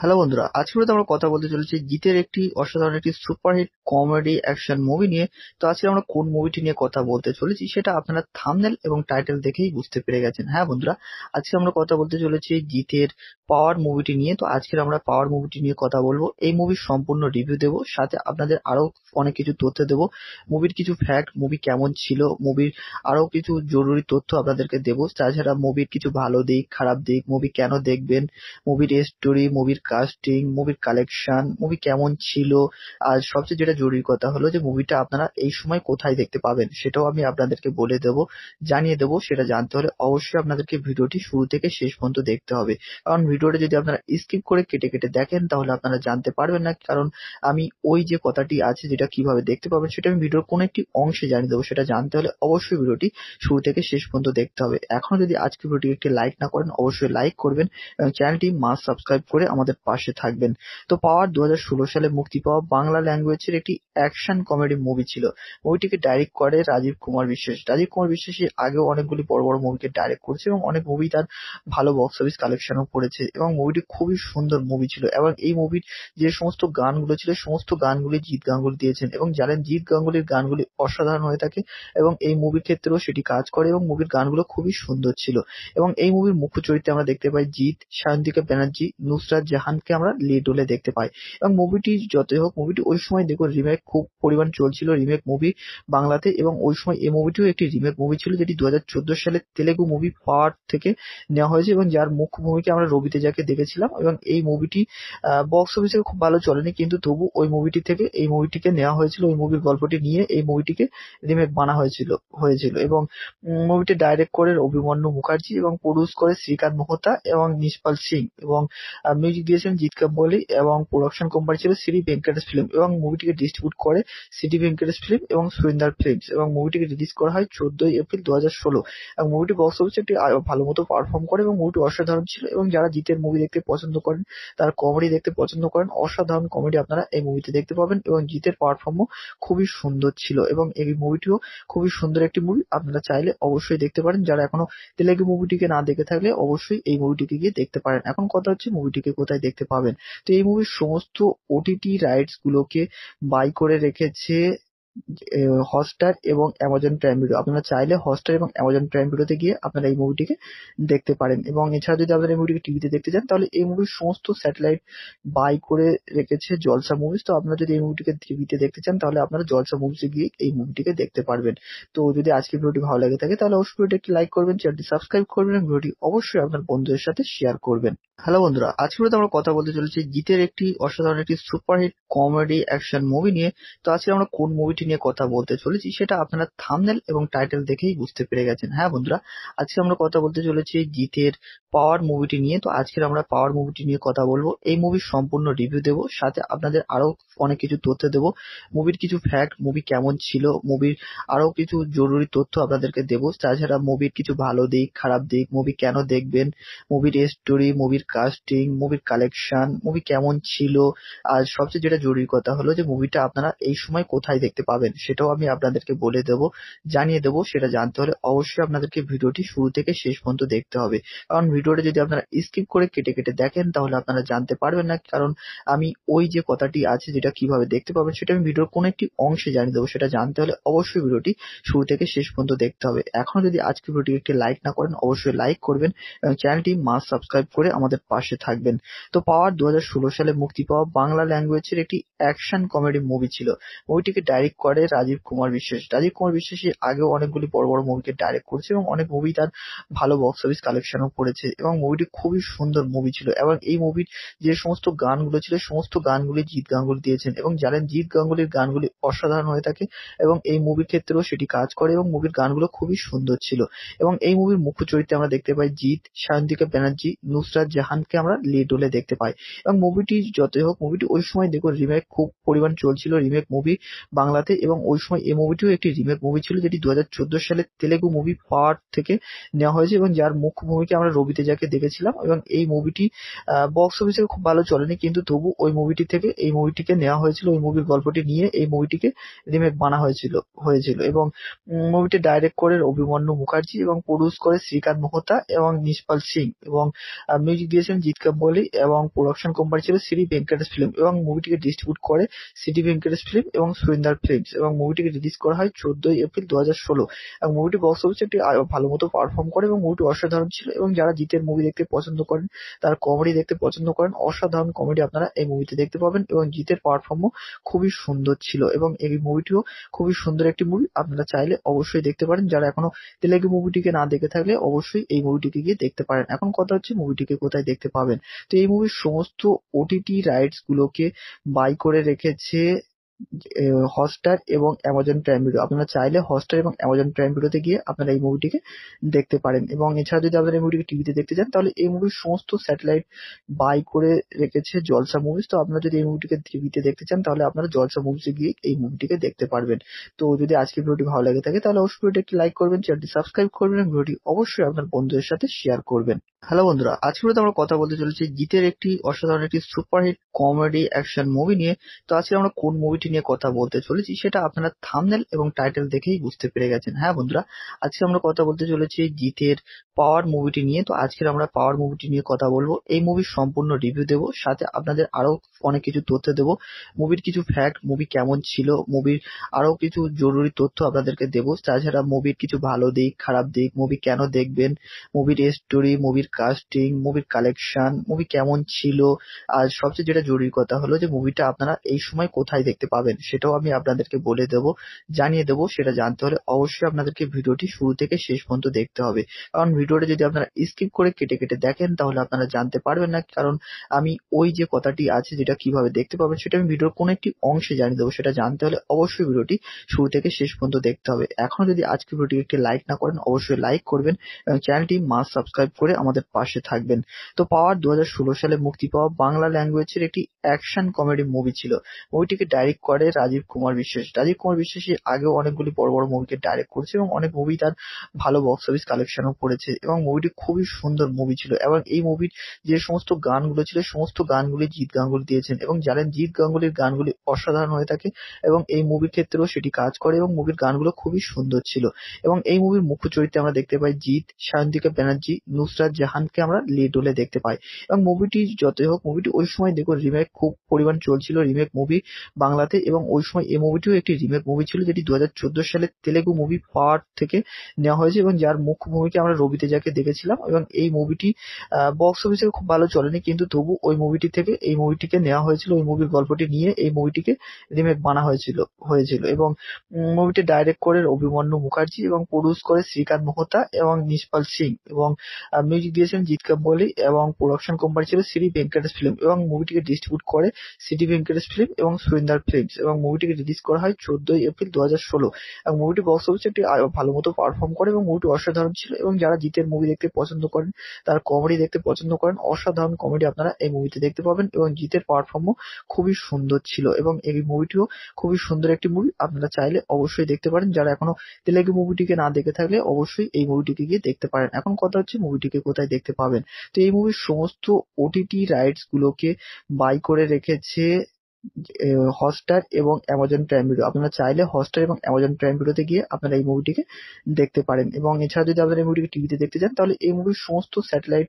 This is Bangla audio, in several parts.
হ্যালো বন্ধুরা আজকে ভিডিওতে আমরা কথা বলতে চলেছি জিতের একটি অসাধারণ একটি সুপারহিট কমেডি অ্যাকশন মুভি নিয়ে তো আজকে আমরা কোন মুভিটি নিয়ে কথা বলতে চলেছি সেটা আপনারা থামনেল এবং টাইটেল দেখেই বুঝতে পেরে গেছেন হ্যাঁ বন্ধুরা আজকে আমরা কথা বলতে চলেছি জিতের পাওয়ার মুভিটি নিয়ে তো আজকে আমরা পাওয়ার মুভিটি নিয়ে কথা বলবো এই মুভির সম্পূর্ণ রিভিউ দেবো সাথে আপনাদের আরও অনেক কিছু তথ্য দেবো মুভির কিছু ফ্যাক্ট মুভি কেমন ছিল মুভির আরও কিছু জরুরি তথ্য আপনাদেরকে দেবো তাছাড়া মুভির কিছু ভালো দিক খারাপ দিক মুভি কেন দেখবেন মুভির স্টোরি মুভির কাস্টিং মুভির কালেকশন মুভি কেমন ছিল আর সবচেয়ে যেটা জরুরি কথা হলো যে মুভিটা আপনারা এই সময় কোথায় দেখতে পাবেন সেটাও আমি আপনাদেরকে বলে দেব জানিয়ে দেব সেটা জানতে হলে অবশ্যই আপনাদেরকে ভিডিওটি শুরু থেকে শেষ পর্যন্ত দেখতে হবে কারণ ভিডিওটা যদি আপনারা স্কিপ করে কেটে কেটে দেখেন তাহলে আপনারা জানতে পারবেন না কারণ আমি ওই যে কথাটি আছে যেটা কিভাবে দেখতে পাবেন সেটা আমি ভিডিওর কোনো একটি অংশে জানিয়ে দেবো সেটা জানতে হলে অবশ্যই ভিডিওটি শুরু থেকে শেষ পর্যন্ত দেখতে হবে এখন যদি আজকে ভিডিওটি একটি লাইক না করেন অবশ্যই লাইক করবেন এবং চ্যানেলটি মাস সাবস্ক্রাইব করে আমাদের পাশে থাকবেন তো পাওয়ার দু সালে মুক্তি পাওয়া বাংলা ল্যাঙ্গুয়েজের একটি অ্যাকশন কমেডি মুভি ছিল মুভিটিকে ডাইরেক্ট করে রাজীব কুমার বিশ্বাস রাজীব কুমার বিশ্বাস আগেও অনেকগুলি বড় বড় মুভিকে ডাইরেক্ট করেছে এবং অনেক মুভি তার ভালো বক্স অফিস কালেকশনও করেছে এবং মুভিটি খুবই সুন্দর মুভি ছিল এবং এই মুভির যে সমস্ত গানগুলো ছিল সমস্ত গানগুলি জিৎ গাঙ্গুলি দিয়েছেন এবং জানেন জিৎ গাঙ্গুলির গানগুলি অসাধারণ হয়ে থাকে এবং এই মুভির ক্ষেত্রেও সেটি কাজ করে এবং মুভির গানগুলো খুবই সুন্দর ছিল এবং এই মুভির মুখ্য চরিত্রে আমরা দেখতে পাই জিৎ সায়ন্তিকা ব্যানার্জি নুসরাত রেহানকে আমরা লিড রোলে দেখতে পাই এবং মুভিটি যতই হোক মুভিটি ওই সময় দেখুন রিমেক খুব পরিমাণ চলছিল রিমেক মুভি বাংলাতে এবং ওই সময় এই মুভিটিও একটি রিমেক মুভি ছিল যেটি দু হাজার চোদ্দো সালে তেলেগু মুভি পার্ট থেকে নেওয়া হয়েছে এবং যার মুখ্য ভূমিকে আমরা রবিতে যাকে দেখেছিলাম এবং এই মুভিটি বক্স অফিসে খুব ভালো চলেনি কিন্তু তবু ওই মুভিটি থেকে এই মুভিটিকে নেওয়া হয়েছিল ওই মুভির গল্পটি নিয়ে এই মুভিটিকে রিমেক বানা হয়েছিল হয়েছিল এবং মুভিটি ডাইরেক্ট করে অভিমন্যু মুখার্জি এবং প্রডিউস করে শ্রীকান্ত মোহতা এবং নিষ্পাল সিং এবং মিউজিক দিয়েছেন জিৎ কাম্বলি এবং প্রোডাকশন কোম্পানি ছিল শ্রী ভেঙ্কটেশ ফিল্ম এবং মুভিটিকে ডিস্ট্রিবিউট করে সিটি ভেঙ্কটেশ ফিল্ম এবং সুরিন্দার ফিল্মস এবং মুভিটিকে রিলিজ করা হয় চোদ্দই এপ্রিল দু হাজার ষোলো এবং মুভিটি বক্স অফিসে একটি ভালো মতো পারফর্ম করে এবং মুভিটি অসাধারণ ছিল এবং যারা জিতের মুভি দেখতে পছন্দ করেন তার কমেডি দেখতে পছন্দ করেন অসাধারণ কমেডি আপনারা এই মুভিতে দেখতে পাবেন এবং জিতের পারফর্মও খুবই সুন্দর ছিল এবং এই মুভিটিও খুবই সুন্দর একটি মুভি আপনারা চাইলে অবশ্যই দেখতে পারেন যারা এখনো তেলেগু মুভিটিকে না দেখে থাকলে অবশ্যই এই মুভিটিকে গিয়ে দেখতে পারেন এখন কথা হচ্ছে মুভিটিকে কোথায় দেখতে পাবেন তো এই মুভির সমস্ত ওটিটি রাইটস গুলোকে বাই করে রেখেছে হটস্টার এবং অ্যামাজন প্রাইম ভিডিও আপনারা চাইলে হটস্টার এবং অ্যামাজন প্রাইম ভিডিওতে গিয়ে আপনারা এই মুভিটিকে দেখতে পারেন এবং এছাড়া যদি আপনারা এই মুভিটিকে টিভিতে দেখতে চান তাহলে এই মুভির সমস্ত স্যাটেলাইট বাই করে রেখেছে জলসা মুভিজ তো আপনারা যদি এই মুভিটিকে টিভিতে দেখতে চান তাহলে আপনারা জলসা মুভিজে গিয়ে এই মুভিটিকে দেখতে পারবেন তো যদি আজকের ভিডিওটি ভালো লাগে থাকে তাহলে অবশ্যই ভিডিওটি একটি লাইক করবেন চ্যানেলটি সাবস্ক্রাইব করবেন এবং ভিডিওটি অবশ্যই আপনার বন্ধুদের সাথে শেয়ার করবেন হ্যালো বন্ধুরা আজকে ভিডিওতে আমরা কথা বলতে চলেছি জিতের একটি অসাধারণ একটি সুপারহিট কমেডি অ্যাকশন মুভি নিয়ে তো আজকে আমরা কোন মুভিটি বইটি নিয়ে কথা বলতে চলেছি সেটা আপনারা থামনেল এবং টাইটেল দেখেই বুঝতে পেরে গেছেন হ্যাঁ বন্ধুরা আজকে আমরা কথা বলতে চলেছি জিতের পাওয়ার মুভিটি নিয়ে তো আজকের আমরা পাওয়ার মুভিটি নিয়ে কথা বলবো এই মুভির সম্পূর্ণ রিভিউ দেব সাথে আপনাদের আরো অনেক কিছু তথ্য দেব মুভির কিছু ফ্যাক্ট মুভি কেমন ছিল মুভির আরো কিছু জরুরি তথ্য আপনাদেরকে দেবো তাছাড়া মুভির কিছু ভালো দিক খারাপ দিক মুভি কেন দেখবেন মুভির স্টোরি মুভির কাস্টিং মুভির কালেকশন মুভি কেমন ছিল আর সবচেয়ে যেটা জরুরি কথা হলো যে মুভিটা আপনারা এই সময় কোথায় দেখতে পাবেন সেটাও আমি আপনাদেরকে বলে দেব জানিয়ে দেব সেটা জানতে হলে অবশ্যই আপনাদেরকে ভিডিওটি শুরু থেকে শেষ পর্যন্ত দেখতে হবে কারণ ভিডিওটা যদি আপনারা স্কিপ করে কেটে কেটে দেখেন তাহলে আপনারা জানতে পারবেন না কারণ আমি ওই যে কথাটি আছে যেটা কিভাবে দেখতে পাবেন সেটা আমি ভিডিওর কোনো একটি অংশে জানিয়ে দেবো সেটা জানতে হলে অবশ্যই ভিডিওটি শুরু থেকে শেষ পর্যন্ত দেখতে হবে এখনো যদি আজকে ভিডিওটি একটি লাইক না করেন অবশ্যই লাইক করবেন এবং চ্যানেলটি মাস সাবস্ক্রাইব করে আমাদের পাশে থাকবেন তো পাওয়ার দু সালে মুক্তি পাওয়া বাংলা ল্যাঙ্গুয়েজের একটি অ্যাকশন কমেডি মুভি ছিল মুভিটিকে ডাইরেক্ট করে রাজীব কুমার বিশ্বাস রাজীব কুমার বিশ্বাস আগেও অনেকগুলি বড় বড় মুভিকে ডাইরেক্ট করেছে এবং অনেক মুভি তার ভালো বক্স অফিস কালেকশনও করেছে এবং মুভিটি খুবই সুন্দর মুভি ছিল এবং এই মুভির যে সমস্ত গানগুলো ছিল সমস্ত গানগুলি জিৎ গাঙ্গুলি দিয়েছেন এবং জানেন জিৎ গাঙ্গুলির গানগুলি অসাধারণ হয়ে থাকে এবং এই মুভির ক্ষেত্রেও সেটি কাজ করে এবং মুভির গানগুলো খুবই সুন্দর ছিল এবং এই মুভির মুখ্য চরিত্রে আমরা দেখতে পাই জিৎ সায়ন্তিকা ব্যানার্জি নুসরাত জাহানকে আমরা লিড রোলে দেখতে পাই এবং মুভিটি যতই হোক মুভিটি ওই সময় দেখুন রিমেক খুব পরিমাণ চলছিল রিমেক মুভি বাংলাতে সাথে এবং ওই সময় এই মুভিটিও একটি রিমেক মুভি ছিল যেটি দু সালে তেলেগু মুভি পার্ট থেকে নেওয়া হয়েছে এবং যার মুখ্য ভূমিকা আমরা রবিতে যাকে দেখেছিলাম এবং এই মুভিটি বক্স অফিসে খুব ভালো চলেনি কিন্তু তবু ওই মুভিটি থেকে এই মুভিটিকে নেওয়া হয়েছিল ওই মুভির গল্পটি নিয়ে এই মুভিটিকে রিমেক বানা হয়েছিল হয়েছিল এবং মুভিটি ডাইরেক্ট করে অভিমন্যু মুখার্জি এবং প্রডিউস করে শ্রীকান্ত মহতা এবং নিষ্পাল সিং এবং মিউজিক দিয়েছেন জিৎ কাম্বলি এবং প্রোডাকশন কোম্পানি ছিল শ্রী ভেঙ্কটেশ ফিল্ম এবং মুভিটিকে ডিস্ট্রিবিউট করে সিটি ভেঙ্কটেশ ফিল্ম এবং সুরিন্দার ফিল্ম ফিল্মস এবং মুভিটিকে রিলিজ করা হয় চোদ্দই এপ্রিল দু হাজার ষোলো এবং মুভিটি বক্স অফিসে একটি ভালো মতো পারফর্ম করে এবং মুভিটি অসাধারণ ছিল এবং যারা জিতের মুভি দেখতে পছন্দ করেন তার কমেডি দেখতে পছন্দ করেন অসাধারণ কমেডি আপনারা এই মুভিতে দেখতে পাবেন এবং জিতের পারফর্মও খুবই সুন্দর ছিল এবং এই মুভিটিও খুবই সুন্দর একটি মুভি আপনারা চাইলে অবশ্যই দেখতে পারেন যারা এখনো তেলেগু মুভিটিকে না দেখে থাকলে অবশ্যই এই মুভিটিকে গিয়ে দেখতে পারেন এখন কথা হচ্ছে মুভিটিকে কোথায় দেখতে পাবেন তো এই মুভির সমস্ত ওটিটি রাইটস গুলোকে বাই করে রেখেছে হটস্টার এবং অ্যামাজন প্রাইম ভিডিও আপনারা চাইলে হটস্টার এবং অ্যামাজন প্রাইম ভিডিওতে গিয়ে আপনারা এই মুভিটিকে দেখতে পারেন এবং এছাড়া যদি আপনারা এই মুভিটিকে টিভিতে দেখতে চান তাহলে এই মুভির সমস্ত স্যাটেলাইট বাই করে রেখেছে জলসা মুভিজ তো আপনারা যদি এই মুভিটিকে টিভিতে দেখতে চান তাহলে আপনারা জলসা মুভিজে গিয়ে এই মুভিটিকে দেখতে পারবেন তো যদি আজকের ভিডিওটি ভালো লাগে থাকে তাহলে অবশ্যই ভিডিওটি একটি লাইক করবেন চ্যানেলটি সাবস্ক্রাইব করবেন এবং ভিডিওটি অবশ্যই আপনার বন্ধুদের সাথে শেয়ার করবেন হ্যালো বন্ধুরা আজকে ভিডিওতে আমরা কথা বলতে চলেছি জিতের একটি অসাধারণ একটি সুপারহিট কমেডি অ্যাকশন মুভি নিয়ে তো আজকে আমরা কোন মুভিটি নিয়ে কথা বলতে চলেছি সেটা আপনারা থামনেল এবং টাইটেল দেখেই বুঝতে পেরে গেছেন হ্যাঁ বন্ধুরা আজকে আমরা কথা বলতে চলেছি জিতের পাওয়ার মুভিটি নিয়ে তো আজকের আমরা পাওয়ার মুভিটি নিয়ে কথা বলবো এই মুভির সম্পূর্ণ রিভিউ দেবো সাথে আপনাদের আরো অনেক কিছু তথ্য দেবো মুভির কিছু ফ্যাক্ট মুভি কেমন ছিল মুভির আরো কিছু জরুরি তথ্য আপনাদেরকে দেবো তাছাড়া মুভির কিছু ভালো দিক খারাপ দিক মুভি কেন দেখবেন মুভির স্টোরি মুভির কাস্টিং মুভির কালেকশন মুভি কেমন ছিল আর সবচেয়ে যেটা জরুরি কথা হলো যে মুভিটা আপনারা এই সময় কোথায় দেখতে পাবেন পাবেন সেটাও আমি আপনাদেরকে বলে দেব জানিয়ে দেব সেটা জানতে হলে অবশ্যই আপনাদেরকে ভিডিওটি শুরু থেকে শেষ পর্যন্ত দেখতে হবে কারণ ভিডিওটা যদি আপনারা স্কিপ করে কেটে কেটে দেখেন তাহলে আপনারা জানতে পারবেন না কারণ আমি ওই যে কথাটি আছে যেটা কিভাবে দেখতে পাবেন সেটা আমি ভিডিওর কোন একটি অংশে জানিয়ে দেবো সেটা জানতে হলে অবশ্যই ভিডিওটি শুরু থেকে শেষ পর্যন্ত দেখতে হবে এখন যদি আজকে ভিডিওটি একটি লাইক না করেন অবশ্যই লাইক করবেন এবং চ্যানেলটি মাস সাবস্ক্রাইব করে আমাদের পাশে থাকবেন তো পাওয়ার দু সালে মুক্তি পাওয়া বাংলা ল্যাঙ্গুয়েজের একটি অ্যাকশন কমেডি মুভি ছিল মুভিটিকে ডাইরেক্ট করে রাজীব কুমার বিশ্বাস রাজীব কুমার বিশ্বাস আগেও অনেকগুলি বড় বড় মুভিকে ডাইরেক্ট করেছে এবং অনেক মুভি তার ভালো বক্স অফিস কালেকশনও করেছে এবং মুভিটি খুবই সুন্দর মুভি ছিল এবং এই মুভির যে সমস্ত গানগুলো ছিল সমস্ত গানগুলি জিৎ গাঙ্গুলি দিয়েছেন এবং জানেন জিৎ গাঙ্গুলির গানগুলি অসাধারণ হয়ে থাকে এবং এই মুভির ক্ষেত্রেও সেটি কাজ করে এবং মুভির গানগুলো খুবই সুন্দর ছিল এবং এই মুভির মুখ্য চরিত্রে আমরা দেখতে পাই জিৎ সায়ন্তিকা ব্যানার্জি নুসরাত জাহানকে আমরা লিড রোলে দেখতে পাই এবং মুভিটি যতই হোক মুভিটি ওই সময় দেখুন রিমেক খুব পরিমাণ চলছিল রিমেক মুভি বাংলা সাথে এবং ওই সময় এই মুভিটিও একটি রিমেক মুভি ছিল যেটি দু হাজার চোদ্দো সালের তেলেগু মুভি পাওয়ার থেকে নেওয়া হয়েছে এবং যার মুখ্য ভূমিকে আমরা রবিতে যাকে দেখেছিলাম এবং এই মুভিটি বক্স অফিসে খুব ভালো চলেনি কিন্তু তবু ওই মুভিটি থেকে এই মুভিটিকে নেওয়া হয়েছিল ওই মুভির গল্পটি নিয়ে এই মুভিটিকে রিমেক বানা হয়েছিল হয়েছিল এবং মুভিটি ডাইরেক্ট করে অভিমন্যু মুখার্জি এবং প্রডিউস করে শ্রীকান্ত মোহতা এবং নিষ্পাল সিং এবং মিউজিক দিয়েছেন জিৎ কাম্বলি এবং প্রোডাকশন কোম্পানি ছিল শ্রী ভেঙ্কটেশ ফিল্ম এবং মুভিটিকে ডিস্ট্রিবিউট করে সিটি ভেঙ্কটেশ ফিল্ম এবং সুরিন্দার ফিল্ম ফিল্মস এবং মুভিটিকে রিলিজ করা হয় চোদ্দই এপ্রিল দু হাজার ষোলো এবং মুভিটি বক্স অফিসে একটি ভালো মতো পারফর্ম করে এবং মুভিটি অসাধারণ ছিল এবং যারা জিতের মুভি দেখতে পছন্দ করেন তারা কমেডি দেখতে পছন্দ করেন অসাধারণ কমেডি আপনারা এই মুভিতে দেখতে পাবেন এবং জিতের পারফর্মও খুবই সুন্দর ছিল এবং এই মুভিটিও খুবই সুন্দর একটি মুভি আপনারা চাইলে অবশ্যই দেখতে পারেন যারা এখনো তেলেগু মুভিটিকে না দেখে থাকলে অবশ্যই এই মুভিটিকে গিয়ে দেখতে পারেন এখন কথা হচ্ছে মুভিটিকে কোথায় দেখতে পাবেন তো এই মুভির সমস্ত ওটিটি রাইটস গুলোকে বাই করে রেখেছে হটস্টার এবং অ্যামাজন প্রাইম ভিডিও আপনারা চাইলে হটস্টার এবং অ্যামাজন প্রাইম ভিডিওতে গিয়ে আপনারা এই মুভিটিকে দেখতে পারেন এবং এছাড়া যদি আপনারা এই মুভিটিকে টিভিতে দেখতে চান তাহলে এই মুভির সমস্ত স্যাটেলাইট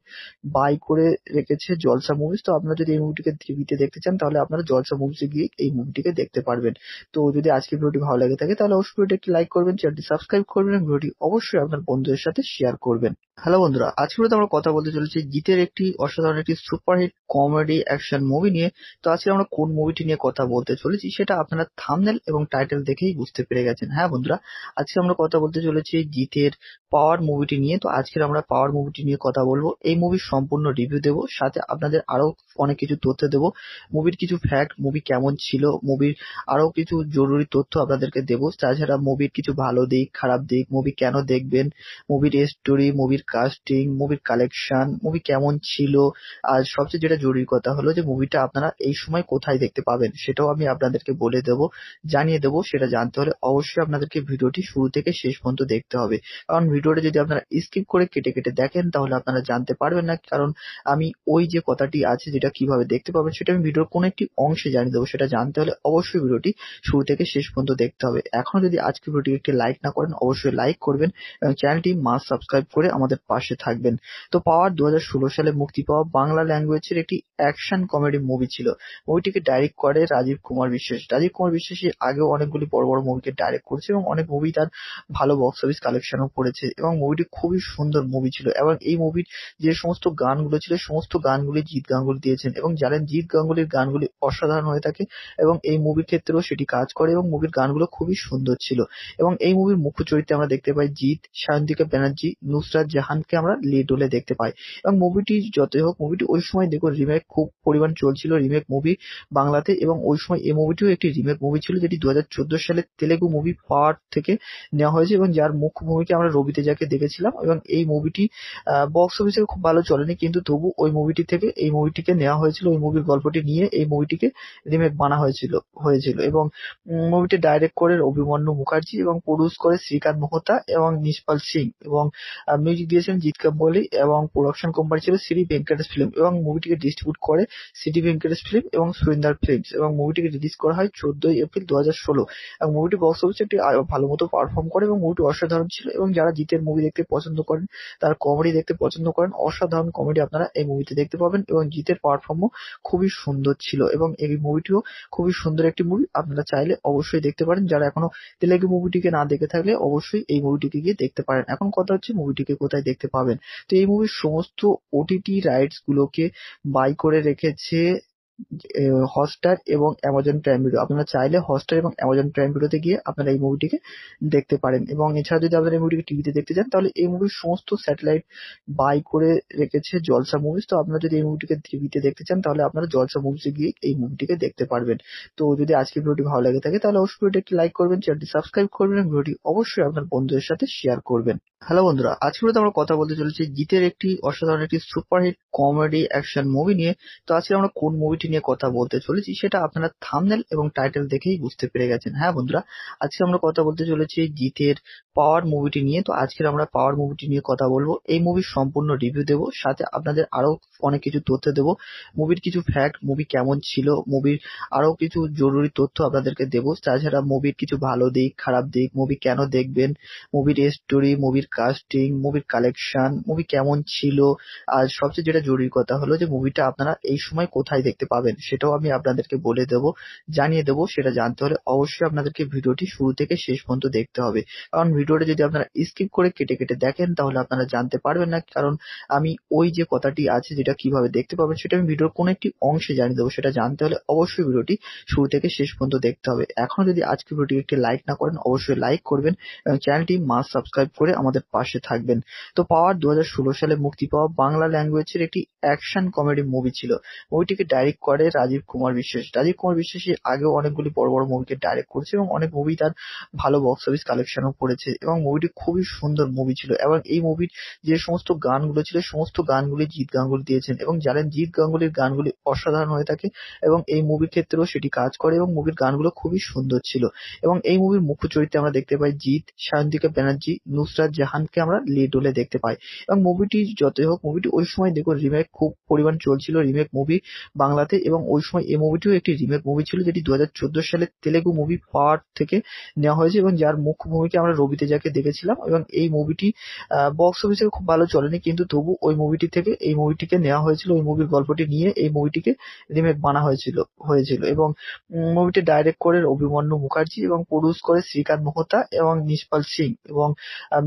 বাই করে রেখেছে জলসা মুভিজ তো আপনারা যদি এই মুভিটিকে টিভিতে দেখতে চান তাহলে আপনারা জলসা মুভিজে গিয়ে এই মুভিটিকে দেখতে পারবেন তো যদি আজকের ভিডিওটি ভালো লাগে থাকে তাহলে অবশ্যই ভিডিওটি একটি লাইক করবেন চ্যানেলটি সাবস্ক্রাইব করবেন ভিডিওটি অবশ্যই আপনার বন্ধুদের সাথে শেয়ার করবেন হ্যালো বন্ধুরা আজকে ভিডিওতে আমরা কথা বলতে চলেছি জিতের একটি অসাধারণ একটি সুপারহিট কমেডি অ্যাকশন মুভি নিয়ে তো আজকে আমরা কোন মুভিটি বইটি নিয়ে কথা বলতে চলেছি সেটা আপনারা থামনেল এবং টাইটেল দেখেই বুঝতে পেরে গেছেন হ্যাঁ বন্ধুরা আজকে আমরা কথা বলতে চলেছি জিতের পাওয়ার মুভিটি নিয়ে তো আজকের আমরা পাওয়ার মুভিটি নিয়ে কথা বলবো এই মুভির সম্পূর্ণ রিভিউ দেব সাথে আপনাদের আরো অনেক কিছু তথ্য দেব মুভির কিছু ফ্যাক্ট মুভি কেমন ছিল মুভির আরো কিছু জরুরি তথ্য আপনাদেরকে দেবো তাছাড়া মুভির কিছু ভালো দিক খারাপ দিক মুভি কেন দেখবেন মুভির স্টোরি মুভির কাস্টিং মুভির কালেকশন মুভি কেমন ছিল আর সবচেয়ে যেটা জরুরি কথা হলো যে মুভিটা আপনারা এই সময় কোথায় দেখতে পাবেন সেটাও আমি আপনাদেরকে বলে দেব জানিয়ে দেব সেটা জানতে হলে অবশ্যই আপনাদেরকে ভিডিওটি শুরু থেকে শেষ পর্যন্ত দেখতে হবে কারণ ভিডিওটা যদি আপনারা স্কিপ করে কেটে কেটে দেখেন তাহলে আপনারা জানতে পারবেন না কারণ আমি ওই যে কথাটি আছে যেটা কিভাবে দেখতে পাবেন সেটা আমি ভিডিওর কোন একটি অংশে জানিয়ে দেবো সেটা জানতে হলে অবশ্যই ভিডিওটি শুরু থেকে শেষ পর্যন্ত দেখতে হবে এখন যদি আজকে ভিডিওটি একটি লাইক না করেন অবশ্যই লাইক করবেন এবং চ্যানেলটি মাস সাবস্ক্রাইব করে আমাদের পাশে থাকবেন তো পাওয়ার দু সালে মুক্তি পাওয়া বাংলা ল্যাঙ্গুয়েজের একটি অ্যাকশন কমেডি মুভি ছিল মুভিটিকে ডাইরেক্ট করে রাজীব কুমার বিশ্বাস রাজীব কুমার বিশ্বাস আগেও অনেকগুলি বড় বড় মুভিকে ডাইরেক্ট করেছে এবং অনেক মুভি তার ভালো বক্স অফিস কালেকশনও করেছে এবং মুভিটি খুবই সুন্দর মুভি ছিল এবং এই মুভির যে সমস্ত গানগুলো ছিল সমস্ত গানগুলি জিৎ গাঙ্গুলি দিয়েছেন এবং জানেন জিৎ গাঙ্গুলির গানগুলি অসাধারণ হয়ে থাকে এবং এই মুভির ক্ষেত্রেও সেটি কাজ করে এবং মুভির গানগুলো খুবই সুন্দর ছিল এবং এই মুভির মুখ্য চরিত্রে আমরা দেখতে পাই জিৎ সায়ন্তিকা ব্যানার্জি নুসরাত জাহানকে আমরা লিড রোলে দেখতে পাই এবং মুভিটি যতই হোক মুভিটি ওই সময় দেখুন রিমেক খুব পরিমাণ চলছিল রিমেক মুভি বাংলাতে মুভিতে এবং ওই সময় এই মুভিটিও একটি রিমেক মুভি ছিল যেটি দু চোদ্দো সালে তেলেগু মুভি পাওয়ার থেকে নেওয়া হয়েছে এবং যার মুখ্য ভূমিকা আমরা রবিতে যাকে দেখেছিলাম এবং এই মুভিটি বক্স অফিসে খুব ভালো চলেনি কিন্তু তবু ওই মুভিটি থেকে এই মুভিটিকে নেওয়া হয়েছিল ওই মুভির গল্পটি নিয়ে এই মুভিটিকে রিমেক বানা হয়েছিল হয়েছিল এবং মুভিটি ডাইরেক্ট করে অভিমন্যু মুখার্জি এবং প্রডিউস করে শ্রীকান্ত মোহতা এবং নিষ্পাল সিং এবং মিউজিক দিয়েছেন জিৎ কাম্বলি এবং প্রোডাকশন কোম্পানি ছিল শ্রী ভেঙ্কটেশ ফিল্ম এবং মুভিটিকে ডিস্ট্রিবিউট করে সিটি ভেঙ্কটেশ ফিল্ম এবং সুরিন্দার ফিল্ম কিডস এবং মুভিটিকে রিলিজ করা হয় চোদ্দই এপ্রিল দু হাজার ষোলো এবং মুভিটি বক্স অফিসে একটি ভালো মতো পারফর্ম করে এবং মুভিটি অসাধারণ ছিল এবং যারা জিতের মুভি দেখতে পছন্দ করেন তারা কমেডি দেখতে পছন্দ করেন অসাধারণ কমেডি আপনারা এই মুভিতে দেখতে পাবেন এবং জিতের পারফর্মও খুবই সুন্দর ছিল এবং এই মুভিটিও খুবই সুন্দর একটি মুভি আপনারা চাইলে অবশ্যই দেখতে পারেন যারা এখনো তেলেগু মুভিটিকে না দেখে থাকলে অবশ্যই এই মুভিটিকে গিয়ে দেখতে পারেন এখন কথা হচ্ছে মুভিটিকে কোথায় দেখতে পাবেন তো এই মুভির সমস্ত ওটিটি রাইটস গুলোকে বাই করে রেখেছে হটস্টার এবং অ্যামাজন প্রাইম ভিডিও আপনারা চাইলে হটস্টার এবং অ্যামাজন প্রাইম ভিডিওতে গিয়ে আপনারা এই মুভিটিকে দেখতে পারেন এবং এছাড়া যদি আপনারা এই মুভিটিকে টিভিতে দেখতে চান তাহলে এই মুভির সমস্ত স্যাটেলাইট বাই করে রেখেছে জলসা মুভিজ তো আপনারা যদি এই মুভিটিকে টিভিতে দেখতে চান তাহলে আপনারা জলসা মুভিজে গিয়ে এই মুভিটিকে দেখতে পারবেন তো যদি আজকে ভিডিওটি ভালো লাগে থাকে তাহলে অবশ্যই ভিডিওটি একটি লাইক করবেন চ্যানেলটি সাবস্ক্রাইব করবেন এবং ভিডিওটি অবশ্যই আপনার বন্ধুদের সাথে শেয়ার করবেন হ্যালো বন্ধুরা আজকে আমরা কথা বলতে চলেছি জিতের একটি অসাধারণ একটি সুপারহিট কমেডি অ্যাকশন মুভি নিয়ে তো আজকে আমরা কোন মুভিটি নিয়ে কথা বলতে চলেছি সেটা আপনারা থামনেল এবং টাইটেল দেখেই বুঝতে পেরে গেছেন হ্যাঁ বন্ধুরা আজকে আমরা কথা বলতে চলেছি জিতের পাওয়ার মুভিটি নিয়ে তো আজকে আমরা পাওয়ার মুভিটি নিয়ে কথা বলবো এই মুভির সম্পূর্ণ রিভিউ দেবো সাথে আপনাদের আরও অনেক কিছু তথ্য দেবো মুভির কিছু ফ্যাক্ট মুভি কেমন ছিল মুভির আরও কিছু জরুরি তথ্য আপনাদেরকে দেবো তাছাড়া মুভির কিছু ভালো দিক খারাপ দিক মুভি কেন দেখবেন মুভির স্টোরি মুভির কাস্টিং মুভির কালেকশন মুভি কেমন ছিল আর সবচেয়ে যেটা জরুরি কথা হলো যে মুভিটা আপনারা এই সময় কোথায় দেখতে পাবেন সেটাও আমি আপনাদেরকে বলে দেব জানিয়ে দেব সেটা জানতে হলে অবশ্যই আপনাদেরকে ভিডিওটি শুরু থেকে শেষ পর্যন্ত দেখতে হবে কারণ ভিডিওটা যদি আপনারা স্কিপ করে কেটে কেটে দেখেন তাহলে আপনারা জানতে পারবেন না কারণ আমি ওই যে কথাটি আছে যেটা কিভাবে দেখতে পাবেন সেটা আমি ভিডিওর কোনো একটি অংশে জানিয়ে দেবো সেটা জানতে হলে অবশ্যই ভিডিওটি শুরু থেকে শেষ পর্যন্ত দেখতে হবে এখন যদি আজকে ভিডিওটি একটি লাইক না করেন অবশ্যই লাইক করবেন এবং চ্যানেলটি মাস সাবস্ক্রাইব করে আমাদের আমাদের পাশে থাকবেন তো পাওয়ার দু সালে মুক্তি পাওয়া বাংলা ল্যাঙ্গুয়েজের একটি অ্যাকশন কমেডি মুভি ছিল মুভিটিকে ডাইরেক্ট করে রাজীব কুমার বিশ্বাস রাজীব কুমার বিশ্বাস এর আগেও অনেকগুলি বড় বড় মুভিকে ডাইরেক্ট করেছে এবং অনেক মুভি তার ভালো বক্স অফিস কালেকশনও করেছে এবং মুভিটি খুবই সুন্দর মুভি ছিল এবং এই মুভির যে সমস্ত গানগুলো ছিল সমস্ত গানগুলি জিৎ গাঙ্গুলি দিয়েছেন এবং জানেন জিৎ গাঙ্গুলির গানগুলি অসাধারণ হয়ে থাকে এবং এই মুভির ক্ষেত্রেও সেটি কাজ করে এবং মুভির গানগুলো খুবই সুন্দর ছিল এবং এই মুভির মুখ্য চরিত্রে আমরা দেখতে পাই জিৎ সায়ন্তিকা ব্যানার্জি নুসরাত জাহান হানকে আমরা লিড রোলে দেখতে পাই এবং মুভিটি যতই হোক মুভিটি ওই সময় দেখুন রিমেক খুব পরিমাণ চলছিল রিমেক মুভি বাংলাতে এবং ওই সময় এই মুভিটিও একটি রিমেক মুভি ছিল যেটি দু হাজার সালে তেলেগু মুভি পাওয়ার থেকে নেওয়া হয়েছে এবং যার মুখ্য ভূমিকে আমরা রবিতে যাকে দেখেছিলাম এবং এই মুভিটি বক্স অফিসে খুব ভালো চলেনি কিন্তু তবু ওই মুভিটি থেকে এই মুভিটিকে নেওয়া হয়েছিল ওই মুভির গল্পটি নিয়ে এই মুভিটিকে রিমেক বানা হয়েছিল হয়েছিল এবং মুভিটি ডাইরেক্ট করে অভিমন্যু মুখার্জি এবং প্রডিউস করে শ্রীকান্ত মহতা এবং নিষ্পাল সিং এবং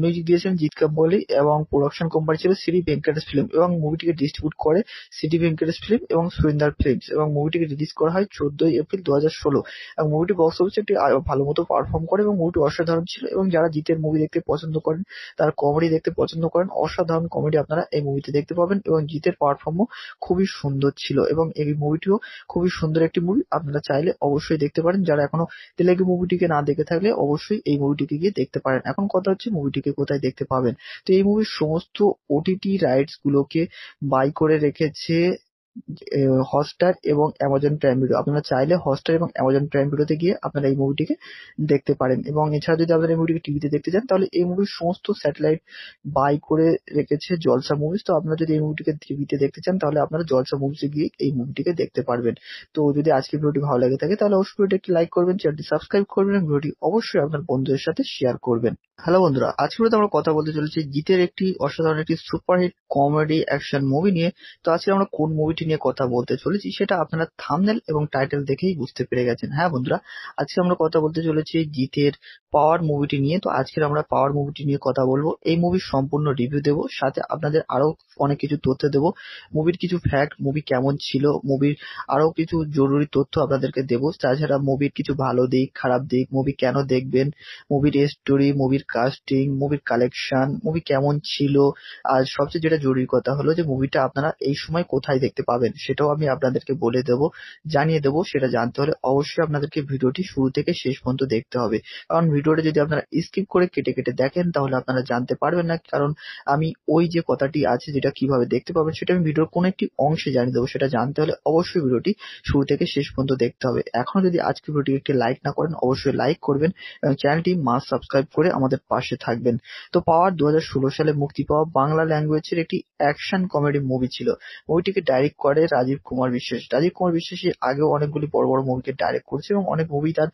মিউজিক দিয়েছেন জিৎ কাম্বলি এবং প্রোডাকশন কোম্পানি ছিল শ্রী ভেঙ্কটেশ ফিল্ম এবং মুভিটিকে ডিস্ট্রিবিউট করে সিটি ভেঙ্কটেশ ফিল্ম এবং সুরিন্দার ফিল্মস এবং মুভিটিকে রিলিজ করা হয় চোদ্দই এপ্রিল দু হাজার ষোলো এবং মুভিটি বক্স অফিসে একটি ভালো মতো পারফর্ম করে এবং মুভিটি অসাধারণ ছিল এবং যারা জিতের মুভি দেখতে পছন্দ করেন তার কমেডি দেখতে পছন্দ করেন অসাধারণ কমেডি আপনারা এই মুভিতে দেখতে পাবেন এবং জিতের পারফর্মও খুবই সুন্দর ছিল এবং এই মুভিটিও খুবই সুন্দর একটি মুভি আপনারা চাইলে অবশ্যই দেখতে পারেন যারা এখনো তেলেগু মুভিটিকে না দেখে থাকলে অবশ্যই এই মুভিটিকে গিয়ে দেখতে পারেন এখন কথা হচ্ছে মুভিটিকে কোথায় অবস্থায় দেখতে পাবেন তো এই মুভির সমস্ত ওটিটি রাইটস গুলোকে বাই করে রেখেছে হটস্টার এবং অ্যামাজন প্রাইম ভিডিও আপনারা চাইলে হটস্টার এবং অ্যামাজন প্রাইম ভিডিওতে গিয়ে আপনারা এই মুভিটিকে দেখতে পারেন এবং এছাড়া যদি আপনারা এই মুভিটিকে টিভিতে দেখতে চান তাহলে এই মুভির সমস্ত স্যাটেলাইট বাই করে রেখেছে জলসা মুভিস তো আপনারা যদি এই মুভিটিকে টিভিতে দেখতে চান তাহলে আপনারা জলসা মুভিসে গিয়ে এই মুভিটিকে দেখতে পারবেন তো যদি আজকের ভিডিওটি ভালো লাগে থাকে তাহলে অবশ্যই ভিডিওটি লাইক করবেন চ্যানেলটি সাবস্ক্রাইব করবেন ভিডিওটি অবশ্যই আপনার বন্ধুদের সাথে শেয়ার করবেন হ্যালো বন্ধুরা আজকে বলতে আমরা কথা বলতে চলেছি জিতের একটি অসাধারণ একটি সুপারহিট কমেডি অ্যাকশন মুভি নিয়ে তো আজকে আমরা কোন মুভিটি নিয়ে কথা বলতে চলেছি সেটা আপনারা থামনেল এবং টাইটেল দেখেই বুঝতে পেরে গেছেন হ্যাঁ বন্ধুরা আজকে আমরা কথা বলতে চলেছি জিতের পাওয়ার মুভিটি নিয়ে তো আজকে আমরা পাওয়ার মুভিটি নিয়ে কথা বলবো এই মুভির সম্পূর্ণ রিভিউ দেবো সাথে আপনাদের আরও অনেক কিছু তথ্য দেবো মুভির কিছু ফ্যাক্ট মুভি কেমন ছিল মুভির আরও কিছু জরুরি তথ্য আপনাদেরকে দেবো তাছাড়া মুভির কিছু ভালো দিক খারাপ দিক মুভি কেন দেখবেন মুভির স্টোরি মুভির কাস্টিং মুভির কালেকশন মুভি কেমন ছিল আর সবচেয়ে যেটা জরুরি কথা হলো যে মুভিটা আপনারা এই সময় কোথায় দেখতে পাবেন সেটাও আমি আপনাদেরকে বলে দেব জানিয়ে দেব সেটা জানতে হলে অবশ্যই আপনাদেরকে ভিডিওটি শুরু থেকে শেষ পর্যন্ত দেখতে হবে কারণ ভিডিওটা যদি আপনারা স্কিপ করে কেটে কেটে দেখেন তাহলে আপনারা জানতে পারবেন না কারণ আমি ওই যে কথাটি আছে যেটা কিভাবে দেখতে পাবেন সেটা আমি ভিডিওর কোনো একটি অংশে জানিয়ে দেবো সেটা জানতে হলে অবশ্যই ভিডিওটি শুরু থেকে শেষ পর্যন্ত দেখতে হবে এখন যদি আজকে ভিডিওটি একটি লাইক না করেন অবশ্যই লাইক করবেন এবং চ্যানেলটি মাস সাবস্ক্রাইব করে আমাদের আমাদের পাশে থাকবেন তো পাওয়ার দু সালে মুক্তি পাওয়া বাংলা ল্যাঙ্গুয়েজের একটি অ্যাকশন কমেডি মুভি ছিল মুভিটিকে ডাইরেক্ট করে রাজীব কুমার বিশ্বাস রাজীব কুমার বিশ্বাস আগেও অনেকগুলি বড় বড় মুভিকে ডাইরেক্ট করেছে এবং অনেক মুভি তার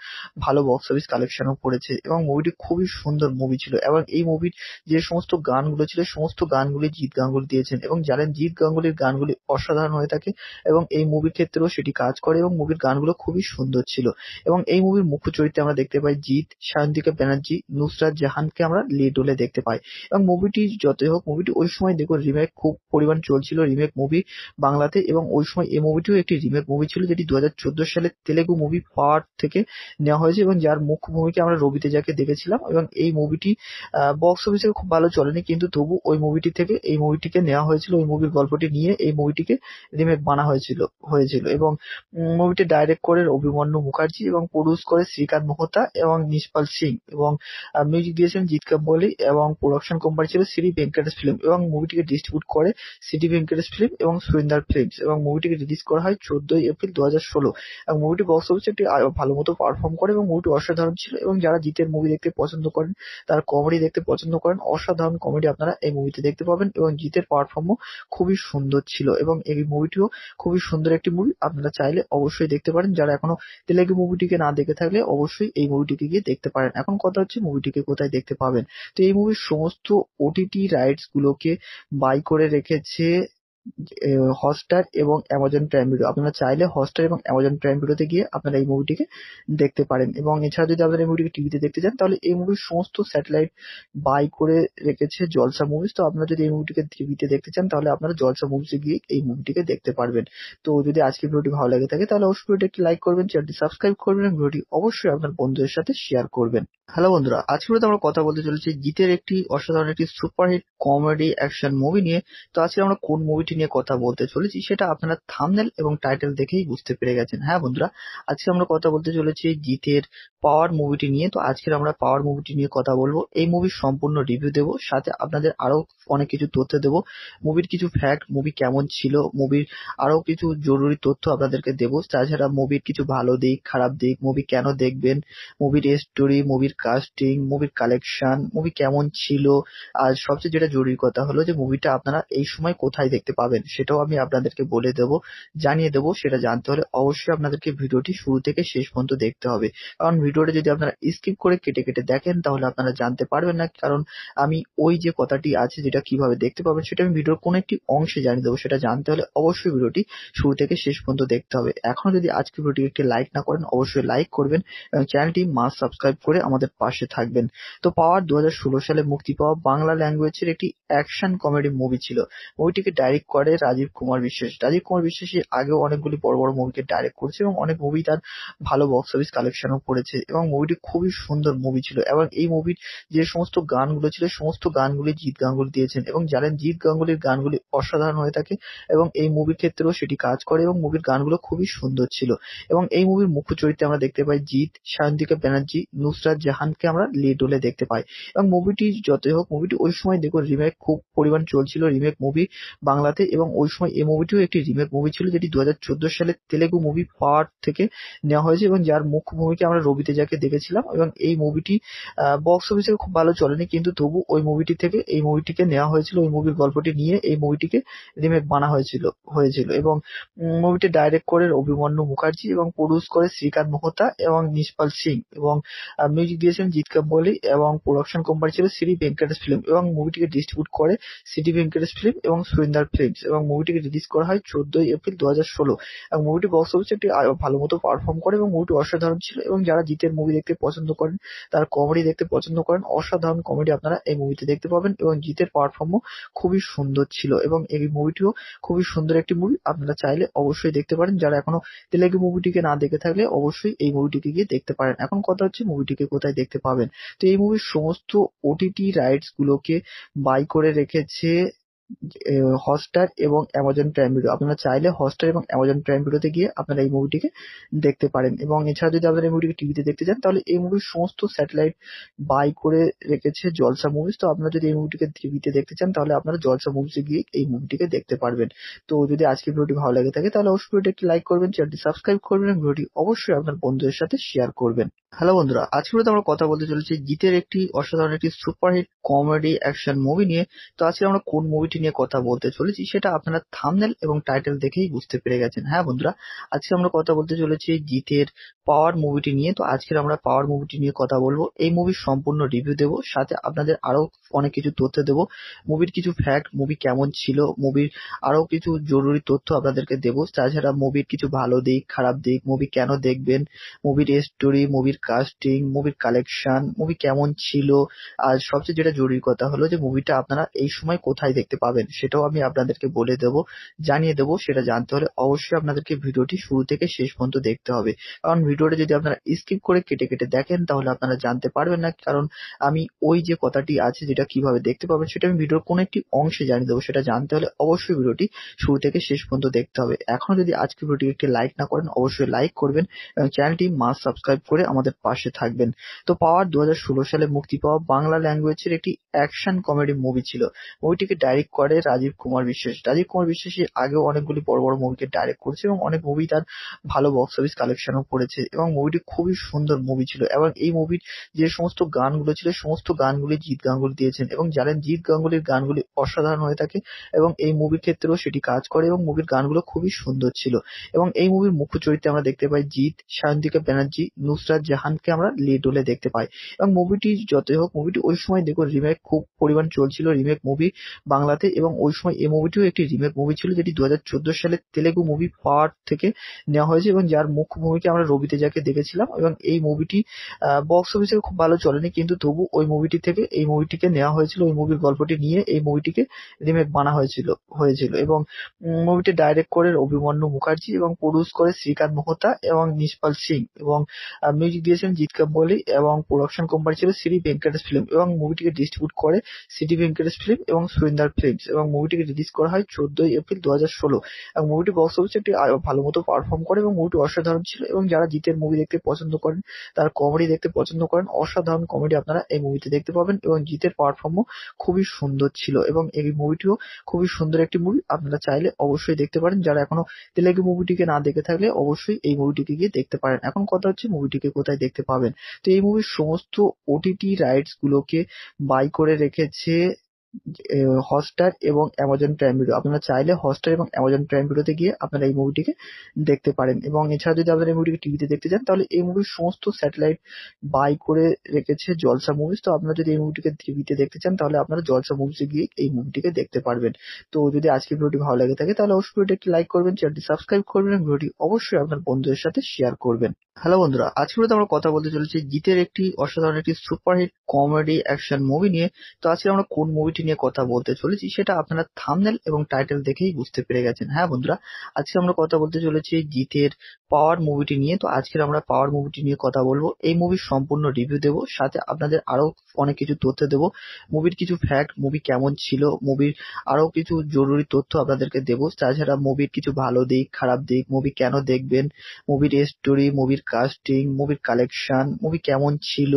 ভালো বক্স অফিস কালেকশনও করেছে এবং মুভিটি খুবই সুন্দর মুভি ছিল এবং এই মুভির যে সমস্ত গানগুলো ছিল সমস্ত গানগুলি জিৎ গাঙ্গুলি দিয়েছেন এবং জানেন জিৎ গাঙ্গুলির গানগুলি অসাধারণ হয়ে থাকে এবং এই মুভির ক্ষেত্রেও সেটি কাজ করে এবং মুভির গানগুলো খুবই সুন্দর ছিল এবং এই মুভির মুখ্য চরিত্রে আমরা দেখতে পাই জিৎ সায়ন্তিকা ব্যানার্জি নুসরাত রেহানকে আমরা লিড রোলে দেখতে পাই এবং মুভিটি যতই হোক মুভিটি ওই সময় দেখো রিমেক খুব পরিমাণ চলছিল রিমেক মুভি বাংলাতে এবং ওই সময় এই মুভিটিও একটি রিমেক মুভি ছিল যেটি দু হাজার চোদ্দো সালে তেলেগু মুভি ফার থেকে নেওয়া হয়েছে এবং যার মুখ্য ভূমিকে আমরা রবিতে যাকে দেখেছিলাম এবং এই মুভিটি বক্স অফিসে খুব ভালো চলেনি কিন্তু তবু ওই মুভিটি থেকে এই মুভিটিকে নেওয়া হয়েছিল ওই মুভির গল্পটি নিয়ে এই মুভিটিকে রিমেক বানা হয়েছিল হয়েছিল এবং মুভিটি ডাইরেক্ট করে অভিমন্যু মুখার্জি এবং প্রডিউস করে শ্রীকান্ত মোহতা এবং নিষ্পাল সিং এবং মিউজিক দিয়েছেন জিৎ কাম্বলি এবং প্রোডাকশন কোম্পানি ছিল শ্রী ভেঙ্কটেশ ফিল্ম এবং মুভিটিকে ডিস্ট্রিবিউট করে সিটি ভেঙ্কটেশ ফিল্ম এবং সুরিন্দার ফিল্মস এবং মুভিটিকে রিলিজ করা হয় চোদ্দই এপ্রিল দু হাজার ষোলো এবং মুভিটি বক্স অফিসে একটি ভালো মতো পারফর্ম করে এবং মুভিটি অসাধারণ ছিল এবং যারা জিতের মুভি দেখতে পছন্দ করেন তার কমেডি দেখতে পছন্দ করেন অসাধারণ কমেডি আপনারা এই মুভিতে দেখতে পাবেন এবং জিতের পারফর্মও খুবই সুন্দর ছিল এবং এই মুভিটিও খুবই সুন্দর একটি মুভি আপনারা চাইলে অবশ্যই দেখতে পারেন যারা এখনো তেলেগু মুভিটিকে না দেখে থাকলে অবশ্যই এই মুভিটিকে গিয়ে দেখতে পারেন এখন কথা হচ্ছে মুভিটিকে কোথায় দেখতে পাবেন তো এই মুভির সমস্ত ওটিটি রাইটস গুলোকে বাই করে রেখেছে হটস্টার এবং অ্যামাজন প্রাইম ভিডিও আপনারা চাইলে হটস্টার এবং অ্যামাজন প্রাইম ভিডিওতে গিয়ে আপনারা এই মুভিটিকে দেখতে পারেন এবং এছাড়া যদি আপনারা এই মুভিটিকে টিভিতে দেখতে চান তাহলে এই মুভির সমস্ত স্যাটেলাইট বাই করে রেখেছে জলসা মুভিস তো আপনারা যদি এই মুভিটিকে টিভিতে দেখতে চান তাহলে আপনারা জলসা মুভিসে গিয়ে এই মুভিটিকে দেখতে পারবেন তো যদি আজকের ভিডিওটি ভালো লাগে থাকে তাহলে অবশ্যই ভিডিওটি একটি লাইক করবেন চ্যানেলটি সাবস্ক্রাইব করবেন এবং ভিডিওটি অবশ্যই আপনার বন্ধুদের সাথে শেয়ার করবেন হ্যালো বন্ধুরা আজকে বলতে আমরা কথা বলতে চলেছি জিতের একটি অসাধারণ একটি সুপারহিট কমেডি অ্যাকশন মুভি নিয়ে তো আজকে আমরা কোন মুভিটি নিয়ে কথা বলতে চলেছি সেটা আপনারা থামনেল এবং টাইটেল দেখেই বুঝতে পেরে গেছেন হ্যাঁ বন্ধুরা আজকে আমরা কথা বলতে চলেছি জিতের পাওয়ার মুভিটি নিয়ে তো আজকে আমরা পাওয়ার মুভিটি নিয়ে কথা বলবো এই মুভির সম্পূর্ণ রিভিউ দেব সাথে আপনাদের আরও অনেক কিছু তথ্য দেব মুভির কিছু ফ্যাক্ট মুভি কেমন ছিল মুভির আরও কিছু জরুরি তথ্য আপনাদেরকে দেবো তাছাড়া মুভির কিছু ভালো দিক খারাপ দিক মুভি কেন দেখবেন মুভির স্টোরি মুভির কাস্টিং মুভির কালেকশন মুভি কেমন ছিল আর সবচেয়ে যেটা জরুরি কথা হলো যে মুভিটা আপনারা এই সময় কোথায় দেখতে পাবেন সেটাও আমি আপনাদেরকে বলে দেব জানিয়ে দেব সেটা জানতে হলে অবশ্যই আপনাদেরকে ভিডিওটি শুরু থেকে শেষ পর্যন্ত দেখতে হবে কারণ ভিডিওটা যদি আপনারা স্কিপ করে কেটে কেটে দেখেন তাহলে আপনারা জানতে পারবেন না কারণ আমি ওই যে কথাটি আছে যেটা কিভাবে দেখতে পাবেন সেটা আমি ভিডিওর কোনো একটি অংশে জানিয়ে দেবো সেটা জানতে হলে অবশ্যই ভিডিওটি শুরু থেকে শেষ পর্যন্ত দেখতে হবে এখন যদি আজকে ভিডিওটি একটি লাইক না করেন অবশ্যই লাইক করবেন এবং চ্যানেলটি মাস সাবস্ক্রাইব করে আমাদের পাশে থাকবেন তো পাওয়ার দু সালে মুক্তি পাওয়া বাংলা ল্যাঙ্গুয়েজের একটি অ্যাকশন কমেডি মুভি ছিল মুভিটিকে ডাইরেক্ট করে রাজীব কুমার বিশ্বাস রাজীব কুমার বিশ্বাসের আগেও অনেকগুলি বড় বড় মুভিকে ডাইরেক্ট করেছে এবং অনেক মুভি তার ভালো বক্স অফিস কালেকশনও করেছে এবং মুভিটি খুবই সুন্দর মুভি ছিল এবং এই মুভির যে সমস্ত গানগুলো ছিল সমস্ত গানগুলি জিৎ গাঙ্গুলি দিয়েছেন এবং জানেন জিৎ গাঙ্গুলির গানগুলি অসাধারণ হয়ে থাকে এবং এই মুভির ক্ষেত্রেও সেটি কাজ করে এবং মুভির গানগুলো খুবই সুন্দর ছিল এবং এই মুভির মুখ্য চরিত্রে আমরা দেখতে পাই জিৎ সায়ন্তিকা ব্যানার্জি নুসরাত জাহান খানকে আমরা লিড রোলে দেখতে পাই এবং মুভিটি যতই হোক মুভিটি ওই সময় দেখুন রিমেক খুব পরিমাণ চলছিল রিমেক মুভি বাংলাতে এবং ওই সময় এই মুভিটিও একটি রিমেক মুভি ছিল যেটি দু সালে তেলেগু মুভি পাওয়ার থেকে নেওয়া হয়েছে এবং যার মুখ্য ভূমিকা আমরা রবিতে যাকে দেখেছিলাম এবং এই মুভিটি বক্স অফিসে খুব ভালো চলেনি কিন্তু তবু ওই মুভিটি থেকে এই মুভিটিকে নেওয়া হয়েছিল ওই মুভির গল্পটি নিয়ে এই মুভিটিকে রিমেক বানা হয়েছিল হয়েছিল এবং মুভিটি ডাইরেক্ট করে অভিমন্যু মুখার্জি এবং প্রডিউস করে শ্রীকান্ত মোহতা এবং নিষ্পাল সিং এবং মিউজিক দিয়েছেন জিৎ কাম্বলি এবং প্রোডাকশন কোম্পানি ছিল শ্রী ভেঙ্কটেশ ফিল্ম এবং মুভিটিকে ডিস্ট্রিবিউট করে সিটি ভেঙ্কটেশ ফিল্ম এবং সুরিন্দার ফিল্মস এবং মুভিটিকে রিলিজ করা হয় চোদ্দই এপ্রিল দু হাজার ষোলো এবং মুভিটি বক্স অফিসে একটি ভালো মতো পারফর্ম করে এবং মুভিটি অসাধারণ ছিল এবং যারা জিতের মুভি দেখতে পছন্দ করেন তার কমেডি দেখতে পছন্দ করেন অসাধারণ কমেডি আপনারা এই মুভিতে দেখতে পাবেন এবং জিতের পারফর্মও খুবই সুন্দর ছিল এবং এই মুভিটিও খুবই সুন্দর একটি মুভি আপনারা চাইলে অবশ্যই দেখতে পারেন যারা এখনো তেলেগু মুভিটিকে না দেখে থাকলে অবশ্যই এই মুভিটিকে গিয়ে দেখতে পারেন এখন কথা হচ্ছে মুভিটিকে কোথায় রাস্তায় দেখতে পাবেন তো এই মুভির সমস্ত ওটিটি রাইটস গুলোকে বাই করে রেখেছে হটস্টার এবং অ্যামাজন প্রাইম ভিডিও আপনারা চাইলে হটস্টার এবং অ্যামাজন প্রাইম ভিডিওতে গিয়ে আপনারা এই মুভিটিকে দেখতে পারেন এবং এছাড়া যদি আপনারা এই মুভিটিকে টিভিতে দেখতে চান তাহলে এই মুভির সমস্ত স্যাটেলাইট বাই করে রেখেছে জলসা মুভিজ তো আপনারা যদি এই মুভিটিকে টিভিতে দেখতে চান তাহলে আপনারা জলসা মুভিজে গিয়ে এই মুভিটিকে দেখতে পারবেন তো যদি আজকের ভিডিওটি ভালো লাগে থাকে তাহলে অবশ্যই ভিডিওটি একটি লাইক করবেন চ্যানেলটি সাবস্ক্রাইব করবেন ভিডিওটি অবশ্যই আপনার বন্ধুদের সাথে শেয়ার করবেন হ্যালো বন্ধুরা আজকে ভিডিওতে আমরা কথা বলতে চলেছি গীতের একটি অসাধারণ একটি সুপারহিট কমেডি অ্যাকশন মুভি নিয়ে তো আজকে আমরা কোন মুভিটি নিয়ে কথা বলতে চলেছি সেটা আপনারা থামনেল এবং টাইটেল দেখেই বুঝতে পেরে গেছেন হ্যাঁ বন্ধুরা আজকে আমরা কথা বলতে চলেছি গীতের পাওয়ার মুভিটি নিয়ে তো আজকে আমরা পাওয়ার মুভিটি নিয়ে কথা বলবো এই মুভির সম্পূর্ণ রিভিউ দেবো সাথে আপনাদের আরও অনেক কিছু তথ্য দেবো মুভির কিছু ফ্যাক্ট মুভি কেমন ছিল মুভির আরও কিছু জরুরি তথ্য আপনাদেরকে দেবো তাছাড়া মুভির কিছু ভালো দিক খারাপ দিক মুভি কেন দেখবেন মুভির স্টোরি মুভির কাস্টিং মুভির কালেকশন মুভি কেমন ছিল আর সবচেয়ে যেটা জরুরি কথা হলো যে মুভিটা আপনারা এই সময় কোথায় দেখতে পাবেন সেটাও আমি আপনাদেরকে বলে দেব জানিয়ে দেব সেটা জানতে হলে অবশ্যই আপনাদেরকে ভিডিওটি শুরু থেকে শেষ পর্যন্ত দেখতে হবে কারণ ভিডিওটা যদি আপনারা স্কিপ করে কেটে কেটে দেখেন তাহলে আপনারা জানতে পারবেন না কারণ আমি ওই যে কথাটি আছে যেটা কিভাবে দেখতে পাবেন সেটা আমি ভিডিওর কোনো একটি অংশে জানিয়ে দেবো সেটা জানতে হলে অবশ্যই ভিডিওটি শুরু থেকে শেষ পর্যন্ত দেখতে হবে এখন যদি আজকে ভিডিওটি একটি লাইক না করেন অবশ্যই লাইক করবেন এবং চ্যানেলটি মাস সাবস্ক্রাইব করে আমাদের আমাদের পাশে থাকবেন তো পাওয়ার দু সালে মুক্তি পাওয়া বাংলা ল্যাঙ্গুয়েজের একটি অ্যাকশন কমেডি মুভি ছিল মুভিটিকে ডাইরেক্ট করে রাজীব কুমার বিশ্বাস রাজীব কুমার বিশ্বাস এর আগেও অনেকগুলি বড় বড় মুভিকে ডাইরেক্ট করেছে এবং অনেক মুভি তার ভালো বক্স অফিস কালেকশনও করেছে এবং মুভিটি খুবই সুন্দর মুভি ছিল এবং এই মুভির যে সমস্ত গানগুলো ছিল সমস্ত গানগুলি জিৎ গাঙ্গুলি দিয়েছেন এবং জানেন জিৎ গাঙ্গুলির গানগুলি অসাধারণ হয়ে থাকে এবং এই মুভির ক্ষেত্রেও সেটি কাজ করে এবং মুভির গানগুলো খুবই সুন্দর ছিল এবং এই মুভির মুখ্য চরিত্রে আমরা দেখতে পাই জিৎ সায়ন্তিকা ব্যানার্জি নুসরাত জাহান জাহানকে আমরা লিড রোলে দেখতে পাই এবং মুভিটি যতই হোক মুভিটি ওই সময় দেখুন রিমেক খুব পরিমাণ চলছিল রিমেক মুভি বাংলাতে এবং ওই সময় এই মুভিটিও একটি রিমেক মুভি ছিল যেটি দু হাজার চোদ্দো সালে তেলেগু মুভি পার্ট থেকে নেওয়া হয়েছে এবং যার মুখ্য ভূমিকে আমরা রবিতে যাকে দেখেছিলাম এবং এই মুভিটি বক্স অফিসে খুব ভালো চলেনি কিন্তু তবু ওই মুভিটি থেকে এই মুভিটিকে নেওয়া হয়েছিল ওই মুভির গল্পটি নিয়ে এই মুভিটিকে রিমেক বানা হয়েছিল হয়েছিল এবং মুভিটি ডাইরেক্ট করে অভিমন্যু মুখার্জি এবং প্রডিউস করে শ্রীকান্ত মোহতা এবং নিষ্পাল সিং এবং মিউজিক দিয়েছেন জিৎ কাম্বলি এবং প্রোডাকশন কোম্পানি ছিল শ্রী ভেঙ্কটেশ ফিল্ম এবং মুভিটিকে ডিস্ট্রিবিউট করে সিটি ভেঙ্কটেশ ফিল্ম এবং সুরিন্দার ফিল্ম এবং মুভিটিকে রিলিজ করা হয় চোদ্দই এপ্রিল দু হাজার ষোলো এবং মুভিটি বক্স অফিসে একটি ভালো মতো পারফর্ম করে এবং মুভিটি অসাধারণ ছিল এবং যারা জিতের মুভি দেখতে পছন্দ করেন তার কমেডি দেখতে পছন্দ করেন অসাধারণ কমেডি আপনারা এই মুভিতে দেখতে পাবেন এবং জিতের পারফর্মও খুবই সুন্দর ছিল এবং এই মুভিটিও খুবই সুন্দর একটি মুভি আপনারা চাইলে অবশ্যই দেখতে পারেন যারা এখনো তেলেগু মুভিটিকে না দেখে থাকলে অবশ্যই এই মুভিটিকে গিয়ে দেখতে পারেন এখন কথা হচ্ছে মুভিটিকে কোথায় দেখতে পাবেন তো এই মুভির সমস্ত ওটিটি রাইটস গুলোকে বাই করে রেখেছে হটস্টার এবং অ্যামাজন প্রাইম ভিডিও আপনারা চাইলে হটস্টার এবং অ্যামাজন প্রাইম ভিডিওতে গিয়ে আপনারা এই মুভিটিকে দেখতে পারেন এবং এছাড়া যদি আপনারা এই মুভিটিকে টিভিতে দেখতে চান তাহলে এই মুভির সমস্ত স্যাটেলাইট বাই করে রেখেছে জলসা মুভিস তো আপনারা যদি এই মুভিটিকে টিভিতে দেখতে চান তাহলে আপনারা জলসা মুভিসে গিয়ে এই মুভিটিকে দেখতে পারবেন তো যদি আজকের ভিডিওটি ভালো লাগে থাকে তাহলে অবশ্যই ভিডিওটি লাইক করবেন চ্যানেলটি সাবস্ক্রাইব করবেন ভিডিওটি অবশ্যই আপনার বন্ধুদের সাথে শেয়ার করবেন হ্যালো বন্ধুরা আজকে আমরা কথা বলতে চলেছি জিতের একটি অসাধারণ একটি সুপারহিট কমেডি অ্যাকশন মুভি নিয়ে তো আজকে আমরা কোন মুভিটি নিয়ে কথা বলতে চলেছি সেটা আপনারা থামনেল এবং টাইটেল দেখেই বুঝতে পেরে গেছেন হ্যাঁ বন্ধুরা আজকে আমরা কথা বলতে চলেছি জিতের পাওয়ার মুভিটি নিয়ে তো আজকে আমরা পাওয়ার মুভিটি নিয়ে কথা বলবো এই মুভির সম্পূর্ণ রিভিউ দেব সাথে আপনাদের আরও অনেক কিছু তথ্য দেব মুভির কিছু ফ্যাক্ট মুভি কেমন ছিল মুভির আরও কিছু জরুরি তথ্য আপনাদেরকে দেবো তাছাড়া মুভির কিছু ভালো দিক খারাপ দিক মুভি কেন দেখবেন মুভির স্টোরি মুভির কাস্টিং মুভির কালেকশন মুভি কেমন ছিল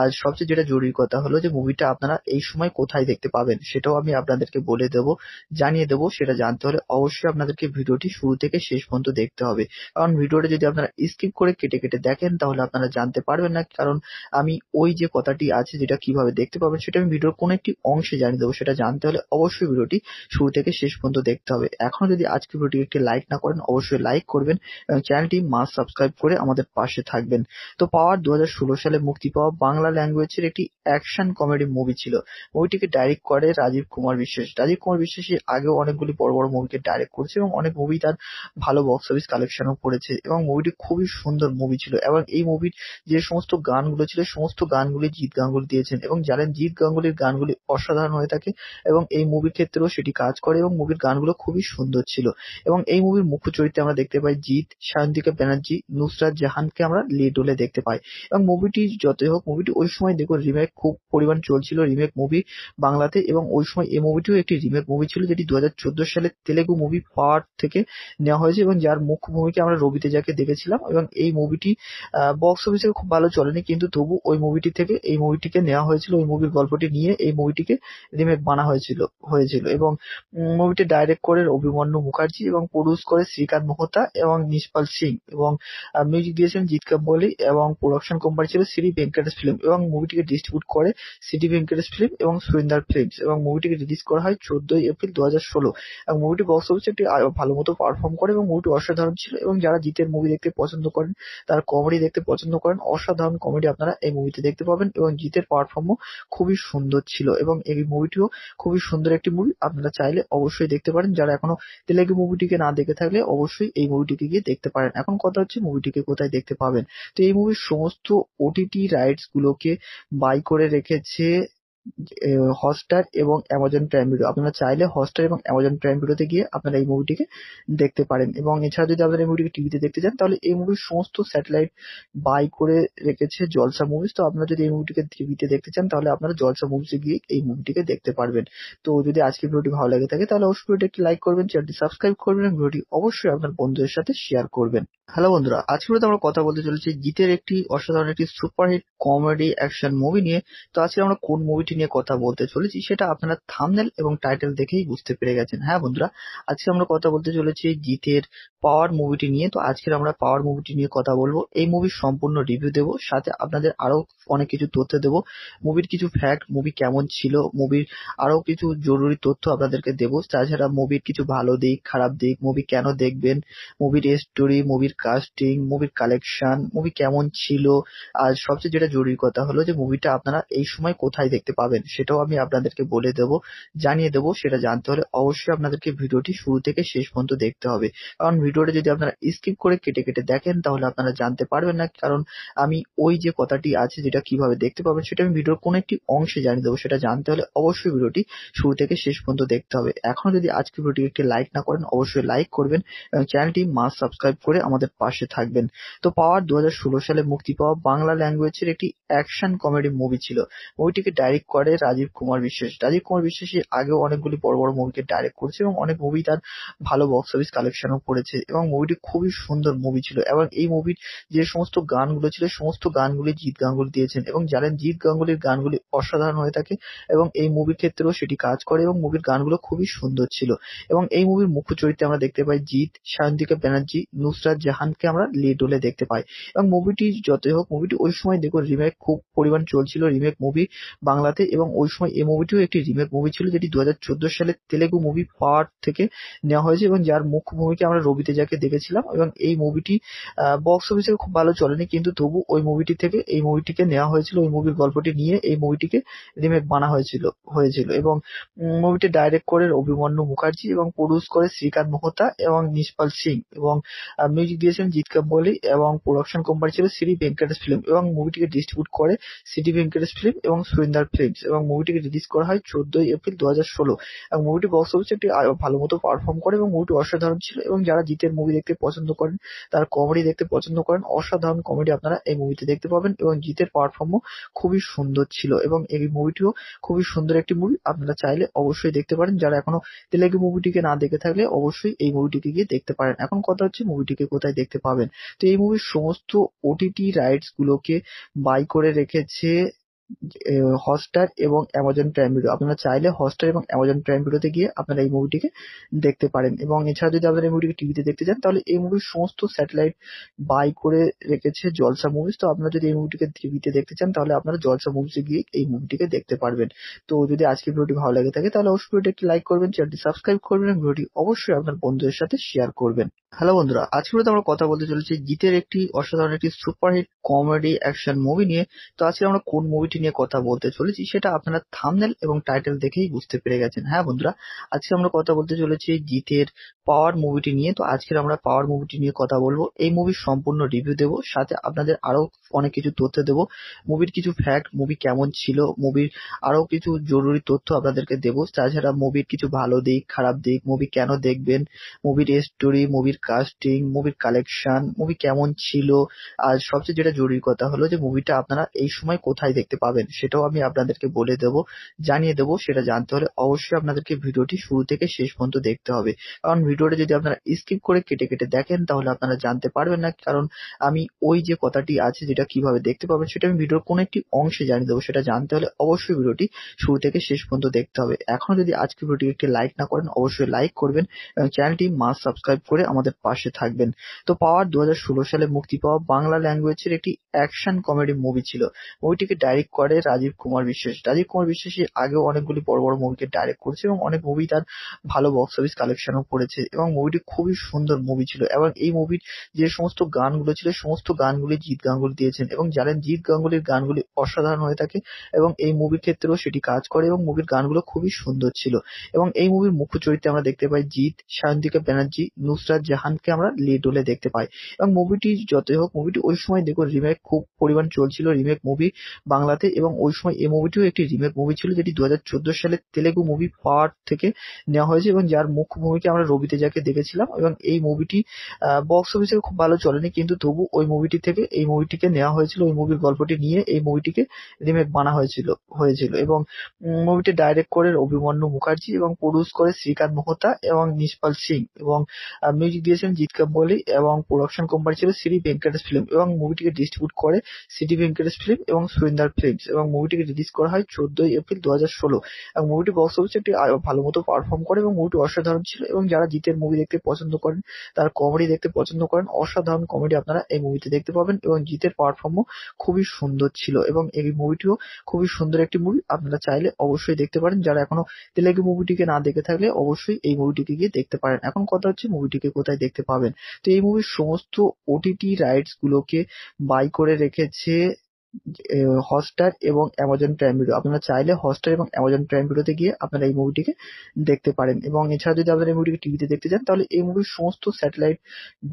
আর সবচেয়ে যেটা জরুরি কথা হলো যে মুভিটা আপনারা এই সময় কোথায় দেখতে পাবেন সেটাও আমি আপনাদেরকে বলে দেব জানিয়ে দেব সেটা জানতে হলে অবশ্যই আপনাদেরকে ভিডিওটি শুরু থেকে শেষ পর্যন্ত দেখতে হবে কারণ ভিডিওটা যদি আপনারা স্কিপ করে কেটে কেটে দেখেন তাহলে আপনারা জানতে পারবেন না কারণ আমি ওই যে কথাটি আছে যেটা কিভাবে দেখতে পাবেন সেটা আমি ভিডিওর কোনো একটি অংশে জানিয়ে দেবো সেটা জানতে হলে অবশ্যই ভিডিওটি শুরু থেকে শেষ পর্যন্ত দেখতে হবে এখন যদি আজকে ভিডিওটি একটি লাইক না করেন অবশ্যই লাইক করবেন চ্যানেলটি মাস সাবস্ক্রাইব করে আমাদের আমাদের পাশে থাকবেন তো পাওয়ার দু সালে মুক্তি পাওয়া বাংলা ল্যাঙ্গুয়েজের একটি অ্যাকশন কমেডি মুভি ছিল মুভিটিকে ডাইরেক্ট করে রাজীব কুমার বিশ্বাস রাজীব কুমার বিশ্বাস আগেও অনেকগুলি বড় বড় মুভিকে ডাইরেক্ট করেছে এবং অনেক মুভি তার ভালো বক্স অফিস কালেকশনও করেছে এবং মুভিটি খুবই সুন্দর মুভি ছিল এবং এই মুভির যে সমস্ত গানগুলো ছিল সমস্ত গানগুলি জিৎ গাঙ্গুলি দিয়েছেন এবং জানেন জিৎ গাঙ্গুলির গানগুলি অসাধারণ হয়ে থাকে এবং এই মুভির ক্ষেত্রেও সেটি কাজ করে এবং মুভির গানগুলো খুবই সুন্দর ছিল এবং এই মুভির মুখ্য চরিত্রে আমরা দেখতে পাই জিৎ সায়ন্তিকা ব্যানার্জি নুসরাত জাহানকে আমরা লিড রোলে দেখতে পাই এবং মুভিটি যতই হোক মুভিটি ওই সময় দেখো রিমেক খুব পরিমাণ চলছিল রিমেক মুভি বাংলাতে এবং ওই সময় এই মুভিটিও একটি রিমেক মুভি ছিল যেটি দু হাজার চোদ্দো সালে তেলেগু মুভি পাওয়ার থেকে নেওয়া হয়েছে এবং যার মুখ্য ভূমিকা আমরা রবিতে যাকে দেখেছিলাম এবং এই মুভিটি বক্স অফিসে খুব ভালো চলেনি কিন্তু তবু ওই মুভিটি থেকে এই মুভিটিকে নেওয়া হয়েছিল ওই মুভির গল্পটি নিয়ে এই মুভিটিকে রিমেক বানা হয়েছিল হয়েছিল এবং মুভিটি ডাইরেক্ট করে অভিমন্যু মুখার্জি এবং প্রডিউস করে শ্রীকান্ত মহতা এবং নিষ্পাল সিং এবং মিউজিক দিয়েছেন জিৎ কাম্বলি এবং প্রোডাকশন কোম্পানি ছিল শ্রী ভেঙ্কটেশ ফিল্ম এবং মুভিটিকে ডিস্ট্রিবিউট করে সিটি ভেঙ্কটেশ ফিল্ম এবং সুরিন্দার ফিল্মস এবং মুভিটিকে রিলিজ করা হয় চোদ্দই এপ্রিল দু হাজার ষোলো এবং মুভিটি বক্স অফিসে একটি ভালো মতো পারফর্ম করে এবং মুভিটি অসাধারণ ছিল এবং যারা জিতের মুভি দেখতে পছন্দ করেন তারা কমেডি দেখতে পছন্দ করেন অসাধারণ কমেডি আপনারা এই মুভিতে দেখতে পাবেন এবং জিতের পারফর্মও খুবই সুন্দর ছিল এবং এই মুভিটিও খুবই সুন্দর একটি মুভি আপনারা চাইলে অবশ্যই দেখতে পারেন যারা এখনো তেলেগু মুভিটিকে না দেখে থাকলে অবশ্যই এই মুভিটিকে গিয়ে দেখতে পারেন এখন কথা হচ্ছে মুভিটিকে কোথায় আপনারা দেখতে পাবেন তো এই মুভির সমস্ত ওটিটি রাইটস গুলোকে বাই করে রেখেছে হটস্টার এবং অ্যামাজন প্রাইম ভিডিও আপনারা চাইলে হটস্টার এবং অ্যামাজন প্রাইম ভিডিওতে গিয়ে আপনারা এই মুভিটিকে দেখতে পারেন এবং এছাড়া যদি আপনারা এই মুভিটিকে টিভিতে দেখতে চান তাহলে এই মুভির সমস্ত স্যাটেলাইট বাই করে রেখেছে জলসা মুভিজ তো আপনারা যদি এই মুভিটিকে টিভিতে দেখতে চান তাহলে আপনারা জলসা মুভিজে গিয়ে এই মুভিটিকে দেখতে পারবেন তো যদি আজকে ভিডিওটি ভালো লাগে থাকে তাহলে অবশ্যই ভিডিওটি একটি লাইক করবেন চ্যানেলটি সাবস্ক্রাইব করবেন এবং ভিডিওটি অবশ্যই আপনার বন্ধুদের সাথে শেয়ার করবেন হ্যালো বন্ধুরা আজকে আমরা কথা বলতে চলেছি জিতের একটি অসাধারণ একটি সুপারহিট কমেডি অ্যাকশন মুভি নিয়ে তো আজকে আমরা কোন মুভিটি নিয়ে কথা বলতে চলেছি সেটা আপনারা থামনেল এবং টাইটেল দেখেই বুঝতে পেরে গেছেন হ্যাঁ বন্ধুরা আজকে আমরা কথা বলতে চলেছি জিতের পাওয়ার মুভিটি নিয়ে তো আজকে আমরা পাওয়ার মুভিটি নিয়ে কথা বলবো এই মুভির সম্পূর্ণ রিভিউ দেব সাথে আপনাদের আরও অনেক কিছু তথ্য দেব মুভির কিছু ফ্যাক্ট মুভি কেমন ছিল মুভির আরও কিছু জরুরি তথ্য আপনাদেরকে দেবো তাছাড়া মুভির কিছু ভালো দিক খারাপ দিক মুভি কেন দেখবেন মুভির স্টোরি মুভির কাস্টিং মুভির কালেকশন মুভি কেমন ছিল আর সবচেয়ে যেটা জরুরি কথা হলো যে মুভিটা আপনারা এই সময় কোথায় দেখতে পাবেন সেটাও আমি আপনাদেরকে বলে দেব জানিয়ে দেব সেটা জানতে হলে অবশ্যই আপনাদেরকে ভিডিওটি শুরু থেকে শেষ পর্যন্ত দেখতে হবে কারণ ভিডিওটা যদি আপনারা স্কিপ করে কেটে কেটে দেখেন তাহলে আপনারা জানতে পারবেন না কারণ আমি ওই যে কথাটি আছে যেটা কিভাবে দেখতে পাবেন সেটা আমি ভিডিওর কোনো একটি অংশে জানিয়ে দেবো সেটা জানতে হলে অবশ্যই ভিডিওটি শুরু থেকে শেষ পর্যন্ত দেখতে হবে এখন যদি আজকে ভিডিওটি একটি লাইক না করেন অবশ্যই লাইক করবেন এবং চ্যানেলটি মাস সাবস্ক্রাইব করে আমাদের আমাদের পাশে থাকবেন তো পাওয়ার দু সালে মুক্তি পাওয়া বাংলা ল্যাঙ্গুয়েজের একটি অ্যাকশন কমেডি মুভি ছিল মুভিটিকে ডাইরেক্ট করে রাজীব কুমার বিশ্বাস রাজীব কুমার বিশ্বাস এর আগেও অনেকগুলি বড় বড় মুভিকে ডাইরেক্ট করেছে এবং অনেক মুভি তার ভালো বক্স অফিস কালেকশনও করেছে এবং মুভিটি খুবই সুন্দর মুভি ছিল এবং এই মুভির যে সমস্ত গানগুলো ছিল সমস্ত গানগুলি জিৎ গাঙ্গুলি দিয়েছেন এবং জানেন জিৎ গাঙ্গুলির গানগুলি অসাধারণ হয়ে থাকে এবং এই মুভির ক্ষেত্রেও সেটি কাজ করে এবং মুভির গানগুলো খুবই সুন্দর ছিল এবং এই মুভির মুখ্য চরিত্রে আমরা দেখতে পাই জিৎ সায়ন্তিকা ব্যানার্জি নুসরাত জাহান হানকে আমরা লিড রোলে দেখতে পাই এবং মুভিটি যতই হোক মুভিটি ওই সময় দেখুন রিমেক খুব পরিমাণ চলছিল রিমেক মুভি বাংলাতে এবং ওই সময় এই মুভিটিও একটি রিমেক মুভি ছিল যেটি দু সালে তেলেগু মুভি পাওয়ার থেকে নেওয়া হয়েছে এবং যার মুখ্য ভূমিকা আমরা রবিতে যাকে দেখেছিলাম এবং এই মুভিটি বক্স অফিসে খুব ভালো চলেনি কিন্তু তবু ওই মুভিটি থেকে এই মুভিটিকে নেওয়া হয়েছিল ওই মুভির গল্পটি নিয়ে এই মুভিটিকে রিমেক বানা হয়েছিল হয়েছিল এবং মুভিটি ডাইরেক্ট করে অভিমন্যু মুখার্জি এবং প্রডিউস করে শ্রীকান্ত মোহতা এবং নিষ্পাল সিং এবং মিউজিক দিয়েছেন জিৎ কাম্বলি এবং প্রোডাকশন কোম্পানি ছিল শ্রী ভেঙ্কটেশ ফিল্ম এবং মুভিটিকে ডিস্ট্রিবিউট করে সিটি ভেঙ্কটেশ ফিল্ম এবং সুরিন্দার ফিল্মস এবং মুভিটিকে রিলিজ করা হয় চোদ্দই এপ্রিল দু হাজার ষোলো এবং মুভিটি বক্স অফিসে একটি ভালো মতো পারফর্ম করে এবং মুভিটি অসাধারণ ছিল এবং যারা জিতের মুভি দেখতে পছন্দ করেন তার কমেডি দেখতে পছন্দ করেন অসাধারণ কমেডি আপনারা এই মুভিতে দেখতে পাবেন এবং জিতের পারফর্মও খুবই সুন্দর ছিল এবং এই মুভিটিও খুবই সুন্দর একটি মুভি আপনারা চাইলে অবশ্যই দেখতে পারেন যারা এখনো তেলেগু মুভিটিকে না দেখে থাকলে অবশ্যই এই মুভিটিকে গিয়ে দেখতে পারেন এখন কথা হচ্ছে মুভিটিকে কোথায় রাস্তায় দেখতে পাবেন তো এই মুভির সমস্ত ওটিটি রাইটস গুলোকে বাই করে রেখেছে হটস্টার এবং অ্যামাজন প্রাইম ভিডিও আপনারা চাইলে হটস্টার এবং অ্যামাজন প্রাইম ভিডিওতে গিয়ে আপনারা এই মুভিটিকে দেখতে পারেন এবং এছাড়া যদি আপনারা এই মুভিটিকে টিভিতে দেখতে চান তাহলে এই মুভির সমস্ত স্যাটেলাইট বাই করে রেখেছে জলসা মুভিস তো আপনারা যদি এই মুভিটিকে টিভিতে দেখতে চান তাহলে আপনারা জলসা মুভিসে গিয়ে এই মুভিটিকে দেখতে পারবেন তো যদি আজকের ভিডিওটি ভালো লাগে থাকে তাহলে অবশ্যই ভিডিওটি লাইক করবেন চ্যানেলটি সাবস্ক্রাইব করবেন ভিডিওটি অবশ্যই আপনার বন্ধুদের সাথে শেয়ার করবেন হ্যালো বন্ধুরা আজকে বলতে আমরা কথা বলতে চলেছি জিতের একটি অসাধারণ একটি সুপারহিট কমেডি অ্যাকশন মুভি নিয়ে তো আজকে আমরা কোন মুভিটি নিয়ে কথা বলতে চলেছি সেটা আপনারা থামনেল এবং টাইটেল দেখেই বুঝতে পেরে গেছেন হ্যাঁ বন্ধুরা আজকে আমরা কথা বলতে চলেছি জিতের পাওয়ার মুভিটি নিয়ে তো আজকে আমরা পাওয়ার মুভিটি নিয়ে কথা বলবো এই মুভির সম্পূর্ণ রিভিউ দেবো সাথে আপনাদের আরও অনেক কিছু তথ্য দেবো মুভির কিছু ফ্যাক্ট মুভি কেমন ছিল মুভির আরও কিছু জরুরি তথ্য আপনাদেরকে দেবো তাছাড়া মুভির কিছু ভালো দিক খারাপ দিক মুভি কেন দেখবেন মুভির স্টোরি মুভির কাস্টিং মুভির কালেকশন মুভি কেমন ছিল আর সবচেয়ে যেটা জরুরি কথা হলো যে মুভিটা আপনারা এই সময় কোথায় দেখতে পাবেন সেটাও আমি আপনাদেরকে বলে দেব জানিয়ে দেব সেটা জানতে হলে অবশ্যই আপনাদেরকে ভিডিওটি শুরু থেকে শেষ পর্যন্ত দেখতে হবে কারণ ভিডিওটা যদি আপনারা স্কিপ করে কেটে কেটে দেখেন তাহলে আপনারা জানতে পারবেন না কারণ আমি ওই যে কথাটি আছে যেটা কিভাবে দেখতে পাবেন সেটা আমি ভিডিওর কোনো একটি অংশে জানিয়ে দেবো সেটা জানতে হলে অবশ্যই ভিডিওটি শুরু থেকে শেষ পর্যন্ত দেখতে হবে এখন যদি আজকে ভিডিওটি একটি লাইক না করেন অবশ্যই লাইক করবেন এবং চ্যানেলটি মাস সাবস্ক্রাইব করে আমাদের আমাদের পাশে থাকবেন তো পাওয়ার দু সালে মুক্তি পাওয়া বাংলা ল্যাঙ্গুয়েজের একটি অ্যাকশন কমেডি মুভি ছিল মুভিটিকে ডাইরেক্ট করে রাজীব কুমার বিশ্বাস রাজীব কুমার বিশ্বাস আগেও অনেকগুলি বড় বড় মুভিকে ডাইরেক্ট করেছে এবং অনেক মুভি তার ভালো বক্স অফিস কালেকশনও করেছে এবং মুভিটি খুবই সুন্দর মুভি ছিল এবং এই মুভির যে সমস্ত গানগুলো ছিল সমস্ত গানগুলি জিৎ গাঙ্গুলি দিয়েছেন এবং জানেন জিৎ গাঙ্গুলির গানগুলি অসাধারণ হয়ে থাকে এবং এই মুভির ক্ষেত্রেও সেটি কাজ করে এবং মুভির গানগুলো খুবই সুন্দর ছিল এবং এই মুভির মুখ্য চরিত্রে আমরা দেখতে পাই জিৎ সায়ন্তিকা ব্যানার্জি নুসরাত রেহানকে আমরা লিড রোলে দেখতে পাই এবং মুভিটি যতই হোক মুভিটি ওই সময় দেখুন রিমেক খুব পরিমাণ চলছিল রিমেক মুভি বাংলাতে এবং ওই সময় এই মুভিটিও একটি রিমেক মুভি ছিল যেটি দু হাজার চোদ্দো সালে তেলেগু মুভি পার্ট থেকে নেওয়া হয়েছে এবং যার মুখ্য ভূমিকা আমরা রবিতে যাকে দেখেছিলাম এবং এই মুভিটি বক্স অফিসে খুব ভালো চলেনি কিন্তু তবু ওই মুভিটি থেকে এই মুভিটিকে নেওয়া হয়েছিল ওই মুভির গল্পটি নিয়ে এই মুভিটিকে রিমেক বানা হয়েছিল হয়েছিল এবং মুভিটি ডাইরেক্ট করে অভিমন্যু মুখার্জি এবং প্রডিউস করে শ্রীকান্ত মোহতা এবং নিষ্পাল সিং এবং মিউজিক দিয়েছেন জিৎ কাম্বলি এবং প্রোডাকশন কোম্পানি ছিল শ্রী ভেঙ্কটেশ ফিল্ম এবং মুভিটিকে ডিস্ট্রিবিউট করে সিটি ভেঙ্কটেশ ফিল্ম এবং সুরিন্দার ফিল্মস এবং মুভিটিকে রিলিজ করা হয় চোদ্দই এপ্রিল দু হাজার ষোলো এবং মুভিটি বক্স অফিসে একটি ভালো মতো পারফর্ম করে এবং মুভিটি অসাধারণ ছিল এবং যারা জিতের মুভি দেখতে পছন্দ করেন তারা কমেডি দেখতে পছন্দ করেন অসাধারণ কমেডি আপনারা এই মুভিতে দেখতে পাবেন এবং জিতের পারফর্মও খুবই সুন্দর ছিল এবং এই মুভিটিও খুবই সুন্দর একটি মুভি আপনারা চাইলে অবশ্যই দেখতে পারেন যারা এখনো তেলেগু মুভিটিকে না দেখে থাকলে অবশ্যই এই মুভিটিকে গিয়ে দেখতে পারেন এখন কথা হচ্ছে মুভিটিকে কোথায় দেখতে পাবেন তো এই মুভির সমস্ত ওটিটি রাইটস গুলোকে বাই করে রেখেছে হটস্টার এবং অ্যামাজন প্রাইম ভিডিও আপনারা চাইলে হটস্টার এবং অ্যামাজন প্রাইম ভিডিওতে গিয়ে আপনারা এই মুভিটিকে দেখতে পারেন এবং এছাড়া যদি আপনারা এই মুভিটিকে টিভিতে দেখতে চান তাহলে এই মুভির সমস্ত স্যাটেলাইট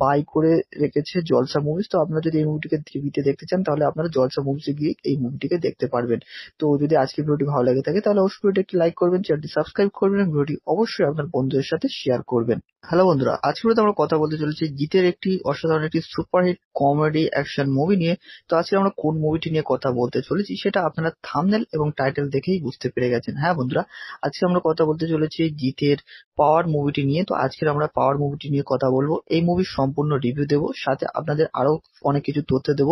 বাই করে রেখেছে জলসা মুভিস তো আপনারা যদি এই মুভিটিকে টিভিতে দেখতে চান তাহলে আপনারা জলসা মুভিসে গিয়ে এই মুভিটিকে দেখতে পারবেন তো যদি আজকের ভিডিওটি ভালো লাগে থাকে তাহলে অবশ্যই ভিডিওটি একটি লাইক করবেন চ্যানেলটি সাবস্ক্রাইব করবেন এবং ভিডিওটি অবশ্যই আপনার বন্ধুদের সাথে শেয়ার করবেন হ্যালো বন্ধুরা আজকে বলতে আমরা কথা বলতে চলেছি জিতের একটি অসাধারণ একটি সুপারহিট কমেডি অ্যাকশন মুভি নিয়ে তো আজকে আমরা কোন মুভিটি নিয়ে কথা বলতে চলেছি সেটা আপনারা থামনেল এবং টাইটেল দেখেই বুঝতে পেরে গেছেন হ্যাঁ বন্ধুরা আজকে আমরা কথা বলতে চলেছি জিতের পাওয়ার মুভিটি নিয়ে তো আজকে আমরা পাওয়ার মুভিটি নিয়ে কথা বলবো এই মুভির সম্পূর্ণ রিভিউ দেব সাথে আপনাদের আরও অনেক কিছু তথ্য দেব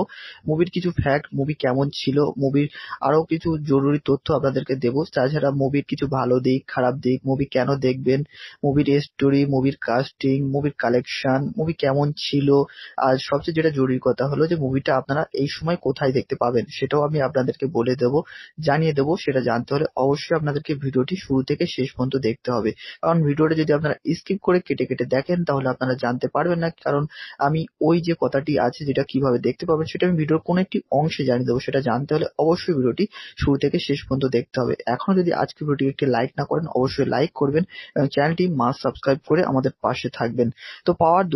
মুভির কিছু ফ্যাক্ট মুভি কেমন ছিল মুভির আরও কিছু জরুরি তথ্য আপনাদেরকে দেবো তাছাড়া মুভির কিছু ভালো দিক খারাপ দিক মুভি কেন দেখবেন মুভির স্টোরি মুভির কাস্টিং মুভির কালেকশন মুভি কেমন ছিল আর সবচেয়ে যেটা জরুরি কথা হলো যে মুভিটা আপনারা এই সময় কোথায় দেখতে পাবেন সেটাও আমি আপনাদেরকে বলে দেব জানিয়ে দেব সেটা জানতে হলে অবশ্যই আপনাদেরকে ভিডিওটি শুরু থেকে শেষ পর্যন্ত দেখতে হবে কারণ ভিডিওটা যদি আপনারা স্কিপ করে কেটে কেটে দেখেন তাহলে আপনারা জানতে পারবেন না কারণ আমি ওই যে কথাটি আছে যেটা কিভাবে দেখতে পাবেন সেটা আমি ভিডিওর কোনো একটি অংশে জানিয়ে দেবো সেটা জানতে হলে অবশ্যই ভিডিওটি শুরু থেকে শেষ পর্যন্ত দেখতে হবে এখন যদি আজকে ভিডিওটি একটি লাইক না করেন অবশ্যই লাইক করবেন এবং চ্যানেলটি মাস সাবস্ক্রাইব করে আমাদের পাশে থাকবেন তো পাওয়ার দু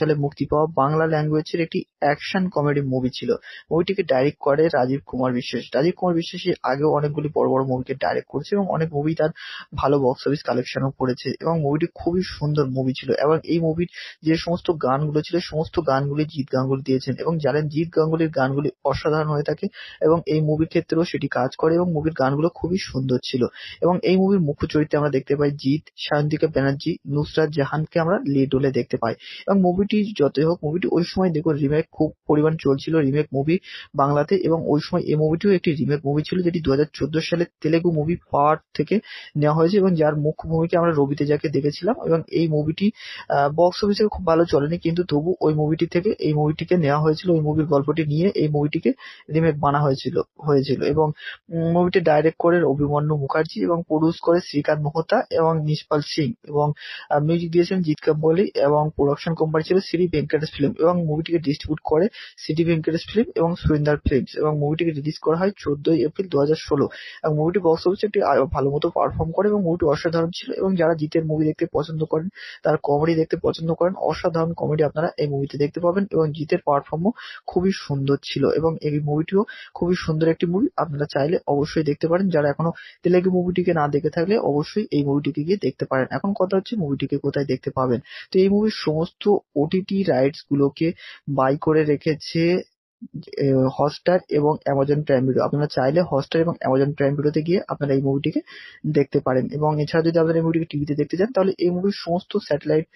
সালে মুক্তি পাওয়া বাংলা ল্যাঙ্গুয়েজের একটি অ্যাকশন কমেডি মুভি ছিল মুভিটিকে ডাইরেক্ট করে রাজীব কুমার বিশ্বাস রাজীব কুমার বিশ্বাসের আগেও অনেকগুলি বড় বড় মুভিকে ডাইরেক্ট করেছে এবং অনেক মুভি তার ভালো বক্স অফিস কালেকশনও করেছে এবং মুভিটি খুবই সুন্দর মুভি ছিল এবং এই মুভির যে সমস্ত গানগুলো ছিল সমস্ত গানগুলি জিৎ গাঙ্গুলি দিয়েছেন এবং জানেন জিৎ গাঙ্গুলির গানগুলি অসাধারণ হয়ে থাকে এবং এই মুভির ক্ষেত্রেও সেটি কাজ করে এবং মুভির গানগুলো খুবই সুন্দর ছিল এবং এই মুভির মুখ্য চরিত্রে আমরা দেখতে পাই জিৎ সায়ন্তিকা ব্যানার্জি নুসরাত জাহান খানকে আমরা লিড রোলে দেখতে পাই এবং মুভিটি যতই হোক মুভিটি ওই সময় দেখুন রিমেক খুব পরিমাণ চলছিল রিমেক মুভি বাংলাতে এবং ওই সময় এই মুভিটিও একটি রিমেক মুভি ছিল যেটি দু সালে তেলেগু মুভি পার্ট থেকে নেওয়া হয়েছে এবং যার মুখ্য ভূমিকা আমরা রবিতে যাকে দেখেছিলাম এবং এই মুভিটি বক্স অফিসে খুব ভালো চলেনি কিন্তু তবু ওই মুভিটি থেকে এই মুভিটিকে নেওয়া হয়েছিল ওই মুভির গল্পটি নিয়ে এই মুভিটিকে রিমেক বানা হয়েছিল হয়েছিল এবং মুভিটি ডাইরেক্ট করে অভিমন্যু মুখার্জি এবং প্রডিউস করে শ্রীকান্ত মোহতা এবং নিষ্পাল সিং এবং মিউজিক দিয়েছেন জিৎ কাম্বলি এবং প্রোডাকশন কোম্পানি ছিল শ্রী ভেঙ্কটেশ ফিল্ম এবং মুভিটিকে ডিস্ট্রিবিউট করে সিটি ভেঙ্কটেশ ফিল্ম এবং সুরিন্দার ফিল্মস এবং মুভিটিকে রিলিজ করা হয় চোদ্দই এপ্রিল দু হাজার ষোলো এবং মুভিটি বক্স অফিসে একটি ভালো মতো পারফর্ম করে এবং মুভিটি অসাধারণ ছিল এবং যারা জিতের মুভি দেখতে পছন্দ করেন তার কমেডি দেখতে পছন্দ করেন অসাধারণ কমেডি আপনারা এই মুভিতে দেখতে পাবেন এবং জিতের পারফর্মও খুবই সুন্দর ছিল এবং এই মুভিটিও খুবই সুন্দর একটি মুভি আপনারা চাইলে অবশ্যই দেখতে পারেন যারা এখনো তেলেগু মুভিটিকে না দেখে থাকলে অবশ্যই এই মুভিটিকে গিয়ে দেখতে পারেন এখন কথা হচ্ছে মুভিটিকে কোথায় অবস্থায় দেখতে পাবেন তো এই মুভির সমস্ত ওটিটি রাইটস গুলোকে বাই করে রেখেছে হটস্টার এবং অ্যামাজন প্রাইম ভিডিও আপনারা চাইলে হটস্টার এবং অ্যামাজন প্রাইম ভিডিওতে গিয়ে আপনারা এই মুভিটিকে দেখতে পারেন এবং এছাড়া যদি আপনারা এই মুভিটিকে টিভিতে দেখতে চান তাহলে এই মুভির সমস্ত স্যাটেলাইট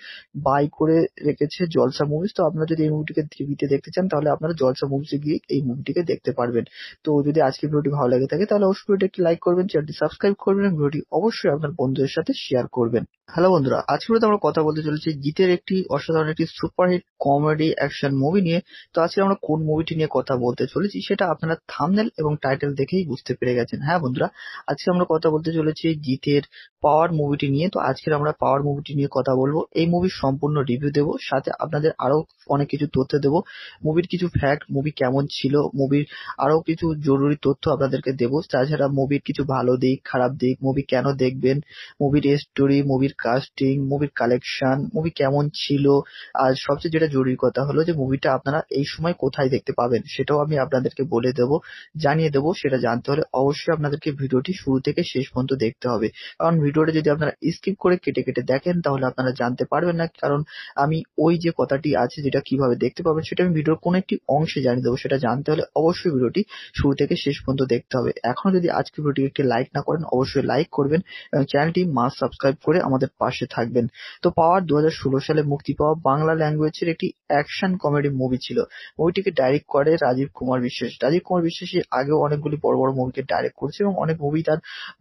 বাই করে রেখেছে জলসা মুভিজ তো আপনারা যদি এই মুভিটিকে টিভিতে দেখতে চান তাহলে আপনারা জলসা মুভিজে গিয়ে এই মুভিটিকে দেখতে পারবেন তো যদি আজকের ভিডিওটি ভালো লাগে থাকে তাহলে অবশ্যই ভিডিওটি একটি লাইক করবেন চ্যানেলটি সাবস্ক্রাইব করবেন ভিডিওটি অবশ্যই আপনার বন্ধুদের সাথে শেয়ার করবেন হ্যালো বন্ধুরা আজকে ভিডিওতে আমরা কথা বলতে চলেছি গীতের একটি অসাধারণ একটি সুপারহিট কমেডি অ্যাকশন মুভি নিয়ে তো আজকে আমরা কোন মুভিটি নিয়ে কথা বলতে চলেছি সেটা আপনারা থামনেল এবং টাইটেল দেখেই বুঝতে পেরে গেছেন হ্যাঁ বন্ধুরা আজকে আমরা কথা বলতে চলেছি গীতের পাওয়ার মুভিটি নিয়ে তো আজকে আমরা পাওয়ার মুভিটি নিয়ে কথা বলবো এই মুভির সম্পূর্ণ রিভিউ দেবো সাথে আপনাদের আরও অনেক কিছু তথ্য দেবো মুভির কিছু ফ্যাক্ট মুভি কেমন ছিল মুভির আরও কিছু জরুরি তথ্য আপনাদেরকে দেবো তাছাড়া মুভির কিছু ভালো দিক খারাপ দিক মুভি কেন দেখবেন মুভির স্টোরি মুভির কাস্টিং মুভির কালেকশন মুভি কেমন ছিল আর সবচেয়ে যেটা জরুরি কথা হলো যে মুভিটা আপনারা এই সময় কোথায় দেখতে পাবেন সেটাও আমি আপনাদেরকে বলে দেব জানিয়ে দেব সেটা জানতে হলে অবশ্যই আপনাদেরকে ভিডিওটি শুরু থেকে শেষ পর্যন্ত দেখতে হবে কারণ ভিডিওটা যদি আপনারা স্কিপ করে কেটে কেটে দেখেন তাহলে আপনারা জানতে পারবেন না কারণ আমি ওই যে কথাটি আছে যেটা কিভাবে দেখতে পাবেন সেটা আমি ভিডিওর কোনো একটি অংশে জানিয়ে দেবো সেটা জানতে হলে অবশ্যই ভিডিওটি শুরু থেকে শেষ পর্যন্ত দেখতে হবে এখন যদি আজকে ভিডিওটি একটি লাইক না করেন অবশ্যই লাইক করবেন এবং চ্যানেলটি মাস সাবস্ক্রাইব করে আমাদের আমাদের পাশে থাকবেন তো পাওয়ার দু সালে মুক্তি পাওয়া বাংলা ল্যাঙ্গুয়েজের একটি অ্যাকশন কমেডি মুভি ছিল মুভিটিকে ডাইরেক্ট করে রাজীব কুমার বিশ্বাস রাজীব কুমার বিশ্বাস এর আগেও অনেকগুলি বড় বড় মুভিকে ডাইরেক্ট করেছে এবং অনেক মুভি তার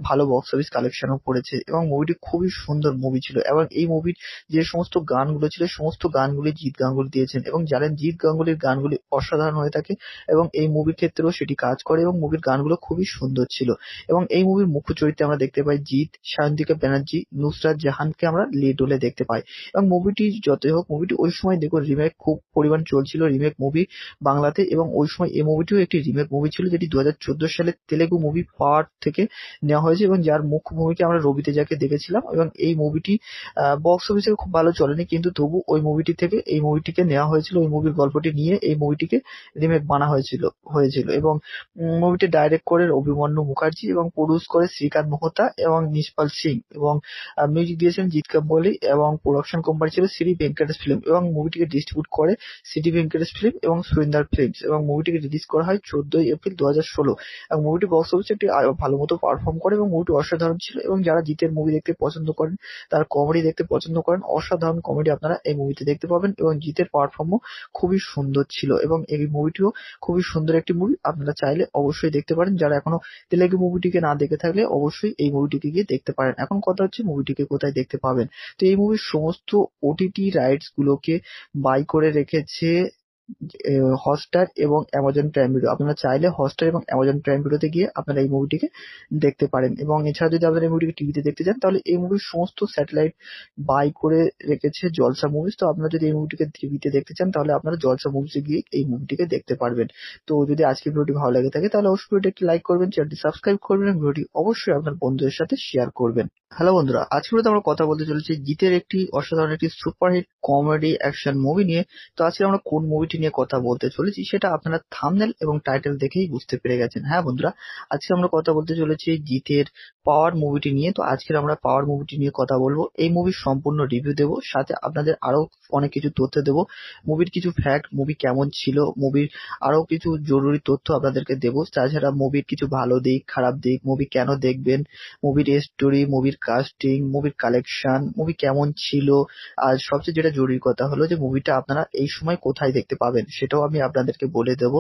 ভালো বক্স অফিস কালেকশনও করেছে এবং মুভিটি খুবই সুন্দর মুভি ছিল এবং এই মুভির যে সমস্ত গানগুলো ছিল সমস্ত গানগুলি জিৎ গাঙ্গুলি দিয়েছেন এবং জানেন জিৎ গাঙ্গুলির গানগুলি অসাধারণ হয়ে থাকে এবং এই মুভির ক্ষেত্রেও সেটি কাজ করে এবং মুভির গানগুলো খুবই সুন্দর ছিল এবং এই মুভির মুখ্য চরিত্রে আমরা দেখতে পাই জিৎ সায়ন্তিকা ব্যানার্জি নুসরাত জাহান হানকে আমরা লিড রোলে দেখতে পাই এবং মুভিটি যতই হোক মুভিটি ওই সময় দেখুন রিমেক খুব পরিমাণ চলছিল রিমেক মুভি বাংলাতে এবং ওই সময় এই মুভিটিও একটি রিমেক মুভি ছিল যেটি দু হাজার চোদ্দো সালে তেলেগু মুভি পার্ট থেকে নেওয়া হয়েছে এবং যার মুখ্য ভূমিকে আমরা রবিতে যাকে দেখেছিলাম এবং এই মুভিটি বক্স অফিসে খুব ভালো চলেনি কিন্তু তবু ওই মুভিটি থেকে এই মুভিটিকে নেওয়া হয়েছিল ওই মুভির গল্পটি নিয়ে এই মুভিটিকে রিমেক বানা হয়েছিল হয়েছিল এবং মুভিটি ডাইরেক্ট করে অভিমন্যু মুখার্জি এবং প্রডিউস করে শ্রীকান্ত মোহতা এবং নিষ্পাল সিং এবং মিউজিক দিয়েছেন জিৎ কাম্বলি এবং প্রোডাকশন কোম্পানি ছিল শ্রী ভেঙ্কটেশ ফিল্ম এবং মুভিটিকে ডিস্ট্রিবিউট করে সিটি ভেঙ্কটেশ ফিল্ম এবং সুরিন্দার ফিল্ম এবং মুভিটিকে রিলিজ করা হয় চোদ্দই এপ্রিল দু হাজার ষোলো এবং মুভিটি বক্স অফিসে একটি ভালো মতো পারফর্ম করে এবং মুভিটি অসাধারণ ছিল এবং যারা জিতের মুভি দেখতে পছন্দ করেন তার কমেডি দেখতে পছন্দ করেন অসাধারণ কমেডি আপনারা এই মুভিতে দেখতে পাবেন এবং জিতের পারফর্মও খুবই সুন্দর ছিল এবং এই মুভিটিও খুবই সুন্দর একটি মুভি আপনারা চাইলে অবশ্যই দেখতে পারেন যারা এখনো তেলেগু মুভিটিকে না দেখে থাকলে অবশ্যই এই মুভিটিকে গিয়ে দেখতে পারেন এখন কথা হচ্ছে মুভিটিকে কোথায় দেখতে পাবেন তো এই মুভির সমস্ত ওটিটি রাইটস গুলোকে বাই করে রেখেছে হটস্টার এবং অ্যামাজন প্রাইম ভিডিও আপনারা চাইলে হটস্টার এবং অ্যামাজন প্রাইম ভিডিওতে গিয়ে আপনারা এই মুভিটিকে দেখতে পারেন এবং এছাড়া যদি আপনারা এই মুভিটিকে টিভিতে দেখতে চান তাহলে এই মুভির সমস্ত স্যাটেলাইট বাই করে রেখেছে জলসা মুভিজ তো আপনারা যদি এই মুভিটিকে টিভিতে দেখতে চান তাহলে আপনারা জলসা মুভিজে গিয়ে এই মুভিটিকে দেখতে পারবেন তো যদি আজকের ভিডিওটি ভালো লাগে থাকে তাহলে অবশ্যই ভিডিওটি লাইক করবেন চ্যানেলটি সাবস্ক্রাইব করবেন ভিডিওটি অবশ্যই আপনার বন্ধুদের সাথে শেয়ার করবেন হ্যালো বন্ধুরা আজকে আমরা কথা বলতে চলেছি জিতের একটি অসাধারণ একটি সুপারহিট কমেডি অ্যাকশন মুভি নিয়ে তো আজকে আমরা কোন মুভিটি নিয়ে কথা বলতে চলেছি সেটা আপনারা থামনেল এবং টাইটেল দেখেই বুঝতে পেরে গেছেন হ্যাঁ বন্ধুরা আজকে আমরা কথা বলতে চলেছি জিতের পাওয়ার মুভিটি নিয়ে তো আজকে আমরা পাওয়ার মুভিটি নিয়ে কথা বলবো এই মুভির সম্পূর্ণ রিভিউ দেব সাথে আপনাদের আরও অনেক কিছু তথ্য দেব মুভির কিছু ফ্যাক্ট মুভি কেমন ছিল মুভির আরও কিছু জরুরি তথ্য আপনাদেরকে দেবো তাছাড়া মুভির কিছু ভালো দিক খারাপ দিক মুভি কেন দেখবেন মুভির স্টোরি মুভির কাস্টিং মুভির কালেকশন মুভি কেমন ছিল আর সবচেয়ে যেটা জরুরি কথা হলো যে মুভিটা আপনারা এই সময় কোথায় দেখতে পাবেন সেটাও আমি আপনাদেরকে বলে দেব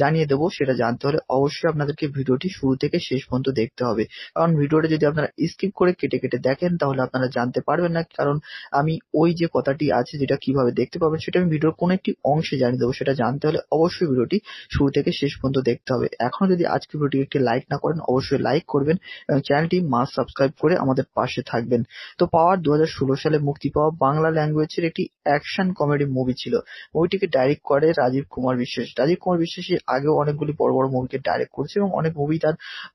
জানিয়ে দেব সেটা জানতে হলে অবশ্যই আপনাদেরকে ভিডিওটি শুরু থেকে শেষ পর্যন্ত দেখতে হবে কারণ ভিডিওটা যদি আপনারা স্কিপ করে কেটে কেটে দেখেন তাহলে আপনারা জানতে পারবেন না কারণ আমি ওই যে কথাটি আছে যেটা কিভাবে দেখতে পাবেন সেটা আমি ভিডিওর কোনো একটি অংশে জানিয়ে দেবো সেটা জানতে হলে অবশ্যই ভিডিওটি শুরু থেকে শেষ পর্যন্ত দেখতে হবে এখন যদি আজকে ভিডিওটি একটি লাইক না করেন অবশ্যই লাইক করবেন চ্যানেলটি মাস সাবস্ক্রাইব করে আমাদের আমাদের পাশে থাকবেন তো পাওয়ার দু সালে মুক্তি পাওয়া বাংলা ল্যাঙ্গুয়েজের একটি অ্যাকশন কমেডি মুভি ছিল মুভিটিকে ডাইরেক্ট করে রাজীব কুমার বিশ্বাস রাজীব কুমার বিশ্বাস আগেও অনেকগুলি বড় বড় মুভিকে ডাইরেক্ট করেছে এবং অনেক মুভি তার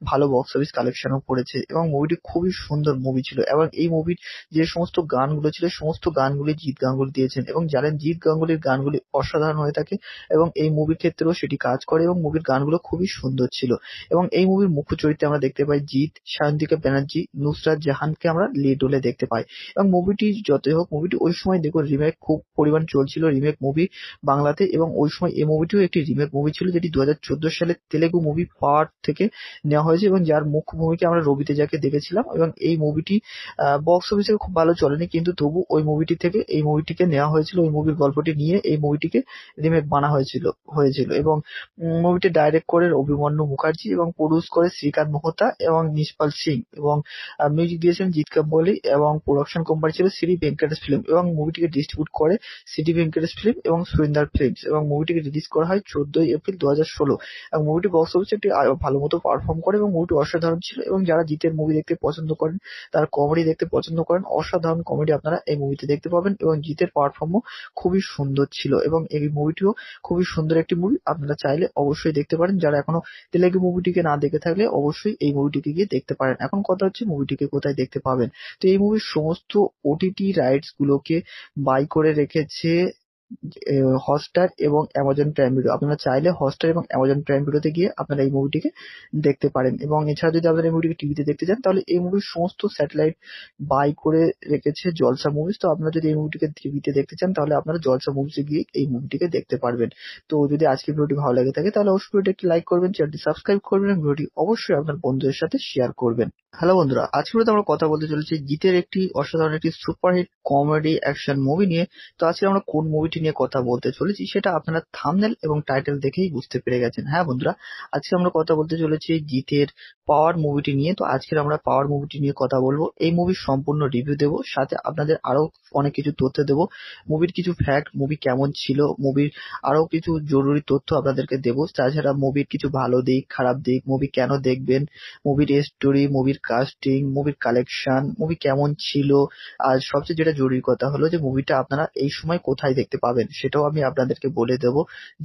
ভালো বক্স অফিস কালেকশনও করেছে এবং মুভিটি খুবই সুন্দর মুভি ছিল এবং এই মুভির যে সমস্ত গানগুলো ছিল সমস্ত গানগুলি জিৎ গাঙ্গুলি দিয়েছেন এবং জানেন জিৎ গাঙ্গুলির গানগুলি অসাধারণ হয়ে থাকে এবং এই মুভির ক্ষেত্রেও সেটি কাজ করে এবং মুভির গানগুলো খুবই সুন্দর ছিল এবং এই মুভির মুখ্য চরিত্রে আমরা দেখতে পাই জিৎ সায়ন্তিকা ব্যানার্জি নুসরাত জাহানকে আমরা লিড রোলে দেখতে পাই এবং মুভিটি যতই হোক মুভিটি ওই সময় দেখো রিমেক খুব পরিমাণ চলছিল রিমেক মুভি বাংলাতে এবং ওই সময় এই মুভিটিও একটি রিমেক মুভি ছিল যেটি দু হাজার চোদ্দো সালে তেলেগু মুভি পাওয়ার থেকে নেওয়া হয়েছে এবং যার মুখ্য ভূমিকা আমরা রবিতে যাকে দেখেছিলাম এবং এই মুভিটি বক্স অফিসে খুব ভালো চলেনি কিন্তু তবু ওই মুভিটি থেকে এই মুভিটিকে নেওয়া হয়েছিল ওই মুভির গল্পটি নিয়ে এই মুভিটিকে রিমেক বানা হয়েছিল হয়েছিল এবং মুভিটি ডাইরেক্ট করে অভিমন্যু মুখার্জি এবং প্রডিউস করে শ্রীকান্ত মহতা এবং নিষ্পাল সিং এবং মিউজিক দিয়েছেন জিৎ কাম্বলি এবং প্রোডাকশন কোম্পানি ছিল শ্রী ভেঙ্কটেশ ফিল্ম এবং মুভিটিকে ডিস্ট্রিবিউট করে সিটি ভেঙ্কটেশ ফিল্ম এবং সুরিন্দার ফিল্মস এবং মুভিটিকে রিলিজ করা হয় চোদ্দই এপ্রিল দু হাজার ষোলো এবং মুভিটি বক্স অফিসে একটি ভালো মতো পারফর্ম করে এবং মুভিটি অসাধারণ ছিল এবং যারা জিতের মুভি দেখতে পছন্দ করেন তার কমেডি দেখতে পছন্দ করেন অসাধারণ কমেডি আপনারা এই মুভিতে দেখতে পাবেন এবং জিতের পারফর্মও খুবই সুন্দর ছিল এবং এই মুভিটিও খুবই সুন্দর একটি মুভি আপনারা চাইলে অবশ্যই দেখতে পারেন যারা এখনো তেলেগু মুভিটিকে না দেখে থাকলে অবশ্যই এই মুভিটিকে গিয়ে দেখতে পারেন এখন কথা হচ্ছে মুভিটিকে কোথায় আপনারা দেখতে পাবেন তো এই মুভির সমস্ত ওটিটি রাইটস গুলোকে বাই করে রেখেছে হটস্টার এবং অ্যামাজন প্রাইম ভিডিও আপনারা চাইলে হটস্টার এবং অ্যামাজন প্রাইম ভিডিওতে গিয়ে আপনারা এই মুভিটিকে দেখতে পারেন এবং এছাড়া যদি আপনারা এই মুভিটিকে টিভিতে দেখতে চান তাহলে এই মুভির সমস্ত স্যাটেলাইট বাই করে রেখেছে জলসা মুভিজ তো আপনারা যদি এই মুভিটিকে টিভিতে দেখতে চান তাহলে আপনারা জলসা মুভিজে গিয়ে এই মুভিটিকে দেখতে পারবেন তো যদি আজকে ভিডিওটি ভালো লাগে থাকে তাহলে অবশ্যই ভিডিওটি একটি লাইক করবেন চ্যানেলটি সাবস্ক্রাইব করবেন এবং ভিডিওটি অবশ্যই আপনার বন্ধুদের সাথে শেয়ার করবেন হ্যালো বন্ধুরা আজকে আমরা কথা বলতে চলেছি জিতের একটি অসাধারণ একটি সুপারহিট কমেডি অ্যাকশন মুভি নিয়ে তো আজকে আমরা কোন মুভিটি নিয়ে কথা বলতে চলেছি সেটা আপনারা থামনেল এবং টাইটেল দেখেই বুঝতে পেরে গেছেন হ্যাঁ বন্ধুরা আজকে আমরা কথা বলতে চলেছি জিতের পাওয়ার মুভিটি নিয়ে তো আজকে আমরা পাওয়ার মুভিটি নিয়ে কথা বলবো এই মুভির সম্পূর্ণ রিভিউ দেবো সাথে আপনাদের আরও অনেক কিছু তথ্য দেবো মুভির কিছু ফ্যাক্ট মুভি কেমন ছিল মুভির আরও কিছু জরুরি তথ্য আপনাদেরকে দেবো তাছাড়া মুভির কিছু ভালো দিক খারাপ দিক মুভি কেন দেখবেন মুভির স্টোরি মুভির কাস্টিং মুভির কালেকশন মুভি কেমন ছিল আর সবচেয়ে যেটা জরুরি কথা হলো যে মুভিটা আপনারা এই সময় কোথায় দেখতে পাবেন সেটাও আমি আপনাদেরকে বলে দেব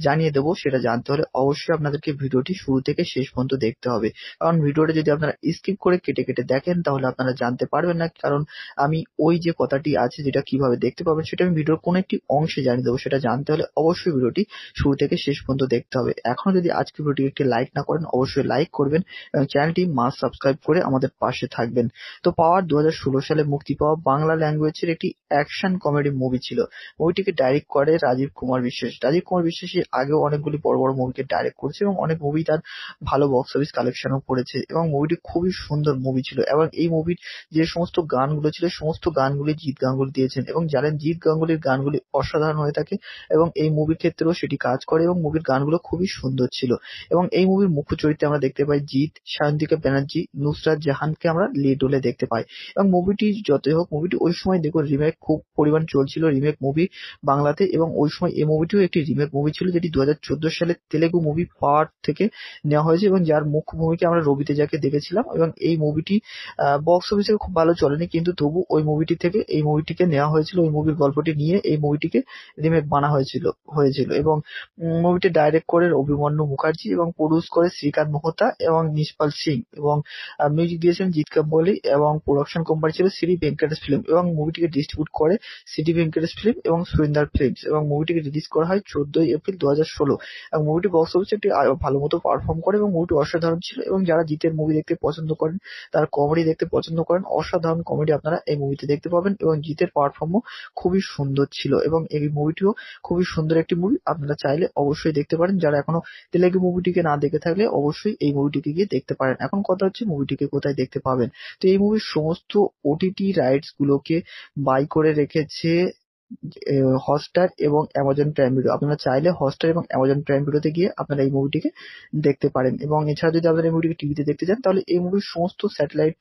জানিয়ে দেব সেটা জানতে হলে অবশ্যই আপনাদেরকে ভিডিওটি শুরু থেকে শেষ পর্যন্ত দেখতে হবে কারণ ভিডিওটা যদি আপনারা স্কিপ করে কেটে কেটে দেখেন তাহলে আপনারা জানতে পারবেন না কারণ আমি ওই যে কথাটি আছে যেটা কিভাবে দেখতে পাবেন সেটা আমি ভিডিওর কোনো একটি অংশে জানিয়ে দেবো সেটা জানতে হলে অবশ্যই ভিডিওটি শুরু থেকে শেষ পর্যন্ত দেখতে হবে এখন যদি আজকে ভিডিওটি একটি লাইক না করেন অবশ্যই লাইক করবেন এবং চ্যানেলটি মাস সাবস্ক্রাইব করে আমাদের আমাদের পাশে থাকবেন তো পাওয়ার দু সালে মুক্তি পাওয়া বাংলা ল্যাঙ্গুয়েজের একটি অ্যাকশন কমেডি মুভি ছিল মুভিটিকে ডাইরেক্ট করে রাজীব কুমার বিশ্বাস রাজীব কুমার বিশ্বাস এর আগেও অনেকগুলি বড় বড় মুভিকে ডাইরেক্ট করেছে এবং অনেক মুভি তার ভালো বক্স অফিস কালেকশনও করেছে এবং মুভিটি খুবই সুন্দর মুভি ছিল এবং এই মুভির যে সমস্ত গানগুলো ছিল সমস্ত গানগুলি জিৎ গাঙ্গুলি দিয়েছেন এবং জানেন জিৎ গাঙ্গুলির গানগুলি অসাধারণ হয়ে থাকে এবং এই মুভির ক্ষেত্রেও সেটি কাজ করে এবং মুভির গানগুলো খুবই সুন্দর ছিল এবং এই মুভির মুখ্য চরিত্রে আমরা দেখতে পাই জিৎ সায়ন্তিকা ব্যানার্জি নুসরাত জাহান জাহানকে আমরা লিড রোলে দেখতে পাই এবং মুভিটি যতই হোক মুভিটি ওই সময় দেখুন রিমেক খুব পরিমাণ চলছিল রিমেক মুভি বাংলাতে এবং ওই সময় এই মুভিটিও একটি রিমেক মুভি ছিল যেটি দু সালে তেলেগু মুভি পাওয়ার থেকে নেওয়া হয়েছে এবং যার মুখ্য ভূমিকা আমরা রবিতে যাকে দেখেছিলাম এবং এই মুভিটি বক্স অফিসে খুব ভালো চলেনি কিন্তু তবু ওই মুভিটি থেকে এই মুভিটিকে নেওয়া হয়েছিল ওই মুভির গল্পটি নিয়ে এই মুভিটিকে রিমেক বানা হয়েছিল হয়েছিল এবং মুভিটি ডাইরেক্ট করে অভিমন্যু মুখার্জি এবং প্রডিউস করে শ্রীকান্ত মহতা এবং নিষ্পাল সিং এবং মিউজিক দিয়েছেন জিৎ কাম্বলি এবং প্রোডাকশন কোম্পানি ছিল শ্রী ভেঙ্কটেশ ফিল্ম এবং মুভিটিকে ডিস্ট্রিবিউট করে সিটি ভেঙ্কটেশ ফিল্ম এবং সুরিন্দার ফিল্ম এবং মুভিটিকে রিলিজ করা হয় চোদ্দই এপ্রিল দু হাজার ষোলো এবং মুভিটি বক্স অফিসে একটি ভালো মতো পারফর্ম করে এবং মুভিটি অসাধারণ ছিল এবং যারা জিতের মুভি দেখতে পছন্দ করেন তার কমেডি দেখতে পছন্দ করেন অসাধারণ কমেডি আপনারা এই মুভিতে দেখতে পাবেন এবং জিতের পারফর্মও খুবই সুন্দর ছিল এবং এই মুভিটিও খুবই সুন্দর একটি মুভি আপনারা চাইলে অবশ্যই দেখতে পারেন যারা এখনো তেলেগু মুভিটিকে না দেখে থাকলে অবশ্যই এই মুভিটিকে গিয়ে দেখতে পারেন এখন কথা হচ্ছে মুভিটিকে কোথায় রাস্তায় দেখতে পাবেন তো এই মুভির সমস্ত ওটিটি রাইটস গুলোকে বাই করে রেখেছে হটস্টার এবং অ্যামাজন প্রাইম ভিডিও আপনারা চাইলে হটস্টার এবং অ্যামাজন প্রাইম ভিডিওতে গিয়ে আপনারা এই মুভিটিকে দেখতে পারেন এবং এছাড়া যদি আপনারা এই মুভিটিকে টিভিতে দেখতে চান তাহলে এই মুভির সমস্ত স্যাটেলাইট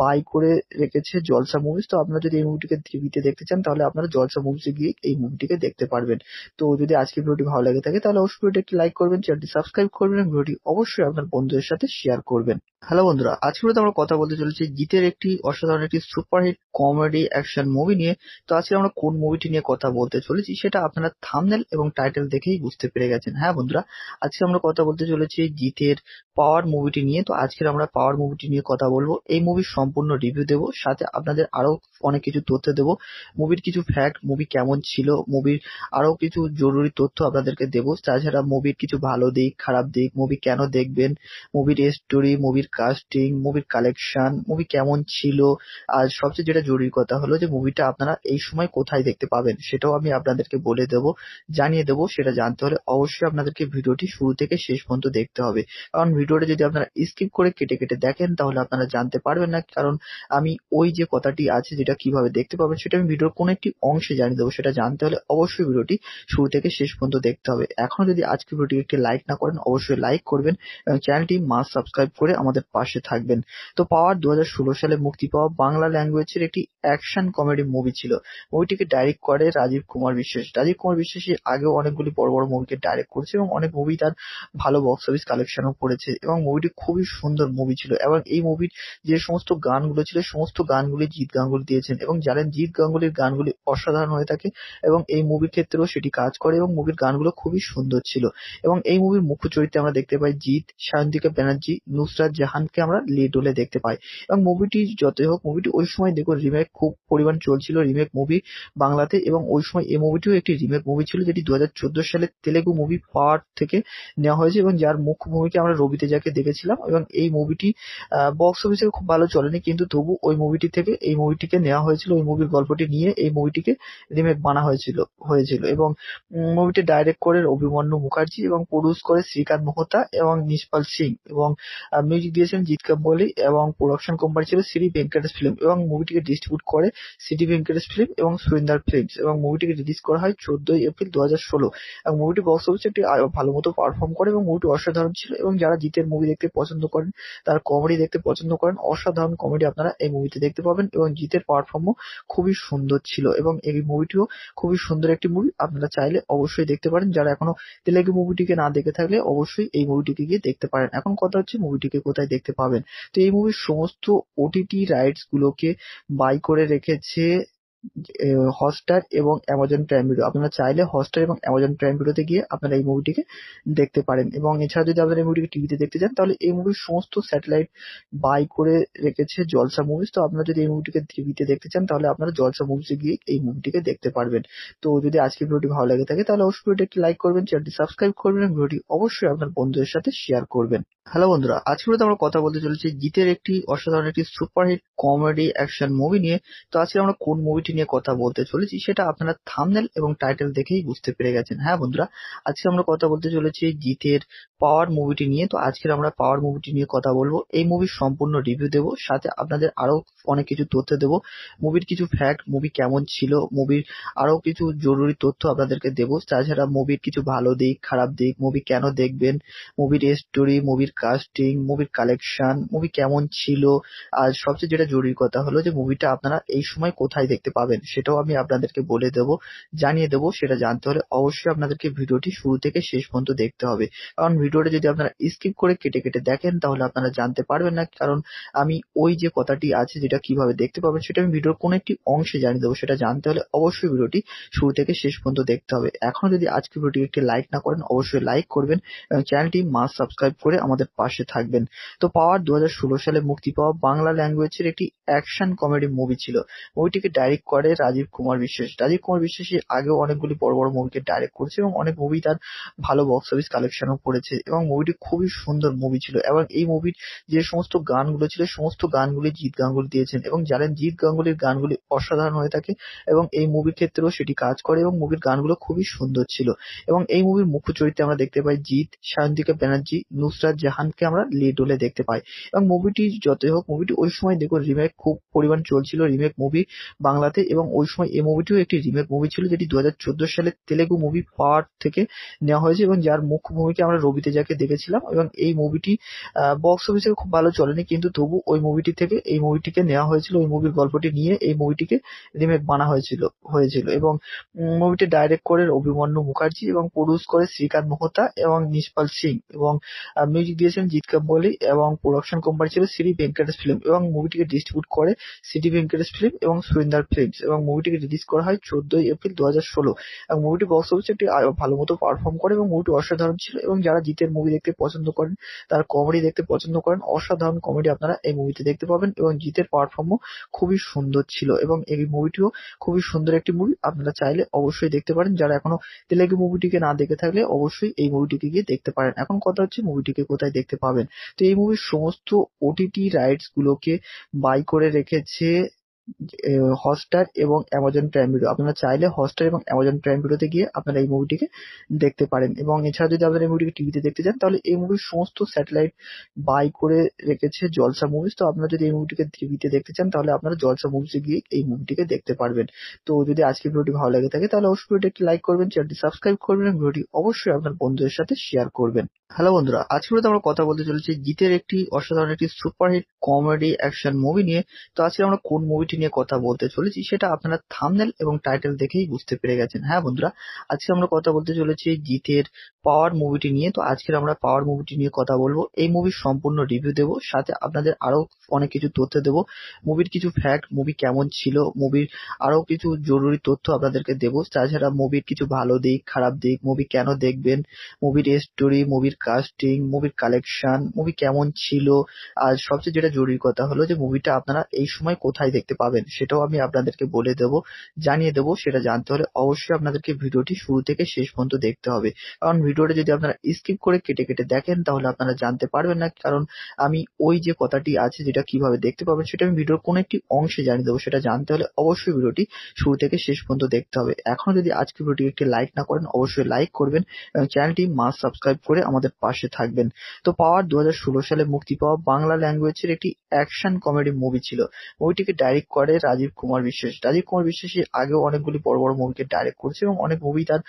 বাই করে রেখেছে জলসা মুভিস তো আপনারা যদি এই মুভিটিকে টিভিতে দেখতে চান তাহলে আপনারা জলসা মুভিসে গিয়ে এই মুভিটিকে দেখতে পারবেন তো যদি আজকের ভিডিওটি ভালো লাগে থাকে তাহলে অবশ্যই ভিডিওটি লাইক করবেন চ্যানেলটি সাবস্ক্রাইব করবেন এবং ভিডিওটি অবশ্যই আপনার বন্ধুদের সাথে শেয়ার করবেন হ্যালো বন্ধুরা আজকে বলতে আমরা কথা বলতে চলেছি গীতের একটি অসাধারণ একটি সুপারহিট কমেডি অ্যাকশন মুভি নিয়ে তো আজকে আমরা কোন মুভিটি নিয়ে কথা বলতে চলেছি সেটা আপনারা থামনেল এবং টাইটেল দেখেই বুঝতে পেরে গেছেন হ্যাঁ বন্ধুরা আজকে আমরা কথা বলতে চলেছি গীতের পাওয়ার মুভিটি নিয়ে তো আজকে আমরা পাওয়ার মুভিটি নিয়ে কথা বলবো এই মুভির সম্পূর্ণ রিভিউ দেবো সাথে আপনাদের আরও অনেক কিছু তথ্য দেবো মুভির কিছু ফ্যাক্ট মুভি কেমন ছিল মুভির আরও কিছু জরুরি তথ্য আপনাদেরকে দেবো তাছাড়া মুভির কিছু ভালো দিক খারাপ দিক মুভি কেন দেখবেন মুভির স্টোরি মুভির কাস্টিং মুভির কালেকশন মুভি কেমন ছিল আর সবচেয়ে যেটা জরুরি কথা হলো যে মুভিটা আপনারা এই সময় কোথায় দেখতে পাবেন সেটাও আমি আপনাদেরকে বলে দেব জানিয়ে দেব সেটা জানতে হলে অবশ্যই আপনাদেরকে ভিডিওটি শুরু থেকে শেষ পর্যন্ত দেখতে হবে কারণ ভিডিওটা যদি আপনারা স্কিপ করে কেটে কেটে দেখেন তাহলে আপনারা জানতে পারবেন না কারণ আমি ওই যে কথাটি আছে যেটা কিভাবে দেখতে পাবেন সেটা আমি ভিডিওর কোনো একটি অংশে জানিয়ে দেবো সেটা জানতে হলে অবশ্যই ভিডিওটি শুরু থেকে শেষ পর্যন্ত দেখতে হবে এখন যদি আজকে ভিডিওটি একটি লাইক না করেন অবশ্যই লাইক করবেন এবং চ্যানেলটি মাস সাবস্ক্রাইব করে আমাদের আমাদের পাশে থাকবেন তো পাওয়ার দু সালে মুক্তি পাওয়া বাংলা ল্যাঙ্গুয়েজের একটি অ্যাকশন কমেডি মুভি ছিল মুভিটিকে ডাইরেক্ট করে রাজীব কুমার বিশ্বাস রাজীব কুমার বিশ্বাস আগেও অনেকগুলি বড় বড় মুভিকে ডাইরেক্ট করেছে এবং অনেক মুভি তার ভালো বক্স অফিস কালেকশনও করেছে এবং মুভিটি খুবই সুন্দর মুভি ছিল এবং এই মুভির যে সমস্ত গানগুলো ছিল সমস্ত গানগুলি জিৎ গাঙ্গুলি দিয়েছেন এবং জানেন জিৎ গাঙ্গুলির গানগুলি অসাধারণ হয়ে থাকে এবং এই মুভির ক্ষেত্রেও সেটি কাজ করে এবং মুভির গানগুলো খুবই সুন্দর ছিল এবং এই মুভির মুখ্য চরিত্রে আমরা দেখতে পাই জিৎ সায়ন্তিকা ব্যানার্জি নুসরাত হানকে আমরা লিড রোলে দেখতে পাই এবং মুভিটি যতই হোক মুভিটি ওই সময় দেখুন রিমেক খুব পরিমাণ চলছিল রিমেক মুভি বাংলাতে এবং ওই সময় এই মুভিটিও একটি রিমেক মুভি ছিল যেটি দু হাজার চোদ্দো সালে তেলেগু মুভি ফার থেকে নেওয়া হয়েছে এবং যার মুখ্য ভূমিকে আমরা রবিতে যাকে দেখেছিলাম এবং এই মুভিটি বক্স অফিসে খুব ভালো চলেনি কিন্তু তবু ওই মুভিটি থেকে এই মুভিটিকে নেওয়া হয়েছিল ওই মুভির গল্পটি নিয়ে এই মুভিটিকে রিমেক বানা হয়েছিল হয়েছিল এবং মুভিটি ডাইরেক্ট করে অভিমন্যু মুখার্জি এবং প্রডিউস করে শ্রীকান্ত মোহতা এবং নিষ্পাল সিং এবং মিউজিক দিয়েছেন জিৎ কাম্বলি এবং প্রোডাকশন কোম্পানি ছিল শ্রী ভেঙ্কটেশ ফিল্ম এবং মুভিটিকে ডিস্ট্রিবিউট করে সিটি ভেঙ্কটেশ ফিল্ম এবং সুরিন্দার ফিল্মস এবং মুভিটিকে রিলিজ করা হয় চোদ্দই এপ্রিল দু হাজার ষোলো এবং মুভিটি বক্স অফিসে একটি ভালো মতো পারফর্ম করে এবং মুভিটি অসাধারণ ছিল এবং যারা জিতের মুভি দেখতে পছন্দ করেন তার কমেডি দেখতে পছন্দ করেন অসাধারণ কমেডি আপনারা এই মুভিতে দেখতে পাবেন এবং জিতের পারফর্মও খুবই সুন্দর ছিল এবং এই মুভিটিও খুবই সুন্দর একটি মুভি আপনারা চাইলে অবশ্যই দেখতে পারেন যারা এখনো তেলেগু মুভিটিকে না দেখে থাকলে অবশ্যই এই মুভিটিকে গিয়ে দেখতে পারেন এখন কথা হচ্ছে মুভিটিকে কোথায় দেখতে পাবেন তো এই মুভির সমস্ত ওটিটি রাইটস গুলোকে বাই করে রেখেছে হটস্টার এবং অ্যামাজন প্রাইম ভিডিও আপনারা চাইলে হটস্টার এবং অ্যামাজন প্রাইম ভিডিওতে গিয়ে আপনারা এই মুভিটিকে দেখতে পারেন এবং এছাড়া যদি আপনারা এই মুভিটিকে টিভিতে দেখতে চান তাহলে এই মুভির সমস্ত স্যাটেলাইট বাই করে রেখেছে জলসা মুভিস তো আপনারা যদি এই মুভিটিকে টিভিতে দেখতে চান তাহলে আপনারা জলসা মুভিসে গিয়ে এই মুভিটিকে দেখতে পারবেন তো যদি আজকের ভিডিওটি ভালো লাগে থাকে তাহলে অবশ্যই ভিডিওটি একটি লাইক করবেন চ্যানেলটি সাবস্ক্রাইব করবেন এবং ভিডিওটি অবশ্যই আপনার বন্ধুদের সাথে শেয়ার করবেন হ্যালো বন্ধুরা আজকে বলতে আমরা কথা বলতে চলেছি জিতের একটি অসাধারণ একটি সুপারহিট কমেডি অ্যাকশন মুভি নিয়ে তো আজকে আমরা কোন মুভিটি নিয়ে কথা বলতে চলেছি সেটা আপনারা থামনেল এবং টাইটেল দেখেই বুঝতে পেরে গেছেন হ্যাঁ বন্ধুরা আজকে আমরা কথা বলতে চলেছি জিতের পাওয়ার মুভিটি নিয়ে তো আজকে আমরা পাওয়ার মুভিটি নিয়ে কথা বলবো এই মুভির সম্পূর্ণ রিভিউ দেব সাথে আপনাদের আরও অনেক কিছু তথ্য দেব মুভির কিছু ফ্যাক্ট মুভি কেমন ছিল মুভির আরও কিছু জরুরি তথ্য আপনাদেরকে দেবো তাছাড়া মুভির কিছু ভালো দিক খারাপ দিক মুভি কেন দেখবেন মুভির স্টোরি মুভির কাস্টিং মুভির কালেকশন মুভি কেমন ছিল আর সবচেয়ে যেটা জরুরি কথা হলো যে মুভিটা আপনারা এই সময় কোথায় দেখতে পাবেন সেটাও আমি আপনাদেরকে বলে দেব জানিয়ে দেব সেটা জানতে হলে অবশ্যই আপনাদেরকে ভিডিওটি শুরু থেকে শেষ পর্যন্ত দেখতে হবে কারণ ভিডিওটা যদি আপনারা স্কিপ করে কেটে কেটে দেখেন তাহলে আপনারা জানতে পারবেন না কারণ আমি ওই যে কথাটি আছে যেটা কিভাবে দেখতে পাবেন সেটা আমি ভিডিওর কোনো একটি অংশে জানিয়ে দেবো সেটা জানতে হলে অবশ্যই ভিডিওটি শুরু থেকে শেষ পর্যন্ত দেখতে হবে এখন যদি আজকে ভিডিওটি একটি লাইক না করেন অবশ্যই লাইক করবেন এবং চ্যানেলটি মাস সাবস্ক্রাইব করে আমাদের পাশে থাকবেন তো পাওয়ার দু সালে মুক্তি পাওয়া বাংলা ল্যাঙ্গুয়েজের একটি অ্যাকশন কমেডি মুভি ছিল মুভিটিকে ডাইরেক্ট করে রাজীব কুমার বিশ্বাস রাজীব কুমার বিশ্বাসের আগেও অনেকগুলি বড় বড় মুভিকে ডাইরেক্ট করেছে এবং অনেক মুভি তার ভালো বক্স অফিস কালেকশনও করেছে এবং মুভিটি খুবই সুন্দর মুভি ছিল এবং এই মুভির যে সমস্ত গানগুলো ছিল সমস্ত গানগুলি জিৎ গাঙ্গুলি দিয়েছেন এবং জানেন জিৎ গাঙ্গুলির গানগুলি অসাধারণ হয়ে থাকে এবং এই মুভির ক্ষেত্রেও সেটি কাজ করে এবং মুভির গানগুলো খুবই সুন্দর ছিল এবং এই মুভির মুখ্য চরিত্রে আমরা দেখতে পাই জিৎ সায়ন্তিকা ব্যানার্জি নুসরাত জাহান খানকে আমরা লিড রোলে দেখতে পাই এবং মুভিটি যতই হোক মুভিটি ওই সময় দেখুন রিমেক খুব পরিমাণ চলছিল রিমেক মুভি বাংলাতে এবং ওই সময় এই মুভিটিও একটি রিমেক মুভি ছিল যেটি দু হাজার সালে তেলেগু মুভি পাওয়ার থেকে নেওয়া হয়েছে এবং যার মুখ্য ভূমিকা আমরা রবিতে যাকে দেখেছিলাম এবং এই মুভিটি বক্স অফিসে খুব ভালো চলেনি কিন্তু তবু ওই মুভিটি থেকে এই মুভিটিকে নেওয়া হয়েছিল ওই মুভির গল্পটি নিয়ে এই মুভিটিকে রিমেক বানা হয়েছিল হয়েছিল এবং মুভিটি ডাইরেক্ট করে অভিমন্যু মুখার্জি এবং প্রডিউস করে শ্রীকান্ত মোহতা এবং নিষ্পাল সিং এবং মিউজিক দিয়েছেন জিৎ কাম্বলি এবং প্রোডাকশন কোম্পানি ছিল শ্রী ভেঙ্কটেশ ফিল্ম এবং মুভিটিকে ডিস্ট্রিবিউট করে সিটি ভেঙ্কটেশ ফিল্ম এবং সুরিন্দার ফিল্মস এবং মুভিটিকে রিলিজ করা হয় চোদ্দই এপ্রিল দু হাজার ষোলো এবং মুভিটি বক্স অফিসে একটি ভালো মতো পারফর্ম করে এবং মুভিটি অসাধারণ ছিল এবং যারা জিতের মুভি দেখতে পছন্দ করেন তার কমেডি দেখতে পছন্দ করেন অসাধারণ কমেডি আপনারা এই মুভিতে দেখতে পাবেন এবং জিতের পারফর্মও খুবই সুন্দর ছিল এবং এই মুভিটিও খুবই সুন্দর একটি মুভি আপনারা চাইলে অবশ্যই দেখতে পারেন যারা এখনো তেলেগু মুভিটিকে না দেখে থাকলে অবশ্যই এই মুভিটিকে গিয়ে দেখতে পারেন এখন কথা হচ্ছে মুভিটিকে কোথায় রাস্তায় দেখতে পাবেন তো এই মুভির সমস্ত ওটিটি রাইটস গুলোকে বাই করে রেখেছে হটস্টার এবং অ্যামাজন প্রাইম ভিডিও আপনারা চাইলে হটস্টার এবং অ্যামাজন প্রাইম ভিডিওতে গিয়ে আপনারা এই মুভিটিকে দেখতে পারেন এবং এছাড়া যদি আপনারা এই মুভিটিকে টিভিতে দেখতে চান তাহলে এই মুভির সমস্ত স্যাটেলাইট বাই করে রেখেছে জলসা মুভিজ তো আপনারা যদি এই মুভিটিকে টিভিতে দেখতে চান তাহলে আপনারা জলসা মুভিজে গিয়ে এই মুভিটিকে দেখতে পারবেন তো যদি আজকের ভিডিওটি ভালো লাগে থাকে তাহলে অবশ্যই ভিডিওটি একটি লাইক করবেন চ্যানেলটি সাবস্ক্রাইব করবেন ভিডিওটি অবশ্যই আপনার বন্ধুদের সাথে শেয়ার করবেন হ্যালো বন্ধুরা আজকে ভিডিওতে আমরা কথা বলতে চলেছি গীতের একটি অসাধারণ একটি সুপারহিট কমেডি অ্যাকশন মুভি নিয়ে তো আজকে আমরা কোন মুভিটি নিয়ে কথা বলতে চলেছি সেটা আপনারা থামনেল এবং টাইটেল দেখেই বুঝতে পেরে গেছেন হ্যাঁ বন্ধুরা আজকে আমরা কথা বলতে চলেছি গীতের পাওয়ার মুভিটি নিয়ে তো আজকে আমরা পাওয়ার মুভিটি নিয়ে কথা বলবো এই মুভির সম্পূর্ণ রিভিউ দেবো সাথে আপনাদের আরও অনেক কিছু তথ্য দেবো মুভির কিছু ফ্যাক্ট মুভি কেমন ছিল মুভির আরও কিছু জরুরি তথ্য আপনাদেরকে দেবো তাছাড়া মুভির কিছু ভালো দিক খারাপ দিক মুভি কেন দেখবেন মুভির স্টোরি মুভির কাস্টিং মুভির কালেকশন মুভি কেমন ছিল আর সবচেয়ে যেটা জরুরি কথা হলো যে মুভিটা আপনারা এই সময় কোথায় দেখতে পাবেন সেটাও আমি আপনাদেরকে বলে দেব জানিয়ে দেব সেটা জানতে হলে অবশ্যই আপনাদেরকে ভিডিওটি শুরু থেকে শেষ পর্যন্ত দেখতে হবে কারণ ভিডিওটা যদি আপনারা স্কিপ করে কেটে কেটে দেখেন তাহলে আপনারা জানতে পারবেন না কারণ আমি ওই যে কথাটি আছে যেটা কিভাবে দেখতে পাবেন সেটা আমি ভিডিওর কোনো একটি অংশে জানিয়ে দেবো সেটা জানতে হলে অবশ্যই ভিডিওটি শুরু থেকে শেষ পর্যন্ত দেখতে হবে এখন যদি আজকে ভিডিওটি একটি লাইক না করেন অবশ্যই লাইক করবেন এবং চ্যানেলটি মাস সাবস্ক্রাইব করে আমাদের আমাদের পাশে থাকবেন তো পাওয়ার দু সালে মুক্তি পাওয়া বাংলা ল্যাঙ্গুয়েজের একটি অ্যাকশন কমেডি মুভি ছিল মুভিটিকে ডাইরেক্ট করে রাজীব কুমার বিশ্বাস রাজীব কুমার বিশ্বাস এর আগেও অনেকগুলি বড় বড় মুভিকে ডাইরেক্ট করেছে এবং অনেক মুভি তার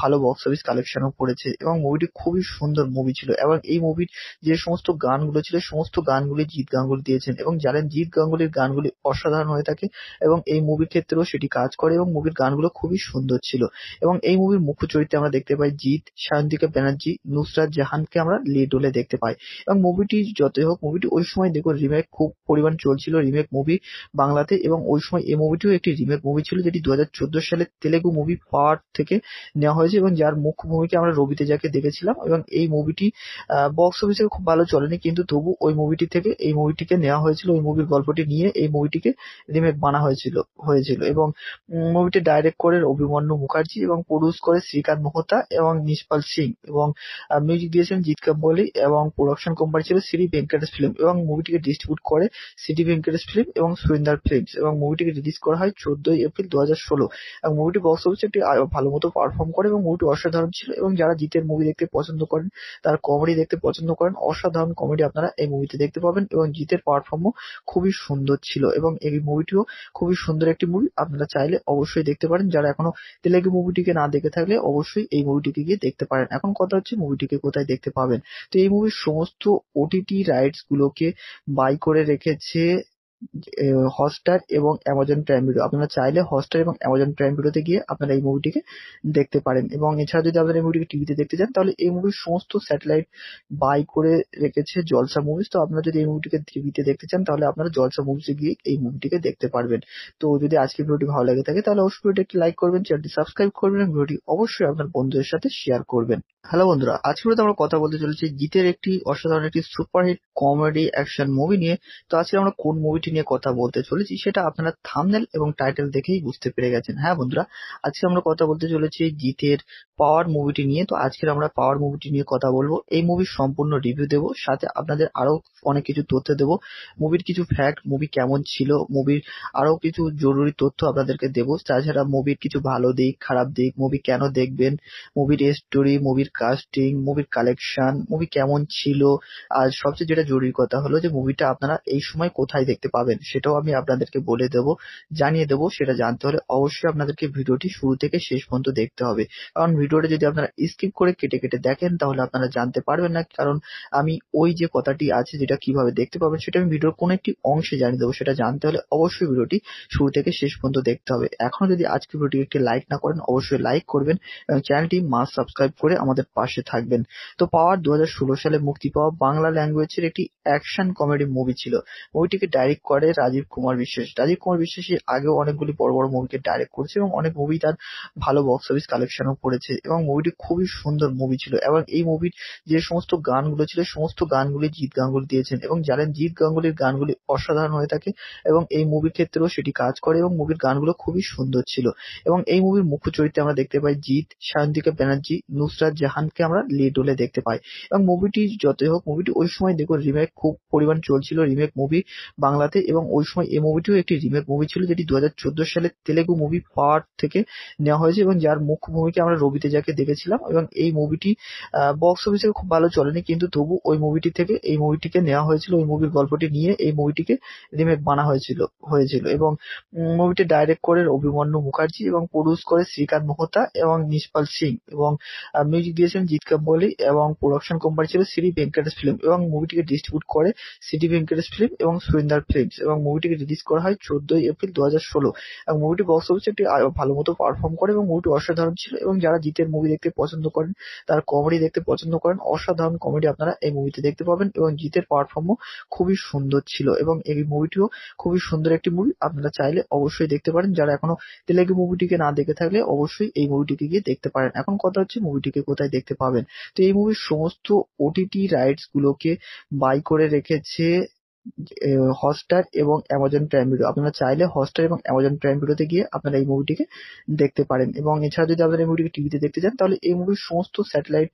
ভালো বক্স অফিস কালেকশনও করেছে এবং মুভিটি খুবই সুন্দর মুভি ছিল এবং এই মুভির যে সমস্ত গানগুলো ছিল সমস্ত গানগুলি জিৎ গাঙ্গুলি দিয়েছেন এবং জানেন জিৎ গাঙ্গুলির গানগুলি অসাধারণ হয়ে থাকে এবং এই মুভির ক্ষেত্রেও সেটি কাজ করে এবং মুভির গানগুলো খুবই সুন্দর ছিল এবং এই মুভির মুখ্য চরিত্রে আমরা দেখতে পাই জিৎ সায়ন্তিকা ব্যানার্জি নুসরাত জাহান হানকে আমরা লিড রোলে দেখতে পাই এবং মুভিটি যতই হোক মুভিটি ওই সময় দেখুন রিমেক খুব পরিমাণ চলছিল রিমেক মুভি বাংলাতে এবং ওই সময় এই মুভিটিও একটি রিমেক মুভি ছিল যেটি দু হাজার চোদ্দো সালে তেলেগু মুভি পার্ট থেকে নেওয়া হয়েছে এবং যার মুখ্য ভূমিকে আমরা রবিতে যাকে দেখেছিলাম এবং এই মুভিটি বক্স অফিসে খুব ভালো চলেনি কিন্তু তবু ওই মুভিটি থেকে এই মুভিটিকে নেওয়া হয়েছিল ওই মুভির গল্পটি নিয়ে এই মুভিটিকে রিমেক বানা হয়েছিল হয়েছিল এবং মুভিটি ডাইরেক্ট করে অভিমন্যু মুখার্জি এবং প্রডিউস করে শ্রীকান্ত মোহতা এবং নিষ্পাল সিং এবং মিউজিক দিয়েছেন জিৎ কাম্বলি এবং প্রোডাকশন কোম্পানি ছিল শ্রী ভেঙ্কটেশ ফিল্ম এবং মুভিটিকে ডিস্ট্রিবিউট করে সিটি ভেঙ্কটেশ ফিল্ম এবং সুরিন্দার ফিল্ম এবং মুভিটিকে রিলিজ করা হয় চোদ্দই এপ্রিল দু হাজার ষোলো এবং মুভিটি বক্স অফিসে একটি ভালো মতো পারফর্ম করে এবং মুভিটি অসাধারণ ছিল এবং যারা জিতের মুভি দেখতে পছন্দ করেন তার কমেডি দেখতে পছন্দ করেন অসাধারণ কমেডি আপনারা এই মুভিতে দেখতে পাবেন এবং জিতের পারফর্মও খুবই সুন্দর ছিল এবং এই মুভিটিও খুবই সুন্দর একটি মুভি আপনারা চাইলে অবশ্যই দেখতে পারেন যারা এখনো তেলেগু মুভিটিকে না দেখে থাকলে অবশ্যই এই মুভিটিকে গিয়ে দেখতে পারেন এখন কথা হচ্ছে মুভিটিকে কোথায় দেখতে পাবেন তো এই মুভির সমস্ত ওটিটি রাইটস গুলোকে বাই করে রেখেছে হটস্টার এবং অ্যামাজন প্রাইম ভিডিও আপনারা চাইলে হটস্টার এবং অ্যামাজন প্রাইম ভিডিওতে গিয়ে আপনারা এই মুভিটিকে দেখতে পারেন এবং এছাড়া যদি আপনারা এই মুভিটিকে টিভিতে দেখতে চান তাহলে এই মুভির সমস্ত স্যাটেলাইট বাই করে রেখেছে জলসা মুভিস তো আপনারা যদি এই মুভিটিকে টিভিতে দেখতে চান তাহলে আপনারা জলসা মুভিসে গিয়ে এই মুভিটিকে দেখতে পারবেন তো যদি আজকের ভিডিওটি ভালো লাগে থাকে তাহলে অবশ্যই ভিডিওটি লাইক করবেন চ্যানেলটি সাবস্ক্রাইব করবেন ভিডিওটি অবশ্যই আপনার বন্ধুদের সাথে শেয়ার করবেন হ্যালো বন্ধুরা আজকে আমরা কথা বলতে চলেছি জিতের একটি অসাধারণ একটি সুপারহিট কমেডি অ্যাকশন মুভি নিয়ে তো আজকে আমরা কোন মুভিটি নিয়ে কথা বলতে চলেছি সেটা আপনারা থামনেল এবং টাইটেল দেখেই বুঝতে পেরে গেছেন হ্যাঁ বন্ধুরা আজকে আমরা কথা বলতে চলেছি জিতের পাওয়ার মুভিটি নিয়ে তো আজকে আমরা পাওয়ার মুভিটি নিয়ে কথা বলবো এই মুভির সম্পূর্ণ রিভিউ দেব সাথে আপনাদের আরও অনেক কিছু তথ্য দেব মুভির কিছু ফ্যাক্ট মুভি কেমন ছিল মুভির আরও কিছু জরুরি তথ্য আপনাদেরকে দেবো তাছাড়া মুভির কিছু ভালো দিক খারাপ দিক মুভি কেন দেখবেন মুভির স্টোরি মুভির কাস্টিং মুভির কালেকশন মুভি কেমন ছিল আর সবচেয়ে যেটা জরুরি কথা হলো যে মুভিটা আপনারা এই সময় কোথায় দেখতে পাবেন সেটাও আমি আপনাদেরকে বলে দেব জানিয়ে দেব সেটা জানতে হলে অবশ্যই আপনাদেরকে ভিডিওটি শুরু থেকে শেষ পর্যন্ত দেখতে হবে কারণ ভিডিওটা যদি আপনারা স্কিপ করে কেটে কেটে দেখেন তাহলে আপনারা জানতে পারবেন না কারণ আমি ওই যে কথাটি আছে যেটা কিভাবে দেখতে পাবেন সেটা আমি ভিডিওর কোনো একটি অংশে জানিয়ে দেবো সেটা জানতে হলে অবশ্যই ভিডিওটি শুরু থেকে শেষ পর্যন্ত দেখতে হবে এখন যদি আজকে ভিডিওটি একটি লাইক না করেন অবশ্যই লাইক করবেন এবং চ্যানেলটি মাস সাবস্ক্রাইব করে আমাদের আমাদের পাশে থাকবেন তো পাওয়ার দু সালে মুক্তি পাওয়া বাংলা ল্যাঙ্গুয়েজের একটি অ্যাকশন কমেডি মুভি ছিল মুভিটিকে ডাইরেক্ট করে রাজীব কুমার বিশ্বাস রাজীব কুমার বিশ্বাস এর আগেও অনেকগুলি বড় বড় মুভিকে ডাইরেক্ট করেছে এবং অনেক মুভি তার ভালো বক্স অফিস কালেকশনও করেছে এবং মুভিটি খুবই সুন্দর মুভি ছিল এবং এই মুভির যে সমস্ত গানগুলো ছিল সমস্ত গানগুলি জিৎ গাঙ্গুলি দিয়েছেন এবং জানেন জিৎ গাঙ্গুলির গানগুলি অসাধারণ হয়ে থাকে এবং এই মুভির ক্ষেত্রেও সেটি কাজ করে এবং মুভির গানগুলো খুবই সুন্দর ছিল এবং এই মুভির মুখ্য চরিত্রে আমরা দেখতে পাই জিৎ সায়ন্তিকা ব্যানার্জি নুসরাত জাহানকে আমরা লিড রোলে দেখতে পাই এবং মুভিটি যতই হোক মুভিটি ওই সময় দেখো রিমেক খুব পরিমাণ চলছিল রিমেক মুভি বাংলাতে এবং ওই সময় এই মুভিটিও একটি রিমেক মুভি ছিল যেটি দু হাজার চোদ্দো সালে তেলেগু মুভি পাওয়ার থেকে নেওয়া হয়েছে এবং যার মুখ্য ভূমিকা আমরা রবিতে যাকে দেখেছিলাম এবং এই মুভিটি বক্স অফিসে খুব ভালো চলেনি কিন্তু তবু ওই মুভিটি থেকে এই মুভিটিকে নেওয়া হয়েছিল ওই মুভির গল্পটি নিয়ে এই মুভিটিকে রিমেক বানা হয়েছিল হয়েছিল এবং মুভিটি ডাইরেক্ট করে অভিমন্যু মুখার্জি এবং প্রডিউস করে শ্রীকান্ত মহতা এবং নিষ্পাল সিং এবং মিউজিক দিয়েছেন জিৎ কাম্বলি এবং প্রোডাকশন কোম্পানি ছিল শ্রী ভেঙ্কটেশ ফিল্ম এবং মুভিটিকে ডিস্ট্রিবিউট করে সিটি ভেঙ্কটেশ ফিল্ম এবং সুরিন্দার ফিল্মস এবং মুভিটিকে রিলিজ করা হয় চোদ্দই এপ্রিল দু হাজার ষোলো এবং মুভিটি বক্স অফিসে একটি ভালো মতো পারফর্ম করে এবং মুভিটি অসাধারণ ছিল এবং যারা জিতের মুভি দেখতে পছন্দ করেন তার কমেডি দেখতে পছন্দ করেন অসাধারণ কমেডি আপনারা এই মুভিতে দেখতে পাবেন এবং জিতের পারফর্মও খুবই সুন্দর ছিল এবং এই মুভিটিও খুবই সুন্দর একটি মুভি আপনারা চাইলে অবশ্যই দেখতে পারেন যারা এখনো তেলেগু মুভিটিকে না দেখে থাকলে অবশ্যই এই মুভিটিকে গিয়ে দেখতে পারেন এখন কথা হচ্ছে মুভিটিকে কোথায় আপনারা দেখতে পাবেন তো এই মুভির সমস্ত ওটিটি রাইটস গুলোকে বাই করে রেখেছে হটস্টার এবং অ্যামাজন প্রাইম ভিডিও আপনারা চাইলে হটস্টার এবং অ্যামাজন প্রাইম ভিডিওতে গিয়ে আপনারা এই মুভিটিকে দেখতে পারেন এবং এছাড়া যদি আপনারা এই মুভিটিকে টিভিতে দেখতে চান তাহলে এই মুভির সমস্ত স্যাটেলাইট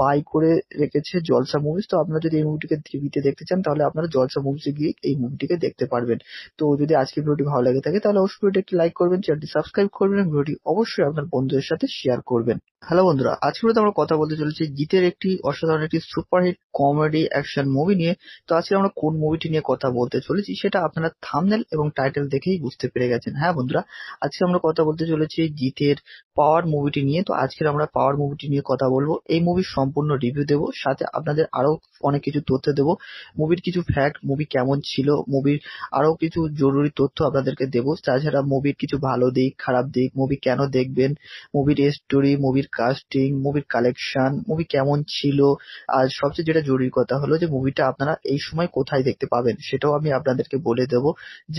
বাই করে রেখেছে জলসা মুভিজ তো আপনারা যদি এই মুভিটিকে টিভিতে দেখতে চান তাহলে আপনারা জলসা মুভিজে গিয়ে এই মুভিটিকে দেখতে পারবেন তো যদি আজকে ভিডিওটি ভালো লাগে থাকে তাহলে অবশ্যই ভিডিওটি একটি লাইক করবেন চ্যানেলটি সাবস্ক্রাইব করবেন এবং ভিডিওটি অবশ্যই আপনার বন্ধুদের সাথে শেয়ার করবেন হ্যালো বন্ধুরা আজকে আমরা কথা বলতে চলেছি জিতের একটি অসাধারণ একটি সুপারহিট কমেডি অ্যাকশন মুভি নিয়ে তো আজকে আমরা কোন মুভিটি নিয়ে কথা বলতে চলেছি সেটা আপনারা থামনেল এবং টাইটেল দেখেই বুঝতে পেরে গেছেন হ্যাঁ বন্ধুরা আজকে আমরা কথা বলতে চলেছি জিতের পাওয়ার মুভিটি নিয়ে তো আজকের আমরা পাওয়ার মুভিটি নিয়ে কথা বলবো এই মুভির সম্পূর্ণ রিভিউ দেবো সাথে আপনাদের আরও অনেক কিছু তথ্য দেবো মুভির কিছু ফ্যাক্ট মুভি কেমন ছিল মুভির আরও কিছু জরুরি তথ্য আপনাদেরকে দেবো তাছাড়া মুভির কিছু ভালো দিক খারাপ দিক মুভি কেন দেখবেন মুভির স্টোরি মুভির কাস্টিং মুভির কালেকশন মুভি কেমন ছিল আর সবচেয়ে যেটা জরুরি কথা হলো যে মুভিটা আপনারা এই সময় কোথায় দেখতে পাবেন সেটাও আমি আপনাদেরকে বলে দেবো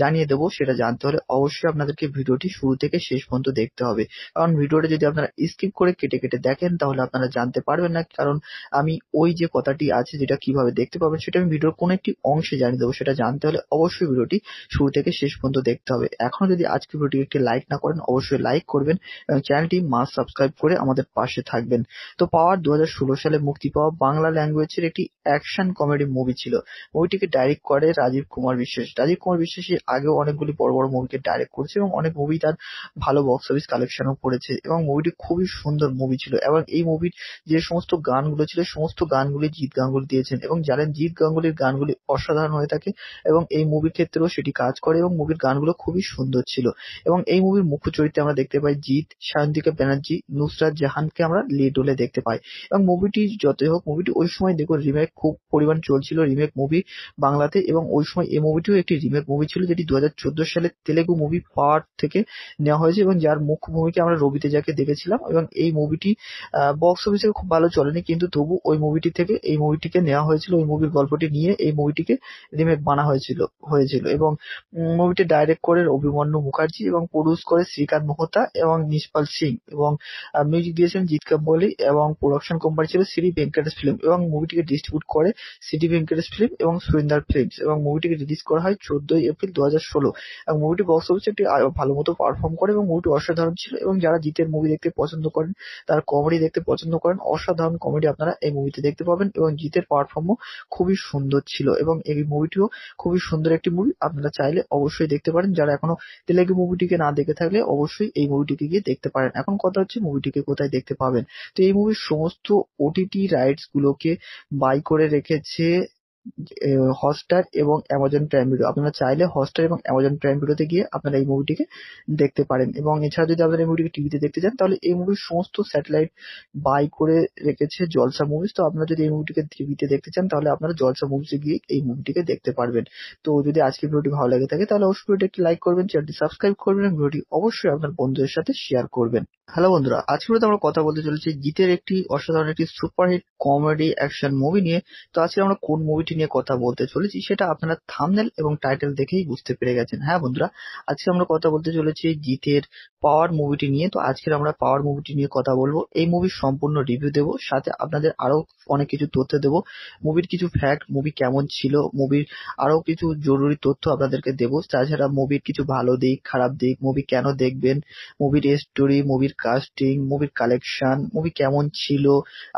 জানিয়ে দেবো সেটা জানতে হলে অবশ্যই আপনাদেরকে ভিডিওটি শুরু থেকে শেষ পর্যন্ত দেখতে হবে কারণ ভিডিওটা যদি আপনারা স্কিপ করে কেটে কেটে দেখেন তাহলে আপনারা জানতে পারবেন না কারণ আমি ওই যে কথাটি আছে যেটা কিভাবে দেখতে পাবেন সেটা আমি ভিডিওর কোনো একটি অংশে জানিয়ে দেবো সেটা জানতে হলে অবশ্যই ভিডিওটি শুরু থেকে শেষ পর্যন্ত দেখতে হবে এখন যদি আজকে ভিডিওটি একটি লাইক না করেন অবশ্যই লাইক করবেন এবং চ্যানেলটি মাস সাবস্ক্রাইব করে আমাদের আমাদের পাশে থাকবেন তো পাওয়ার দু সালে মুক্তি পাওয়া বাংলা ল্যাঙ্গুয়েজের একটি অ্যাকশন কমেডি মুভি ছিল মুভিটিকে ডাইরেক্ট করে রাজীব কুমার বিশ্বাস রাজীব কুমার বিশ্বাস এর আগেও অনেকগুলি বড় বড় মুভিকে ডাইরেক্ট করেছে এবং অনেক মুভি তার ভালো বক্স অফিস কালেকশনও করেছে এবং মুভিটি খুবই সুন্দর মুভি ছিল এবং এই মুভির যে সমস্ত গানগুলো ছিল সমস্ত গানগুলি জিৎ গাঙ্গুলি দিয়েছেন এবং জানেন জিৎ গাঙ্গুলির গানগুলি অসাধারণ হয়ে থাকে এবং এই মুভির ক্ষেত্রেও সেটি কাজ করে এবং মুভির গানগুলো খুবই সুন্দর ছিল এবং এই মুভির মুখ্য চরিত্রে আমরা দেখতে পাই জিৎ সায়ন্তিকা ব্যানার্জি নুসরাত জাহান জাহানকে আমরা লিড রোলে দেখতে পাই এবং মুভিটি যতই হোক মুভিটি ওই সময় দেখুন রিমেক খুব পরিমাণ চলছিল রিমেক মুভি বাংলাতে এবং ওই সময় এই মুভিটিও একটি রিমেক মুভি ছিল যেটি দু সালে তেলেগু মুভি পাওয়ার থেকে নেওয়া হয়েছে এবং যার মুখ্য ভূমিকা আমরা রবিতে যাকে দেখেছিলাম এবং এই মুভিটি বক্স অফিসে খুব ভালো চলেনি কিন্তু তবু ওই মুভিটি থেকে এই মুভিটিকে নেওয়া হয়েছিল ওই মুভির গল্পটি নিয়ে এই মুভিটিকে রিমেক বানা হয়েছিল হয়েছিল এবং মুভিটি ডাইরেক্ট করে অভিমন্যু মুখার্জি এবং প্রডিউস করে শ্রীকান্ত মহতা এবং নিষ্পাল সিং এবং মিউজিক দিয়েছেন জিৎ কাম্বলি এবং প্রোডাকশন কোম্পানি ছিল শ্রী ভেঙ্কটেশ ফিল্ম এবং মুভিটিকে ডিস্ট্রিবিউট করে সিটি ভেঙ্কটেশ ফিল্ম এবং সুরিন্দার ফিল্মস এবং মুভিটিকে রিলিজ করা হয় চোদ্দই এপ্রিল দু হাজার ষোলো এবং মুভিটি বক্স অফিসে একটি ভালো মতো পারফর্ম করে এবং মুভিটি অসাধারণ ছিল এবং যারা জিতের মুভি দেখতে পছন্দ করেন তার কমেডি দেখতে পছন্দ করেন অসাধারণ কমেডি আপনারা এই মুভিতে দেখতে পাবেন এবং জিতের পারফর্মও খুবই সুন্দর ছিল এবং এই মুভিটিও খুবই সুন্দর একটি মুভি আপনারা চাইলে অবশ্যই দেখতে পারেন যারা এখনো তেলেগু মুভিটিকে না দেখে থাকলে অবশ্যই এই মুভিটিকে গিয়ে দেখতে পারেন এখন কথা হচ্ছে মুভিটিকে কোথায় অবস্থায় দেখতে পাবেন তো এই মুভির সমস্ত ওটিটি রাইটস গুলোকে বাই করে রেখেছে হটস্টার এবং অ্যামাজন প্রাইম ভিডিও আপনারা চাইলে হটস্টার এবং অ্যামাজন প্রাইম ভিডিওতে গিয়ে আপনারা এই মুভিটিকে দেখতে পারেন এবং এছাড়া যদি আপনারা এই মুভিটিকে টিভিতে দেখতে চান তাহলে এই মুভির সমস্ত স্যাটেলাইট বাই করে রেখেছে জলসা মুভিস তো আপনারা যদি এই মুভিটিকে টিভিতে দেখতে চান তাহলে আপনারা জলসা মুভিসে গিয়ে এই মুভিটিকে দেখতে পারবেন তো যদি আজকের ভিডিওটি ভালো লাগে থাকে তাহলে অবশ্যই ভিডিওটি লাইক করবেন চ্যানেলটি সাবস্ক্রাইব করবেন ভিডিওটি অবশ্যই আপনার বন্ধুদের সাথে শেয়ার করবেন হ্যালো বন্ধুরা আজকে বলতে আমরা কথা বলতে চলেছি গীতের একটি অসাধারণ একটি সুপারহিট কমেডি অ্যাকশন মুভি নিয়ে তো আজকে আমরা কোন মুভিটি নিয়ে কথা বলতে চলেছি সেটা আপনারা থামনেল এবং টাইটেল দেখেই বুঝতে পেরে গেছেন হ্যাঁ বন্ধুরা আজকে আমরা কথা বলতে চলেছি জিতের পাওয়ার মুভিটি নিয়ে তো আজকে আমরা পাওয়ার মুভিটি নিয়ে কথা বলবো এই মুভির সম্পূর্ণ রিভিউ দেবো সাথে আপনাদের আরও অনেক কিছু তথ্য দেবো মুভির কিছু ফ্যাক্ট মুভি কেমন ছিল মুভির আরও কিছু জরুরি তথ্য আপনাদেরকে দেবো তাছাড়া মুভির কিছু ভালো দিক খারাপ দিক মুভি কেন দেখবেন মুভির স্টোরি মুভির কাস্টিং মুভির কালেকশন মুভি কেমন ছিল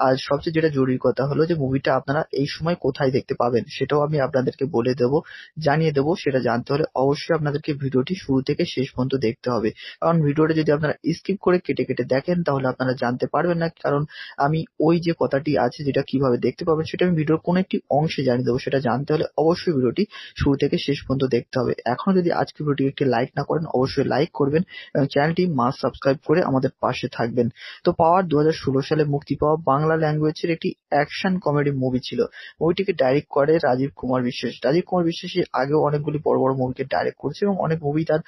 আর সবচেয়ে যেটা জরুরি কথা হলো যে মুভিটা আপনারা এই সময় কোথায় দেখতে পাবেন সেটাও আমি আপনাদেরকে বলে দেব জানিয়ে দেব সেটা জানতে হলে অবশ্যই আপনাদেরকে ভিডিওটি শুরু থেকে শেষ পর্যন্ত দেখতে হবে কারণ ভিডিওটা যদি আপনারা স্কিপ করে কেটে কেটে দেখেন তাহলে আপনারা জানতে পারবেন না কারণ আমি ওই যে কথাটি আছে যেটা কিভাবে দেখতে পাবেন সেটা আমি ভিডিওর কোনো একটি অংশে জানিয়ে দেবো সেটা জানতে হলে অবশ্যই ভিডিওটি শুরু থেকে শেষ পর্যন্ত দেখতে হবে এখন যদি আজকে ভিডিওটি একটি লাইক না করেন অবশ্যই লাইক করবেন এবং চ্যানেলটি মাস সাবস্ক্রাইব করে আমাদের আমাদের পাশে থাকবেন তো পাওয়ার দু সালে মুক্তি পাওয়া বাংলা ল্যাঙ্গুয়েজের একটি অ্যাকশন কমেডি মুভি ছিল মুভিটিকে ডাইরেক্ট করে রাজীব কুমার বিশ্বাস রাজীব কুমার বিশ্বাস আগেও অনেকগুলি বড় বড় মুভিকে ডাইরেক্ট করেছে এবং অনেক মুভি তার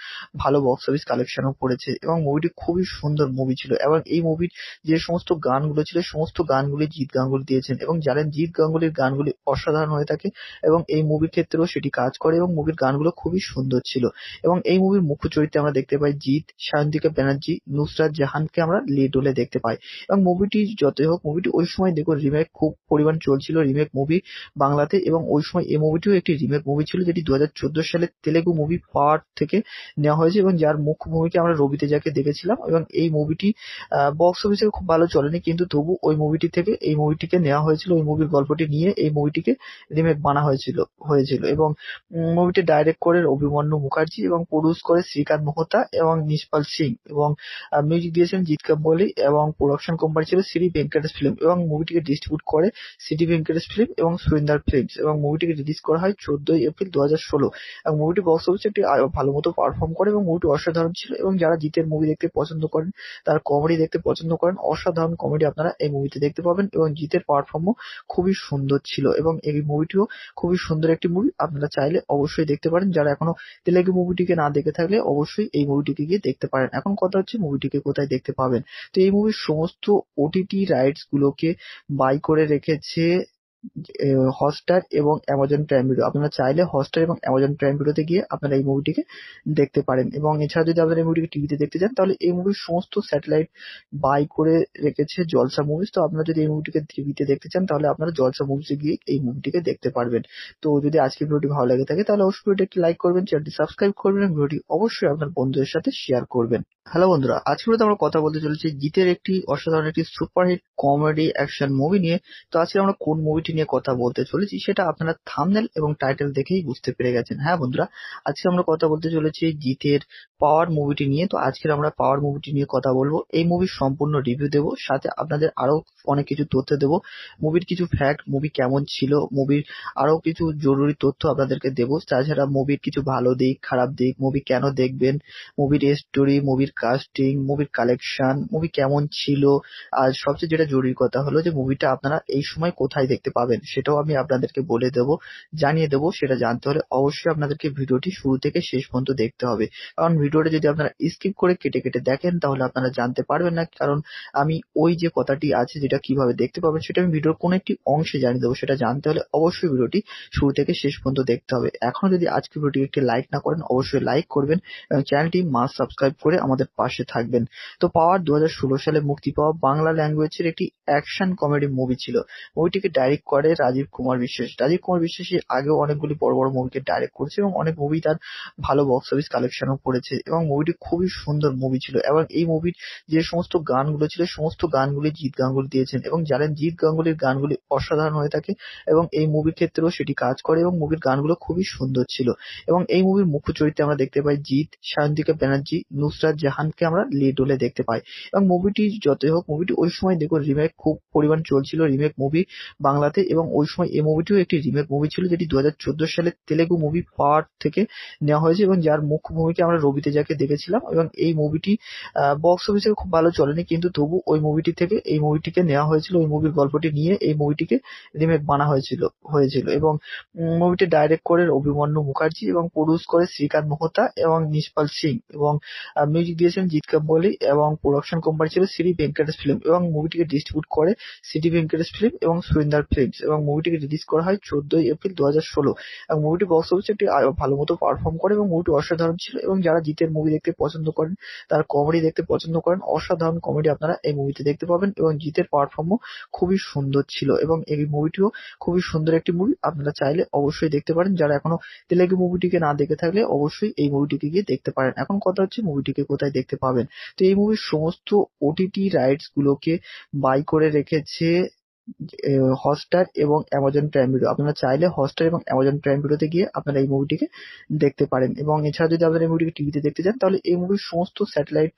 ভালো বক্স অফিস কালেকশনও করেছে এবং মুভিটি খুবই সুন্দর মুভি ছিল এবং এই মুভির যে সমস্ত গানগুলো ছিল সমস্ত গানগুলি জিৎ গাঙ্গুলি দিয়েছেন এবং জানেন জিৎ গাঙ্গুলির গানগুলি অসাধারণ হয়ে থাকে এবং এই মুভির ক্ষেত্রেও সেটি কাজ করে এবং মুভির গানগুলো খুবই সুন্দর ছিল এবং এই মুভির মুখ্য চরিত্রে আমরা দেখতে পাই জিৎ সায়ন্তিকা ব্যানার্জি নুসরাত রেহানকে আমরা লিড রোলে দেখতে পাই এবং মুভিটি যতই হোক মুভিটি ওই সময় দেখুন রিমেক খুব পরিমাণ চলছিল রিমেক মুভি বাংলাতে এবং ওই সময় এই মুভিটিও একটি রিমেক মুভি ছিল যেটি দু হাজার চোদ্দো সালে তেলেগু মুভি ফার থেকে নেওয়া হয়েছে এবং যার মুখ্য ভূমিকে আমরা রবিতে যাকে দেখেছিলাম এবং এই মুভিটি বক্স অফিসে খুব ভালো চলেনি কিন্তু তবু ওই মুভিটি থেকে এই মুভিটিকে নেওয়া হয়েছিল ওই মুভির গল্পটি নিয়ে এই মুভিটিকে রিমেক বানা হয়েছিল হয়েছিল এবং মুভিটি ডাইরেক্ট করে অভিমন্যু মুখার্জি এবং প্রডিউস করে শ্রীকান্ত মোহতা এবং নিষ্পাল সিং এবং মিউজিক দিয়েছেন জিৎ কাম্বলি এবং প্রোডাকশন কোম্পানি ছিল শ্রী ভেঙ্কটেশ ফিল্ম এবং মুভিটিকে ডিস্ট্রিবিউট করে সিটি ভেঙ্কটেশ ফিল্ম এবং সুরিন্দার ফিল্মস এবং মুভিটিকে রিলিজ করা হয় চোদ্দই এপ্রিল দু হাজার ষোলো এবং মুভিটি বক্স অফিসে একটি ভালো মতো পারফর্ম করে এবং মুভিটি অসাধারণ ছিল এবং যারা জিতের মুভি দেখতে পছন্দ করেন তার কমেডি দেখতে পছন্দ করেন অসাধারণ কমেডি আপনারা এই মুভিতে দেখতে পাবেন এবং জিতের পারফর্মও খুবই সুন্দর ছিল এবং এই মুভিটিও খুবই সুন্দর একটি মুভি আপনারা চাইলে অবশ্যই দেখতে পারেন যারা এখনো তেলেগু মুভিটিকে না দেখে থাকলে অবশ্যই এই মুভিটিকে গিয়ে দেখতে পারেন এখন কথা হচ্ছে মুভিটিকে কোথায় দেখতে পাবেন তো এই মুভির সমস্ত ওটিটি রাইটস গুলোকে বাই করে রেখেছে হটস্টার এবং অ্যামাজন প্রাইম ভিডিও আপনারা চাইলে হটস্টার এবং অ্যামাজন প্রাইম ভিডিওতে গিয়ে আপনারা এই মুভিটিকে দেখতে পারেন এবং এছাড়া যদি আপনারা এই মুভিটিকে টিভিতে দেখতে চান তাহলে এই মুভির সমস্ত স্যাটেলাইট বাই করে রেখেছে জলসা মুভিস তো আপনারা যদি এই মুভিটিকে টিভিতে দেখতে চান তাহলে আপনারা জলসা মুভিসে গিয়ে এই মুভিটিকে দেখতে পারবেন তো যদি আজকের ভিডিওটি ভালো লাগে থাকে তাহলে অবশ্যই ভিডিওটি একটি লাইক করবেন চ্যানেলটি সাবস্ক্রাইব করবেন এবং ভিডিওটি অবশ্যই আপনার বন্ধুদের সাথে শেয়ার করবেন হ্যালো বন্ধুরা আজকে বলতে আমরা কথা বলতে চলেছি জিতের একটি অসাধারণ একটি সুপারহিট কমেডি অ্যাকশন মুভি নিয়ে তো আজকে আমরা কোন মুভিটি নিয়ে কথা বলতে চলেছি সেটা আপনারা থামনেল এবং টাইটেল দেখেই বুঝতে পেরে গেছেন হ্যাঁ বন্ধুরা আজকে আমরা কথা বলতে চলেছি জিতের পাওয়ার মুভিটি নিয়ে তো আজকে আমরা পাওয়ার মুভিটি নিয়ে কথা বলবো এই মুভির সম্পূর্ণ রিভিউ দেব সাথে আপনাদের আরও অনেক কিছু তথ্য দেব মুভির কিছু ফ্যাক্ট মুভি কেমন ছিল মুভির আরও কিছু জরুরি তথ্য আপনাদেরকে দেবো তাছাড়া মুভির কিছু ভালো দিক খারাপ দিক মুভি কেন দেখবেন মুভির স্টোরি মুভির কাস্টিং মুভির কালেকশন মুভি কেমন ছিল আর সবচেয়ে যেটা জরুরি কথা হলো যে মুভিটা আপনারা এই সময় কোথায় দেখতে পাবেন সেটাও আমি আপনাদেরকে বলে দেব জানিয়ে দেব সেটা জানতে হলে অবশ্যই আপনাদেরকে ভিডিওটি শুরু থেকে শেষ পর্যন্ত দেখতে হবে কারণ ভিডিওটা যদি আপনারা স্কিপ করে কেটে কেটে দেখেন তাহলে আপনারা জানতে পারবেন না কারণ আমি ওই যে কথাটি আছে যেটা কিভাবে দেখতে পাবেন সেটা আমি ভিডিওর কোনো একটি অংশে জানিয়ে দেবো সেটা জানতে হলে অবশ্যই ভিডিওটি শুরু থেকে শেষ পর্যন্ত দেখতে হবে এখন যদি আজকে ভিডিওটি একটি লাইক না করেন অবশ্যই লাইক করবেন এবং চ্যানেলটি মাস সাবস্ক্রাইব করে আমাদের পাশে থাকবেন তো পাওয়ার দু সালে মুক্তি পাওয়া বাংলা ল্যাঙ্গুয়েজের একটি অ্যাকশন কমেডি মুভি ছিল মুভিটিকে ডাইরেক্ট করে রাজীব কুমার বিশ্বাস রাজীব কুমার বিশ্বাস আগেও অনেকগুলি বড় বড় মুভিকে ডাইরেক্ট করেছে এবং অনেক মুভি তার ভালো বক্স অফিস কালেকশনও করেছে এবং মুভিটি খুবই সুন্দর মুভি ছিল এবং এই মুভির যে সমস্ত গানগুলো ছিল সমস্ত গানগুলি জিৎ গাঙ্গুলি দিয়েছেন এবং জানেন জিৎ গাঙ্গুলির গানগুলি অসাধারণ হয়ে থাকে এবং এই মুভির ক্ষেত্রেও সেটি কাজ করে এবং মুভির গানগুলো খুবই সুন্দর ছিল এবং এই মুভির মুখ্য চরিত্রে আমরা দেখতে পাই জিৎ সায়ন্তিকা ব্যানার্জি নুসরাত জাহান খানকে আমরা লিড রোলে দেখতে পাই এবং মুভিটি যতই হোক মুভিটি ওই সময় দেখুন রিমেক খুব পরিমাণ চলছিল রিমেক মুভি বাংলাতে এবং ওই সময় এই মুভিটিও একটি রিমেক মুভি ছিল যেটি দু হাজার সালে তেলেগু মুভি পার্ট থেকে নেওয়া হয়েছে এবং যার মুখ্য ভূমিকা আমরা রবিতে যাকে দেখেছিলাম এবং এই মুভিটি বক্স অফিসে খুব ভালো চলেনি কিন্তু তবু ওই মুভিটি থেকে এই মুভিটিকে নেওয়া হয়েছিল ওই মুভির গল্পটি নিয়ে এই মুভিটিকে রিমেক বানা হয়েছিল হয়েছিল এবং মুভিটি ডাইরেক্ট করে অভিমন্যু মুখার্জি এবং প্রডিউস করে শ্রীকান্ত মোহতা এবং নিষ্পাল সিং এবং মিউজিক দিয়েছেন জিৎ কাম্বলি এবং প্রোডাকশন কোম্পানি ছিল শ্রী ভেঙ্কটেশ ফিল্ম এবং মুভিটিকে ডিস্ট্রিবিউট করে সিটি ভেঙ্কটেশ ফিল্ম এবং সুরিন্দার ফিল্ম এবং মুভিটিকে রিলিজ করা হয় চোদ্দই এপ্রিল দু হাজার ষোলো এবং মুভিটি বক্স অফিসে একটি ভালো মতো পারফর্ম করে এবং মুভিটি অসাধারণ ছিল এবং যারা জিতের মুভি দেখতে পছন্দ করেন তার কমেডি দেখতে পছন্দ করেন অসাধারণ কমেডি আপনারা এই মুভিতে দেখতে পাবেন এবং জিতের পারফর্মও খুবই সুন্দর ছিল এবং এই মুভিটিও খুবই সুন্দর একটি মুভি আপনারা চাইলে অবশ্যই দেখতে পারেন যারা এখনো তেলেগু মুভিটিকে না দেখে থাকলে অবশ্যই এই মুভিটিকে গিয়ে দেখতে পারেন এখন কথা হচ্ছে মুভিটিকে কোথায় রাস্তায় দেখতে পাবেন তো এই মুভির সমস্ত ওটিটি রাইটস গুলোকে বাই করে রেখেছে হটস্টার এবং অ্যামাজন প্রাইম ভিডিও আপনারা চাইলে হটস্টার এবং অ্যামাজন প্রাইম ভিডিওতে গিয়ে আপনারা এই মুভিটিকে দেখতে পারেন এবং এছাড়া যদি আপনারা এই মুভিটিকে টিভিতে দেখতে চান তাহলে এই মুভির সমস্ত স্যাটেলাইট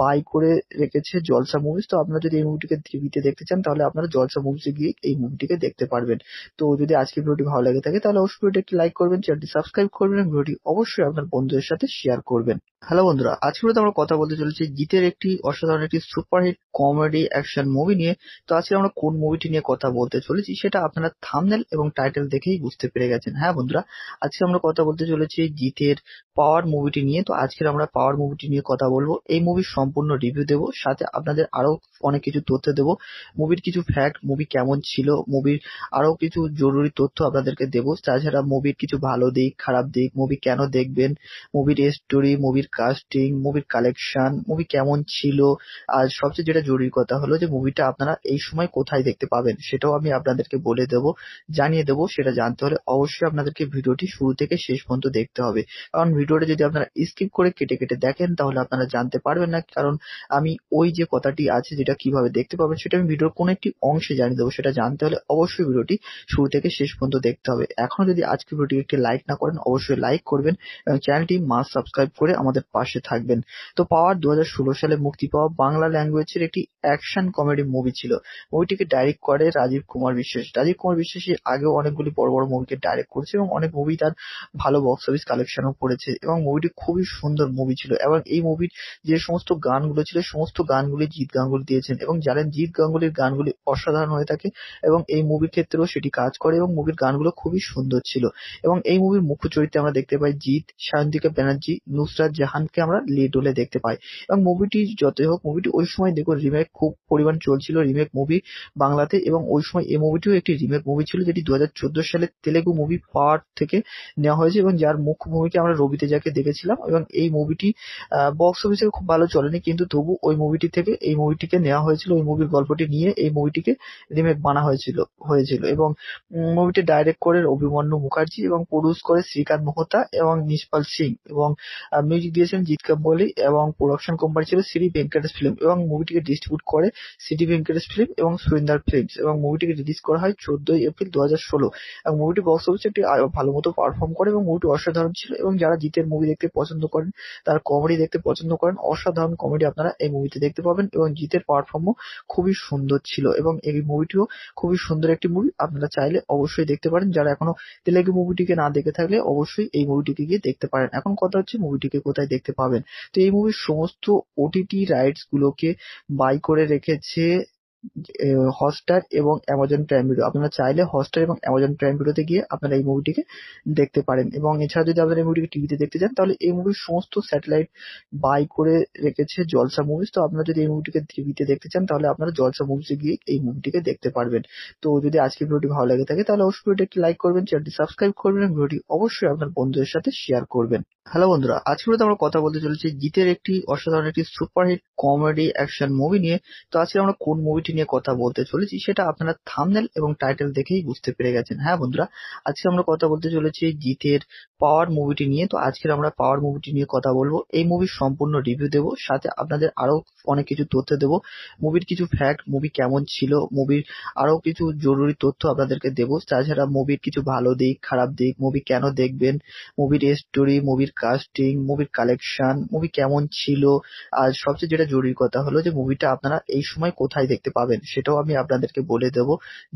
বাই করে রেখেছে জলসা মুভিজ তো আপনারা যদি এই মুভিটিকে টিভিতে দেখতে চান তাহলে আপনারা জলসা মুভিজে গিয়ে এই মুভিটিকে দেখতে পারবেন তো যদি আজকের ভিডিওটি ভালো লাগে থাকে তাহলে অবশ্যই ভিডিওটি একটি লাইক করবেন চ্যানেলটি সাবস্ক্রাইব করবেন ভিডিওটি অবশ্যই আপনার বন্ধুদের সাথে শেয়ার করবেন হ্যালো বন্ধুরা আজকে ভিডিওতে আমরা কথা বলতে চলেছি গীতের একটি অসাধারণ একটি সুপারহিট কমেডি অ্যাকশন মুভি নিয়ে তো আজকে আমরা কোন মুভিটি নিয়ে কথা বলতে চলেছি সেটা আপনারা থামনেল এবং টাইটেল দেখেই বুঝতে পেরে গেছেন হ্যাঁ বন্ধুরা আজকে আমরা কথা বলতে চলেছি গীতের পাওয়ার মুভিটি নিয়ে তো আজকে আমরা পাওয়ার মুভিটি নিয়ে কথা বলবো এই মুভির সম্পূর্ণ রিভিউ দেবো সাথে আপনাদের আরও অনেক কিছু তথ্য দেবো মুভির কিছু ফ্যাক্ট মুভি কেমন ছিল মুভির আরও কিছু জরুরি তথ্য আপনাদেরকে দেবো তাছাড়া মুভির কিছু ভালো দিক খারাপ দিক মুভি কেন দেখবেন মুভির স্টোরি মুভির কাস্টিং মুভির কালেকশন মুভি কেমন ছিল আর সবচেয়ে যেটা জরুরি কথা হলো যে মুভিটা আপনারা এই সময় কোথায় দেখতে পাবেন সেটাও আমি আপনাদেরকে বলে দেব জানিয়ে দেব সেটা জানতে হলে অবশ্যই আপনাদেরকে ভিডিওটি শুরু থেকে শেষ পর্যন্ত দেখতে হবে কারণ ভিডিওটা যদি আপনারা স্কিপ করে কেটে কেটে দেখেন তাহলে আপনারা জানতে পারবেন না কারণ আমি ওই যে কথাটি আছে যেটা কিভাবে দেখতে পাবেন সেটা আমি ভিডিওর কোনো একটি অংশে জানিয়ে দেবো সেটা জানতে হলে অবশ্যই ভিডিওটি শুরু থেকে শেষ পর্যন্ত দেখতে হবে এখন যদি আজকে ভিডিওটি একটি লাইক না করেন অবশ্যই লাইক করবেন এবং চ্যানেলটি মাস সাবস্ক্রাইব করে আমাদের আমাদের পাশে থাকবেন তো পাওয়ার দু সালে মুক্তি পাওয়া বাংলা ল্যাঙ্গুয়েজের একটি অ্যাকশন কমেডি মুভি ছিল মুভিটিকে ডাইরেক্ট করে রাজীব কুমার বিশ্বাস রাজীব কুমার বিশ্বাস এর আগেও অনেকগুলি বড় বড় মুভিকে ডাইরেক্ট করেছে এবং অনেক মুভি তার ভালো বক্স অফিস কালেকশনও করেছে এবং মুভিটি খুবই সুন্দর মুভি ছিল এবং এই মুভির যে সমস্ত গানগুলো ছিল সমস্ত গানগুলি জিৎ গাঙ্গুলি দিয়েছেন এবং জানেন জিৎ গাঙ্গুলির গানগুলি অসাধারণ হয়ে থাকে এবং এই মুভির ক্ষেত্রেও সেটি কাজ করে এবং মুভির গানগুলো খুবই সুন্দর ছিল এবং এই মুভির মুখ্য চরিত্রে আমরা দেখতে পাই জিৎ সায়ন্তিকা ব্যানার্জি নুসরাত জাহান হানকে আমরা লিড রোলে দেখতে পাই এবং মুভিটি যতই হোক মুভিটি ওই সময় দেখুন রিমেক খুব পরিমাণ চলছিল রিমেক মুভি বাংলাতে এবং ওই সময় এই মুভিটিও একটি রিমেক মুভি ছিল যেটি দু হাজার চোদ্দো সালে তেলেগু মুভি পার্ট থেকে নেওয়া হয়েছে এবং যার মুখ্য ভূমিকে আমরা রবিতে যাকে দেখেছিলাম এবং এই মুভিটি বক্স অফিসে খুব ভালো চলেনি কিন্তু তবু ওই মুভিটি থেকে এই মুভিটিকে নেওয়া হয়েছিল ওই মুভির গল্পটি নিয়ে এই মুভিটিকে রিমেক বানা হয়েছিল হয়েছিল এবং মুভিটি ডাইরেক্ট করে অভিমন্যু মুখার্জি এবং প্রডিউস করে শ্রীকান্ত মোহতা এবং নিষ্পাল সিং এবং মিউজিক দিয়েছেন জিৎ কাম্বলি এবং প্রোডাকশন কোম্পানি ছিল শ্রী ভেঙ্কটেশ ফিল্ম এবং মুভিটিকে ডিস্ট্রিবিউট করে সিটি ভেঙ্কটেশ ফিল্ম এবং সুরিন্দার ফিল্ম এবং মুভিটিকে রিলিজ করা হয় চোদ্দই এপ্রিল দু হাজার ষোলো এবং মুভিটি বক্স অফিসে একটি ভালো মতো পারফর্ম করে এবং মুভিটি অসাধারণ ছিল এবং যারা জিতের মুভি দেখতে পছন্দ করেন তার কমেডি দেখতে পছন্দ করেন অসাধারণ কমেডি আপনারা এই মুভিতে দেখতে পাবেন এবং জিতের পারফর্মও খুবই সুন্দর ছিল এবং এই মুভিটিও খুবই সুন্দর একটি মুভি আপনারা চাইলে অবশ্যই দেখতে পারেন যারা এখনো তেলেগু মুভিটিকে না দেখে থাকলে অবশ্যই এই মুভিটিকে গিয়ে দেখতে পারেন এখন কথা হচ্ছে মুভিটিকে কোথায় দেখতে পাবেন তো এই মুভির সমস্ত ওটিটি রাইটস গুলোকে বাই করে রেখেছে হটস্টার এবং অ্যামাজন প্রাইম ভিডিও আপনারা চাইলে হটস্টার এবং অ্যামাজন প্রাইম ভিডিওতে গিয়ে আপনারা এই মুভিটিকে দেখতে পারেন এবং এছাড়া যদি আপনারা এই মুভিটিকে টিভিতে দেখতে চান তাহলে এই মুভির সমস্ত স্যাটেলাইট বাই করে রেখেছে জলসা মুভিজ তো আপনারা যদি এই মুভিটিকে টিভিতে দেখতে চান তাহলে আপনারা জলসা মুভিজে গিয়ে এই মুভিটিকে দেখতে পারবেন তো যদি আজকের ভিডিওটি ভালো লাগে থাকে তাহলে অবশ্যই ভিডিওটি লাইক করবেন চ্যানেলটি সাবস্ক্রাইব করবেন ভিডিওটি অবশ্যই আপনার বন্ধুদের সাথে শেয়ার করবেন হ্যালো বন্ধুরা আজকে আমরা কথা বলতে চলেছি জিতের একটি অসাধারণ একটি সুপারহিট কমেডি অ্যাকশন মুভি নিয়ে তো আজকে আমরা কোন মুভিটি নিয়ে কথা বলতে চলেছি সেটা আপনারা থামনেল এবং টাইটেল দেখেই বুঝতে পেরে গেছেন হ্যাঁ বন্ধুরা আজকে আমরা কথা বলতে চলেছি জিতের পাওয়ার মুভিটি নিয়ে তো আজকে আমরা পাওয়ার মুভিটি নিয়ে কথা বলবো এই মুভির সম্পূর্ণ রিভিউ দেব সাথে আপনাদের আরও অনেক কিছু তথ্য দেব মুভির কিছু ফ্যাক্ট মুভি কেমন ছিল মুভির আরও কিছু জরুরি তথ্য আপনাদেরকে দেবো তাছাড়া মুভির কিছু ভালো দিক খারাপ দিক মুভি কেন দেখবেন মুভির স্টোরি মুভির কাস্টিং মুভির কালেকশন মুভি কেমন ছিল আর সবচেয়ে যেটা জরুরি কথা হলো যে মুভিটা আপনারা এই সময় কোথায় দেখতে পাবেন সেটাও আমি আপনাদেরকে বলে দেব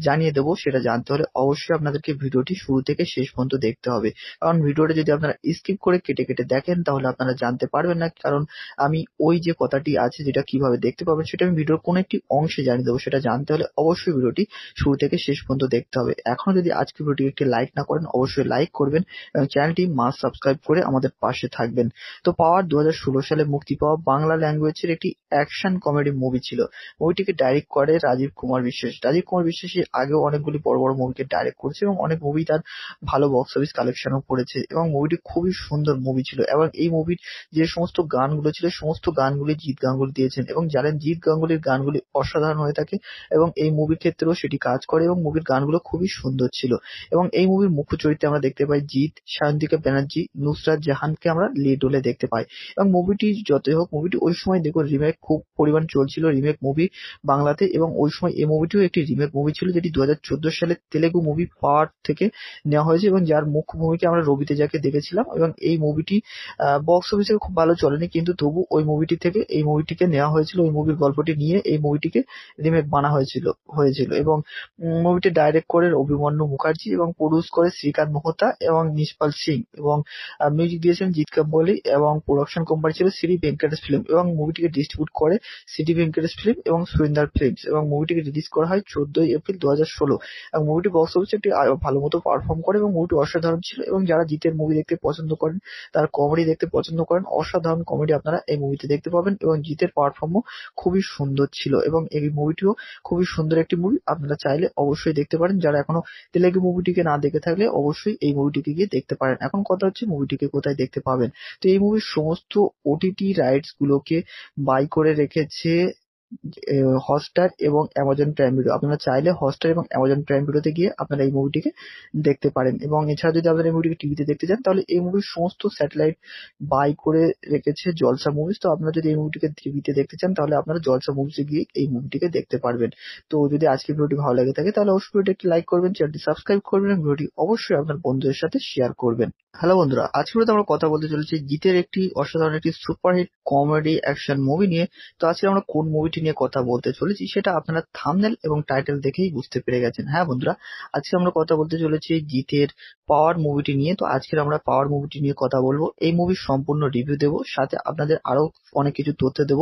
জানিয়ে দেব সেটা জানতে হলে অবশ্যই আপনাদেরকে ভিডিওটি শুরু থেকে শেষ পর্যন্ত দেখতে হবে কারণ ভিডিওটা যদি আপনারা স্কিপ করে কেটে কেটে দেখেন তাহলে আপনারা জানতে পারবেন না কারণ আমি ওই যে কথাটি আছে যেটা কিভাবে দেখতে পাবেন সেটা আমি ভিডিওর কোনো একটি অংশে জানিয়ে দেবো সেটা জানতে হলে অবশ্যই ভিডিওটি শুরু থেকে শেষ পর্যন্ত দেখতে হবে এখন যদি আজকে ভিডিওটি একটি লাইক না করেন অবশ্যই লাইক করবেন এবং চ্যানেলটি মাস সাবস্ক্রাইব করে আমাদের আমাদের পাশে থাকবেন তো পাওয়ার দু সালে মুক্তি পাওয়া বাংলা ল্যাঙ্গুয়েজের একটি অ্যাকশন কমেডি মুভি ছিল মুভিটিকে ডাইরেক্ট করে রাজীব কুমার বিশ্বাস রাজীব কুমার বিশ্বাস এর আগেও অনেকগুলি বড় বড় মুভিকে ডাইরেক্ট করেছে এবং অনেক মুভি তার ভালো বক্স অফিস কালেকশনও করেছে এবং মুভিটি খুবই সুন্দর মুভি ছিল এবং এই মুভির যে সমস্ত গানগুলো ছিল সমস্ত গানগুলি জিৎ গাঙ্গুলি দিয়েছেন এবং জানেন জিৎ গাঙ্গুলির গানগুলি অসাধারণ হয়ে থাকে এবং এই মুভির ক্ষেত্রেও সেটি কাজ করে এবং মুভির গানগুলো খুবই সুন্দর ছিল এবং এই মুভির মুখ্য চরিত্রে আমরা দেখতে পাই জিৎ সায়ন্তিকা ব্যানার্জি নুসরাত জাহানকে আমরা লিড রোলে দেখতে পাই এবং মুভিটি যতই হোক মুভিটি ওই সময় দেখো রিমেক খুব পরিমাণ চলছিল রিমেক মুভি বাংলাতে এবং ওই সময় এই মুভিটিও একটি রিমেক মুভি ছিল যেটি দু হাজার চোদ্দো সালে তেলেগু মুভি পার্ট থেকে নেওয়া হয়েছে এবং যার মুখ্য ভূমিকা আমরা রবিতে যাকে দেখেছিলাম এবং এই মুভিটি বক্স অফিসে খুব ভালো চলেনি কিন্তু তবু ওই মুভিটি থেকে এই মুভিটিকে নেওয়া হয়েছিল ওই মুভির গল্পটি নিয়ে এই মুভিটিকে রিমেক বানা হয়েছিল হয়েছিল এবং মুভিটি ডাইরেক্ট করে অভিমন্যু মুখার্জি এবং প্রডিউস করে শ্রীকান্ত মহতা এবং নিষ্পাল সিং এবং মিউজিক দিয়েছেন জিৎ কাম্বলি এবং প্রোডাকশন কোম্পানি ছিল শ্রী ভেঙ্কটেশ ফিল্ম এবং মুভিটিকে ডিস্ট্রিবিউট করে সিটি ভেঙ্কটেশ ফিল্ম এবং সুরিন্দার ফিল্মস এবং মুভিটিকে রিলিজ করা হয় চোদ্দই এপ্রিল দু হাজার ষোলো এবং মুভিটি বক্স অফিসে একটি ভালো মতো পারফর্ম করে এবং মুভিটি অসাধারণ ছিল এবং যারা জিতের মুভি দেখতে পছন্দ করেন তার কমেডি দেখতে পছন্দ করেন অসাধারণ কমেডি আপনারা এই মুভিতে দেখতে পাবেন এবং জিতের পারফর্মও খুবই সুন্দর ছিল এবং এই মুভিটিও খুবই সুন্দর একটি মুভি আপনারা চাইলে অবশ্যই দেখতে পারেন যারা এখনো তেলেগু মুভিটিকে না দেখে থাকলে অবশ্যই এই মুভিটিকে গিয়ে দেখতে পারেন এখন কথা হচ্ছে মুভিটিকে কোথায় আপনারা দেখতে পাবেন তো এই মুভির সমস্ত ওটিটি রাইটস গুলোকে বাই করে রেখেছে হটস্টার এবং অ্যামাজন প্রাইম ভিডিও আপনারা চাইলে হটস্টার এবং অ্যামাজন প্রাইম ভিডিওতে গিয়ে আপনারা এই মুভিটিকে দেখতে পারেন এবং এছাড়া যদি আপনারা এই মুভিটিকে টিভিতে দেখতে চান তাহলে এই মুভির সমস্ত স্যাটেলাইট বাই করে রেখেছে জলসা মুভিজ তো আপনারা যদি এই মুভিটিকে টিভিতে দেখতে চান তাহলে আপনারা জলসা মুভিজে গিয়ে এই মুভিটিকে দেখতে পারবেন তো যদি আজকে ভিডিওটি ভালো লাগে থাকে তাহলে অবশ্যই ভিডিওটি একটি লাইক করবেন চ্যানেলটি সাবস্ক্রাইব করবেন এবং ভিডিওটি অবশ্যই আপনার বন্ধুদের সাথে শেয়ার করবেন হ্যালো বন্ধুরা আজকে আমরা কথা বলতে চলেছি জিতের একটি অসাধারণ একটি সুপারহিট কমেডি অ্যাকশন মুভি নিয়ে তো আজকে আমরা কোন মুভিটি নিয়ে কথা বলতে চলেছি সেটা আপনারা থামনেল এবং টাইটেল দেখেই বুঝতে পেরে গেছেন হ্যাঁ বন্ধুরা আজকে আমরা কথা বলতে চলেছি জিতের পাওয়ার মুভিটি নিয়ে তো আজকের আমরা পাওয়ার মুভিটি নিয়ে কথা বলবো এই মুভির সম্পূর্ণ রিভিউ দেব সাথে আপনাদের আরও অনেক কিছু তথ্য দেব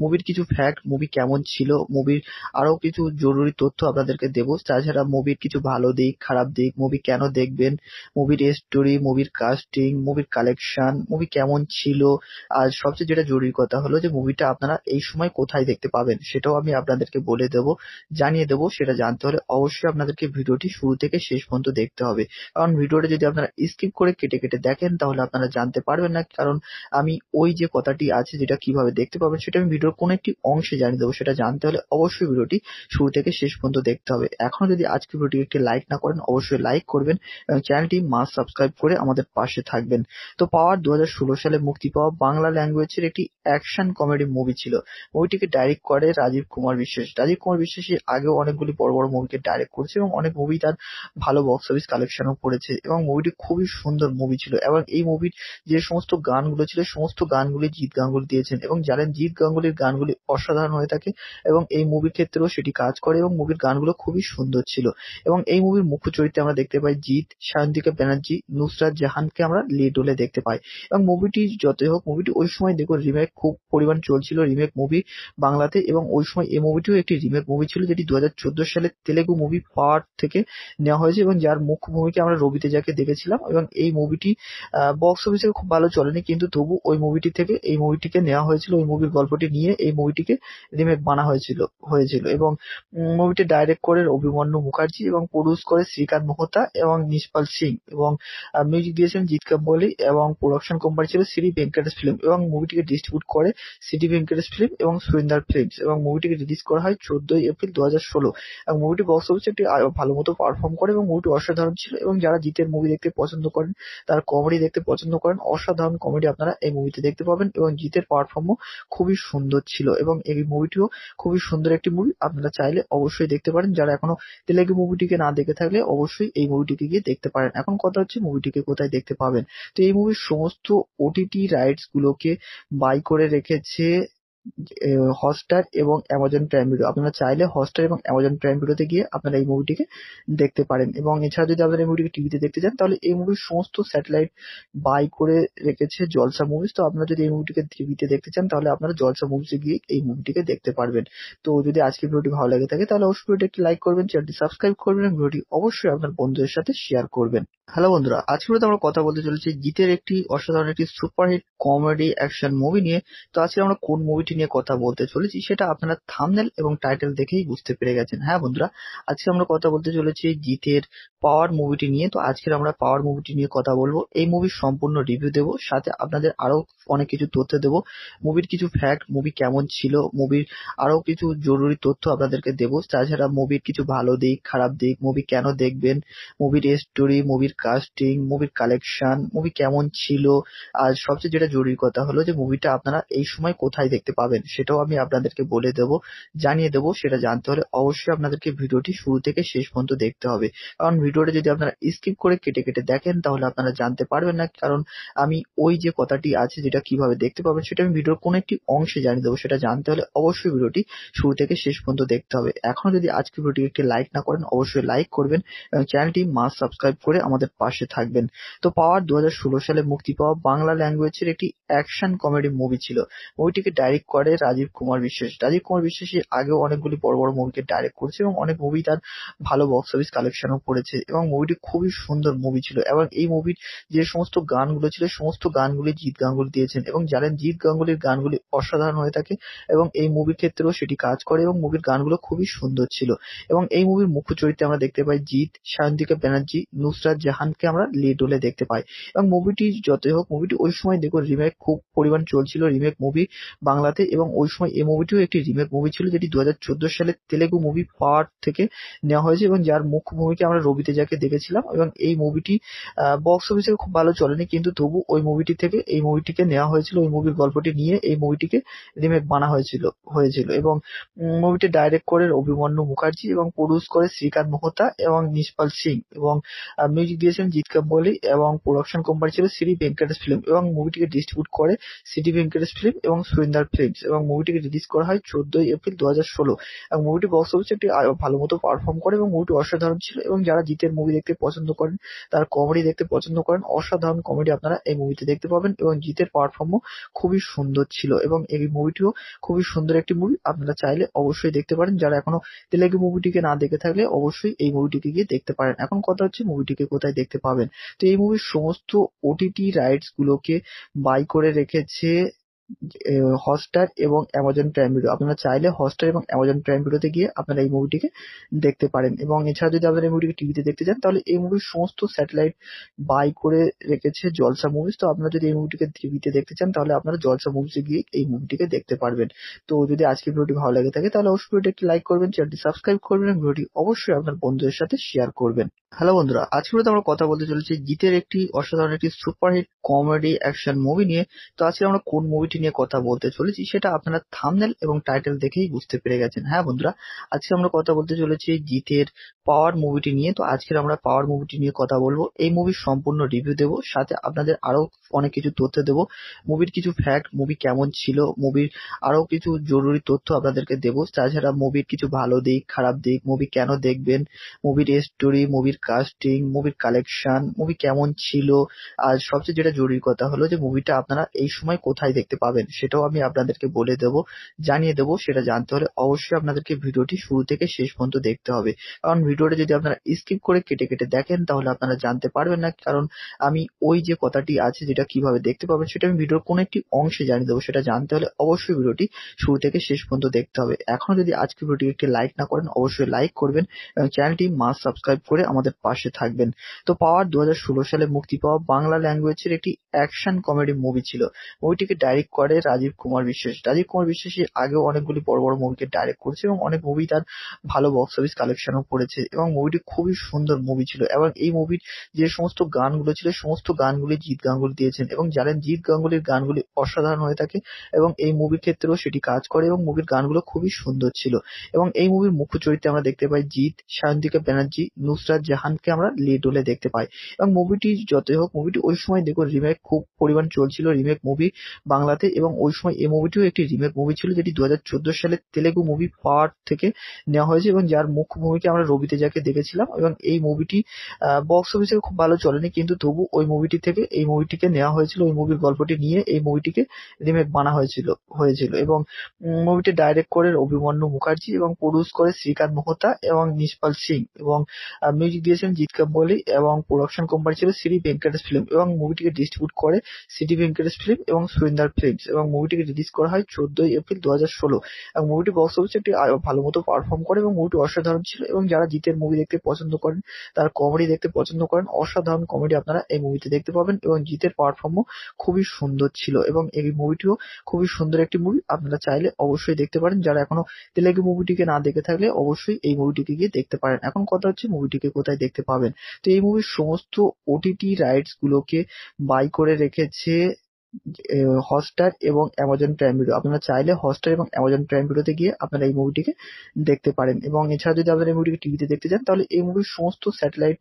মুভির কিছু ফ্যাক্ট মুভি কেমন ছিল মুভির আরও কিছু জরুরি তথ্য আপনাদেরকে দেবো তাছাড়া মুভির কিছু ভালো দিক খারাপ দিক মুভি কেন দেখবেন মুভির স্টোরি মুভির কাস্টিং মুভির কালেকশন মুভি কেমন ছিল আর সবচেয়ে যেটা জরুরি কথা হলো যে মুভিটা আপনারা এই সময় কোথায় দেখতে পাবেন সেটাও আমি আপনাদেরকে বলে দেবো জানিয়ে দেবো সেটা জানতে হলে অবশ্যই আপনাদেরকে ভিডিওটি শুরু থেকে শেষ পর্যন্ত দেখতে হবে কারণ ভিডিওটা যদি আপনারা স্কিপ করে কেটে কেটে দেখেন তাহলে আপনারা জানতে পারবেন না কারণ আমি ওই যে কথাটি আছে যেটা কিভাবে দেখতে পাবেন সেটা আমি ভিডিওর কোনো একটি অংশে জানিয়ে দেবো সেটা জানতে হলে অবশ্যই ভিডিওটি শুরু থেকে শেষ পর্যন্ত দেখতে হবে এখন যদি আজকে ভিডিওটি একটি লাইক না করেন অবশ্যই লাইক করবেন এবং চ্যানেলটি মাস সাবস্ক্রাইব করে আমাদের আমাদের পাশে থাকবেন তো পাওয়ার দু সালে মুক্তি পাওয়া বাংলা ল্যাঙ্গুয়েজের একটি অ্যাকশন কমেডি মুভি ছিল মুভিটিকে ডাইরেক্ট করে রাজীব কুমার বিশ্বাস রাজীব কুমার বিশ্বাস এর আগেও অনেকগুলি বড় বড় মুভিকে ডাইরেক্ট করেছে এবং অনেক মুভি তার ভালো বক্স অফিস কালেকশনও করেছে এবং মুভিটি খুবই সুন্দর মুভি ছিল এবং এই মুভির যে সমস্ত গানগুলো ছিল সমস্ত গানগুলি জিৎ গাঙ্গুলি দিয়েছেন এবং জানেন জিৎ গাঙ্গুলির গানগুলি অসাধারণ হয়ে থাকে এবং এই মুভির ক্ষেত্রেও সেটি কাজ করে এবং মুভির গানগুলো খুবই সুন্দর ছিল এবং এই মুভির মুখ্য চরিত্রে আমরা দেখতে পাই জিৎ সায়ন্তিকা ব্যানার্জি নুসরাত জাহান জাহানকে আমরা লিড রোলে দেখতে পাই এবং মুভিটি যতই হোক মুভিটি ওই সময় দেখুন রিমেক খুব পরিমাণ চলছিল রিমেক মুভি বাংলাতে এবং ওই সময় এই মুভিটিও একটি রিমেক মুভি ছিল যেটি দু সালে তেলেগু মুভি পাওয়ার থেকে নেওয়া হয়েছে এবং যার মুখ্য ভূমিকা আমরা রবিতে যাকে দেখেছিলাম এবং এই মুভিটি বক্স অফিসে খুব ভালো চলেনি কিন্তু তবু ওই মুভিটি থেকে এই মুভিটিকে নেওয়া হয়েছিল ওই মুভির গল্পটি নিয়ে এই মুভিটিকে রিমেক বানা হয়েছিল হয়েছিল এবং মুভিটি ডাইরেক্ট করে অভিমন্যু মুখার্জি এবং প্রডিউস করে শ্রীকান্ত মহতা এবং নিষ্পাল সিং এবং মিউজিক দিয়েছেন জিৎ কাম্বলি এবং প্রোডাকশন কোম্পানি ছিল শ্রী ভেঙ্কটেশ ফিল্ম এবং মুভিটিকে ডিস্ট্রিবিউট করে সিটি ভেঙ্কটেশ ফিল্ম এবং সুরিন্দার ফিল্মস এবং মুভিটিকে রিলিজ করা হয় চোদ্দই এপ্রিল দু হাজার ষোলো এবং মুভিটি বক্স অফিসে একটি ভালো মতো পারফর্ম করে এবং মুভিটি অসাধারণ ছিল এবং যারা জিতের মুভি দেখতে পছন্দ করেন তারা কমেডি দেখতে পছন্দ করেন অসাধারণ কমেডি আপনারা এই মুভিতে দেখতে পাবেন এবং জিতের পারফর্মও খুবই সুন্দর ছিল এবং এই মুভিটিও খুবই সুন্দর একটি মুভি আপনারা চাইলে অবশ্যই দেখতে পারেন যারা এখনো তেলেগু মুভিটিকে না দেখে থাকলে অবশ্যই এই মুভিটিকে গিয়ে দেখতে পারেন এখন কথা হচ্ছে মুভিটিকে কোথায় রাস্তায় দেখতে পাবেন তো এই মুভির সমস্ত ওটিটি রাইটস গুলোকে বাই করে রেখেছে হটস্টার এবং অ্যামাজন প্রাইম ভিডিও আপনারা চাইলে হটস্টার এবং অ্যামাজন প্রাইম ভিডিওতে গিয়ে আপনারা এই মুভিটিকে দেখতে পারেন এবং এছাড়া যদি আপনারা এই মুভিটিকে টিভিতে দেখতে চান তাহলে এই মুভির সমস্ত স্যাটেলাইট বাই করে রেখেছে জলসা মুভিজ তো আপনারা যদি এই মুভিটিকে টিভিতে দেখতে চান তাহলে আপনারা জলসা মুভিজে গিয়ে এই মুভিটিকে দেখতে পারবেন তো যদি আজকের ভিডিওটি ভালো লাগে থাকে তাহলে অবশ্যই ভিডিওটি একটি লাইক করবেন চ্যানেলটি সাবস্ক্রাইব করবেন ভিডিওটি অবশ্যই আপনার বন্ধুদের সাথে শেয়ার করবেন হ্যালো বন্ধুরা আজকে ভিডিওতে আমরা কথা বলতে চলেছি জিতের একটি অসাধারণ একটি সুপারহিট কমেডি অ্যাকশন মুভি নিয়ে তো আজকে আমরা কোন মুভিটি নিয়ে কথা বলতে চলেছি সেটা আপনারা থামনেল এবং টাইটেল দেখেই বুঝতে পেরে গেছেন হ্যাঁ বন্ধুরা আজকে আমরা কথা বলতে চলেছি জিতের পাওয়ার মুভিটি নিয়ে তো আজকের আমরা পাওয়ার মুভিটি নিয়ে কথা বলবো এই মুভির সম্পূর্ণ রিভিউ দেবো সাথে আপনাদের আরো অনেক কিছু তথ্য দেবো মুভির কিছু ফ্যাক্ট মুভি কেমন ছিল মুভির আরও কিছু জরুরি তথ্য আপনাদেরকে দেবো তাছাড়া মুভির কিছু ভালো দিক খারাপ দিক মুভি কেন দেখবেন মুভির স্টোরি মুভির কাস্টিং মুভির কালেকশন মুভি কেমন ছিল আর সবচেয়ে যেটা জরুরি কথা হলো যে মুভিটা আপনারা এই সময় কোথায় দেখতে পাবেন পাবেন সেটাও আমি আপনাদেরকে বলে দেব জানিয়ে দেব সেটা জানতে হলে অবশ্যই আপনাদেরকে ভিডিওটি শুরু থেকে শেষ পর্যন্ত দেখতে হবে কারণ ভিডিওটা যদি আপনারা স্কিপ করে কেটে কেটে দেখেন তাহলে আপনারা জানতে পারবেন না কারণ আমি ওই যে কথাটি আছে যেটা কিভাবে দেখতে পাবেন সেটা আমি ভিডিওর কোন একটি অংশে জানিয়ে দেবো সেটা জানতে হলে অবশ্যই ভিডিওটি শুরু থেকে শেষ পর্যন্ত দেখতে হবে এখন যদি আজকে ভিডিওটি একটি লাইক না করেন অবশ্যই লাইক করবেন এবং চ্যানেলটি মাস সাবস্ক্রাইব করে আমাদের পাশে থাকবেন তো পাওয়ার দু সালে মুক্তি পাওয়া বাংলা ল্যাঙ্গুয়েজের একটি অ্যাকশন কমেডি মুভি ছিল মুভিটিকে ডাইরেক্ট করে রাজীব কুমার বিশ্বাস রাজীব কুমার বিশ্বাস আগেও অনেকগুলি বড় বড় মুভিকে ডাইরেক্ট করেছে এবং অনেক মুভি তার ভালো বক্স অফিস কালেকশনও করেছে এবং মুভিটি খুবই সুন্দর মুভি ছিল এবং এই মুভির যে সমস্ত গানগুলো ছিল সমস্ত গানগুলি জিৎ গাঙ্গুলি দিয়েছেন এবং জানেন জিৎ গাঙ্গুলির গানগুলি অসাধারণ হয়ে থাকে এবং এই মুভির ক্ষেত্রেও সেটি কাজ করে এবং মুভির গানগুলো খুবই সুন্দর ছিল এবং এই মুভির মুখ্য চরিত্রে আমরা দেখতে পাই জিৎ সায়ন্তিকা ব্যানার্জি নুসরাত জাহানকে আমরা লিড রোলে দেখতে পাই এবং মুভিটি যতই হোক মুভিটি ওই সময় দেখুন রিমেক খুব পরিমাণ চলছিল রিমেক মুভি বাংলাতে এবং ওই সময় এই মুভিটিও একটি রিমেক মুভি ছিল যেটি দু হাজার চোদ্দো সালে তেলেগু মুভি পাওয়ার থেকে নেওয়া হয়েছে এবং যার মুখ্য ভূমিকে আমরা রবিতে যাকে দেখেছিলাম এবং এই মুভিটি বক্স অফিসে খুব ভালো চলেনি কিন্তু তবু ওই মুভিটি থেকে এই মুভিটিকে নেওয়া হয়েছিল ওই মুভির গল্পটি নিয়ে এই মুভিটিকে রিমেক বানা হয়েছিল হয়েছিল এবং মুভিটি ডাইরেক্ট করে অভিমন্যু মুখার্জি এবং প্রডিউস করে শ্রীকান্ত মোহতা এবং নিষ্পাল সিং এবং মিউজিক দিয়েছেন জিৎ কাম্বলি এবং প্রোডাকশন কোম্পানি ছিল শ্রী ভেঙ্কটেশ ফিল্ম এবং মুভিটিকে ডিস্ট্রিবিউট করে সিটি ভেঙ্কটেশ ফিল্ম এবং সুরিন্দার ফিল্ম ফিল্মস এবং মুভিটিকে রিলিজ করা হয় চোদ্দই এপ্রিল দু হাজার ষোলো এবং মুভিটি বক্স অফিসে একটি ভালো মতো পারফর্ম করে এবং মুভিটি অসাধারণ ছিল এবং যারা জিতের মুভি দেখতে পছন্দ করেন তার কমেডি দেখতে পছন্দ করেন অসাধারণ কমেডি আপনারা এই মুভিতে দেখতে পাবেন এবং জিতের পারফর্মও খুবই সুন্দর ছিল এবং এই মুভিটিও খুবই সুন্দর একটি মুভি আপনারা চাইলে অবশ্যই দেখতে পারেন যারা এখনো তেলেগু মুভিটিকে না দেখে থাকলে অবশ্যই এই মুভিটিকে গিয়ে দেখতে পারেন এখন কথা হচ্ছে মুভিটিকে কোথায় দেখতে পাবেন তো এই মুভির সমস্ত ওটিটি রাইটস গুলোকে বাই করে রেখেছে হটস্টার এবং অ্যামাজন প্রাইম ভিডিও আপনারা চাইলে হটস্টার এবং অ্যামাজন প্রাইম ভিডিওতে গিয়ে আপনারা এই মুভিটিকে দেখতে পারেন এবং এছাড়া যদি আপনারা এই মুভিটিকে টিভিতে দেখতে চান তাহলে এই মুভির সমস্ত স্যাটেলাইট বাই করে রেখেছে জলসা মুভিজ তো আপনারা যদি এই মুভিটিকে টিভিতে দেখতে চান তাহলে আপনারা জলসা মুভিজে গিয়ে এই মুভিটিকে দেখতে পারবেন তো যদি আজকের ভিডিওটি ভালো লাগে থাকে তাহলে অবশ্যই ভিডিওটি একটি লাইক করবেন চ্যানেলটি সাবস্ক্রাইব করবেন এবং ভিডিওটি অবশ্যই আপনার বন্ধুদের সাথে শেয়ার করবেন হ্যালো বন্ধুরা আজকে ভিডিওতে আমরা কথা বলতে চলেছি জিতের একটি অসাধারণ একটি সুপারহিট কমেডি অ্যাকশন মুভি নিয়ে তো আজকে আমরা কোন মুভিটি বইটি নিয়ে কথা বলতে চলেছি সেটা আপনারা থামনেল এবং টাইটেল দেখেই বুঝতে পেরে গেছেন হ্যাঁ বন্ধুরা আজকে আমরা কথা বলতে চলেছি জিতের পাওয়ার মুভিটি নিয়ে তো আজকের আমরা পাওয়ার মুভিটি নিয়ে কথা বলবো এই মুভির সম্পূর্ণ রিভিউ দেব সাথে আপনাদের আরো অনেক কিছু তথ্য দেব মুভির কিছু ফ্যাক্ট মুভি কেমন ছিল মুভির আরো কিছু জরুরি তথ্য আপনাদেরকে দেবো তাছাড়া মুভির কিছু ভালো দিক খারাপ দিক মুভি কেন দেখবেন মুভির স্টোরি মুভির কাস্টিং মুভির কালেকশন মুভি কেমন ছিল আর সবচেয়ে যেটা জরুরি কথা হলো যে মুভিটা আপনারা এই সময় কোথায় দেখতে পাবেন সেটাও আমি আপনাদেরকে বলে দেব জানিয়ে দেব সেটা জানতে হলে অবশ্যই আপনাদেরকে ভিডিওটি শুরু থেকে শেষ পর্যন্ত দেখতে হবে কারণ ভিডিওটা যদি আপনারা স্কিপ করে কেটে কেটে দেখেন তাহলে আপনারা জানতে পারবেন না কারণ আমি ওই যে কথাটি আছে যেটা কিভাবে দেখতে পাবেন সেটা আমি ভিডিওর কোনো একটি অংশে জানিয়ে দেবো সেটা জানতে হলে অবশ্যই ভিডিওটি শুরু থেকে শেষ পর্যন্ত দেখতে হবে এখনও যদি আজকে ভিডিওটি একটি লাইক না করেন অবশ্যই লাইক করবেন এবং চ্যানেলটি মাস সাবস্ক্রাইব করে আমাদের পাশে থাকবেন তো পাওয়ার দু সালে মুক্তি পাওয়া বাংলা ল্যাঙ্গুয়েজের একটি অ্যাকশন কমেডি মুভি ছিল মুভিটিকে ডাইরেক্ট করে রাজীব কুমার বিশ্বাস রাজীব কুমার বিশ্বাস আগেও অনেকগুলি বড় বড় মুভিকে ডাইরেক্ট করেছে এবং অনেক মুভি তার ভালো বক্স অফিস কালেকশনও করেছে এবং মুভিটি খুবই সুন্দর মুভি ছিল এবং এই মুভির যে সমস্ত গানগুলো ছিল সমস্ত গানগুলি জিৎ গাঙ্গুলি দিয়েছেন এবং জানেন জিৎ গাঙ্গুলির গানগুলি অসাধারণ হয়ে থাকে এবং এই মুভির ক্ষেত্রেও সেটি কাজ করে এবং মুভির গানগুলো খুবই সুন্দর ছিল এবং এই মুভির মুখ্য চরিত্রে আমরা দেখতে পাই জিৎ সায়ন্তিকা ব্যানার্জি নুসরাত জাহানকে আমরা লিড রোলে দেখতে পাই এবং মুভিটি যতই হোক মুভিটি ওই সময় দেখুন রিমেক খুব পরিমাণ চলছিল রিমেক মুভি বাংলাতে সাথে এবং ওই সময় এই মুভিটিও একটি রিমেক মুভি ছিল যেটি দু হাজার সালে তেলেগু মুভি পাওয়ার থেকে নেওয়া হয়েছে এবং যার মুখ্য ভূমিকা আমরা রবিতে যাকে দেখেছিলাম এবং এই মুভিটি বক্স অফিসে খুব ভালো চলেনি কিন্তু তবু ওই মুভিটি থেকে এই মুভিটিকে নেওয়া হয়েছিল ওই মুভির গল্পটি নিয়ে এই মুভিটিকে রিমেক বানা হয়েছিল হয়েছিল এবং মুভিটি ডাইরেক্ট করে অভিমন্যু মুখার্জি এবং প্রডিউস করে শ্রীকান্ত মোহতা এবং নিষ্পাল সিং এবং মিউজিক দিয়েছেন জিৎ কাম্বলি এবং প্রোডাকশন কোম্পানি ছিল শ্রী ভেঙ্কটেশ ফিল্ম এবং মুভিটিকে ডিস্ট্রিবিউট করে সিটি ভেঙ্কটেশ ফিল্ম এবং সুরিন্দার ফিল্ম সিরিজ এবং মুভিটিকে রিলিজ করা হয় চোদ্দই এপ্রিল দু হাজার ষোলো এবং মুভিটি বক্স অফিসে একটি ভালো মতো পারফর্ম করে এবং মুভিটি অসাধারণ ছিল এবং যারা জিতের মুভি দেখতে পছন্দ করেন তার কমেডি দেখতে পছন্দ করেন অসাধারণ কমেডি আপনারা এই মুভিতে দেখতে পাবেন এবং জিতের পারফর্মও খুবই সুন্দর ছিল এবং এই মুভিটিও খুবই সুন্দর একটি মুভি আপনারা চাইলে অবশ্যই দেখতে পারেন যারা এখনো তেলেগু মুভিটিকে না দেখে থাকলে অবশ্যই এই মুভিটিকে গিয়ে দেখতে পারেন এখন কথা হচ্ছে মুভিটিকে কোথায় দেখতে পাবেন তো এই মুভির সমস্ত ওটিটি রাইটস গুলোকে বাই করে রেখেছে হটস্টার এবং অ্যামাজন প্রাইম ভিডিও আপনারা চাইলে হটস্টার এবং অ্যামাজন প্রাইম ভিডিওতে গিয়ে আপনারা এই মুভিটিকে দেখতে পারেন এবং এছাড়া যদি আপনারা এই মুভিটিকে টিভিতে দেখতে চান তাহলে এই মুভির সমস্ত স্যাটেলাইট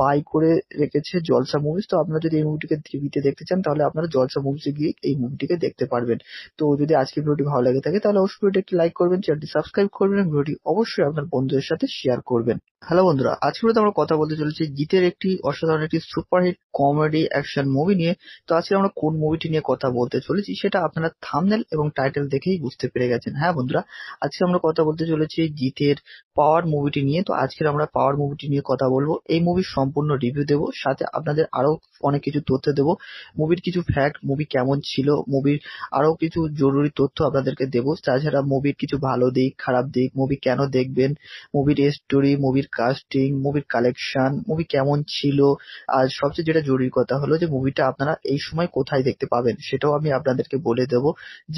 বাই করে রেখেছে জলসা মুভিজ তো আপনারা যদি এই মুভিটিকে টিভিতে দেখতে চান তাহলে আপনারা জলসা মুভিজে গিয়ে এই মুভিটিকে দেখতে পারবেন তো যদি আজকের ভিডিওটি ভালো লাগে থাকে তাহলে অবশ্যই ভিডিওটি একটি লাইক করবেন চ্যানেলটি সাবস্ক্রাইব করবেন ভিডিওটি অবশ্যই আপনার বন্ধুদের সাথে শেয়ার করবেন হ্যালো বন্ধুরা আজকে ভিডিওতে আমরা কথা বলতে চলেছি গীতের একটি অসাধারণ একটি সুপারহিট কমেডি অ্যাকশন মুভি নিয়ে তো আজকে আমরা কোন মুভিটি নিয়ে কথা বলতে চলেছি সেটা আপনারা থামনেল এবং টাইটেল দেখেই বুঝতে পেরে গেছেন হ্যাঁ বন্ধুরা আজকে আমরা কথা বলতে চলেছি গীতের পাওয়ার মুভিটি নিয়ে তো আজকে আমরা পাওয়ার মুভিটি নিয়ে কথা বলবো এই মুভির সম্পূর্ণ রিভিউ দেবো সাথে আপনাদের আরও অনেক কিছু তথ্য দেবো মুভির কিছু ফ্যাক্ট মুভি কেমন ছিল মুভির আরও কিছু জরুরি তথ্য আপনাদেরকে দেবো তাছাড়া মুভির কিছু ভালো দিক খারাপ দিক মুভি কেন দেখবেন মুভির স্টোরি মুভির কাস্টিং মুভির কালেকশন মুভি কেমন ছিল আর সবচেয়ে যেটা জরুরি কথা হলো যে মুভিটা আপনারা এই সময় কোথায় দেখতে পাবেন সেটাও আমি আপনাদেরকে বলে দেব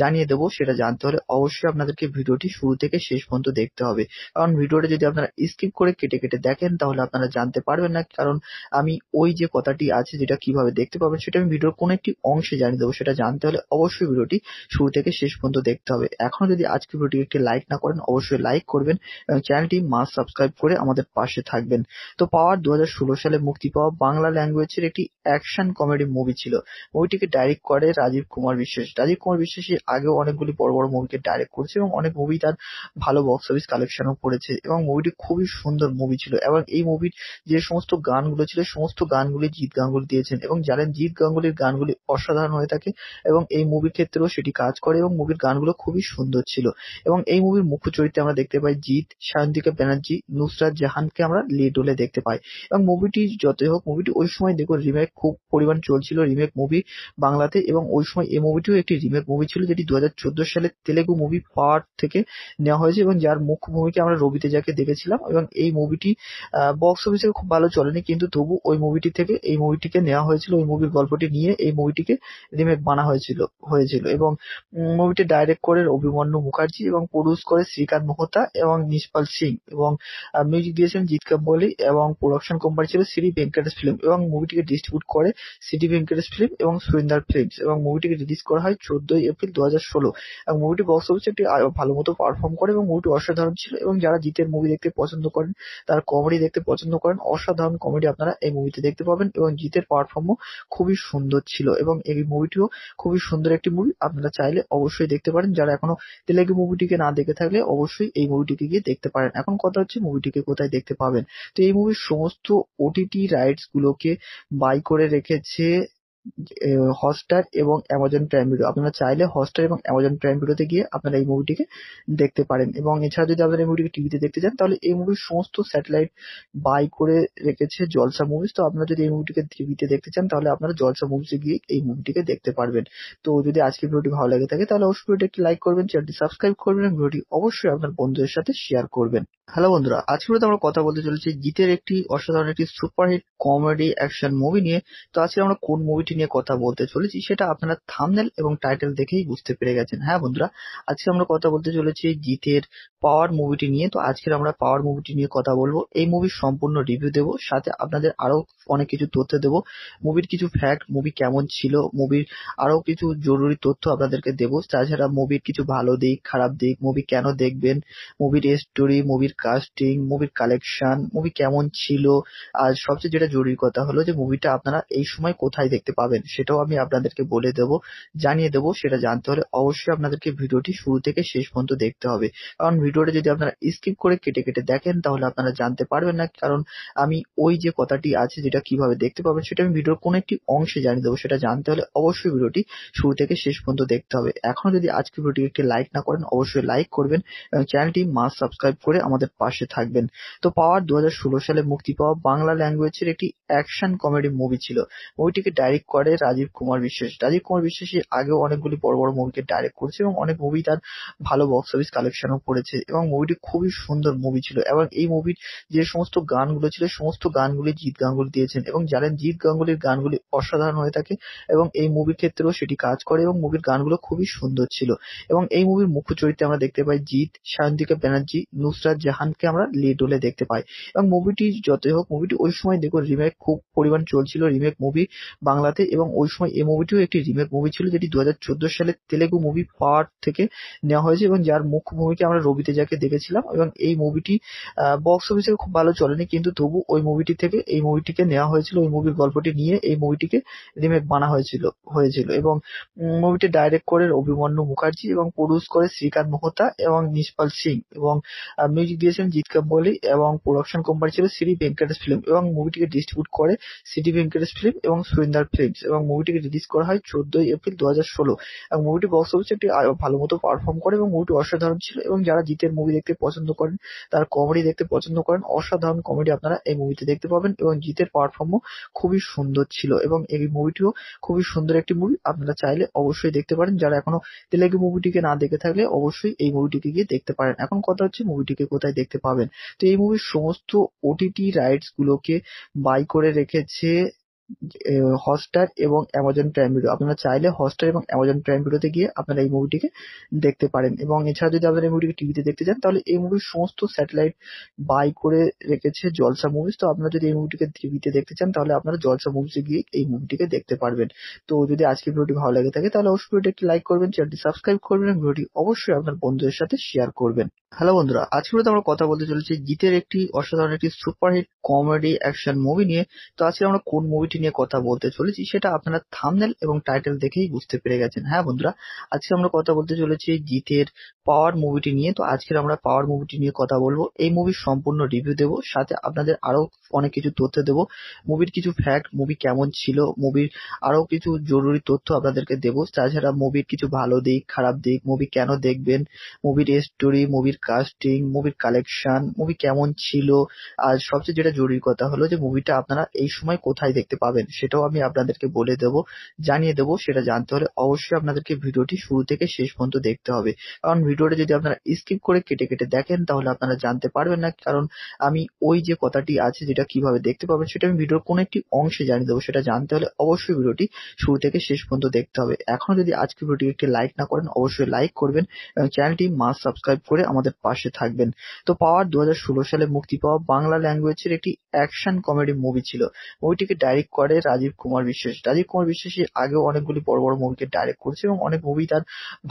জানিয়ে দেব সেটা জানতে হলে অবশ্যই আপনাদেরকে ভিডিওটি শুরু থেকে শেষ পর্যন্ত দেখতে হবে কারণ ভিডিওটা যদি আপনারা স্কিপ করে কেটে কেটে দেখেন তাহলে আপনারা জানতে পারবেন না কারণ আমি ওই যে কথাটি আছে যেটা কিভাবে দেখতে পাবেন সেটা আমি ভিডিওর কোনো একটি অংশে জানিয়ে দেবো সেটা জানতে হলে অবশ্যই ভিডিওটি শুরু থেকে শেষ পর্যন্ত দেখতে হবে এখন যদি আজকে ভিডিওটি একটি লাইক না করেন অবশ্যই লাইক করবেন এবং চ্যানেলটি মাস সাবস্ক্রাইব করে আমাদের আমাদের পাশে থাকবেন তো পাওয়ার দু সালে মুক্তি পাওয়া বাংলা ল্যাঙ্গুয়েজের একটি অ্যাকশন কমেডি মুভি ছিল মুভিটিকে ডাইরেক্ট করে রাজীব কুমার বিশ্বাস রাজীব কুমার বিশ্বাস এর আগেও অনেকগুলি বড় বড় মুভিকে ডাইরেক্ট করেছে এবং অনেক মুভি তার ভালো বক্স অফিস কালেকশনও করেছে এবং মুভিটি খুবই সুন্দর মুভি ছিল এবং এই মুভির যে সমস্ত গানগুলো ছিল সমস্ত গানগুলি জিৎ গাঙ্গুলি দিয়েছেন এবং জানেন জিৎ গাঙ্গুলির গানগুলি অসাধারণ হয়ে থাকে এবং এই মুভির ক্ষেত্রেও সেটি কাজ করে এবং মুভির গানগুলো খুবই সুন্দর ছিল এবং এই মুভির মুখ্য চরিত্রে আমরা দেখতে পাই জিৎ সায়ন্তিকা ব্যানার্জি নুসরাত জাহান জাহানকে আমরা লিড রোলে দেখতে পাই এবং মুভিটি যতই হোক মুভিটি ওই সময় দেখুন রিমেক খুব পরিমাণ চলছিল রিমেক মুভি বাংলাতে এবং ওই সময় এই মুভিটিও একটি রিমেক মুভি ছিল যেটি দু হাজার চোদ্দো সালে তেলেগু মুভি পার্ট থেকে নেওয়া হয়েছে এবং যার মুখ্য ভূমিকে আমরা রবিতে যাকে দেখেছিলাম এবং এই মুভিটি বক্স অফিসে খুব ভালো চলেনি কিন্তু তবু ওই মুভিটি থেকে এই মুভিটিকে নেওয়া হয়েছিল ওই মুভির গল্পটি নিয়ে এই মুভিটিকে রিমেক বানা হয়েছিল হয়েছিল এবং মুভিটি ডাইরেক্ট করে অভিমন্যু মুখার্জি এবং প্রডিউস করে শ্রীকান্ত মহতা এবং নিষ্পাল সিং এবং মিউজিক দিয়েছেন জিৎ কাম্বলি এবং প্রোডাকশন কোম্পানি ছিল শ্রী ভেঙ্কটেশ ফিল্ম এবং মুভিটিকে ডিস্ট্রিবিউট করে সিটি ভেঙ্কটেশ ফিল্ম এবং সুরিন্দার ফিল্ম এবং মুভিটিকে রিলিজ করা হয় চোদ্দই এপ্রিল দু হাজার ষোলো এবং মুভিটি বক্স অফিসে একটি ভালো মতো পারফর্ম করে এবং মুভিটি অসাধারণ ছিল এবং যারা জিতের মুভি দেখতে পছন্দ করেন তার কমেডি দেখতে পছন্দ করেন অসাধারণ কমেডি আপনারা এই মুভিতে দেখতে পাবেন এবং জিতের পারফর্মও খুবই সুন্দর ছিল এবং এই মুভিটিও খুবই সুন্দর একটি মুভি আপনারা চাইলে অবশ্যই দেখতে পারেন যারা এখনো তেলেগু মুভিটিকে না দেখে থাকলে অবশ্যই এই মুভিটিকে গিয়ে দেখতে পারেন এখন কথা হচ্ছে মুভিটিকে কোথায় দেখতে পাবেন তো এই মুভির সমস্ত ওটিটি রাইটস গুলোকে বাই করে রেখেছে হটস্টার এবং অ্যামাজন প্রাইম ভিডিও আপনারা চাইলে হটস্টার এবং অ্যামাজন প্রাইম ভিডিওতে গিয়ে আপনারা এই মুভিটিকে দেখতে পারেন এবং এছাড়া যদি আপনারা এই মুভিটিকে টিভিতে দেখতে চান তাহলে এই মুভির সমস্ত স্যাটেলাইট বাই করে রেখেছে জলসা মুভিজ তো আপনারা যদি এই মুভিটিকে টিভিতে দেখতে চান তাহলে আপনারা জলসা মুভিজে গিয়ে এই মুভিটিকে দেখতে পারবেন তো যদি আজকের ভিডিওটি ভালো লাগে থাকে তাহলে অবশ্যই ভিডিওটি লাইক করবেন চ্যানেলটি সাবস্ক্রাইব করবেন ভিডিওটি অবশ্যই আপনার বন্ধুদের সাথে শেয়ার করবেন হ্যালো বন্ধুরা আজকে আমরা কথা বলতে চলেছি জিতের একটি অসাধারণ একটি সুপারহিট কমেডি অ্যাকশন মুভি নিয়ে তো আজকে আমরা কোন মুভিটি নিয়ে কথা বলতে চলেছি সেটা আপনারা থামনেল এবং টাইটেল দেখেই বুঝতে পেরে গেছেন হ্যাঁ বন্ধুরা আজকে আমরা কথা বলতে চলেছি জিতের পাওয়ার মুভিটি নিয়ে তো আজকে আমরা পাওয়ার মুভিটি নিয়ে কথা বলবো এই মুভির সম্পূর্ণ রিভিউ দেব সাথে আপনাদের আরও অনেক কিছু তথ্য দেব মুভির কিছু ফ্যাক্ট মুভি কেমন ছিল মুভির আরও কিছু জরুরি তথ্য আপনাদেরকে দেবো তাছাড়া মুভির কিছু ভালো দিক খারাপ দিক মুভি কেন দেখবেন মুভির স্টোরি মুভির কাস্টিং মুভির কালেকশন মুভি কেমন ছিল আর সবচেয়ে যেটা জরুরি কথা হলো যে মুভিটা আপনারা এই সময় কোথায় দেখতে পাবেন সেটাও আমি আপনাদেরকে বলে দেব জানিয়ে দেব সেটা জানতে হলে অবশ্যই আপনাদেরকে ভিডিওটি শুরু থেকে শেষ পর্যন্ত দেখতে হবে কারণ ভিডিওটা যদি আপনারা স্কিপ করে কেটে কেটে দেখেন তাহলে আপনারা জানতে পারবেন না কারণ আমি ওই যে কথাটি আছে যেটা কিভাবে দেখতে পাবেন সেটা আমি ভিডিওর কোনো একটি অংশে জানিয়ে দেবো সেটা জানতে হলে অবশ্যই ভিডিওটি শুরু থেকে শেষ পর্যন্ত দেখতে হবে এখন যদি আজকে ভিডিওটি একটি লাইক না করেন অবশ্যই লাইক করবেন এবং চ্যানেলটি মাস সাবস্ক্রাইব করে আমাদের আমাদের পাশে থাকবেন তো পাওয়ার দু সালে মুক্তি পাওয়া বাংলা ল্যাঙ্গুয়েজের একটি অ্যাকশন কমেডি মুভি ছিল মুভিটিকে ডাইরেক্ট করে রাজীব কুমার বিশ্বাস রাজীব কুমার বিশ্বাস আগেও অনেকগুলি বড় বড় মুভিকে ডাইরেক্ট করেছে এবং অনেক মুভি তার ভালো বক্স অফিস কালেকশনও করেছে এবং মুভিটি খুবই সুন্দর মুভি ছিল এবং এই মুভির যে সমস্ত গানগুলো ছিল সমস্ত গানগুলি জিৎ গাঙ্গুলি দিয়েছেন এবং জানেন জিৎ গাঙ্গুলির গানগুলি অসাধারণ হয়ে থাকে এবং এই মুভির ক্ষেত্রেও সেটি কাজ করে এবং মুভির গানগুলো খুবই সুন্দর ছিল এবং এই মুভির মুখ্য চরিত্রে আমরা দেখতে পাই জিৎ সায়ন্তিকা ব্যানার্জি নুসরাত জাহানকে আমরা লিড রোলে দেখতে পাই এবং মুভিটি যতই হোক মুভিটি ওই সময় দেখো রিমেক খুব পরিমাণ চলছিল রিমেক মুভি বাংলাতে এবং ওই সময় এই মুভিটিও একটি রিমেক মুভি ছিল যেটি দু হাজার চোদ্দো সালে তেলেগু মুভি পাওয়ার থেকে নেওয়া হয়েছে এবং যার মুখ্য ভূমিকা আমরা রবিতে যাকে দেখেছিলাম এবং এই মুভিটি বক্স অফিসে খুব ভালো চলেনি কিন্তু তবু ওই মুভিটি থেকে এই মুভিটিকে নেওয়া হয়েছিল ওই মুভির গল্পটি নিয়ে এই মুভিটিকে রিমেক বানা হয়েছিল হয়েছিল এবং মুভিটি ডাইরেক্ট করে অভিমন্যু মুখার্জি এবং প্রডিউস করে শ্রীকান্ত মহতা এবং নিষ্পাল সিং এবং মিউজিক দিয়েছেন জিৎ কাম্বলি এবং প্রোডাকশন কোম্পানি ছিল শ্রী ভেঙ্কটেশ ফিল্ম এবং মুভিটিকে ডিস্ট্রিবিউট করে সিটি ভেঙ্কটেশ ফিল্ম এবং সুরিন্দার ফিল্মস এবং মুভিটিকে রিলিজ করা হয় চোদ্দই এপ্রিল দু হাজার ষোলো এবং মুভিটি বক্স অফিসে একটি ভালো মতো পারফর্ম করে এবং মুভিটি অসাধারণ ছিল এবং যারা জিতের মুভি দেখতে পছন্দ করেন তার কমেডি দেখতে পছন্দ করেন অসাধারণ কমেডি আপনারা এই মুভিতে দেখতে পাবেন এবং জিতের পারফর্মও খুবই সুন্দর ছিল এবং এই মুভিটিও খুবই সুন্দর একটি মুভি আপনারা চাইলে অবশ্যই দেখতে পারেন যারা এখনো তেলেগু মুভিটিকে না দেখে থাকলে অবশ্যই এই মুভিটিকে গিয়ে দেখতে পারেন এখন কথা হচ্ছে মুভিটিকে কোথায় আপনারা দেখতে পাবেন তো এই মুভির সমস্ত ওটিটি রাইটস গুলোকে বাই করে রেখেছে হটস্টার এবং অ্যামাজন প্রাইম ভিডিও আপনারা চাইলে হটস্টার এবং অ্যামাজন প্রাইম ভিডিওতে গিয়ে আপনারা এই মুভিটিকে দেখতে পারেন এবং এছাড়া যদি আপনারা এই মুভিটিকে টিভিতে দেখতে চান তাহলে এই মুভির সমস্ত স্যাটেলাইট বাই করে রেখেছে জলসা মুভিজ তো আপনারা যদি এই মুভিটিকে টিভিতে দেখতে চান তাহলে আপনারা জলসা মুভিজে গিয়ে এই মুভিটিকে দেখতে পারবেন তো যদি আজকে ভিডিওটি ভালো লাগে থাকে তাহলে অবশ্যই ভিডিওটি একটি লাইক করবেন চ্যানেলটি সাবস্ক্রাইব করবেন এবং ভিডিওটি অবশ্যই আপনার বন্ধুদের সাথে শেয়ার করবেন হ্যালো বন্ধুরা আজকে আমরা কথা বলতে চলেছি জিতের একটি অসাধারণ একটি সুপারহিট কমেডি অ্যাকশন মুভি নিয়ে তো আজকে আমরা কোন মুভিটি নিয়ে কথা বলতে চলেছি সেটা আপনারা থামনেল এবং টাইটেল দেখেই বুঝতে পেরে গেছেন হ্যাঁ বন্ধুরা আজকে আমরা কথা বলতে চলেছি জিতের পাওয়ার মুভিটি নিয়ে তো আজকে আমরা পাওয়ার মুভিটি নিয়ে কথা বলবো এই মুভির সম্পূর্ণ রিভিউ দেবো সাথে আপনাদের আরও অনেক কিছু তথ্য দেব মুভির কিছু ফ্যাক্ট মুভি কেমন ছিল মুভির আরও কিছু জরুরি তথ্য আপনাদেরকে দেবো তাছাড়া মুভির কিছু ভালো দিক খারাপ দিক মুভি কেন দেখবেন মুভির স্টোরি মুভির কাস্টিং মুভির কালেকশন মুভি কেমন ছিল আর সবচেয়ে যেটা জরুরি কথা হলো যে মুভিটা আপনারা এই সময় কোথায় দেখতে পাবেন সেটাও আমি আপনাদেরকে বলে দেবো জানিয়ে দেবো সেটা জানতে হলে অবশ্যই আপনাদেরকে ভিডিওটি শুরু থেকে শেষ পর্যন্ত দেখতে হবে কারণ ভিডিওটা যদি আপনারা স্কিপ করে কেটে কেটে দেখেন তাহলে আপনারা জানতে পারবেন না কারণ আমি ওই যে কথাটি আছে যেটা কিভাবে দেখতে পাবেন সেটা আমি ভিডিওর কোনো একটি অংশে জানিয়ে দেবো সেটা জানতে হলে অবশ্যই ভিডিওটি শুরু থেকে শেষ পর্যন্ত দেখতে হবে এখন যদি আজকে ভিডিওটি একটি লাইক না করেন অবশ্যই লাইক করবেন এবং চ্যানেলটি মাস সাবস্ক্রাইব করে আমাদের আমাদের পাশে থাকবেন তো পাওয়ার দু সালে মুক্তি পাওয়া বাংলা ল্যাঙ্গুয়েজের একটি অ্যাকশন কমেডি মুভি ছিল মুভিটিকে ডাইরেক্ট করে রাজীব কুমার বিশ্বাস রাজীব কুমার বিশ্বাস এর আগেও অনেকগুলি বড় বড় মুভিকে ডাইরেক্ট করেছে এবং অনেক মুভি তার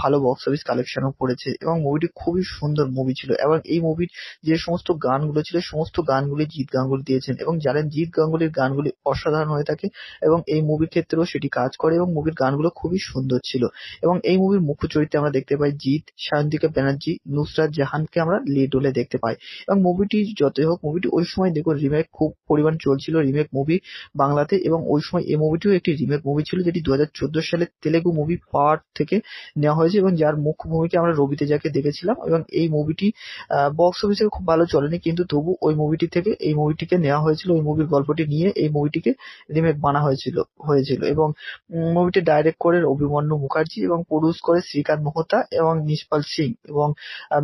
ভালো বক্স অফিস কালেকশনও করেছে এবং মুভিটি খুবই সুন্দর মুভি ছিল এবং এই মুভির যে সমস্ত গানগুলো ছিল সমস্ত গানগুলি জিৎ গাঙ্গুলি দিয়েছেন এবং জানেন জিৎ গাঙ্গুলির গানগুলি অসাধারণ হয়ে থাকে এবং এই মুভির ক্ষেত্রেও সেটি কাজ করে এবং মুভির গানগুলো খুবই সুন্দর ছিল এবং এই মুভির মুখ্য চরিত্রে আমরা দেখতে পাই জিৎ সায়ন্তিকা ব্যানার্জি নুসরাত জাহান খানকে আমরা লিড রোলে দেখতে পাই এবং মুভিটি যতই হোক মুভিটি ওই সময় দেখুন রিমেক খুব পরিমাণ চলছিল রিমেক মুভি বাংলাতে এবং ওই সময় এই মুভিটিও একটি রিমেক মুভি ছিল যেটি দু সালে তেলেগু মুভি পাওয়ার থেকে নেওয়া হয়েছে এবং যার মুখ্য ভূমিকা আমরা রবিতে যাকে দেখেছিলাম এবং এই মুভিটি বক্স অফিসে খুব ভালো চলেনি কিন্তু তবু ওই মুভিটি থেকে এই মুভিটিকে নেওয়া হয়েছিল ওই মুভির গল্পটি নিয়ে এই মুভিটিকে রিমেক বানা হয়েছিল হয়েছিল এবং মুভিটি ডাইরেক্ট করে অভিমন্যু মুখার্জি এবং প্রডিউস করে শ্রীকান্ত মহতা এবং নিষ্পাল সিং এবং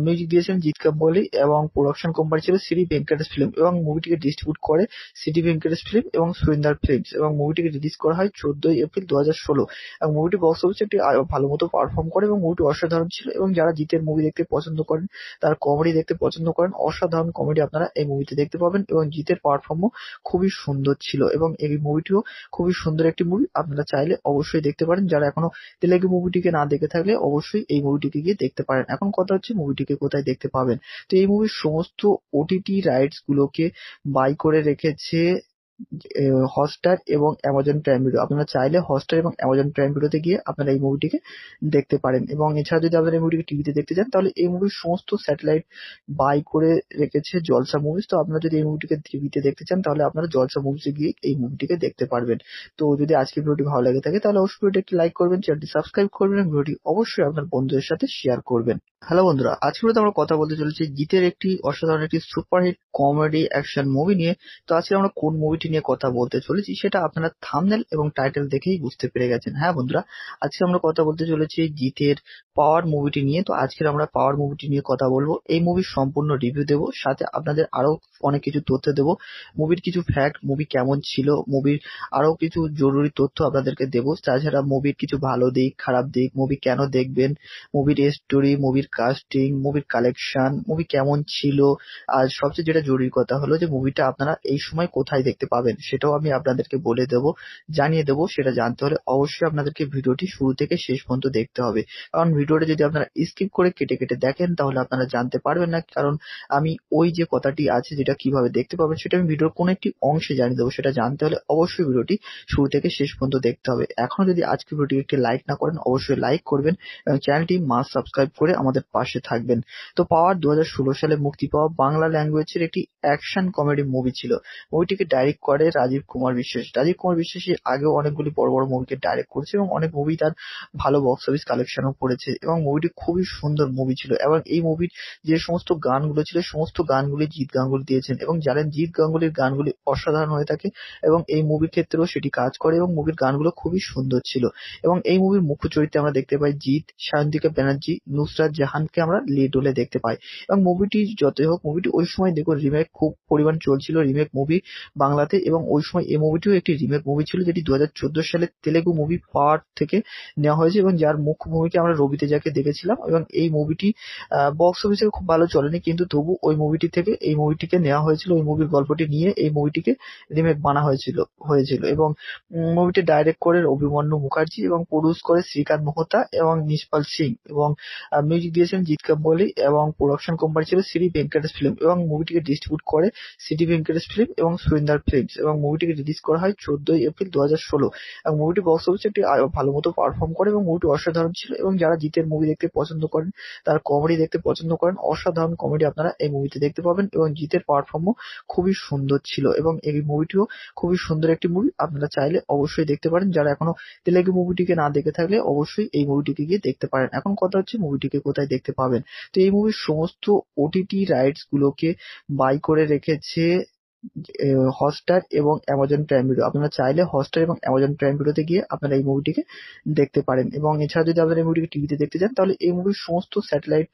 মিউজিক লিখিয়েছেন জিৎ কাম্বলি এবং প্রোডাকশন কোম্পানি ছিল শ্রী ভেঙ্কটেশ ফিল্ম এবং মুভিটিকে ডিস্ট্রিবিউট করে সিটি ভেঙ্কটেশ ফিল্ম এবং সুরিন্দার ফিল্মস এবং মুভিটিকে রিলিজ করা হয় চোদ্দই এপ্রিল দু হাজার ষোলো এবং মুভিটি বক্স অফিসে একটি ভালো মতো পারফর্ম করে এবং মুভিটি অসাধারণ ছিল এবং যারা জিতের মুভি দেখতে পছন্দ করেন তারা কমেডি দেখতে পছন্দ করেন অসাধারণ কমেডি আপনারা এই মুভিতে দেখতে পাবেন এবং জিতের পারফর্মও খুবই সুন্দর ছিল এবং এই মুভিটিও খুবই সুন্দর একটি মুভি আপনারা চাইলে অবশ্যই দেখতে পারেন যারা এখনো তেলেগু মুভিটিকে না দেখে থাকলে অবশ্যই এই মুভিটিকে গিয়ে দেখতে পারেন এখন কথা হচ্ছে মুভিটিকে কোথায় রাস্তায় দেখতে পাবেন তো এই মুভির সমস্ত ওটিটি রাইটস গুলোকে বাই করে রেখেছে হটস্টার এবং অ্যামাজন প্রাইম ভিডিও আপনারা চাইলে হটস্টার এবং অ্যামাজন প্রাইম ভিডিওতে গিয়ে আপনারা এই মুভিটিকে দেখতে পারেন এবং এছাড়া যদি আপনারা এই মুভিটিকে টিভিতে দেখতে চান তাহলে এই মুভির সমস্ত স্যাটেলাইট বাই করে রেখেছে জলসা মুভিজ তো আপনারা যদি এই মুভিটিকে টিভিতে দেখতে চান তাহলে আপনারা জলসা মুভিজে গিয়ে এই মুভিটিকে দেখতে পারবেন তো যদি আজকের ভিডিওটি ভালো লাগে থাকে তাহলে অবশ্যই ভিডিওটি একটি লাইক করবেন চ্যানেলটি সাবস্ক্রাইব করবেন ভিডিওটি অবশ্যই আপনার বন্ধুদের সাথে শেয়ার করবেন হ্যালো বন্ধুরা আজকের ভিডিওতে আমরা কথা বলতে চলেছি জিতের একটি অসাধারণ একটি সুপারহিট কমেডি অ্যাকশন মুভি নিয়ে তো আজকে আমরা কোন মুভিটি নিয়ে কথা বলতে চলেছি সেটা আপনারা থামনেল এবং টাইটেল দেখেই বুঝতে পেরে গেছেন হ্যাঁ বন্ধুরা আজকে আমরা কথা বলতে চলেছি জিতের পাওয়ার মুভিটি নিয়ে তো আজকের আমরা পাওয়ার মুভিটি নিয়ে কথা বলবো এই মুভির সম্পূর্ণ রিভিউ দেবো সাথে আপনাদের আরো অনেক কিছু তথ্য দেবো মুভির কিছু ফ্যাক্ট মুভি কেমন ছিল মুভির আরো কিছু জরুরি তথ্য আপনাদেরকে দেবো তাছাড়া মুভির কিছু ভালো দিক খারাপ দিক মুভি কেন দেখবেন মুভির স্টোরি মুভির কাস্টিং মুভির কালেকশন মুভি কেমন ছিল আর সবচেয়ে যেটা জরুরি কথা হলো যে মুভিটা আপনারা এই সময় কোথায় দেখতে পাবেন পাবেন সেটাও আমি আপনাদেরকে বলে দেব জানিয়ে দেব সেটা জানতে হলে অবশ্যই আপনাদেরকে ভিডিওটি শুরু থেকে শেষ পর্যন্ত দেখতে হবে কারণ ভিডিওটা যদি আপনারা স্কিপ করে কেটে কেটে দেখেন তাহলে আপনারা জানতে পারবেন না কারণ আমি ওই যে কথাটি আছে যেটা কিভাবে দেখতে পাবেন সেটা আমি ভিডিওর কোন একটি অংশে জানিয়ে দেবো সেটা জানতে হলে অবশ্যই ভিডিওটি শুরু থেকে শেষ পর্যন্ত দেখতে হবে এখন যদি আজকে ভিডিওটি একটি লাইক না করেন অবশ্যই লাইক করবেন এবং চ্যানেলটি মাস সাবস্ক্রাইব করে আমাদের পাশে থাকবেন তো পাওয়ার দু সালে মুক্তি পাওয়া বাংলা ল্যাঙ্গুয়েজের একটি অ্যাকশন কমেডি মুভি ছিল মুভিটিকে ডাইরেক্ট করে রাজীব কুমার বিশ্বাস রাজীব কুমার বিশ্বাসী আগেও অনেকগুলি বড় বড় মুভিকে ডাইরেক্ট করেছে এবং অনেক মুভি তার ভালো বক্স অফিস কালেকশনও করেছে এবং মুভিটি খুবই সুন্দর মুভি ছিল এবং এই মুভির যে সমস্ত গানগুলো ছিল সমস্ত গানগুলি জিৎ গাঙ্গুলি দিয়েছেন এবং জানেন জিৎ গাঙ্গুলির গানগুলি অসাধারণ হয়ে থাকে এবং এই মুভির ক্ষেত্রেও সেটি কাজ করে এবং মুভির গানগুলো খুবই সুন্দর ছিল এবং এই মুভির মুখ্য চরিত্রে আমরা দেখতে পাই জিৎ সায়ন্তিকা ব্যানার্জি নুসরাত জাহানকে আমরা লিড রোলে দেখতে পাই এবং মুভিটি যতই হোক মুভিটি ওই সময় দেখুন রিমেক খুব পরিমাণ চলছিল রিমেক মুভি বাংলাতে এবং ওই সময় এই মুভিটিও একটি রিমেক মুভি ছিল যেটি দু হাজার চোদ্দো তেলেগু মুভি পাওয়ার থেকে নেওয়া হয়েছে এবং যার মুখ্য ভূমিকে আমরা রবিতে যাকে দেখেছিলাম এবং এই মুভিটি বক্স অফিসে খুব ভালো চলেনি কিন্তু তবু ওই মুভিটি থেকে এই মুভিটিকে নেওয়া হয়েছিল ওই মুভির গল্পটি নিয়ে এই মুভিটিকে রিমেক বানা হয়েছিল হয়েছিল এবং মুভিটি ডাইরেক্ট করে অভিমন্যু মুখার্জি এবং প্রডিউস করে শ্রীকান্ত মহতা এবং নিষ্পাল সিং এবং মিউজিক দিয়েছেন জিৎ কাম্বলি এবং প্রোডাকশন কোম্পানি ছিল শ্রী ভেঙ্কটেশ ফিল্ম এবং মুভিটিকে ডিস্ট্রিবিউট করে সিটি ভেঙ্কটেশ ফিল্ম এবং সুরিন্দার ফিল্ম ফিল্মস এবং মুভিটিকে রিলিজ করা হয় চোদ্দই এপ্রিল দু হাজার ষোলো এবং মুভিটি বক্স অফিসে একটি ভালো মতো পারফর্ম করে এবং মুভিটি অসাধারণ ছিল এবং যারা জিতের মুভি দেখতে পছন্দ করেন তার কমেডি দেখতে পছন্দ করেন অসাধারণ কমেডি আপনারা এই মুভিতে দেখতে পাবেন এবং জিতের পারফর্মও খুবই সুন্দর ছিল এবং এই মুভিটিও খুবই সুন্দর একটি মুভি আপনারা চাইলে অবশ্যই দেখতে পারেন যারা এখনো তেলেগু মুভিটিকে না দেখে থাকলে অবশ্যই এই মুভিটিকে গিয়ে দেখতে পারেন এখন কথা হচ্ছে মুভিটিকে কোথায় দেখতে পাবেন তো এই মুভির সমস্ত ওটিটি রাইটস গুলোকে বাই করে রেখেছে হটস্টার এবং অ্যামাজন প্রাইম ভিডিও আপনারা চাইলে হটস্টার এবং অ্যামাজন প্রাইম ভিডিওতে গিয়ে আপনারা এই মুভিটিকে দেখতে পারেন এবং এছাড়া যদি আপনারা এই মুভিটিকে টিভিতে দেখতে চান তাহলে এই মুভির সমস্ত স্যাটেলাইট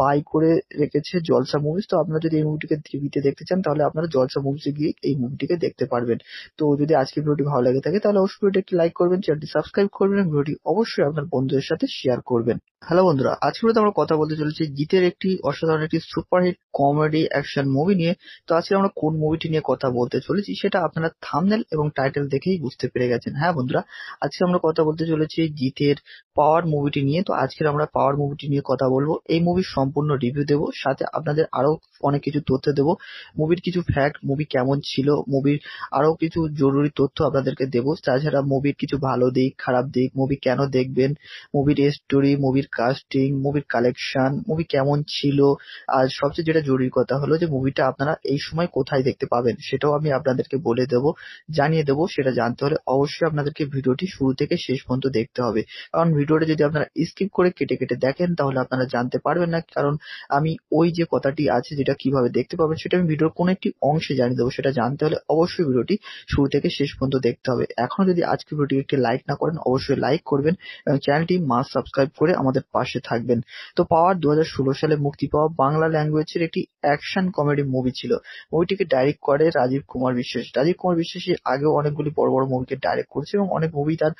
বাই করে রেখেছে জলসা মুভিজ তো আপনারা যদি এই মুভিটিকে টিভিতে দেখতে চান তাহলে আপনারা জলসা মুভিজে গিয়ে এই মুভিটিকে দেখতে পারবেন তো যদি আজকের ভিডিওটি ভালো লাগে থাকে তাহলে অবশ্যই ভিডিওটি একটি লাইক করবেন চ্যানেলটি সাবস্ক্রাইব করবেন এবং ভিডিওটি অবশ্যই আপনার বন্ধুদের সাথে শেয়ার করবেন হ্যালো বন্ধুরা আজকে আমরা কথা বলতে চলেছি জিতের একটি অসাধারণ একটি সুপারহিট কমেডি অ্যাকশন মুভি নিয়ে তো আজকে আমরা কোন মুভিটি নিয়ে কথা বলতে চলেছি সেটা আপনারা থামনেল এবং টাইটেল দেখেই বুঝতে পেরে গেছেন হ্যাঁ বন্ধুরা আজকে আমরা কথা বলতে চলেছি জিতের পাওয়ার মুভিটি নিয়ে তো আজকে আমরা পাওয়ার মুভিটি নিয়ে কথা বলবো এই মুভির সম্পূর্ণ রিভিউ দেব সাথে আপনাদের আরও অনেক কিছু তথ্য দেব মুভির কিছু ফ্যাক্ট মুভি কেমন ছিল মুভির আরও কিছু জরুরি তথ্য আপনাদেরকে দেবো তাছাড়া মুভির কিছু ভালো দিক খারাপ দিক মুভি কেন দেখবেন মুভির স্টোরি মুভির কাস্টিং মুভির কালেকশন মুভি কেমন ছিল আর সবচেয়ে যেটা জরুরি কথা হলো যে মুভিটা আপনারা এই সময় কোথায় দেখতে পাবেন সেটাও আমি আপনাদেরকে বলে দেব জানিয়ে দেব সেটা জানতে হলে অবশ্যই আপনাদেরকে ভিডিওটি শুরু থেকে শেষ পর্যন্ত দেখতে হবে কারণ ভিডিওটা যদি আপনারা স্কিপ করে কেটে কেটে দেখেন তাহলে আপনারা জানতে পারবেন না কারণ আমি ওই যে কথাটি আছে যেটা কিভাবে দেখতে পাবেন সেটা আমি ভিডিওর কোনো একটি অংশে জানিয়ে দেবো সেটা জানতে হলে অবশ্যই ভিডিওটি শুরু থেকে শেষ পর্যন্ত দেখতে হবে এখন যদি আজকে ভিডিওটি একটি লাইক না করেন অবশ্যই লাইক করবেন এবং চ্যানেলটি মাস সাবস্ক্রাইব করে আমাদের পাশে থাকবেন তো পাওয়ার দু সালে মুক্তি পাওয়া বাংলা ল্যাঙ্গুয়েজের একটি অ্যাকশন কমেডি মুভি ছিল মুভিটিকে ডাইরেক্ট করে রাজীব কুমার বিশ্বাস রাজীব কুমার বিশ্বাস আগেও অনেকগুলি বড় বড় মুভিকে ডাইরেক্ট করেছে এবং অনেক মুভি তার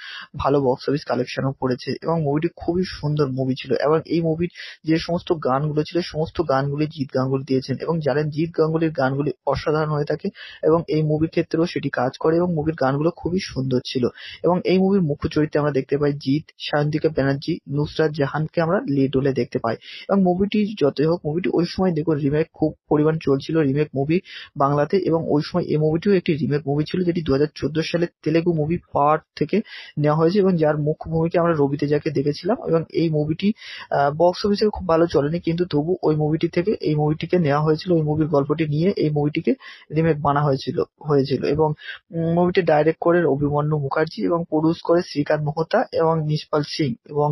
ভালো বক্স অফিস কালেকশনও করেছে এবং মুভিটি খুবই সুন্দর মুভি ছিল এবং এই মুভির যে সমস্ত গানগুলো ছিল সমস্ত গানগুলি জিৎ গাঙ্গুলি দিয়েছেন এবং জানেন জিৎ গাঙ্গুলির গানগুলি অসাধারণ হয়ে থাকে এবং এই মুভির ক্ষেত্রেও সেটি কাজ করে এবং মুভির গানগুলো খুবই সুন্দর ছিল এবং এই মুভির মুখ্য চরিত্রে আমরা দেখতে পাই জিৎ সায়ন্তিকা ব্যানার্জি নুসরাত জাহান খানকে আমরা লিড রোলে দেখতে পাই এবং মুভিটি যতই হোক মুভিটি ওই সময় দেখুন রিমেক খুব পরিমাণ চলছিল রিমেক মুভি বাংলাতে এবং ওই সময় এই মুভিটিও একটি রিমেক মুভি ছিল যেটি দু হাজার চোদ্দো সালে তেলেগু মুভি পার্ট থেকে নেওয়া হয়েছে এবং যার মুখ্য ভূমিকা আমরা রবিতে যাকে দেখেছিলাম এবং এই মুভিটি বক্স অফিসে খুব ভালো চলেনি কিন্তু তবু ওই মুভিটি থেকে এই মুভিটিকে নেওয়া হয়েছিল ওই মুভির গল্পটি নিয়ে এই মুভিটিকে রিমেক বানা হয়েছিল হয়েছিল এবং মুভিটি ডাইরেক্ট করে অভিমন্যু মুখার্জি এবং প্রডিউস করে শ্রীকান্ত মহতা এবং নিষ্পাল সিং এবং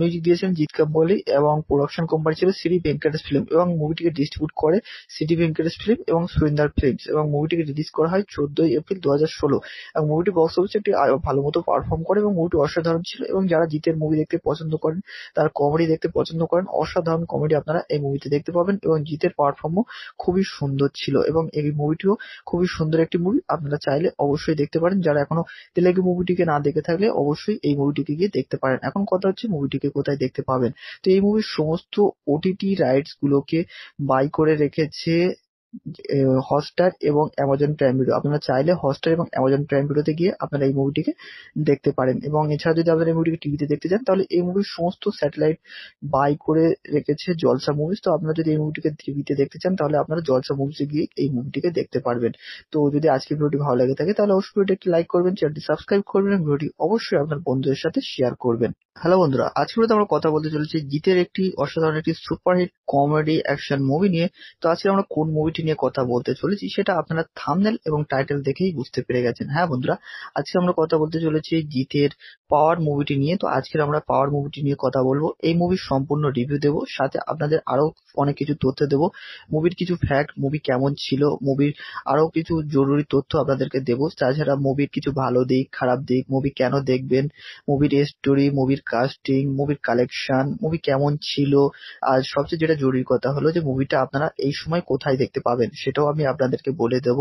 মিউজিক দিয়েছেন জিৎ কাম্বলি এবং প্রোডাকশন কোম্পানি ছিল শ্রী ভেঙ্কটেশ ফিল্ম এবং মুভিটিকে ডিস্ট্রিবিউট করে সিটি ভেঙ্কটেশ ফিল্ম এবং সুরিন্দার ফিল্মস এবং মুভিটিকে রিলিজ করা হয় চোদ্দই এপ্রিল দু হাজার ষোলো এবং মুভিটি বক্স অফিসে একটি ভালো মতো পারফর্ম করে এবং মুভিটি অসাধারণ ছিল এবং যারা জিতের মুভি দেখতে পছন্দ করেন তার কমেডি দেখতে পছন্দ করেন অসাধারণ কমেডি আপনারা এই মুভিতে দেখতে পাবেন এবং জিতের পারফর্মও খুবই সুন্দর ছিল এবং এই মুভিটিও খুবই সুন্দর একটি মুভি আপনারা চাইলে অবশ্যই দেখতে পারেন যারা এখনো তেলেগু মুভিটিকে না দেখে থাকলে অবশ্যই এই মুভিটিকে গিয়ে দেখতে পারেন এখন কথা হচ্ছে মুভিটিকে কোথায় রাস্তায় দেখতে পাবেন তো এই মুভির সমস্ত ওটিটি রাইটস গুলোকে বাই করে রেখেছে হটস্টার এবং অ্যামাজন প্রাইম ভিডিও আপনারা চাইলে হটস্টার এবং অ্যামাজন প্রাইম ভিডিওতে গিয়ে আপনারা এই মুভিটিকে দেখতে পারেন এবং এছাড়া যদি আপনারা এই মুভিটিকে টিভিতে দেখতে চান তাহলে এই মুভির সমস্ত স্যাটেলাইট বাই করে রেখেছে জলসা মুভিজ তো আপনারা যদি এই মুভিটিকে টিভিতে দেখতে চান তাহলে আপনারা জলসা মুভিজে গিয়ে এই মুভিটিকে দেখতে পারবেন তো যদি আজকের ভিডিওটি ভালো লাগে থাকে তাহলে অবশ্যই ভিডিওটি একটি লাইক করবেন চ্যানেলটি সাবস্ক্রাইব করবেন ভিডিওটি অবশ্যই আপনার বন্ধুদের সাথে শেয়ার করবেন হ্যালো বন্ধুরা আজকে তো আমরা কথা বলতে চলেছি গীতের একটি অসাধারণ একটি সুপারহিট কমেডি অ্যাকশন মুভি নিয়ে তো আজকে আমরা কোন মুভিটি নিয়ে কথা বলতে চলেছি সেটা আপনারা থামনেল এবং টাইটেল দেখেই বুঝতে পেরে গেছেন হ্যাঁ বন্ধুরা আজকে আমরা কথা বলতে চলেছি গীতের পাওয়ার মুভিটি নিয়ে তো আজকে আমরা পাওয়ার মুভিটি নিয়ে কথা বলবো এই মুভির সম্পূর্ণ রিভিউ দেব সাথে আপনাদের আরও অনেক কিছু তথ্য দেব মুভির কিছু ফ্যাক্ট মুভি কেমন ছিল মুভির আরও কিছু জরুরি তথ্য আপনাদেরকে দেবো তাছাড়া মুভির কিছু ভালো দিক খারাপ দিক মুভি কেন দেখবেন মুভির স্টোরি মুভির কাস্টিং মুভির কালেকশন মুভি কেমন ছিল আর সবচেয়ে যেটা জরুরি কথা হলো যে মুভিটা আপনারা এই সময় কোথায় দেখতে পাবেন সেটাও আমি আপনাদেরকে বলে দেব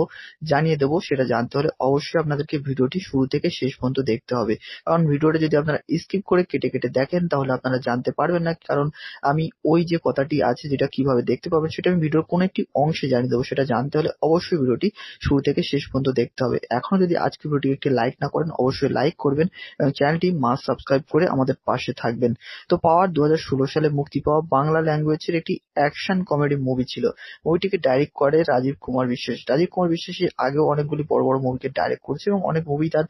জানিয়ে দেব সেটা জানতে হলে অবশ্যই আপনাদেরকে ভিডিওটি শুরু থেকে শেষ পর্যন্ত দেখতে হবে কারণ ভিডিওটা যদি আপনারা স্কিপ করে কেটে কেটে দেখেন তাহলে আপনারা জানতে পারবেন না কারণ আমি ওই যে কথাটি আছে যেটা কিভাবে দেখতে পাবেন সেটা আমি ভিডিওর কোনো একটি অংশে জানিয়ে দেবো সেটা জানতে হলে অবশ্যই ভিডিওটি শুরু থেকে শেষ পর্যন্ত দেখতে হবে এখন যদি আজকে ভিডিওটি একটি লাইক না করেন অবশ্যই লাইক করবেন এবং চ্যানেলটি মাস সাবস্ক্রাইব করে আমাদের আমাদের পাশে থাকবেন তো পাওয়ার দু সালে মুক্তি পাওয়া বাংলা ল্যাঙ্গুয়েজের একটি অ্যাকশন কমেডি মুভি ছিল মুভিটিকে ডাইরেক্ট করে রাজীব কুমার বিশ্বাস রাজীব কুমার বিশ্বাস এর আগেও অনেকগুলি বড় বড় মুভিকে ডাইরেক্ট করেছে এবং অনেক মুভি তার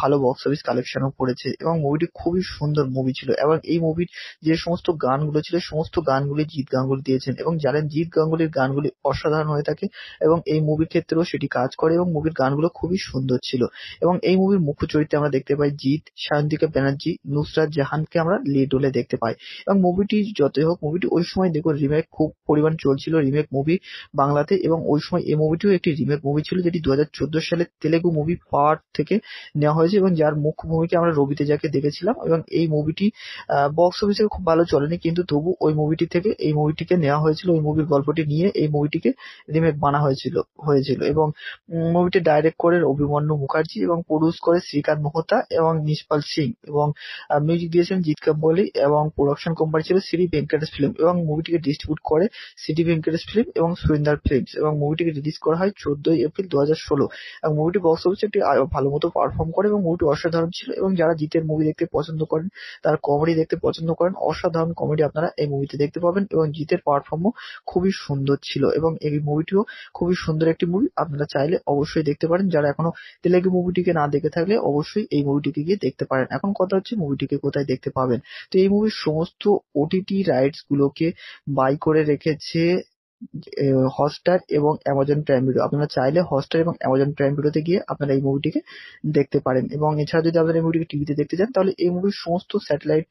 ভালো বক্স অফিস কালেকশনও করেছে এবং মুভিটি খুবই সুন্দর মুভি ছিল এবং এই মুভির যে সমস্ত গানগুলো ছিল সমস্ত গানগুলি জিৎ গাঙ্গুলি দিয়েছেন এবং জানেন জিৎ গাঙ্গুলির গানগুলি অসাধারণ হয়ে থাকে এবং এই মুভির ক্ষেত্রেও সেটি কাজ করে এবং মুভির গানগুলো খুবই সুন্দর ছিল এবং এই মুভির মুখ্য চরিত্রে আমরা দেখতে পাই জিৎ সায়ন্তিকা ব্যানার্জি নুসরাত জাহান জাহানকে আমরা লিড রোলে দেখতে পাই এবং মুভিটি যতই হোক মুভিটি ওই সময় দেখুন রিমেক খুব পরিমাণ চলছিল রিমেক মুভি বাংলাতে এবং ওই সময় এই মুভিটিও একটি রিমেক মুভি ছিল যেটি দু হাজার চোদ্দো সালে তেলেগু মুভি পার্ট থেকে নেওয়া হয়েছে এবং যার মুখ্য ভূমিকে আমরা রবিতে যাকে দেখেছিলাম এবং এই মুভিটি বক্স অফিসে খুব ভালো চলেনি কিন্তু তবু ওই মুভিটি থেকে এই মুভিটিকে নেওয়া হয়েছিল ওই মুভির গল্পটি নিয়ে এই মুভিটিকে রিমেক বানা হয়েছিল হয়েছিল এবং মুভিটি ডাইরেক্ট করে অভিমন্যু মুখার্জি এবং প্রডিউস করে শ্রীকান্ত মহতা এবং নিষ্পাল সিং এবং মিউজিক দিয়েছেন জিৎ কাম্বলি এবং প্রোডাকশন কোম্পানি ছিল শ্রী ভেঙ্কটেশ ফিল্ম এবং মুভিটিকে ডিস্ট্রিবিউট করে সিটি ভেঙ্কটেশ ফিল্ম এবং সুরিন্দার ফিল্ম এবং মুভিটিকে রিলিজ করা হয় চোদ্দই এপ্রিল দু হাজার ষোলো এবং মুভিটি বক্স অফিসে একটি ভালো মতো পারফর্ম করে এবং মুভিটি অসাধারণ ছিল এবং যারা জিতের মুভি দেখতে পছন্দ করেন তার কমেডি দেখতে পছন্দ করেন অসাধারণ কমেডি আপনারা এই মুভিতে দেখতে পাবেন এবং জিতের পারফর্মও খুবই সুন্দর ছিল এবং এই মুভিটিও খুবই সুন্দর একটি মুভি আপনারা চাইলে অবশ্যই দেখতে পারেন যারা এখনো তেলেগু মুভিটিকে না দেখে থাকলে অবশ্যই এই মুভিটিকে গিয়ে দেখতে পারেন এখন কথা হচ্ছে মুভিটিকে কোথায় দেখতে পাবেন তো এই মুভির সমস্ত ওটিটি রাইটস গুলোকে বাই করে রেখেছে হটস্টার এবং অ্যামাজন প্রাইম ভিডিও আপনারা চাইলে হটস্টার এবং অ্যামাজন প্রাইম ভিডিওতে গিয়ে আপনারা এই মুভিটিকে দেখতে পারেন এবং এছাড়া যদি আপনারা এই মুভিটিকে টিভিতে দেখতে চান তাহলে এই মুভির সমস্ত স্যাটেলাইট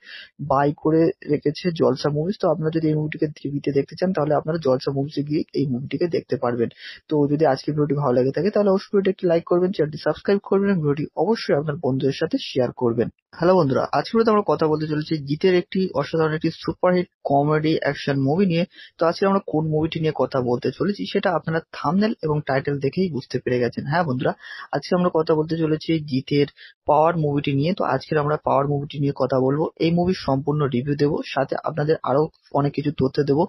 বাই করে রেখেছে জলসা মুভিজ তো আপনারা যদি এই মুভিটিকে টিভিতে দেখতে চান তাহলে আপনারা জলসা মুভিজে গিয়ে এই মুভিটিকে দেখতে পারবেন তো যদি আজকের ভিডিওটি ভালো লাগে থাকে তাহলে অবশ্যই ভিডিওটি লাইক করবেন চ্যানেলটি সাবস্ক্রাইব করবেন ভিডিওটি অবশ্যই আপনার বন্ধুদের সাথে শেয়ার করবেন হ্যালো বন্ধুরা আজকে আমরা কথা বলতে চলেছি জিতের একটি অসাধারণ একটি সুপারহিট কমেডি অ্যাকশন মুভি নিয়ে তো আজকে আমরা কোন মুভিটি নিয়ে কথা বলতে চলেছি সেটা আপনারা থামনেল এবং টাইটেল দেখেই বুঝতে পেরে গেছেন হ্যাঁ বন্ধুরা আজকে আমরা কথা বলতে চলেছি জিতের পাওয়ার মুভিটি নিয়ে তো আজকে আমরা পাওয়ার মুভিটি নিয়ে কথা বলবো এই মুভির সম্পূর্ণ রিভিউ দেব সাথে আপনাদের আরও অনেক কিছু তথ্য দেব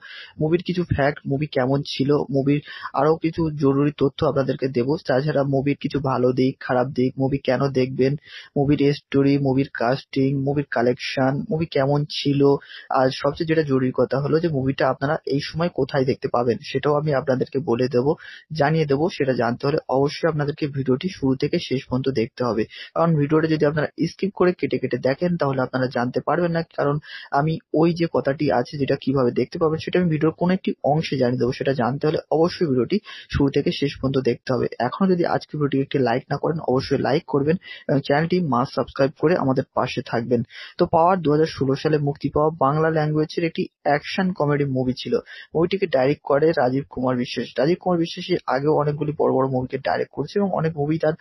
মুভির কিছু ফ্যাক্ট মুভি কেমন ছিল মুভির আরও কিছু জরুরি তথ্য আপনাদেরকে দেবো তাছাড়া মুভির কিছু ভালো দিক খারাপ দিক মুভি কেন দেখবেন মুভির স্টোরি মুভির কাস্টিং মুভির কালেকশন মুভি কেমন ছিল আর সবচেয়ে যেটা জরুরি কথা হলো যে মুভিটা আপনারা এই সময় কোথায় দেখতে পাবেন সেটাও আমি আপনাদেরকে বলে দেব জানিয়ে দেব সেটা জানতে হলে অবশ্যই আপনাদেরকে ভিডিওটি শুরু থেকে শেষ পর্যন্ত দেখতে হবে কারণ ভিডিওটা যদি আপনারা স্কিপ করে কেটে কেটে দেখেন তাহলে আপনারা জানতে পারবেন না কারণ আমি ওই যে কথাটি আছে যেটা কিভাবে দেখতে পাবেন সেটা আমি ভিডিওর কোনো একটি অংশে জানিয়ে দেবো সেটা জানতে হলে অবশ্যই ভিডিওটি শুরু থেকে শেষ পর্যন্ত দেখতে হবে এখন যদি আজকে ভিডিওটি একটি লাইক না করেন অবশ্যই লাইক করবেন এবং চ্যানেলটি মাস সাবস্ক্রাইব করে আমাদের আমাদের পাশে থাকবেন তো পাওয়ার দু সালে মুক্তি পাওয়া বাংলা ল্যাঙ্গুয়েজের একটি অ্যাকশন কমেডি মুভি ছিল মুভিটিকে ডাইরেক্ট করে রাজীব কুমার বিশ্বাস রাজীব কুমার বিশ্বাস এর আগেও অনেকগুলি বড় বড় মুভিকে ডাইরেক্ট করেছে এবং অনেক মুভি তার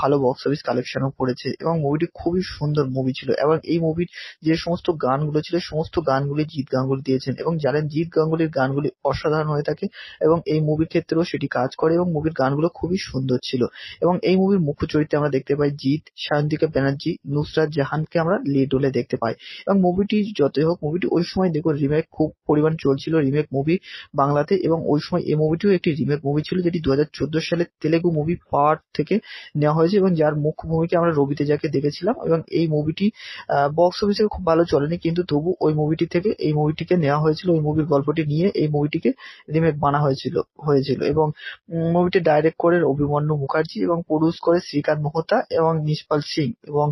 ভালো বক্স অফিস কালেকশনও করেছে এবং মুভিটি খুবই সুন্দর মুভি ছিল এবং এই মুভির যে সমস্ত গানগুলো ছিল সমস্ত গানগুলি জিৎ গাঙ্গুলি দিয়েছেন এবং জানেন জিৎ গাঙ্গুলির গানগুলি অসাধারণ হয়ে থাকে এবং এই মুভির ক্ষেত্রেও সেটি কাজ করে এবং মুভির গানগুলো খুবই সুন্দর ছিল এবং এই মুভির মুখ্য চরিত্রে আমরা দেখতে পাই জিৎ সায়ন্তিকা ব্যানার্জি নুসরাত রেহানকে আমরা লিড রোলে দেখতে পাই এবং মুভিটি যতই হোক মুভিটি ওই সময় দেখো রিমেক খুব পরিমাণ চলছিল রিমেক মুভি বাংলাতে এবং ওই সময় এই মুভিটিও একটি রিমেক মুভি ছিল যেটি দু হাজার চোদ্দো সালে তেলেগু মুভি পাওয়ার থেকে নেওয়া হয়েছে এবং যার মুখ্য ভূমিকা আমরা রবিতে যাকে দেখেছিলাম এবং এই মুভিটি বক্স অফিসে খুব ভালো চলেনি কিন্তু তবু ওই মুভিটি থেকে এই মুভিটিকে নেওয়া হয়েছিল ওই মুভির গল্পটি নিয়ে এই মুভিটিকে রিমেক বানা হয়েছিল হয়েছিল এবং মুভিটি ডাইরেক্ট করে অভিমন্যু মুখার্জি এবং প্রডিউস করে শ্রীকান্ত মহতা এবং নিষ্পাল সিং এবং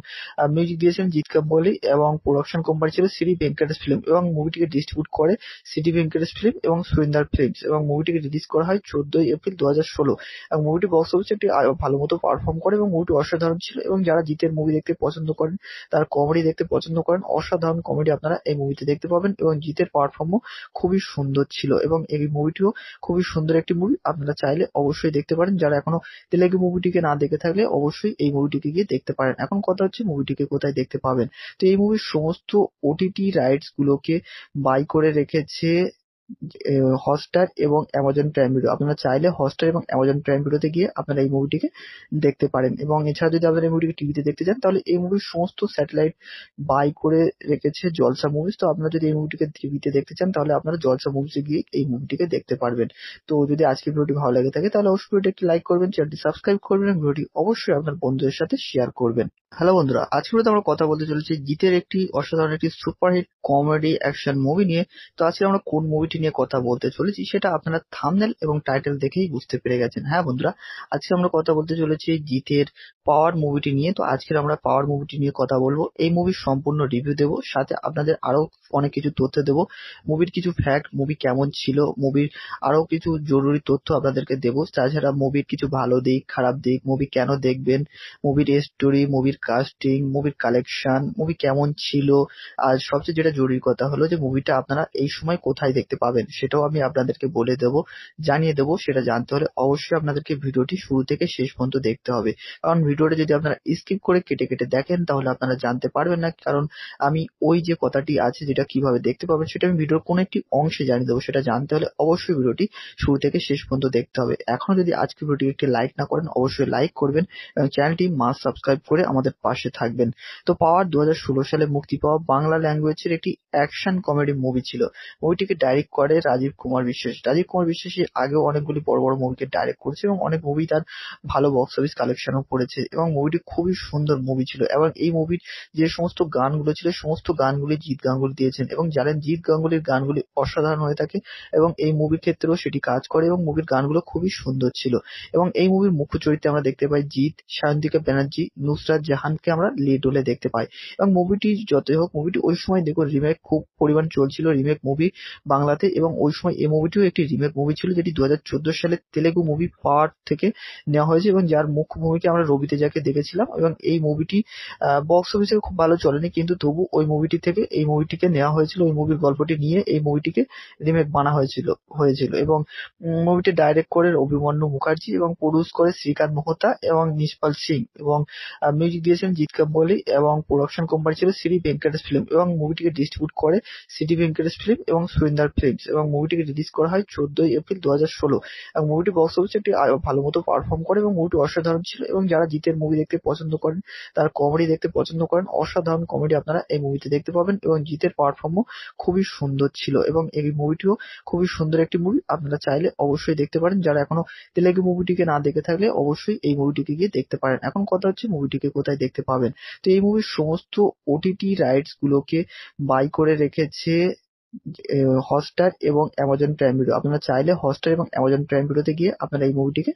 মিউজিক দিয়েছেন জিৎ কাম্বলি এবং প্রোডাকশন কোম্পানি ছিল শ্রী ভেঙ্কটেশ ফিল্ম এবং মুভিটিকে ডিস্ট্রিবিউট করে সিটি ভেঙ্কটেশ ফিল্ম এবং সুরিন্দার ফিল্মস এবং মুভিটিকে রিলিজ করা হয় চোদ্দই এপ্রিল দু হাজার ষোলো এবং মুভিটি বক্স অফিসে একটি ভালো মতো পারফর্ম করে এবং মুভিটি অসাধারণ ছিল এবং যারা জিতের মুভি দেখতে পছন্দ করেন তার কমেডি দেখতে পছন্দ করেন অসাধারণ কমেডি আপনারা এই মুভিতে দেখতে পাবেন এবং জিতের পারফর্মও খুবই সুন্দর ছিল এবং এই মুভিটিও খুবই সুন্দর একটি মুভি আপনারা চাইলে অবশ্যই দেখতে পারেন যারা এখনো তেলেগু মুভিটিকে না দেখে থাকলে অবশ্যই এই মুভিটিকে গিয়ে দেখতে পারেন এখন কথা হচ্ছে মুভিটিকে কোথায় আপনারা দেখতে পাবেন তো এই মুভির সমস্ত ওটিটি রাইটস গুলোকে বাই করে রেখেছে হটস্টার এবং অ্যামাজন প্রাইম ভিডিও আপনারা চাইলে হটস্টার এবং অ্যামাজন প্রাইম ভিডিওতে গিয়ে আপনারা এই মুভিটিকে দেখতে পারেন এবং এছাড়া যদি আপনারা এই মুভিটিকে টিভিতে দেখতে চান তাহলে এই মুভির সমস্ত স্যাটেলাইট বাই করে রেখেছে জলসা মুভিজ তো আপনারা যদি এই মুভিটিকে টিভিতে দেখতে চান তাহলে আপনারা জলসা মুভিজে গিয়ে এই মুভিটিকে দেখতে পারবেন তো যদি আজকে ভিডিওটি ভালো লাগে থাকে তাহলে অবশ্যই ভিডিওটি একটি লাইক করবেন চ্যানেলটি সাবস্ক্রাইব করবেন এবং ভিডিওটি অবশ্যই আপনার বন্ধুদের সাথে শেয়ার করবেন হ্যালো বন্ধুরা আজকে আমরা কথা বলতে চলেছি জিতের একটি অসাধারণ একটি সুপারহিট কমেডি অ্যাকশন মুভি নিয়ে তো আজকে আমরা কোন মুভিটি নিয়ে কথা বলতে চলেছি সেটা আপনারা থামনেল এবং টাইটেল দেখেই বুঝতে পেরে গেছেন হ্যাঁ বন্ধুরা আজকে আমরা কথা বলতে চলেছি জিতের পাওয়ার মুভিটি নিয়ে তো আজকে আমরা পাওয়ার মুভিটি নিয়ে কথা বলবো এই মুভির সম্পূর্ণ রিভিউ দেবো সাথে আপনাদের আরও অনেক কিছু তথ্য দেব মুভির কিছু ফ্যাক্ট মুভি কেমন ছিল মুভির আরও কিছু জরুরি তথ্য আপনাদেরকে দেবো তাছাড়া মুভির কিছু ভালো দিক খারাপ দিক মুভি কেন দেখবেন মুভির স্টোরি মুভির কাস্টিং মুভির কালেকশন মুভি কেমন ছিল আর সবচেয়ে যেটা জরুরি কথা হলো যে মুভিটা আপনারা এই সময় কোথায় দেখতে পাবেন সেটাও আমি আপনাদেরকে বলে দেবো জানিয়ে দেবো সেটা জানতে হলে অবশ্যই আপনাদেরকে ভিডিওটি শুরু থেকে শেষ পর্যন্ত দেখতে হবে কারণ ভিডিওটা যদি আপনারা স্কিপ করে কেটে কেটে দেখেন তাহলে আপনারা জানতে পারবেন না কারণ আমি ওই যে কথাটি আছে যেটা কিভাবে দেখতে পাবেন সেটা আমি ভিডিওর কোনো একটি অংশে জানিয়ে দেবো সেটা জানতে হলে অবশ্যই ভিডিওটি শুরু থেকে শেষ পর্যন্ত দেখতে হবে এখন যদি আজকে ভিডিওটি একটি লাইক না করেন অবশ্যই লাইক করবেন এবং চ্যানেলটি মাস সাবস্ক্রাইব করে আমাদের আমাদের পাশে থাকবেন তো পাওয়ার দু সালে মুক্তি পাওয়া বাংলা ল্যাঙ্গুয়েজের একটি অ্যাকশন কমেডি মুভি ছিল মুভিটিকে ডাইরেক্ট করে রাজীব কুমার বিশ্বাস রাজীব কুমার বিশ্বাস এর আগেও অনেকগুলি বড় বড় মুভিকে ডাইরেক্ট করেছে এবং অনেক মুভি তার ভালো বক্স অফিস কালেকশনও করেছে এবং মুভিটি খুবই সুন্দর মুভি ছিল এবং এই মুভির যে সমস্ত গানগুলো ছিল সমস্ত গানগুলি জিৎ গাঙ্গুলি দিয়েছেন এবং জানেন জিৎ গাঙ্গুলির গানগুলি অসাধারণ হয়ে থাকে এবং এই মুভির ক্ষেত্রেও সেটি কাজ করে এবং মুভির গানগুলো খুবই সুন্দর ছিল এবং এই মুভির মুখ্য চরিত্রে আমরা দেখতে পাই জিৎ সায়ন্তিকা ব্যানার্জি নুসরাত জাহান খানকে আমরা লিড রোলে দেখতে পাই এবং মুভিটি যতই হোক মুভিটি ওই সময় দেখুন রিমেক খুব পরিমাণ চলছিল রিমেক মুভি বাংলাতে এবং ওই সময় এই মুভিটিও একটি রিমেক মুভি ছিল যেটি দু সালে তেলেগু মুভি পাওয়ার থেকে নেওয়া হয়েছে এবং যার মুখ্য ভূমিকা আমরা রবিতে যাকে দেখেছিলাম এবং এই মুভিটি বক্স অফিসে খুব ভালো চলেনি কিন্তু তবু ওই মুভিটি থেকে এই মুভিটিকে নেওয়া হয়েছিল ওই মুভির গল্পটি নিয়ে এই মুভিটিকে রিমেক বানা হয়েছিল হয়েছিল এবং মুভিটি ডাইরেক্ট করে অভিমন্যু মুখার্জি এবং প্রডিউস করে শ্রীকান্ত মহতা এবং নিষ্পাল সিং এবং মিউজিক লিখিয়েছেন জিৎ কাম্বলি এবং প্রোডাকশন কোম্পানি ছিল শ্রী ভেঙ্কটেশ ফিল্ম এবং মুভিটিকে ডিস্ট্রিবিউট করে সিটি ভেঙ্কটেশ ফিল্ম এবং সুরিন্দার ফিল্মস এবং মুভিটিকে রিলিজ করা হয় চোদ্দই এপ্রিল দু হাজার ষোলো এবং মুভিটি বক্স অফিসে একটি ভালো মতো পারফর্ম করে এবং মুভিটি অসাধারণ ছিল এবং যারা জিতের মুভি দেখতে পছন্দ করেন তারা কমেডি দেখতে পছন্দ করেন অসাধারণ কমেডি আপনারা এই মুভিতে দেখতে পাবেন এবং জিতের পারফর্মও খুবই সুন্দর ছিল এবং এই মুভিটিও খুবই সুন্দর একটি মুভি আপনারা চাইলে অবশ্যই দেখতে পারেন যারা এখনো তেলেগু মুভিটিকে না দেখে থাকলে অবশ্যই এই মুভিটিকে গিয়ে দেখতে পারেন এখন কথা হচ্ছে মুভিটিকে কোথায় অবস্থায় দেখতে পাবেন তো এই মুভির সমস্ত ওটিটি রাইটস গুলোকে বাই করে রেখেছে হটস্টার এবং অ্যামাজন প্রাইম ভিডিও আপনারা চাইলে হটস্টার এবং অ্যামাজন প্রাইম ভিডিওতে গিয়ে আপনারা এই মুভিটিকে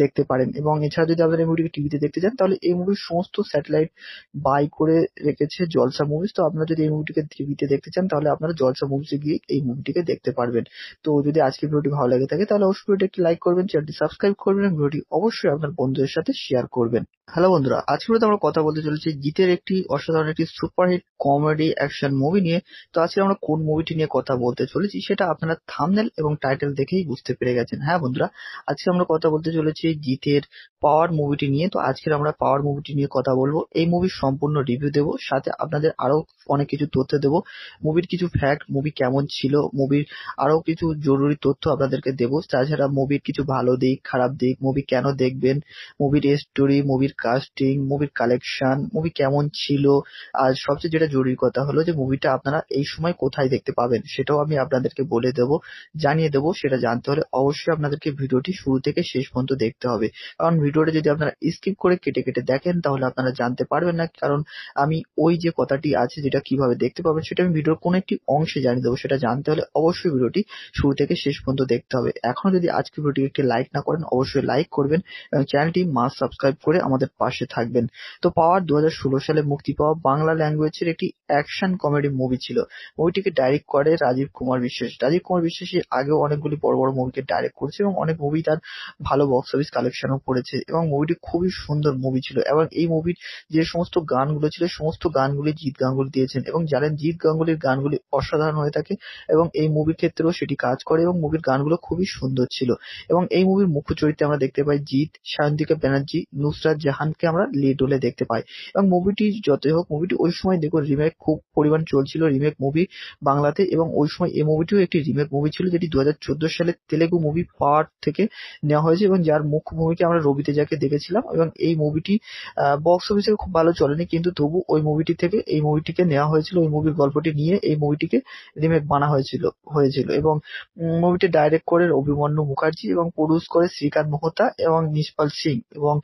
দেখতে পারেন এবং এছাড়া যদি আপনারা এই মুভিটিকে টিভিতে দেখতে চান তাহলে এই মুভির সমস্ত স্যাটেলাইট বাই করে রেখেছে জলসা মুভিজ তো আপনারা যদি এই মুভিটিকে টিভিতে দেখতে চান তাহলে আপনারা জলসা মুভিজে গিয়ে এই মুভিটিকে দেখতে পারবেন তো যদি আজকের ভিডিওটি ভালো লাগে থাকে তাহলে অবশ্যই ভিডিওটি লাইক করবেন চ্যানেলটি সাবস্ক্রাইব করবেন এবং ভিডিওটি অবশ্যই আপনার বন্ধুদের সাথে শেয়ার করবেন হ্যালো বন্ধুরা আজকে বলতে আমরা কথা বলতে চলেছি গীতের একটি অসাধারণ একটি সুপারহিট কমেডি অ্যাকশন মুভি নিয়ে তো আজকে আমরা কোন মুভিটি নিয়ে কথা বলতে চলেছি সেটা আপনারা থামনেল এবং টাইটেল দেখেই বুঝতে পেরে গেছেন হ্যাঁ বন্ধুরা আজকে আমরা কথা বলতে চলেছি গীতের পাওয়ার মুভিটি নিয়ে তো আজকে আমরা পাওয়ার মুভিটি নিয়ে কথা বলবো এই মুভির সম্পূর্ণ রিভিউ দেবো সাথে আপনাদের আরও অনেক কিছু তথ্য দেবো মুভির কিছু ফ্যাক্ট মুভি কেমন ছিল মুভির আরও কিছু জরুরি তথ্য আপনাদেরকে দেবো তাছাড়া মুভির কিছু ভালো দিক খারাপ দিক মুভি কেন দেখবেন মুভির স্টোরি মুভির কাস্টিং মুভির কালেকশন মুভি কেমন ছিল আর সবচেয়ে যেটা জরুরি কথা হলো যে মুভিটা আপনারা এই সময় কোথায় দেখতে পাবেন সেটাও আমি আপনাদেরকে বলে দেব জানিয়ে দেব সেটা জানতে হলে অবশ্যই আপনাদেরকে ভিডিওটি শুরু থেকে শেষ পর্যন্ত দেখতে হবে কারণ ভিডিওটা যদি আপনারা স্কিপ করে কেটে কেটে দেখেন তাহলে আপনারা জানতে পারবেন না কারণ আমি ওই যে কথাটি আছে যেটা কিভাবে দেখতে পাবেন সেটা আমি ভিডিওর কোনো একটি অংশে জানিয়ে দেবো সেটা জানতে হলে অবশ্যই ভিডিওটি শুরু থেকে শেষ পর্যন্ত দেখতে হবে এখন যদি আজকে ভিডিওটি একটি লাইক না করেন অবশ্যই লাইক করবেন এবং চ্যানেলটি মাস সাবস্ক্রাইব করে আমাদের আমাদের পাশে থাকবেন তো পাওয়ার দু সালে মুক্তি পাওয়া বাংলা ল্যাঙ্গুয়েজের একটি অ্যাকশন কমেডি মুভি ছিল মুভিটিকে ডাইরেক্ট করে রাজীব কুমার বিশ্বাস রাজীব কুমার বিশ্বাস আগেও অনেকগুলি বড় বড় মুভিকে ডাইরেক্ট করেছে এবং অনেক মুভি তার ভালো বক্স অফিস কালেকশনও করেছে এবং মুভিটি খুবই সুন্দর মুভি ছিল এবং এই মুভির যে সমস্ত গানগুলো ছিল সমস্ত গানগুলি জিৎ গাঙ্গুলি দিয়েছেন এবং জানেন জিৎ গাঙ্গুলির গানগুলি অসাধারণ হয়ে থাকে এবং এই মুভির ক্ষেত্রেও সেটি কাজ করে এবং মুভির গানগুলো খুবই সুন্দর ছিল এবং এই মুভির মুখ্য চরিত্রে আমরা দেখতে পাই জিৎ সায়ন্তিকা ব্যানার্জি নুসরাত হানকে আমরা লিড রোলে দেখতে পাই এবং মুভিটি যতই হোক মুভিটি ওই সময় দেখুন রিমেক খুব পরিমাণ চলছিল রিমেক মুভি বাংলাতে এবং ওই সময় এই মুভিটিও একটি রিমেক মুভি ছিল যেটি দু হাজার চোদ্দো সালে তেলেগু মুভি ফার থেকে নেওয়া হয়েছে এবং যার মুখ্য ভূমিকে আমরা রবিতে যাকে দেখেছিলাম এবং এই মুভিটি বক্স অফিসে খুব ভালো চলেনি কিন্তু তবু ওই মুভিটি থেকে এই মুভিটিকে নেওয়া হয়েছিল ওই মুভির গল্পটি নিয়ে এই মুভিটিকে রিমেক বানা হয়েছিল হয়েছিল এবং মুভিটি ডাইরেক্ট করে অভিমন্যু মুখার্জি এবং প্রডিউস করে শ্রীকান্ত মোহতা এবং নিষ্পাল সিং এবং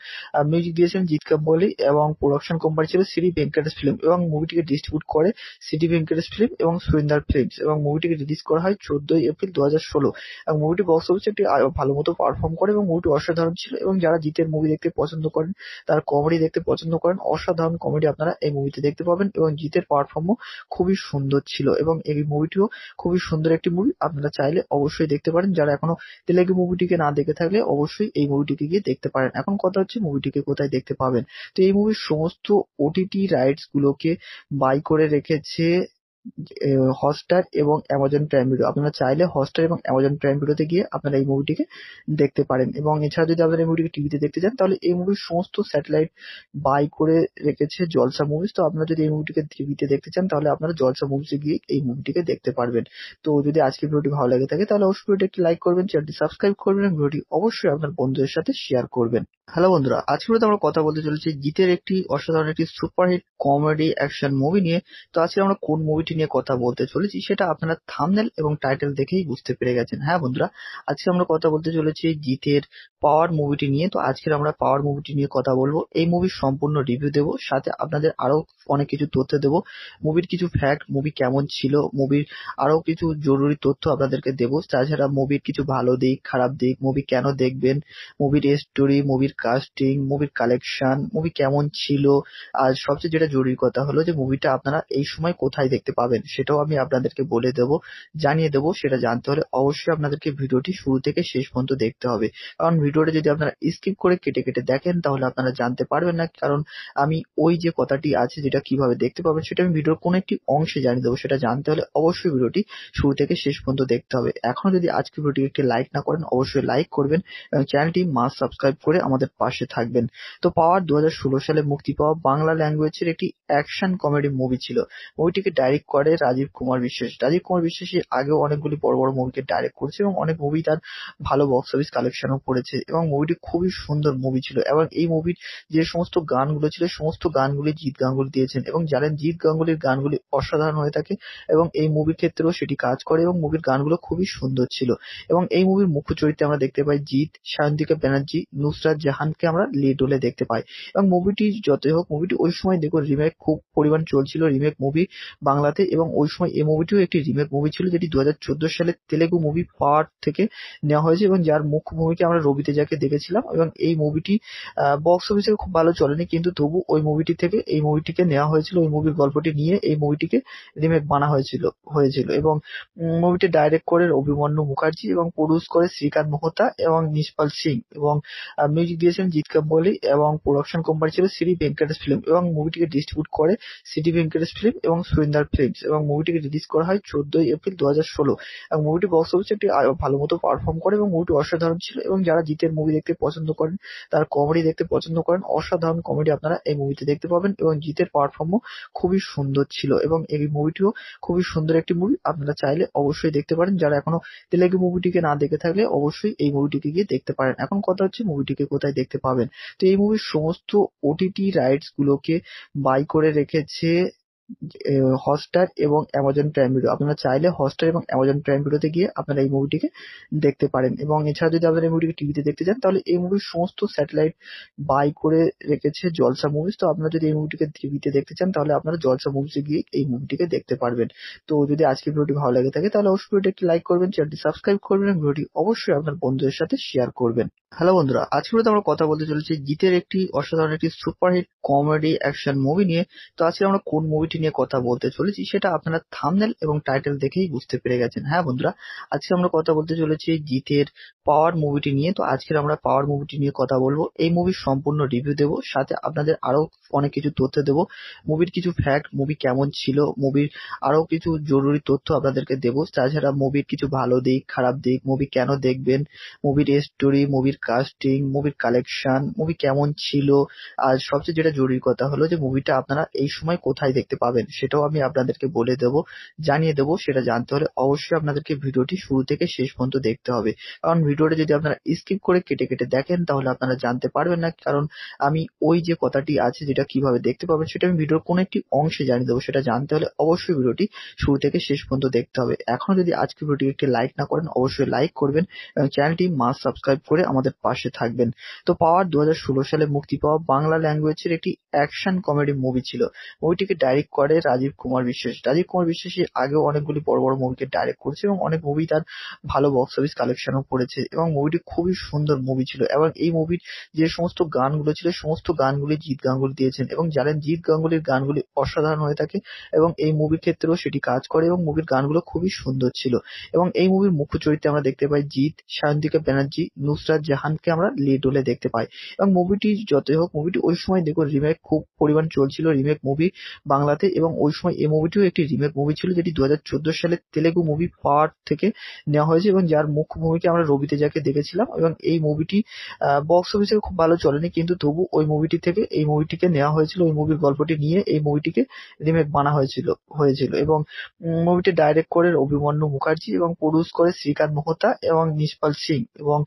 মিউজিক দিয়েছেন জিৎ কাম্বলি এবং প্রোডাকশন কোম্পানি ছিল শ্রী ভেঙ্কটেশ ফিল্ম এবং মুভিটিকে ডিস্ট্রিবিউট করে সিটি ভেঙ্কটেশ ফিল্ম এবং সুরিন্দার ফিল্মস এবং মুভিটিকে রিলিজ করা হয় চোদ্দই এপ্রিল দু হাজার ষোলো এবং মুভিটি বক্স অফিসে একটি ভালো মতো পারফর্ম করে এবং মুভিটি অসাধারণ ছিল এবং যারা জিতের মুভি দেখতে পছন্দ করেন তার কমেডি দেখতে পছন্দ করেন অসাধারণ কমেডি আপনারা এই মুভিতে দেখতে পাবেন এবং জিতের পারফর্মও খুবই সুন্দর ছিল এবং এই মুভিটিও খুবই সুন্দর একটি মুভি আপনারা চাইলে অবশ্যই দেখতে পারেন যারা এখনো তেলেগু মুভিটিকে না দেখে থাকলে অবশ্যই এই মুভিটিকে গিয়ে দেখতে পারেন এখন কথা হচ্ছে মুভিটিকে কোথায় দেখতে পাবেন তো এই মুভির সমস্ত ওটিটি রাইটস গুলোকে বাই করে রেখেছে হটস্টার এবং অ্যামাজন প্রাইম ভিডিও আপনারা চাইলে হটস্টার এবং অ্যামাজন প্রাইম ভিডিওতে গিয়ে আপনারা এই মুভিটিকে দেখতে পারেন এবং এছাড়া যদি আপনারা এই মুভিটিকে টিভিতে দেখতে চান তাহলে এই মুভির সমস্ত স্যাটেলাইট বাই করে রেখেছে জলসা মুভিস তো আপনারা যদি এই মুভিটিকে টিভিতে দেখতে চান তাহলে আপনারা জলসা মুভিসে গিয়ে এই মুভিটিকে দেখতে পারবেন তো যদি আজকের ভিডিওটি ভালো লাগে থাকে তাহলে অবশ্যই ভিডিওটি একটি লাইক করবেন চ্যানেলটি সাবস্ক্রাইব করবেন এবং ভিডিওটি অবশ্যই আপনার বন্ধুদের সাথে শেয়ার করবেন হ্যালো বন্ধুরা আজকে আমরা কথা বলতে চলেছি জিতের একটি অসাধারণ একটি সুপারহিট কমেডি অ্যাকশন মুভি নিয়ে তো আজকে আমরা কোন মুভিটি নিয়ে কথা বলতে চলেছি সেটা আপনারা থামনেল এবং টাইটেল দেখেই বুঝতে পেরে গেছেন হ্যাঁ বন্ধুরা আজকে আমরা কথা বলতে চলেছি জিতের পাওয়ার মুভিটি নিয়ে তো আজকে আমরা পাওয়ার মুভিটি নিয়ে কথা বলবো এই মুভির সম্পূর্ণ রিভিউ দেব সাথে আপনাদের আরও অনেক কিছু তথ্য দেব মুভির কিছু ফ্যাক্ট মুভি কেমন ছিল মুভির আরও কিছু জরুরি তথ্য আপনাদেরকে দেবো তাছাড়া মুভির কিছু ভালো দিক খারাপ দিক মুভি কেন দেখবেন মুভির স্টোরি মুভির কাস্টিং মুভির কালেকশন মুভি কেমন ছিল আর সবচেয়ে যেটা জরুরি কথা হলো যে মুভিটা আপনারা এই সময় কোথায় দেখতে পাবেন সেটাও আমি আপনাদেরকে বলে দেব জানিয়ে দেব সেটা জানতে হলে অবশ্যই আপনাদেরকে ভিডিওটি শুরু থেকে শেষ পর্যন্ত দেখতে হবে কারণ ভিডিওটা যদি আপনারা স্কিপ করে কেটে কেটে দেখেন তাহলে আপনারা জানতে পারবেন না কারণ আমি ওই যে কথাটি আছে যেটা কিভাবে দেখতে পাবেন সেটা আমি ভিডিওর কোনো একটি অংশে জানিয়ে দেবো সেটা জানতে হলে অবশ্যই ভিডিওটি শুরু থেকে শেষ পর্যন্ত দেখতে হবে এখন যদি আজকে ভিডিওটি একটি লাইক না করেন অবশ্যই লাইক করবেন এবং চ্যানেলটি মাস সাবস্ক্রাইব করে আমাদের পাশে থাকবেন তো পাওয়ার দু সালে মুক্তি পাওয়া বাংলা ল্যাঙ্গুয়েজের একটি অ্যাকশন কমেডি মুভি ছিল মুভিটিকে ডাইরেক্ট করে রাজীব কুমার বিশ্বাস রাজীব কুমার বিশ্বাস আগেও অনেকগুলি বড় বড় মুভিকে ডাইরেক্ট করেছে এবং অনেক মুভি তার ভালো বক্স অফিস কালেকশনও করেছে এবং মুভিটি খুবই সুন্দর মুভি ছিল এবং এই মুভির যে সমস্ত গানগুলো ছিল সমস্ত গানগুলি জিৎ গাঙ্গুলি দিয়েছেন এবং জানেন জিৎ গাঙ্গুলির গানগুলি অসাধারণ হয়ে থাকে এবং এই মুভির ক্ষেত্রেও সেটি কাজ করে এবং মুভির গানগুলো খুবই সুন্দর ছিল এবং এই মুভির মুখ্য চরিত্রে আমরা দেখতে পাই জিৎ সায়ন্তিকা ব্যানার্জি নুসরাত জাহান খানকে আমরা লিড রোলে দেখতে পাই এবং মুভিটি যতই হোক মুভিটি ওই সময় দেখুন রিমেক খুব পরিমাণ চলছিল রিমেক মুভি বাংলাতে এবং ওই সময় এই মুভিটিও একটি রিমেক মুভি ছিল যেটি দু হাজার চোদ্দো সালে তেলেগু মুভি পার্ট থেকে নেওয়া হয়েছে এবং যার মুখ্য ভূমিকা আমরা রবিতে যাকে দেখেছিলাম এবং এই মুভিটি বক্স অফিসে খুব ভালো চলেনি কিন্তু তবু ওই মুভিটি থেকে এই মুভিটিকে নেওয়া হয়েছিল ওই মুভির গল্পটি নিয়ে এই মুভিটিকে রিমেক বানা হয়েছিল হয়েছিল এবং মুভিটি ডাইরেক্ট করে অভিমন্যু মুখার্জি এবং প্রডিউস করে শ্রীকান্ত মহতা এবং নিষ্পাল সিং এবং মিউজিক দিয়েছেন জিৎ কাম্বলি এবং প্রোডাকশন কোম্পানি ছিল শ্রী ভেঙ্কটেশ ফিল্ম এবং মুভিটিকে ডিস্ট্রিবিউট করে সিটি ভেঙ্কটেশ ফিল্ম এবং সুরিন্দার ফিল্মস এবং মুভিটিকে রিলিজ করা হয় চোদ্দই এপ্রিল দু হাজার ষোলো এবং মুভিটি বক্স অফিসে একটি ভালো মতো পারফর্ম করে এবং মুভিটি অসাধারণ ছিল এবং যারা জিতের মুভি দেখতে পছন্দ করেন তার কমেডি দেখতে পছন্দ করেন অসাধারণ কমেডি আপনারা এই মুভিতে দেখতে পাবেন এবং জিতের পারফর্মও খুবই সুন্দর ছিল এবং এই মুভিটিও খুবই সুন্দর একটি মুভি আপনারা চাইলে অবশ্যই দেখতে পারেন যারা এখনো তেলেগু মুভিটিকে না দেখে থাকলে অবশ্যই এই মুভিটিকে গিয়ে দেখতে পারেন এখন কথা হচ্ছে মুভিটিকে কোথায় রাস্তায় দেখতে পাবেন তো এই মুভির সমস্ত ওটিটি রাইটস গুলোকে বাই করে রেখেছে হটস্টার এবং অ্যামাজন প্রাইম ভিডিও আপনারা চাইলে হটস্টার এবং অ্যামাজন প্রাইম ভিডিওতে গিয়ে আপনারা এই মুভিটিকে দেখতে পারেন এবং এছাড়া যদি আপনারা এই মুভিটিকে টিভিতে দেখতে চান তাহলে এই মুভির সমস্ত স্যাটেলাইট বাই করে রেখেছে জলসা মুভিজ তো আপনারা যদি এই মুভিটিকে টিভিতে দেখতে চান তাহলে আপনারা জলসা মুভিজে গিয়ে এই মুভিটিকে দেখতে পারবেন তো যদি আজকের ভিডিওটি ভালো লাগে থাকে তাহলে অবশ্যই ভিডিওটি একটি লাইক করবেন চ্যানেলটি সাবস্ক্রাইব করবেন ভিডিওটি অবশ্যই আপনার বন্ধুদের সাথে শেয়ার করবেন হ্যালো বন্ধুরা আজকে মধ্যে আমরা কথা বলতে চলেছি গীতের একটি অসাধারণ একটি সুপারহিট কমেডি অ্যাকশন মুভি নিয়ে তো আজকে আমরা কোন মুভিটি নিয়ে কথা বলতে চলেছি সেটা আপনারা থামনেল এবং টাইটেল দেখেই বুঝতে পেরে গেছেন হ্যাঁ বন্ধুরা আজকে আমরা কথা বলতে চলেছি গীতের পাওয়ার মুভিটি নিয়ে তো আজকে আমরা পাওয়ার মুভিটি নিয়ে কথা বলবো এই মুভির সম্পূর্ণ রিভিউ দেবো সাথে আপনাদের আরও অনেক কিছু তথ্য দেবো মুভির কিছু ফ্যাক্ট মুভি কেমন ছিল মুভির আরও কিছু জরুরি তথ্য আপনাদেরকে দেবো তাছাড়া মুভির কিছু ভালো দিক খারাপ দিক মুভি কেন দেখবেন মুভির স্টোরি মুভির কাস্টিং মুভির কালেকশন মুভি কেমন ছিল আর সবচেয়ে যেটা জরুরি কথা হলো যে মুভিটা আপনারা এই সময় কোথায় দেখতে পাবেন সেটাও আমি আপনাদেরকে বলে দেব জানিয়ে দেব সেটা জানতে হলে অবশ্যই আপনাদেরকে ভিডিওটি শুরু থেকে শেষ পর্যন্ত দেখতে হবে কারণ ভিডিওটা যদি আপনারা স্কিপ করে কেটে কেটে দেখেন তাহলে আপনারা জানতে পারবেন না কারণ আমি ওই যে কথাটি আছে যেটা কিভাবে দেখতে পাবেন সেটা আমি ভিডিওর কোনো একটি অংশে জানিয়ে দেবো সেটা জানতে হলে অবশ্যই ভিডিওটি শুরু থেকে শেষ পর্যন্ত দেখতে হবে এখনো যদি আজকে ভিডিওটি একটি লাইক না করেন অবশ্যই লাইক করবেন এবং চ্যানেলটি মাস সাবস্ক্রাইব করে আমাদের আমাদের পাশে থাকবেন তো পাওয়ার দু সালে মুক্তি পাওয়া বাংলা ল্যাঙ্গুয়েজের একটি অ্যাকশন কমেডি মুভি ছিল মুভিটিকে ডাইরেক্ট করে রাজীব কুমার বিশ্বাস রাজীব কুমার বিশ্বাস এর আগেও অনেকগুলি বড় বড় মুভিকে ডাইরেক্ট করেছে এবং অনেক মুভি তার ভালো বক্স অফিস কালেকশনও করেছে এবং মুভিটি খুবই সুন্দর মুভি ছিল এবং এই মুভির যে সমস্ত গানগুলো ছিল সমস্ত গানগুলি জিৎ গাঙ্গুলি দিয়েছেন এবং জানেন জিৎ গাঙ্গুলির গানগুলি অসাধারণ হয়ে থাকে এবং এই মুভির ক্ষেত্রেও সেটি কাজ করে এবং মুভির গানগুলো খুবই সুন্দর ছিল এবং এই মুভির মুখ্য চরিত্রে আমরা দেখতে পাই জিৎ সায়ন্তিকা ব্যানার্জি নুসরাত জাহান হানকে আমরা লিড রোলে দেখতে পাই এবং মুভিটি যতই হোক মুভিটি ওই সময় দেখুন রিমেক খুব পরিমাণ চলছিল রিমেক মুভি বাংলাতে এবং ওই সময় এই মুভিটিও একটি রিমেক মুভি ছিল যেটি দু হাজার চোদ্দো সালে তেলেগু মুভি পার্ট থেকে নেওয়া হয়েছে এবং যার মুখ্য ভূমিকে আমরা রবিতে যাকে দেখেছিলাম এবং এই মুভিটি বক্স অফিসে খুব ভালো চলেনি কিন্তু তবু ওই মুভিটি থেকে এই মুভিটিকে নেওয়া হয়েছিল ওই মুভির গল্পটি নিয়ে এই মুভিটিকে রিমেক বানা হয়েছিল হয়েছিল এবং মুভিটি ডাইরেক্ট করে অভিমন্যু মুখার্জি এবং প্রডিউস করে শ্রীকান্ত মহতা এবং নিষ্পাল সিং এবং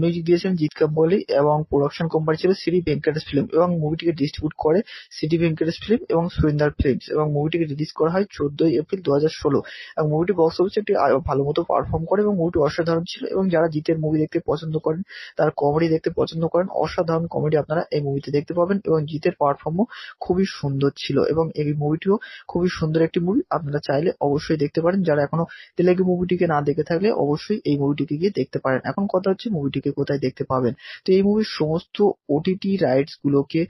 মিউজিক দিয়েছেন জিৎ কাম্বলি এবং প্রোডাকশন কোম্পানি ছিল শ্রী ভেঙ্কটেশ ফিল্ম এবং মুভিটিকে ডিস্ট্রিবিউট করে সিটি ভেঙ্কটেশ ফিল্ম এবং সুরিন্দার ফিল্মস এবং মুভিটিকে রিলিজ করা হয় চোদ্দই এপ্রিল দু হাজার ষোলো এবং মুভিটি বক্স অফিসে একটি ভালো মতো পারফর্ম করে এবং মুভিটি অসাধারণ ছিল এবং যারা জিতের মুভি দেখতে পছন্দ করেন তার কমেডি দেখতে পছন্দ করেন অসাধারণ কমেডি আপনারা এই মুভিতে দেখতে পাবেন এবং জিতের পারফর্মও খুবই সুন্দর ছিল এবং এই মুভিটিও খুবই সুন্দর একটি মুভি আপনারা চাইলে অবশ্যই দেখতে পারেন যারা এখনো তেলেগু মুভিটিকে না দেখে থাকলে অবশ্যই এই মুভিটিকে গিয়ে দেখতে পারেন এখন কথা হচ্ছে মুভিটিকে কোথায় দেখতে পাবেন তো এই মুভির সমস্ত ওটিটি রাইটস গুলোকে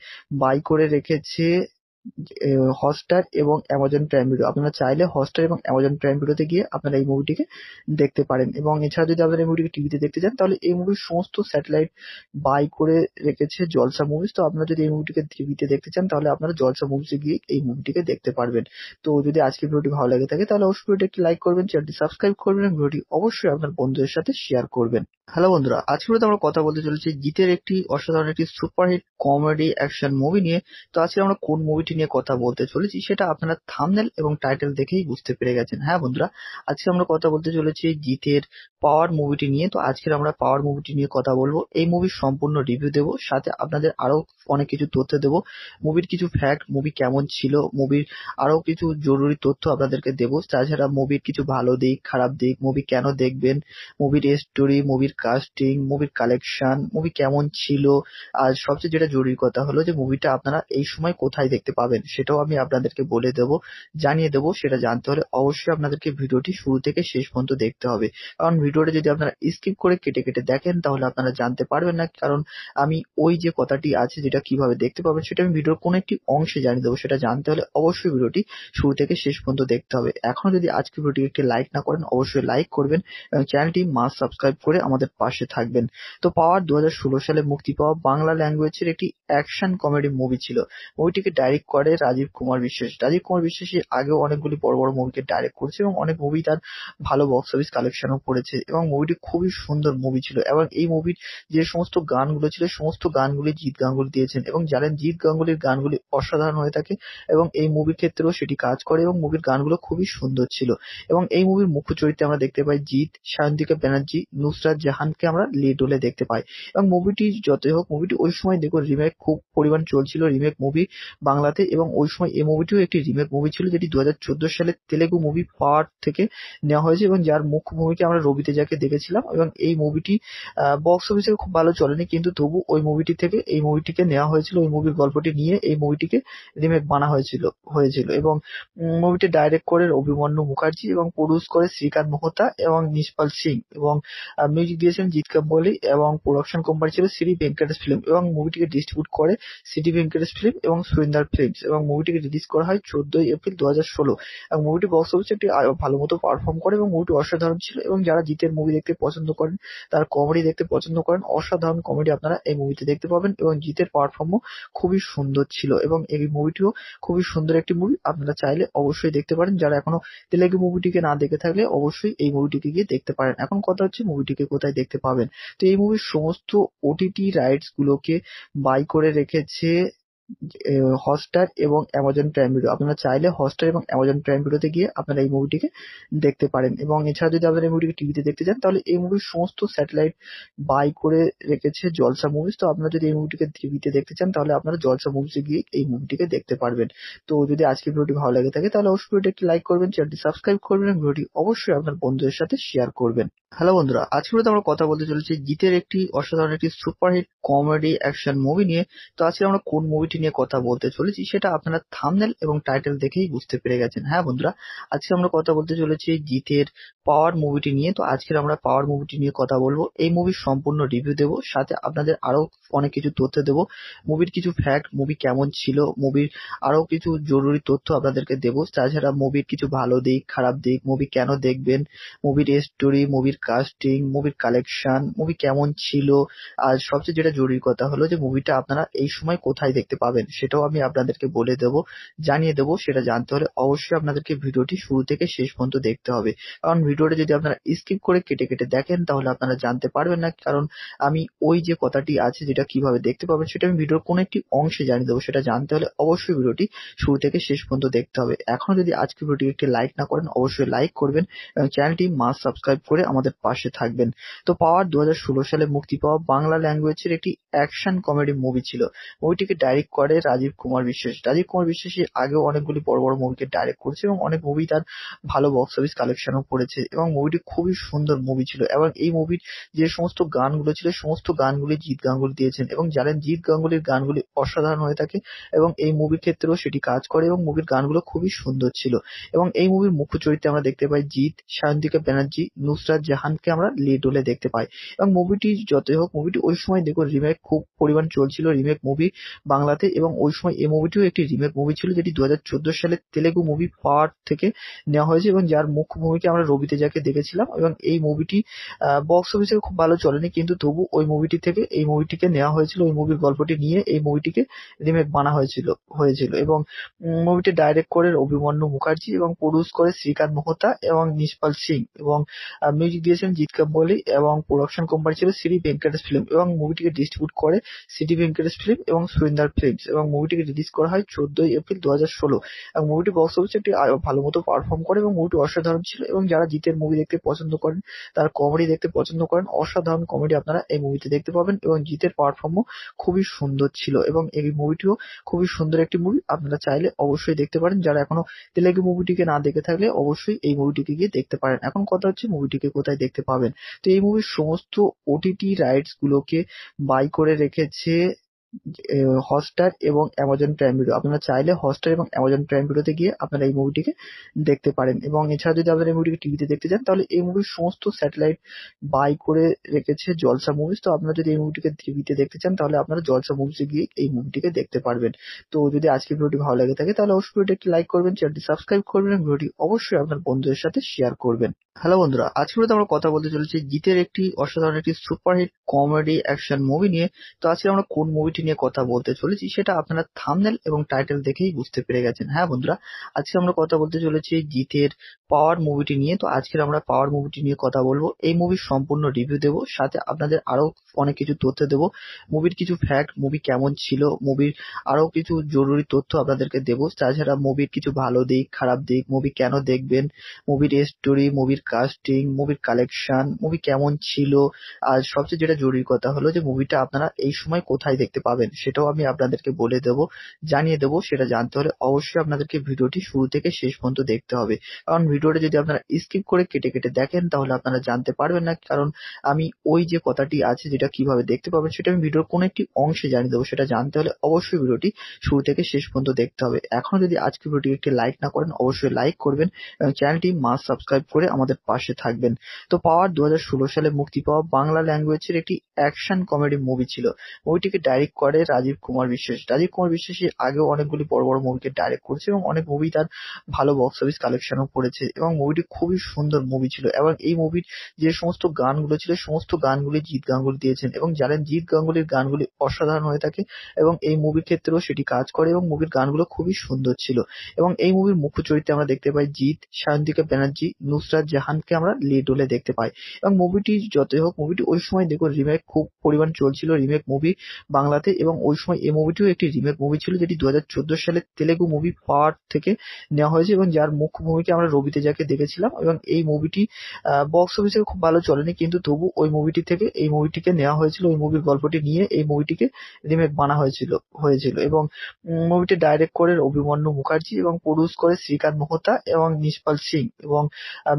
বাই করে রেখেছে হটস্টার এবং অ্যামাজন প্রাইম ভিডিও আপনারা চাইলে হটস্টার এবং অ্যামাজন প্রাইম ভিডিওতে গিয়ে আপনারা এই মুভিটিকে দেখতে পারেন এবং এছাড়া যদি আপনারা এই মুভিটিকে টিভিতে দেখতে চান তাহলে এই মুভির সমস্ত স্যাটেলাইট বাই করে রেখেছে জলসা মুভিজ তো আপনারা যদি এই মুভিটিকে টিভিতে দেখতে চান তাহলে আপনারা জলসা মুভিজে গিয়ে এই মুভিটিকে দেখতে পারবেন তো যদি আজকের ভিডিওটি ভালো লাগে থাকে তাহলে অবশ্যই ভিডিওটি একটি লাইক করবেন চ্যানেলটি সাবস্ক্রাইব করবেন ভিডিওটি অবশ্যই আপনার বন্ধুদের সাথে শেয়ার করবেন হ্যালো বন্ধুরা আজকে আমরা কথা বলতে চলেছি জিতের একটি অসাধারণ একটি সুপারহিট কমেডি অ্যাকশন মুভি নিয়ে তো আজকে আমরা কোন মুভিটি নিয়ে কথা বলতে চলেছি সেটা আপনারা থামনেল এবং টাইটেল দেখেই বুঝতে পেরে গেছেন হ্যাঁ বন্ধুরা আজকে আমরা কথা বলতে চলেছি জিতের পাওয়ার মুভিটি নিয়ে তো আজকে আমরা পাওয়ার মুভিটি নিয়ে কথা বলবো এই মুভির সম্পূর্ণ রিভিউ দেব সাথে আপনাদের আরও অনেক কিছু তথ্য দেব মুভির কিছু ফ্যাক্ট মুভি কেমন ছিল মুভির আরও কিছু জরুরি তথ্য আপনাদেরকে দেবো তাছাড়া মুভির কিছু ভালো দিক খারাপ দিক মুভি কেন দেখবেন মুভির স্টোরি মুভির কাস্টিং মুভির কালেকশন মুভি কেমন ছিল আর সবচেয়ে যেটা জরুরি কথা হলো যে মুভিটা আপনারা এই সময় কোথায় দেখতে পাবেন সেটাও আমি আপনাদেরকে বলে দেব জানিয়ে দেব সেটা জানতে হলে অবশ্যই আপনাদেরকে ভিডিওটি শুরু থেকে শেষ পর্যন্ত দেখতে হবে কারণ ভিডিওটা যদি আপনারা স্কিপ করে কেটে কেটে দেখেন তাহলে আপনারা জানতে পারবেন না কারণ আমি ওই যে কথাটি আছে যেটা কিভাবে দেখতে পাবেন সেটা আমি ভিডিওর কোনো একটি অংশে জানিয়ে দেবো সেটা জানতে হলে অবশ্যই ভিডিওটি শুরু থেকে শেষ পর্যন্ত দেখতে হবে এখন যদি আজকে ভিডিওটি একটি লাইক না করেন অবশ্যই লাইক করবেন এবং চ্যানেলটি মাস সাবস্ক্রাইব করে আমাদের আমাদের পাশে থাকবেন তো পাওয়ার দু সালে মুক্তি পাওয়া বাংলা ল্যাঙ্গুয়েজের একটি অ্যাকশন কমেডি মুভি ছিল মুভিটিকে ডাইরেক্ট করে রাজীব কুমার বিশ্বাস রাজীব কুমার বিশ্বাস আগেও অনেকগুলি বড় বড় মুভিকে ডাইরেক্ট করেছে এবং অনেক মুভি তার ভালো বক্স অফিস কালেকশনও করেছে এবং মুভিটি খুবই সুন্দর মুভি ছিল এবং এই মুভির যে সমস্ত গানগুলো ছিল সমস্ত গানগুলি জিৎ গাঙ্গুলি দিয়েছেন এবং জানেন জিৎ গাঙ্গুলির গানগুলি অসাধারণ হয়ে থাকে এবং এই মুভির ক্ষেত্রেও সেটি কাজ করে এবং মুভির গানগুলো খুবই সুন্দর ছিল এবং এই মুভির মুখ্য চরিত্রে আমরা দেখতে পাই জিৎ সায়ন্তিকা ব্যানার্জি নুসরাত রেহানকে আমরা লিড রোলে দেখতে পাই এবং মুভিটি যতই হোক মুভিটি ওই সময় দেখো রিমেক খুব পরিমাণ চলছিল রিমেক মুভি বাংলাতে এবং ওই সময় এই মুভিটিও একটি রিমেক মুভি ছিল যেটি দু হাজার চোদ্দো সালে তেলেগু মুভি পাওয়ার থেকে নেওয়া হয়েছে এবং যার মুখ্য ভূমিকা আমরা রবিতে যাকে দেখেছিলাম এবং এই মুভিটি বক্স অফিসে খুব ভালো চলেনি কিন্তু তবু ওই মুভিটি থেকে এই মুভিটিকে নেওয়া হয়েছিল ওই মুভির গল্পটি নিয়ে এই মুভিটিকে রিমেক বানা হয়েছিল হয়েছিল এবং মুভিটি ডাইরেক্ট করে অভিমন্যু মুখার্জি এবং প্রডিউস করে শ্রীকান্ত মহতা এবং নিষ্পাল সিং এবং মিউজিক দিয়েছেন জিৎ কাম্বলি এবং প্রোডাকশন কোম্পানি ছিল শ্রী ভেঙ্কটেশ ফিল্ম এবং মুভিটিকে ডিস্ট্রিবিউট করে সিটি ভেঙ্কটেশ ফিল্ম এবং সুরিন্দার ফিল্মস এবং মুভিটিকে রিলিজ করা হয় চোদ্দই এপ্রিল দু হাজার ষোলো এবং মুভিটি বক্স অফিসে একটি ভালো মতো পারফর্ম করে এবং মুভিটি অসাধারণ ছিল এবং যারা জিতের মুভি দেখতে পছন্দ করেন তার কমেডি দেখতে পছন্দ করেন অসাধারণ কমেডি আপনারা এই মুভিতে দেখতে পাবেন এবং জিতের পারফর্মও খুবই সুন্দর ছিল এবং এই মুভিটিও খুবই সুন্দর একটি মুভি আপনারা চাইলে অবশ্যই দেখতে পারেন যারা এখনো তেলেগু মুভিটিকে না দেখে থাকলে অবশ্যই এই মুভিটিকে গিয়ে দেখতে পারেন এখন কথা হচ্ছে মুভিটিকে কোথায় আপনারা দেখতে পাবেন তো এই মুভির সমস্ত ওটিটি রাইটস গুলোকে বাই করে রেখেছে হটস্টার এবং অ্যামাজন প্রাইম ভিডিও আপনারা চাইলে হটস্টার এবং অ্যামাজন প্রাইম ভিডিওতে গিয়ে আপনারা এই মুভিটিকে দেখতে পারেন এবং এছাড়া যদি আপনারা এই মুভিটিকে টিভিতে দেখতে চান তাহলে এই মুভির সমস্ত স্যাটেলাইট বাই করে রেখেছে জলসা মুভিজ তো আপনারা যদি এই মুভিটিকে টিভিতে দেখতে চান তাহলে আপনারা জলসা মুভিজে গিয়ে এই মুভিটিকে দেখতে পারবেন তো যদি আজকে ভিডিওটি ভালো লাগে থাকে তাহলে অবশ্যই ভিডিওটি একটি লাইক করবেন চ্যানেলটি সাবস্ক্রাইব করবেন এবং ভিডিওটি অবশ্যই আপনার বন্ধুদের সাথে শেয়ার করবেন হ্যালো বন্ধুরা আজকে আমরা কথা বলতে চলেছি জিতের একটি অসাধারণ একটি সুপারহিট কমেডি অ্যাকশন মুভি নিয়ে তো আজকে আমরা কোন মুভিটি নিয়ে কথা বলতে চলেছি সেটা আপনারা থামনেল এবং টাইটেল দেখেই বুঝতে পেরে গেছেন হ্যাঁ বন্ধুরা আজকে আমরা কথা বলতে চলেছি জিতের পাওয়ার মুভিটি নিয়ে তো আজকে আমরা পাওয়ার মুভিটি নিয়ে কথা বলবো এই মুভির সম্পূর্ণ রিভিউ দেবো সাথে আপনাদের আরও অনেক কিছু তথ্য দেব মুভির কিছু ফ্যাক্ট মুভি কেমন ছিল মুভির আরও কিছু জরুরি তথ্য আপনাদেরকে দেবো তাছাড়া মুভির কিছু ভালো দিক খারাপ দিক মুভি কেন দেখবেন মুভির স্টোরি মুভির কাস্টিং মুভির কালেকশন মুভি কেমন ছিল আর সবচেয়ে যেটা জরুরি কথা হলো যে মুভিটা আপনারা এই সময় কোথায় দেখতে পাবেন সেটাও আমি আপনাদেরকে বলে দেবো জানিয়ে দেবো সেটা জানতে হলে অবশ্যই আপনাদেরকে ভিডিওটি শুরু থেকে শেষ পর্যন্ত দেখতে হবে কারণ ভিডিওটা যদি আপনারা স্কিপ করে কেটে কেটে দেখেন তাহলে আপনারা জানতে পারবেন না কারণ আমি ওই যে কথাটি আছে যেটা কিভাবে দেখতে পাবেন সেটা আমি ভিডিওর কোনো একটি অংশে জানিয়ে দেবো সেটা জানতে হলে অবশ্যই ভিডিওটি শুরু থেকে শেষ পর্যন্ত দেখতে হবে এখনো যদি আজকে ভিডিওটি একটি লাইক না করেন অবশ্যই লাইক করবেন এবং চ্যানেলটি মাস সাবস্ক্রাইব করে আমাদের আমাদের পাশে থাকবেন তো পাওয়ার দু সালে মুক্তি পাওয়া বাংলা ল্যাঙ্গুয়েজের একটি অ্যাকশন কমেডি মুভি ছিল মুভিটিকে ডাইরেক্ট করে রাজীব কুমার বিশ্বাস রাজীব কুমার বিশ্বাস এর আগেও অনেকগুলি বড় বড় মুভিকে ডাইরেক্ট করেছে এবং অনেক মুভি তার ভালো বক্স অফিস কালেকশনও করেছে এবং মুভিটি খুবই সুন্দর মুভি ছিল এবং এই মুভির যে সমস্ত গানগুলো ছিল সমস্ত গানগুলি জিৎ গাঙ্গুলি দিয়েছেন এবং জানেন জিৎ গাঙ্গুলির গানগুলি অসাধারণ হয়ে থাকে এবং এই মুভির ক্ষেত্রেও সেটি কাজ করে এবং মুভির গানগুলো খুবই সুন্দর ছিল এবং এই মুভির মুখ্য চরিত্রে আমরা দেখতে পাই জিৎ সায়ন্তিকা ব্যানার্জি নুসরাত জাহান খানকে আমরা লিড রোলে দেখতে পাই এবং মুভিটি যতই হোক মুভিটি ওই সময় দেখুন রিমেক খুব পরিমাণ চলছিল রিমেক মুভি বাংলাতে এবং ওই সময় এই মুভিটিও একটি রিমেক মুভি ছিল যেটি দু সালে তেলেগু মুভি পাওয়ার থেকে নেওয়া হয়েছে এবং যার মুখ্য ভূমিকা আমরা রবিতে যাকে দেখেছিলাম এবং এই মুভিটি বক্স অফিসে খুব ভালো চলেনি কিন্তু তবু ওই মুভিটি থেকে এই মুভিটিকে নেওয়া হয়েছিল ওই মুভির গল্পটি নিয়ে এই মুভিটিকে রিমেক বানা হয়েছিল হয়েছিল এবং মুভিটি ডাইরেক্ট করে অভিমন্যু মুখার্জি এবং প্রডিউস করে শ্রীকান্ত মহতা এবং নিষ্পাল সিং এবং মিউজিক লিখিয়েছেন জিৎ কাম্বলি এবং প্রোডাকশন কোম্পানি ছিল শ্রী ভেঙ্কটেশ ফিল্ম এবং মুভিটিকে ডিস্ট্রিবিউট করে শ্রী ভেঙ্কটেশ ফিল্ম এবং সুরিন্দার ফিল্মস এবং মুভিটিকে রিলিজ করা হয় চোদ্দই এপ্রিল দু হাজার ষোলো এবং মুভিটি বক্স অফিসে একটি ভালো মতো পারফর্ম করে এবং মুভিটি অসাধারণ ছিল এবং যারা জিতের মুভি দেখতে পছন্দ করেন তারা কমেডি দেখতে পছন্দ করেন অসাধারণ কমেডি আপনারা এই মুভিতে দেখতে পাবেন এবং জিতের পারফর্মও খুবই সুন্দর ছিল এবং এই মুভিটিও খুবই সুন্দর একটি মুভি আপনারা চাইলে অবশ্যই দেখতে পারেন যারা এখনো তেলেগু মুভিটিকে না দেখে থাকলে অবশ্যই এই মুভিটিকে গিয়ে দেখতে পারেন এখন কথা হচ্ছে মুভিটিকে কোথায় অবস্থায় দেখতে পাবেন তো এই মুভির সমস্ত ওটিটি রাইটস গুলোকে বাই করে রেখেছে হটস্টার এবং অ্যামাজন প্রাইম ভিডিও আপনারা চাইলে হটস্টার এবং অ্যামাজন প্রাইম ভিডিওতে গিয়ে আপনারা এই মুভিটিকে দেখতে পারেন এবং এছাড়া যদি আপনারা এই মুভিটিকে টিভিতে দেখতে চান তাহলে এই মুভির সমস্ত স্যাটেলাইট বাই করে রেখেছে জলসা মুভিজ তো আপনারা যদি এই মুভিটিকে টিভিতে দেখতে চান তাহলে আপনারা জলসা মুভিজে গিয়ে এই মুভিটিকে দেখতে পারবেন তো যদি আজকের ভিডিওটি ভালো লাগে থাকে তাহলে অবশ্যই ভিডিওটি লাইক করবেন চ্যানেলটি সাবস্ক্রাইব করবেন এবং ভিডিওটি অবশ্যই আপনার বন্ধুদের সাথে শেয়ার করবেন হ্যালো বন্ধুরা আজকে বলতে আমরা কথা বলতে চলেছি জিতের একটি অসাধারণ একটি সুপারহিট কমেডি অ্যাকশন মুভি নিয়ে তো আজকে আমরা কোন মুভিটি নিয়ে কথা বলতে চলেছি সেটা আপনারা থামনেল এবং টাইটেল দেখেই বুঝতে পেরে গেছেন হ্যাঁ বন্ধুরা আজকে আমরা কথা বলতে চলেছি জিতের পাওয়ার মুভিটি নিয়ে তো আজকে আমরা পাওয়ার মুভিটি নিয়ে কথা বলবো এই মুভির সম্পূর্ণ রিভিউ দেবো সাথে আপনাদের আরও অনেক কিছু তথ্য দেবো মুভির কিছু ফ্যাক্ট মুভি কেমন ছিল মুভির আরও কিছু জরুরি তথ্য আপনাদেরকে দেবো তাছাড়া মুভির কিছু ভালো দিক খারাপ দিক মুভি কেন দেখবেন মুভির স্টোরি মুভির কাস্টিং মুভির কালেকশন মুভি কেমন ছিল আর সবচেয়ে যেটা জরুরি কথা হলো যে মুভিটা আপনারা এই সময় কোথায় দেখতে পাবেন সেটাও আমি আপনাদেরকে বলে দেব জানিয়ে দেব সেটা জানতে হলে অবশ্যই আপনাদেরকে ভিডিওটি শুরু থেকে শেষ পর্যন্ত দেখতে হবে কারণ ভিডিওটা যদি আপনারা স্কিপ করে কেটে কেটে দেখেন তাহলে আপনারা জানতে পারবেন না কারণ আমি ওই যে কথাটি আছে যেটা কিভাবে দেখতে পাবেন সেটা আমি ভিডিওর কোনো একটি অংশে জানিয়ে দেবো সেটা জানতে হলে অবশ্যই ভিডিওটি শুরু থেকে শেষ পর্যন্ত দেখতে হবে এখন যদি আজকে ভিডিওটি একটি লাইক না করেন অবশ্যই লাইক করবেন এবং চ্যানেলটি মাস সাবস্ক্রাইব করে আমাদের আমাদের পাশে থাকবেন তো পাওয়ার দু সালে মুক্তি পাওয়া বাংলা ল্যাঙ্গুয়েজের একটি অ্যাকশন কমেডি মুভি ছিল মুভিটিকে ডাইরেক্ট করে রাজীব কুমার বিশ্বাস রাজীব কুমার বিশ্বাস আগেও অনেকগুলি বড় বড় মুভিকে ডাইরেক্ট করেছে এবং অনেক মুভি তার ভালো বক্স অফিস কালেকশনও করেছে এবং মুভিটি খুবই সুন্দর মুভি ছিল এবং এই মুভির যে সমস্ত গানগুলো ছিল সমস্ত গানগুলি জিৎ গাঙ্গুলি দিয়েছেন এবং জানেন জিৎ গাঙ্গুলির গানগুলি অসাধারণ হয়ে থাকে এবং এই মুভির ক্ষেত্রেও সেটি কাজ করে এবং মুভির গানগুলো খুবই সুন্দর ছিল এবং এই মুভির মুখ্য চরিত্রে আমরা দেখতে পাই জিৎ সায়ন্তিকা ব্যানার্জি নুসরাত হানকে আমরা লিড রোলে দেখতে পাই এবং মুভিটি যতই হোক মুভিটি ওই সময় দেখুন রিমেক খুব পরিমাণ চলছিল রিমেক মুভি বাংলাতে এবং ওই সময় এই মুভিটিও একটি রিমেক মুভি ছিল যেটি দু হাজার চোদ্দো সালে তেলেগু মুভি পার্ট থেকে নেওয়া হয়েছে এবং যার মুখ্য ভূমিকে আমরা রবিতে যাকে দেখেছিলাম এবং এই মুভিটি বক্স অফিসে খুব ভালো চলেনি কিন্তু তবু ওই মুভিটি থেকে এই মুভিটিকে নেওয়া হয়েছিল ওই মুভির গল্পটি নিয়ে এই মুভিটিকে রিমেক বানা হয়েছিল হয়েছিল এবং মুভিটি ডাইরেক্ট করে অভিমন্যু মুখার্জি এবং প্রডিউস করে শ্রীকান্ত মোহতা এবং নিষ্পাল সিং এবং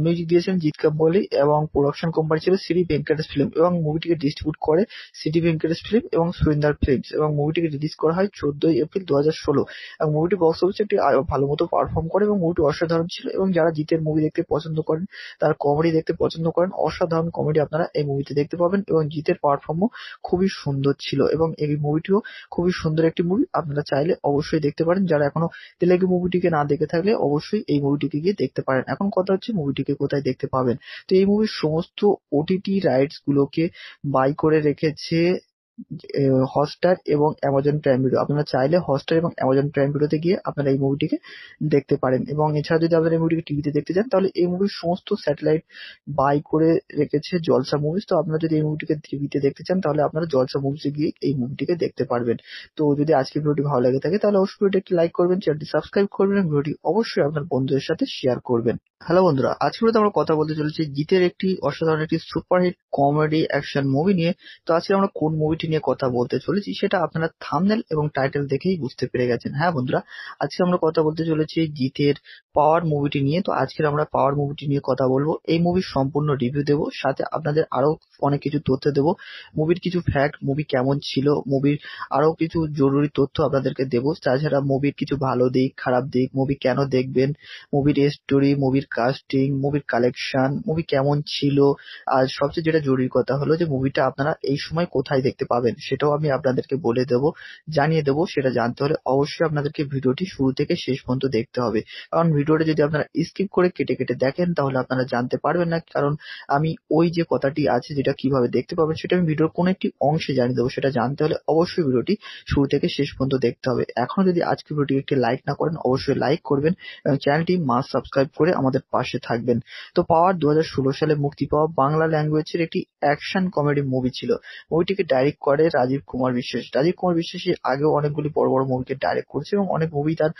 মিউজিক দিয়েছেন জিৎ কাম্বলি এবং প্রোডাকশন কোম্পানি ছিল শ্রী ভেঙ্কটেশ ফিল্ম এবং মুভিটিকে ডিস্ট্রিবিউট করে সিটি ভেঙ্কটেশ ফিল্ম এবং সুরিন্দার ফিল্মস এবং মুভিটিকে রিলিজ করা হয় চোদ্দই এপ্রিল দু হাজার ষোলো এবং মুভিটি বক্স অফিসে একটি ভালো মতো পারফর্ম করে এবং মুভিটি অসাধারণ ছিল এবং যারা জিতের মুভি দেখতে পছন্দ করেন তার কমেডি দেখতে পছন্দ করেন অসাধারণ কমেডি আপনারা এই মুভিতে দেখতে পাবেন এবং জিতের পারফর্মও খুবই সুন্দর ছিল এবং এই মুভিটিও খুবই সুন্দর একটি মুভি আপনারা চাইলে অবশ্যই দেখতে পারেন যারা এখনো তেলেগু মুভিটিকে না দেখে থাকলে অবশ্যই এই মুভিটিকে গিয়ে দেখতে পারেন এখন কথা হচ্ছে মুভিটিকে কোথায় দেখতে পাবেন তো এই মুভির সমস্ত ওটিটি রাইটস গুলোকে বাই করে রেখেছে হটস্টার এবং অ্যামাজন প্রাইম ভিডিও আপনারা চাইলে হটস্টার এবং অ্যামাজন প্রাইম ভিডিওতে গিয়ে আপনারা এই মুভিটিকে দেখতে পারেন এবং এছাড়া যদি আপনারা এই মুভিটিকে টিভিতে দেখতে চান তাহলে এই মুভির সমস্ত স্যাটেলাইট বাই করে রেখেছে জলসা মুভিস তো আপনারা যদি এই মুভিটিকে টিভিতে দেখতে চান তাহলে আপনারা জলসা মুভিসে গিয়ে এই মুভিটিকে দেখতে পারবেন তো যদি আজকের ভিডিওটি ভালো লাগে থাকে তাহলে অবশ্যই ভিডিওটি একটি লাইক করবেন চ্যানেলটি সাবস্ক্রাইব করবেন এবং ভিডিওটি অবশ্যই আপনার বন্ধুদের সাথে শেয়ার করবেন হ্যালো বন্ধুরা বলতে আমরা কথা বলতে চলেছি জিতের একটি অসাধারণ একটি সুপারহিট কমেডি অ্যাকশন মুভি নিয়ে তো আজকে আমরা কোন মুভিটি নিয়ে কথা বলতে চলেছি সেটা আপনারা থামনেল এবং টাইটেল দেখেই বুঝতে পেরে গেছেন হ্যাঁ বন্ধুরা আজকে আমরা কথা বলতে চলেছি জিতের পাওয়ার মুভিটি নিয়ে তো আজকে আমরা পাওয়ার মুভিটি নিয়ে কথা বলবো এই মুভির সম্পূর্ণ রিভিউ দেব সাথে আপনাদের আরও অনেক কিছু তথ্য দেব মুভির কিছু ফ্যাক্ট মুভি কেমন ছিল মুভির আরও কিছু জরুরি তথ্য আপনাদেরকে দেবো তাছাড়া মুভির কিছু ভালো দিক খারাপ দিক মুভি কেন দেখবেন মুভির স্টোরি মুভির কাস্টিং মুভির কালেকশন মুভি কেমন ছিল আর সবচেয়ে যেটা জরুরি কথা হলো যে মুভিটা আপনারা এই সময় কোথায় দেখতে পাবেন সেটাও আমি আপনাদেরকে বলে দেব জানিয়ে দেব সেটা জানতে হলে অবশ্যই আপনাদেরকে ভিডিওটি শুরু থেকে শেষ পর্যন্ত দেখতে হবে কারণ ভিডিওটা যদি আপনারা স্কিপ করে কেটে কেটে দেখেন তাহলে আপনারা জানতে পারবেন না কারণ আমি ওই যে কথাটি আছে যেটা কিভাবে দেখতে পাবেন সেটা আমি ভিডিওর কোনো একটি অংশে জানিয়ে দেবো সেটা জানতে হলে অবশ্যই ভিডিওটি শুরু থেকে শেষ পর্যন্ত দেখতে হবে এখন যদি আজকে ভিডিওটি একটি লাইক না করেন অবশ্যই লাইক করবেন এবং চ্যানেলটি মাস সাবস্ক্রাইব করে আমাদের পাশে থাকবেন তো পাওয়ার দু সালে মুক্তি পাওয়া বাংলা ল্যাঙ্গুয়েজের একটি অ্যাকশন কমেডি মুভি ছিল মুভিটিকে ডাইরেক্ট করে রাজীব কুমার বিশ্বাস রাজীব কুমার বিশ্বাস আগেও অনেকগুলি বড় বড় মুভিকে ডাইরেক্ট করেছে এবং অনেক মুভি তার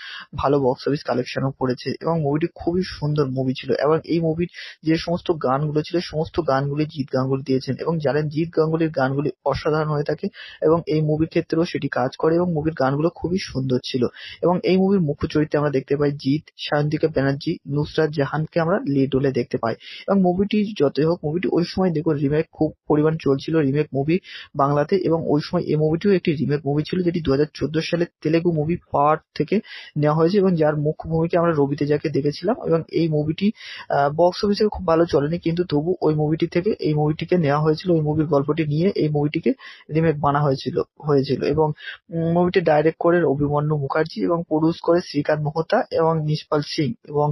ভালো বক্স অফিস কালেকশনও করেছে এবং মুভিটি খুবই সুন্দর মুভি ছিল এবং এই মুভির যে সমস্ত গানগুলো ছিল সমস্ত গানগুলি জিৎ গাঙ্গুলি দিয়েছেন এবং জানেন জিৎ গাঙ্গুলির গানগুলি অসাধারণ হয়ে থাকে এবং এই মুভির ক্ষেত্রেও সেটি কাজ করে এবং মুভির গানগুলো খুবই সুন্দর ছিল এবং এই মুভির মুখ্য চরিত্রে আমরা দেখতে পাই জিৎ সায়ন্তিকা ব্যানার্জি নুসরাত জাহান খানকে আমরা লিড রোলে দেখতে পাই এবং মুভিটি যতই হোক মুভিটি ওই সময় দেখুন রিমেক খুব পরিমাণ চলছিল রিমেক মুভি বাংলাতে এবং ওই সময় এই মুভিটিও একটি রিমেক মুভি ছিল যেটি দু হাজার চোদ্দো সালে তেলেগু মুভি পার্ট থেকে নেওয়া হয়েছে এবং যার মুখ্য ভূমিকা আমরা রবিতে যাকে দেখেছিলাম এবং এই মুভিটি বক্স অফিসে খুব ভালো চলেনি কিন্তু তবু ওই মুভিটি থেকে এই মুভিটিকে নেওয়া হয়েছিল ওই মুভির গল্পটি নিয়ে এই মুভিটিকে রিমেক বানা হয়েছিল হয়েছিল এবং মুভিটি ডাইরেক্ট করে অভিমন্যু মুখার্জি এবং প্রডিউস করে শ্রীকান্ত মহতা এবং নিষ্পাল সিং এবং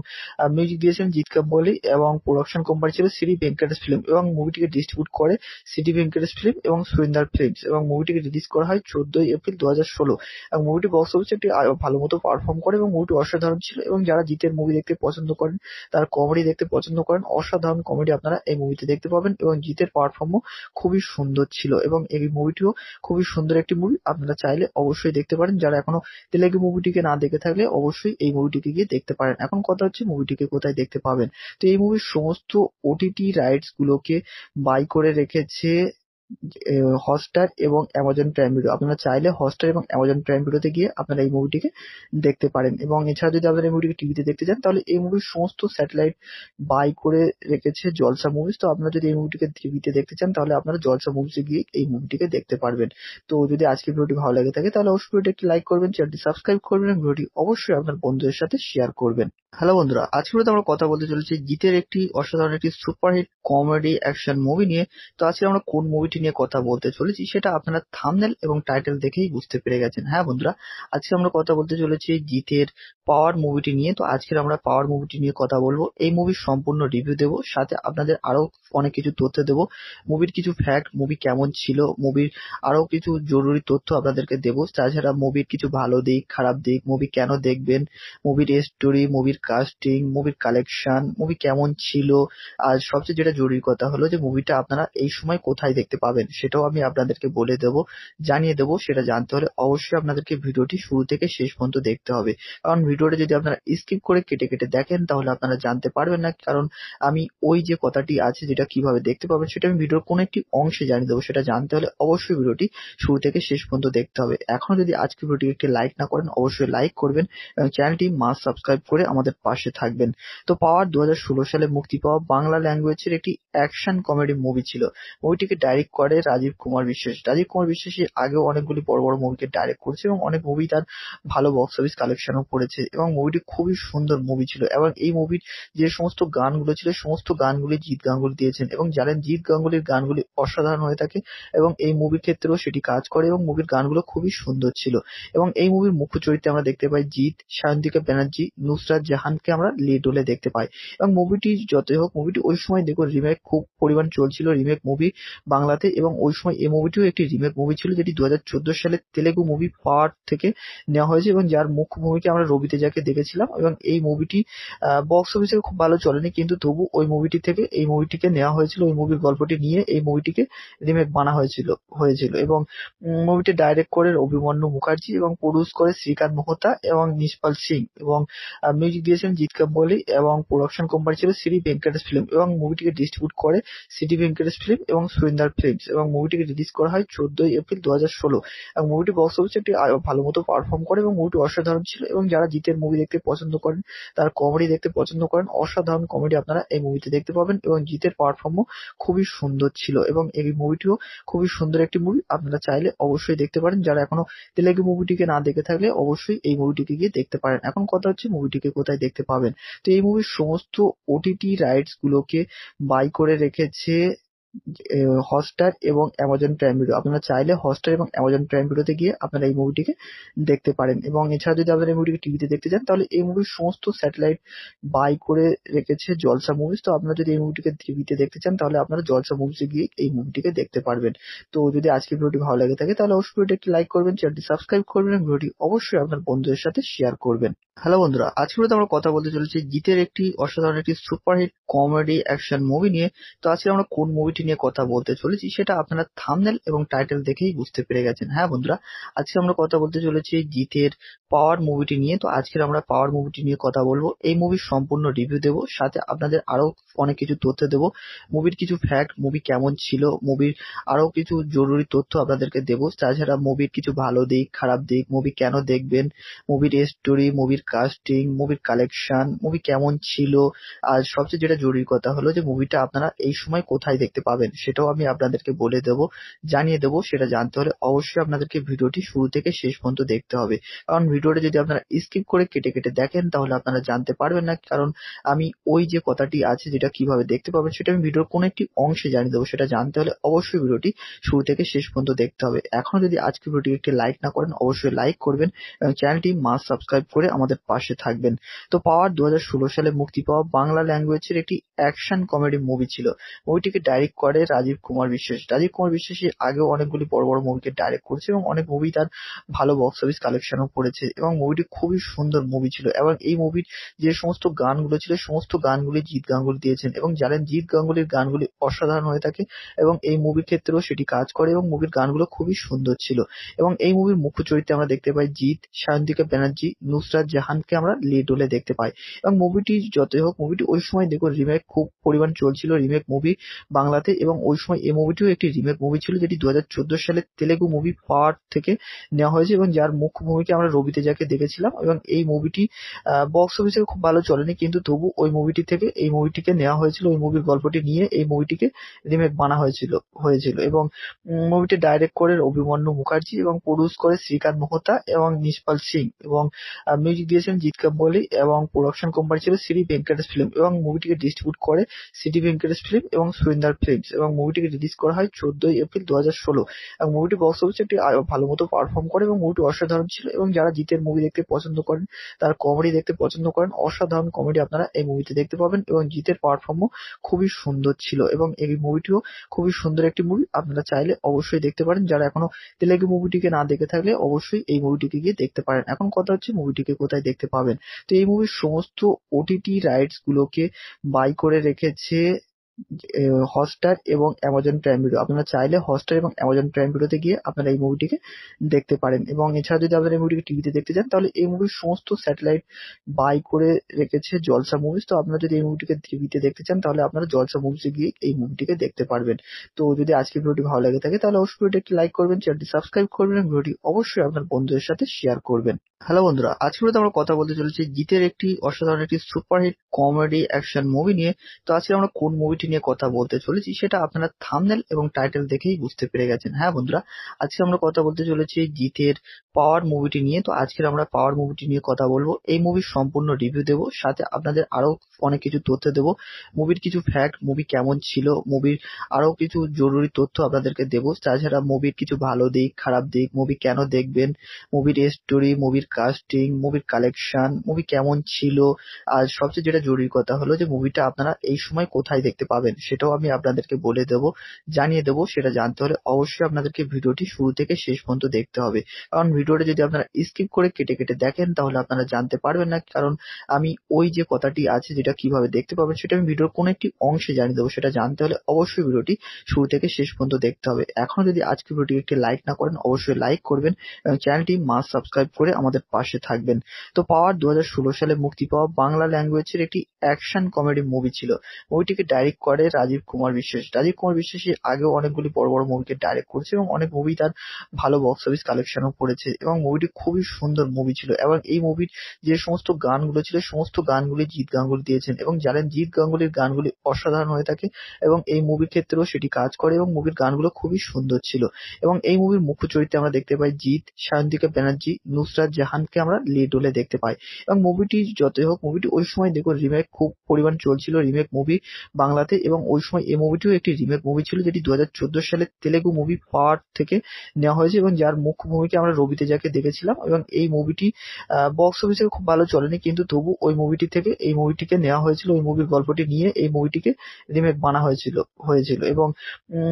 মিউজিক দিয়েছেন জিৎ কাম্বলি এবং প্রোডাকশন কোম্পানি ছিল শ্রী ভেঙ্কটেশ ফিল্ম এবং মুভিটিকে ডিস্ট্রিবিউট করে সিটি ভেঙ্কটেশ ফিল্ম এবং সুরিন্দার ফিল্মস এবং মুভিটিকে রিলিজ করা হয় চোদ্দই এপ্রিল দু হাজার ষোলো এবং মুভিটি বক্স অফিসে একটি ভালো মতো পারফর্ম করে এবং মুভিটি অসাধারণ ছিল এবং যারা জিতের মুভি দেখতে পছন্দ করেন তার কমেডি দেখতে পছন্দ করেন অসাধারণ কমেডি আপনারা এই মুভিতে দেখতে পাবেন এবং জিতের পারফর্মও খুবই সুন্দর ছিল এবং এই মুভিটিও খুবই সুন্দর একটি মুভি আপনারা চাইলে অবশ্যই দেখতে পারেন যারা এখনো তেলেগু মুভিটিকে না দেখে থাকলে অবশ্যই এই মুভিটিকে গিয়ে দেখতে পারেন এখন কথা হচ্ছে মুভিটিকে কোথায় রাস্তায় দেখতে পাবেন তো এই মুভির সমস্ত ওটিটি রাইটস গুলোকে বাই করে রেখেছে হটস্টার এবং অ্যামাজন প্রাইম ভিডিও আপনারা চাইলে হটস্টার এবং অ্যামাজন প্রাইম ভিডিওতে গিয়ে আপনারা এই মুভিটিকে দেখতে পারেন এবং এছাড়া যদি আপনারা এই মুভিটিকে টিভিতে দেখতে চান তাহলে এই মুভির সমস্ত স্যাটেলাইট বাই করে রেখেছে জলসা মুভিজ তো আপনারা যদি এই মুভিটিকে টিভিতে দেখতে চান তাহলে আপনারা জলসা মুভিজে গিয়ে এই মুভিটিকে দেখতে পারবেন তো যদি আজকের ভিডিওটি ভালো লাগে থাকে তাহলে অবশ্যই ভিডিওটি একটি লাইক করবেন চ্যানেলটি সাবস্ক্রাইব করবেন ভিডিওটি অবশ্যই আপনার বন্ধুদের সাথে শেয়ার করবেন হ্যালো বন্ধুরা আজকে ভিডিওতে আমরা কথা বলতে চলেছি গীতের একটি অসাধারণ একটি সুপারহিট কমেডি অ্যাকশন মুভি নিয়ে তো আজকে আমরা কোন মুভিটি নিয়ে কথা বলতে চলেছি সেটা আপনারা থামনেল এবং টাইটেল দেখেই বুঝতে পেরে গেছেন হ্যাঁ বন্ধুরা আজকে আমরা কথা বলতে চলেছি গীতের পাওয়ার মুভিটি নিয়ে তো আজকে আমরা পাওয়ার মুভিটি নিয়ে কথা বলবো এই মুভির সম্পূর্ণ রিভিউ দেব সাথে আপনাদের আরও অনেক কিছু তথ্য দেব মুভির কিছু ফ্যাক্ট মুভি কেমন ছিল মুভির আরও কিছু জরুরি তথ্য আপনাদেরকে দেবো তাছাড়া মুভির কিছু ভালো দিক খারাপ দিক মুভি কেন দেখবেন মুভির স্টোরি মুভির কাস্টিং মুভির কালেকশন মুভি কেমন ছিল আর সবচেয়ে যেটা জরুরি কথা হলো যে মুভিটা আপনারা এই সময় কোথায় দেখতে পাবেন সেটাও আমি আপনাদেরকে বলে দেব জানিয়ে দেব সেটা জানতে হলে অবশ্যই আপনাদেরকে ভিডিওটি শুরু থেকে শেষ পর্যন্ত দেখতে হবে কারণ ভিডিওটা যদি আপনারা স্কিপ করে কেটে কেটে দেখেন তাহলে আপনারা জানতে পারবেন না কারণ আমি ওই যে কথাটি আছে যেটা কিভাবে দেখতে পাবেন সেটা আমি ভিডিওর কোনো একটি অংশে জানিয়ে দেবো সেটা জানতে হলে অবশ্যই ভিডিওটি শুরু থেকে শেষ পর্যন্ত দেখতে হবে এখনো যদি আজকে ভিডিওটি একটি লাইক না করেন অবশ্যই লাইক করবেন এবং চ্যানেলটি মাস সাবস্ক্রাইব করে আমাদের আমাদের পাশে থাকবেন তো পাওয়ার দু সালে মুক্তি পাওয়া বাংলা ল্যাঙ্গুয়েজের একটি অ্যাকশন কমেডি মুভি ছিল মুভিটিকে ডাইরেক্ট করে রাজীব কুমার বিশ্বাস রাজীব কুমার বিশ্বাস এর আগেও অনেকগুলি বড় বড় মুভিকে ডাইরেক্ট করেছে এবং অনেক মুভি তার ভালো বক্স অফিস কালেকশনও করেছে এবং মুভিটি খুবই সুন্দর মুভি ছিল এবং এই মুভির যে সমস্ত গানগুলো ছিল সমস্ত গানগুলি জিৎ গাঙ্গুলি দিয়েছেন এবং জানেন জিৎ গাঙ্গুলির গানগুলি অসাধারণ হয়ে থাকে এবং এই মুভির ক্ষেত্রেও সেটি কাজ করে এবং মুভির গানগুলো খুবই সুন্দর ছিল এবং এই মুভির মুখ্য চরিত্রে আমরা দেখতে পাই জিৎ সায়ন্তিকা ব্যানার্জি নুসরাত জাহান জাহানকে আমরা লিড রোলে দেখতে পাই এবং মুভিটি যতই হোক মুভিটি ওই সময় দেখুন রিমেক খুব পরিমাণ চলছিল রিমেক মুভি বাংলাতে এবং ওই সময় এই মুভিটিও একটি রিমেক মুভি ছিল যেটি দু হাজার চোদ্দো সালে তেলেগু মুভি পার্ট থেকে নেওয়া হয়েছে এবং যার মুখ্য ভূমিকে আমরা রবিতে যাকে দেখেছিলাম এবং এই মুভিটি বক্স অফিসে খুব ভালো চলেনি কিন্তু তবু ওই মুভিটি থেকে এই মুভিটিকে নেওয়া হয়েছিল ওই মুভির গল্পটি নিয়ে এই মুভিটিকে রিমেক বানা হয়েছিল হয়েছিল এবং মুভিটি ডাইরেক্ট করে অভিমন্যু মুখার্জি এবং প্রডিউস করে শ্রীকান্ত মহতা এবং নিষ্পাল সিং এবং মিউজিক দিয়েছেন জিৎ কাম্বলি এবং প্রোডাকশন কোম্পানি ছিল শ্রী ভেঙ্কটেশ ফিল্ম এবং মুভিটিকে ডিস্ট্রিবিউট করে সিটি ভেঙ্কটেশ ফিল্ম এবং সুরিন্দার ফিল্মস এবং মুভিটিকে রিলিজ করা হয় চোদ্দই এপ্রিল দু হাজার ষোলো এবং মুভিটি বক্স অফিসে একটি ভালো মতো পারফর্ম করে এবং মুভিটি অসাধারণ ছিল এবং যারা জিতের মুভি দেখতে পছন্দ করেন তার কমেডি দেখতে পছন্দ করেন অসাধারণ কমেডি আপনারা এই মুভিতে দেখতে পাবেন এবং জিতের পারফর্মও খুবই সুন্দর ছিল এবং এই মুভিটিও খুবই সুন্দর একটি মুভি আপনারা চাইলে অবশ্যই দেখতে পারেন যারা এখনো তেলেগু মুভিটিকে না দেখে থাকলে অবশ্যই এই মুভিটিকে গিয়ে দেখতে পারেন এখন কথা হচ্ছে মুভিটিকে কোথায় দেখতে পাবেন তো এই মুভির সমস্ত ওটিটি রাইটস গুলোকে বাই করে রেখেছে হটস্টার এবং অ্যামাজন প্রাইম ভিডিও আপনারা চাইলে হটস্টার এবং অ্যামাজন প্রাইম ভিডিওতে গিয়ে আপনারা এই মুভিটিকে দেখতে পারেন এবং এছাড়া যদি আপনারা এই মুভিটিকে টিভিতে দেখতে চান তাহলে এই মুভির সমস্ত স্যাটেলাইট বাই করে রেখেছে জলসা মুভিস তো আপনারা যদি এই মুভিটিকে টিভিতে দেখতে চান তাহলে আপনারা জলসা মুভিসে গিয়ে এই মুভিটিকে দেখতে পারবেন তো যদি আজকের ভিডিওটি ভালো লাগে থাকে তাহলে অবশ্যই ভিডিওটি একটি লাইক করবেন চ্যানেলটি সাবস্ক্রাইব করবেন ভিডিওটি অবশ্যই আপনার বন্ধুদের সাথে শেয়ার করবেন হ্যালো বন্ধুরা আজকে বলতে আমরা কথা বলতে চলেছি জিতের একটি অসাধারণ একটি সুপারহিট কমেডি অ্যাকশন মুভি নিয়ে তো আজকে আমরা কোন মুভিটি নিয়ে কথা বলতে চলেছি সেটা আপনারা থামনেল এবং টাইটেল দেখেই বুঝতে পেরে গেছেন হ্যাঁ বন্ধুরা আজকে আমরা কথা বলতে চলেছি জিতের পাওয়ার মুভিটি নিয়ে তো আজকে আমরা পাওয়ার মুভিটি নিয়ে কথা বলবো এই মুভির সম্পূর্ণ রিভিউ দেব সাথে আপনাদের আরও অনেক কিছু তথ্য দেব মুভির কিছু ফ্যাক্ট মুভি কেমন ছিল মুভির আরও কিছু জরুরি তথ্য আপনাদেরকে দেবো তাছাড়া মুভির কিছু ভালো দিক খারাপ দিক মুভি কেন দেখবেন মুভির স্টোরি মুভির কাস্টিং মুভির কালেকশন মুভি কেমন ছিল আর সবচেয়ে যেটা জরুরি কথা হলো যে মুভিটা আপনারা এই সময় কোথায় দেখতে পাবেন সেটাও আমি আপনাদেরকে বলে দেব জানিয়ে দেব সেটা জানতে হলে অবশ্যই আপনাদেরকে ভিডিওটি শুরু থেকে শেষ পর্যন্ত দেখতে হবে কারণ ভিডিওটা যদি আপনারা স্কিপ করে কেটে কেটে দেখেন তাহলে আপনারা জানতে পারবেন না কারণ আমি ওই যে কথাটি আছে যেটা কিভাবে দেখতে পাবেন সেটা আমি ভিডিওর কোনো একটি অংশে জানিয়ে দেবো সেটা জানতে হলে অবশ্যই ভিডিওটি শুরু থেকে শেষ পর্যন্ত দেখতে হবে এখন যদি আজকে ভিডিওটি একটি লাইক না করেন অবশ্যই লাইক করবেন এবং চ্যানেলটি মাস সাবস্ক্রাইব করে আমাদের আমাদের পাশে থাকবেন তো পাওয়ার দু সালে মুক্তি পাওয়া বাংলা ল্যাঙ্গুয়েজের একটি অ্যাকশন কমেডি মুভি ছিল মুভিটিকে ডাইরেক্ট করে রাজীব কুমার বিশ্বাস রাজীব কুমার বিশ্বাস আগেও অনেকগুলি বড় বড় মুভিকে ডাইরেক্ট করেছে এবং অনেক মুভি তার ভালো বক্স অফিস কালেকশনও করেছে এবং মুভিটি খুবই সুন্দর মুভি ছিল এবং এই মুভির যে সমস্ত গানগুলো ছিল সমস্ত গানগুলি জিৎ গাঙ্গুলি দিয়েছেন এবং জানেন জিৎ গাঙ্গুলির গানগুলি অসাধারণ হয়ে থাকে এবং এই মুভির ক্ষেত্রেও সেটি কাজ করে এবং মুভির গানগুলো খুবই সুন্দর ছিল এবং এই মুভির মুখ্য চরিত্রে আমরা দেখতে পাই জিৎ সায়ন্তিকা ব্যানার্জি নুসরাত রেহানকে আমরা লিড রোলে দেখতে পাই এবং মুভিটি যতই হোক মুভিটি ওই সময় দেখো রিমেক খুব পরিমাণ চলছিল রিমেক মুভি বাংলাতে এবং ওই সময় এই মুভিটিও একটি রিমেক মুভি ছিল যেটি দু হাজার চোদ্দো সালে তেলেগু মুভি পাওয়ার থেকে নেওয়া হয়েছে এবং যার মুখ্য ভূমিকা আমরা রবিতে যাকে দেখেছিলাম এবং এই মুভিটি বক্স অফিসে খুব ভালো চলেনি কিন্তু তবু ওই মুভিটি থেকে এই মুভিটিকে নেওয়া হয়েছিল ওই মুভির গল্পটি নিয়ে এই মুভিটিকে রিমেক বানা হয়েছিল হয়েছিল এবং মুভিটি ডাইরেক্ট করে অভিমন্যু মুখার্জি এবং প্রডিউস করে শ্রীকান্ত মহতা এবং নিষ্পাল সিং এবং মিউজিক দিয়েছেন জিৎ কাম্বলি এবং প্রোডাকশন কোম্পানি ছিল শ্রী ভেঙ্কটেশ ফিল্ম এবং মুভিটিকে ডিস্ট্রিবিউট করে সিটি ভেঙ্কটেশ ফিল্ম এবং সুরিন্দার ফিল্মস এবং মুভিটিকে রিলিজ করা হয় চোদ্দই এপ্রিল দু হাজার ষোলো এবং মুভিটি বক্স অফিসে একটি ভালো মতো পারফর্ম করে এবং মুভিটি অসাধারণ ছিল এবং যারা জিতের মুভি দেখতে পছন্দ করেন তার কমেডি দেখতে পছন্দ করেন অসাধারণ কমেডি আপনারা এই মুভিতে দেখতে পাবেন এবং জিতের পারফর্মও খুবই সুন্দর ছিল এবং এই মুভিটিও খুবই সুন্দর একটি মুভি আপনারা চাইলে অবশ্যই দেখতে পারেন যারা এখনো তেলেগু মুভিটিকে না দেখে থাকলে অবশ্যই এই মুভিটিকে গিয়ে দেখতে পারেন এখন কথা হচ্ছে মুভিটিকে কোথায় আপনারা দেখতে পাবেন তো এই মুভির সমস্ত ওটিটি রাইটস গুলোকে বাই করে রেখেছে হটস্টার এবং অ্যামাজন প্রাইম ভিডিও আপনারা চাইলে হটস্টার এবং অ্যামাজন প্রাইম ভিডিওতে গিয়ে আপনারা এই মুভিটিকে দেখতে পারেন এবং এছাড়া যদি আপনারা এই মুভিটিকে টিভিতে দেখতে চান তাহলে এই মুভির সমস্ত স্যাটেলাইট বাই করে রেখেছে জলসা মুভিজ তো আপনারা যদি এই মুভিটিকে টিভিতে দেখতে চান তাহলে আপনারা জলসা মুভিজে গিয়ে এই মুভিটিকে দেখতে পারবেন তো যদি আজকে ভিডিওটি ভালো লাগে থাকে তাহলে অবশ্যই ভিডিওটি একটি লাইক করবেন চ্যানেলটি সাবস্ক্রাইব করবেন এবং ভিডিওটি অবশ্যই আপনার বন্ধুদের সাথে শেয়ার করবেন হ্যালো বন্ধুরা আজকে আমরা কথা বলতে চলেছি জিতের একটি অসাধারণ একটি সুপারহিট কমেডি অ্যাকশন মুভি নিয়ে তো আজকে আমরা কোন মুভিটি নিয়ে কথা বলতে চলেছি সেটা আপনারা থামনেল এবং টাইটেল দেখেই বুঝতে পেরে গেছেন হ্যাঁ বন্ধুরা আজকে আমরা কথা বলতে চলেছি জিতের পাওয়ার মুভিটি নিয়ে তো আজকে আমরা পাওয়ার মুভিটি নিয়ে কথা বলবো এই মুভির সম্পূর্ণ রিভিউ দেব সাথে আপনাদের আরো অনেক কিছু তথ্য দেব মুভির কিছু ফ্যাক্ট মুভি কেমন ছিল মুভির আরো কিছু জরুরি তথ্য আপনাদেরকে দেবো তাছাড়া মুভির কিছু ভালো দিক খারাপ দিক মুভি কেন দেখবেন মুভির স্টোরি মুভির কাস্টিং মুভির কালেকশন মুভি কেমন ছিল আর সবচেয়ে যেটা জরুরি কথা হলো যে মুভিটা আপনারা এই সময় কোথায় দেখতে পাবেন সেটাও আমি আপনাদেরকে বলে দেবো জানিয়ে দেবো সেটা জানতে হলে অবশ্যই আপনাদেরকে ভিডিওটি শুরু থেকে শেষ পর্যন্ত দেখতে হবে কারণ ভিডিওটা যদি আপনারা স্কিপ করে কেটে কেটে দেখেন তাহলে আপনারা জানতে পারবেন না কারণ আমি ওই যে কথাটি আছে যেটা কিভাবে দেখতে পাবেন সেটা আমি ভিডিওর কোনো একটি অংশে জানিয়ে দেবো সেটা জানতে হলে অবশ্যই ভিডিওটি শুরু থেকে শেষ পর্যন্ত দেখতে হবে এখন যদি আজকে ভিডিওটি একটি লাইক না করেন অবশ্যই লাইক করবেন এবং চ্যানেলটি মাস সাবস্ক্রাইব করে আমাদের আমাদের পাশে থাকবেন তো পাওয়ার দু সালে মুক্তি পাওয়া বাংলা ল্যাঙ্গুয়েজের একটি অ্যাকশন কমেডি মুভি ছিল মুভিটিকে ডাইরেক্ট করে রাজীব কুমার বিশ্বাস রাজীব কুমার বিশ্বাস এর আগেও অনেকগুলি বড় বড় মুভিকে ডাইরেক্ট করেছে এবং অনেক মুভি তার ভালো বক্স অফিস কালেকশনও করেছে এবং মুভিটি খুবই সুন্দর মুভি ছিল এবং এই মুভির যে সমস্ত গানগুলো ছিল সমস্ত গানগুলি জিৎ গাঙ্গুলি দিয়েছেন এবং জানেন জিৎ গাঙ্গুলির গানগুলি অসাধারণ হয়ে থাকে এবং এই মুভির ক্ষেত্রেও সেটি কাজ করে এবং মুভির গানগুলো খুবই সুন্দর ছিল এবং এই মুভির মুখ্য চরিত্রে আমরা দেখতে পাই জিৎ সায়ন্তিকা ব্যানার্জি নুসরাত জাহান খানকে আমরা লিড রোলে দেখতে পাই এবং মুভিটি যতই হোক মুভিটি ওই সময় দেখুন রিমেক খুব পরিমাণ চলছিল রিমেক মুভি বাংলাতে এবং ওই সময় এই মুভিটিও একটি রিমেক মুভি ছিল যেটি দু সালে তেলেগু মুভি পাওয়ার থেকে নেওয়া হয়েছে এবং যার মুখ্য ভূমিকা আমরা রবিতে যাকে দেখেছিলাম এবং এই মুভিটি বক্স অফিসে খুব ভালো চলেনি কিন্তু তবু ওই মুভিটি থেকে এই মুভিটিকে নেওয়া হয়েছিল ওই মুভির গল্পটি নিয়ে এই মুভিটিকে রিমেক বানা হয়েছিল হয়েছিল এবং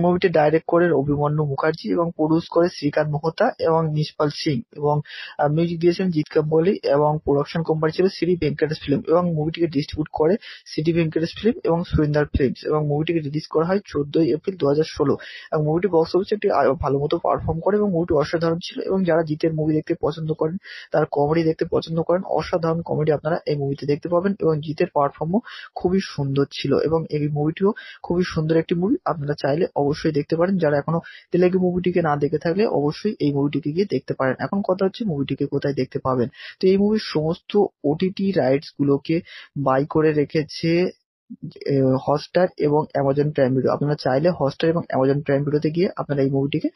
মুভিটি ডাইরেক্ট করে অভিমন্যু মুখার্জি এবং প্রডিউস করে শ্রীকান্ত মহতা এবং নিষ্পাল সিং এবং মিউজিক লিখিয়েছেন জিৎ কাম্বলি এবং প্রোডাকশন কোম্পানি ছিল শ্রী ভেঙ্কটেশ ফিল্ম এবং মুভিটিকে ডিস্ট্রিবিউট করে সিটি ভেঙ্কটেশ ফিল্ম এবং সুরিন্দার ফিল্মস এবং মুভিটিকে রিলিজ করা হয় চোদ্দই এপ্রিল দু হাজার ষোলো এবং মুভিটি বক্স অফিসে একটি ভালো মতো পারফর্ম করে এবং মুভিটি অসাধারণ ছিল এবং যারা জিতের মুভি দেখতে পছন্দ করেন তারা কমেডি দেখতে পছন্দ করেন অসাধারণ কমেডি আপনারা এই মুভিতে দেখতে পাবেন এবং জিতের পারফর্মও খুবই সুন্দর ছিল এবং এই মুভিটিও খুবই সুন্দর একটি মুভি আপনারা চাইলে অবশ্যই দেখতে পারেন যারা এখনো তেলেগু মুভিটিকে না দেখে থাকলে অবশ্যই এই মুভিটিকে গিয়ে দেখতে পারেন এখন কথা হচ্ছে মুভিটিকে কোথায় রাস্তায় দেখতে পাবেন তো এই মুভির সমস্ত ওটিটি রাইটস গুলোকে বাই করে রেখেছে হটস্টার এবং অ্যামাজন প্রাইম ভিডিও আপনারা চাইলে হটস্টার এবং অ্যামাজন প্রাইম ভিডিওতে গিয়ে আপনারা এই মুভিটিকে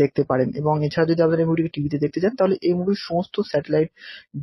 দেখতে পারেন এবং এছাড়া যদি আপনারা এই মুভিটিকে টিভিতে দেখতে চান তাহলে এই মুভির সমস্ত স্যাটেলাইট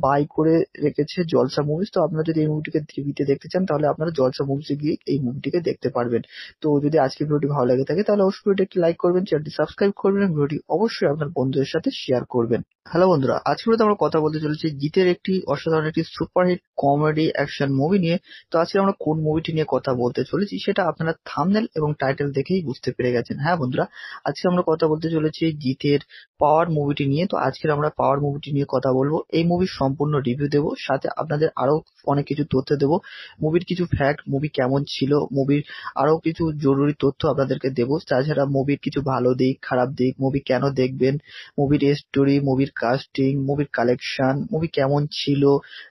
বাই করে রেখেছে জলসা মুভিস তো আপনারা যদি এই মুভিটিকে টিভিতে দেখতে চান তাহলে আপনারা জলসা মুভিসে গিয়ে এই মুভিটিকে দেখতে পারবেন তো যদি আজকের ভিডিওটি ভালো লাগে থাকে তাহলে অবশ্যই ভিডিওটি লাইক করবেন চ্যানেলটি সাবস্ক্রাইব করবেন ভিডিওটি অবশ্যই আপনার বন্ধুদের সাথে শেয়ার করবেন হ্যালো বন্ধুরা আজকে ভিডিওতে আমরা কথা বলতে চলেছি গীতের একটি অসাধারণ একটি সুপারহিট কমেডি অ্যাকশন মুভি নিয়ে তো আজকে আমরা কোন মুভিটি নিয়ে কথা বলতে চলেছি সেটা আপনারা থামনেল এবং টাইটেল দেখেই বুঝতে পেরে গেছেন হ্যাঁ বন্ধুরা আজকে আমরা কথা বলতে চলেছি গীতের পাওয়ার মুভিটি নিয়ে তো আজকের আমরা পাওয়ার মুভিটি নিয়ে কথা বলবো এই মুভির সম্পূর্ণ রিভিউ দেবো সাথে আপনাদের আরও অনেক কিছু তথ্য দেবো মুভির কিছু ফ্যাক্ট মুভি কেমন ছিল মুভির আরও কিছু জরুরি তথ্য আপনাদেরকে দেবো তাছাড়া মুভির কিছু ভালো দিক খারাপ দিক মুভি কেন দেখবেন মুভির স্টোরি মুভির কাস্টিং মুভির কালেকশন মুভি কেমন ছিল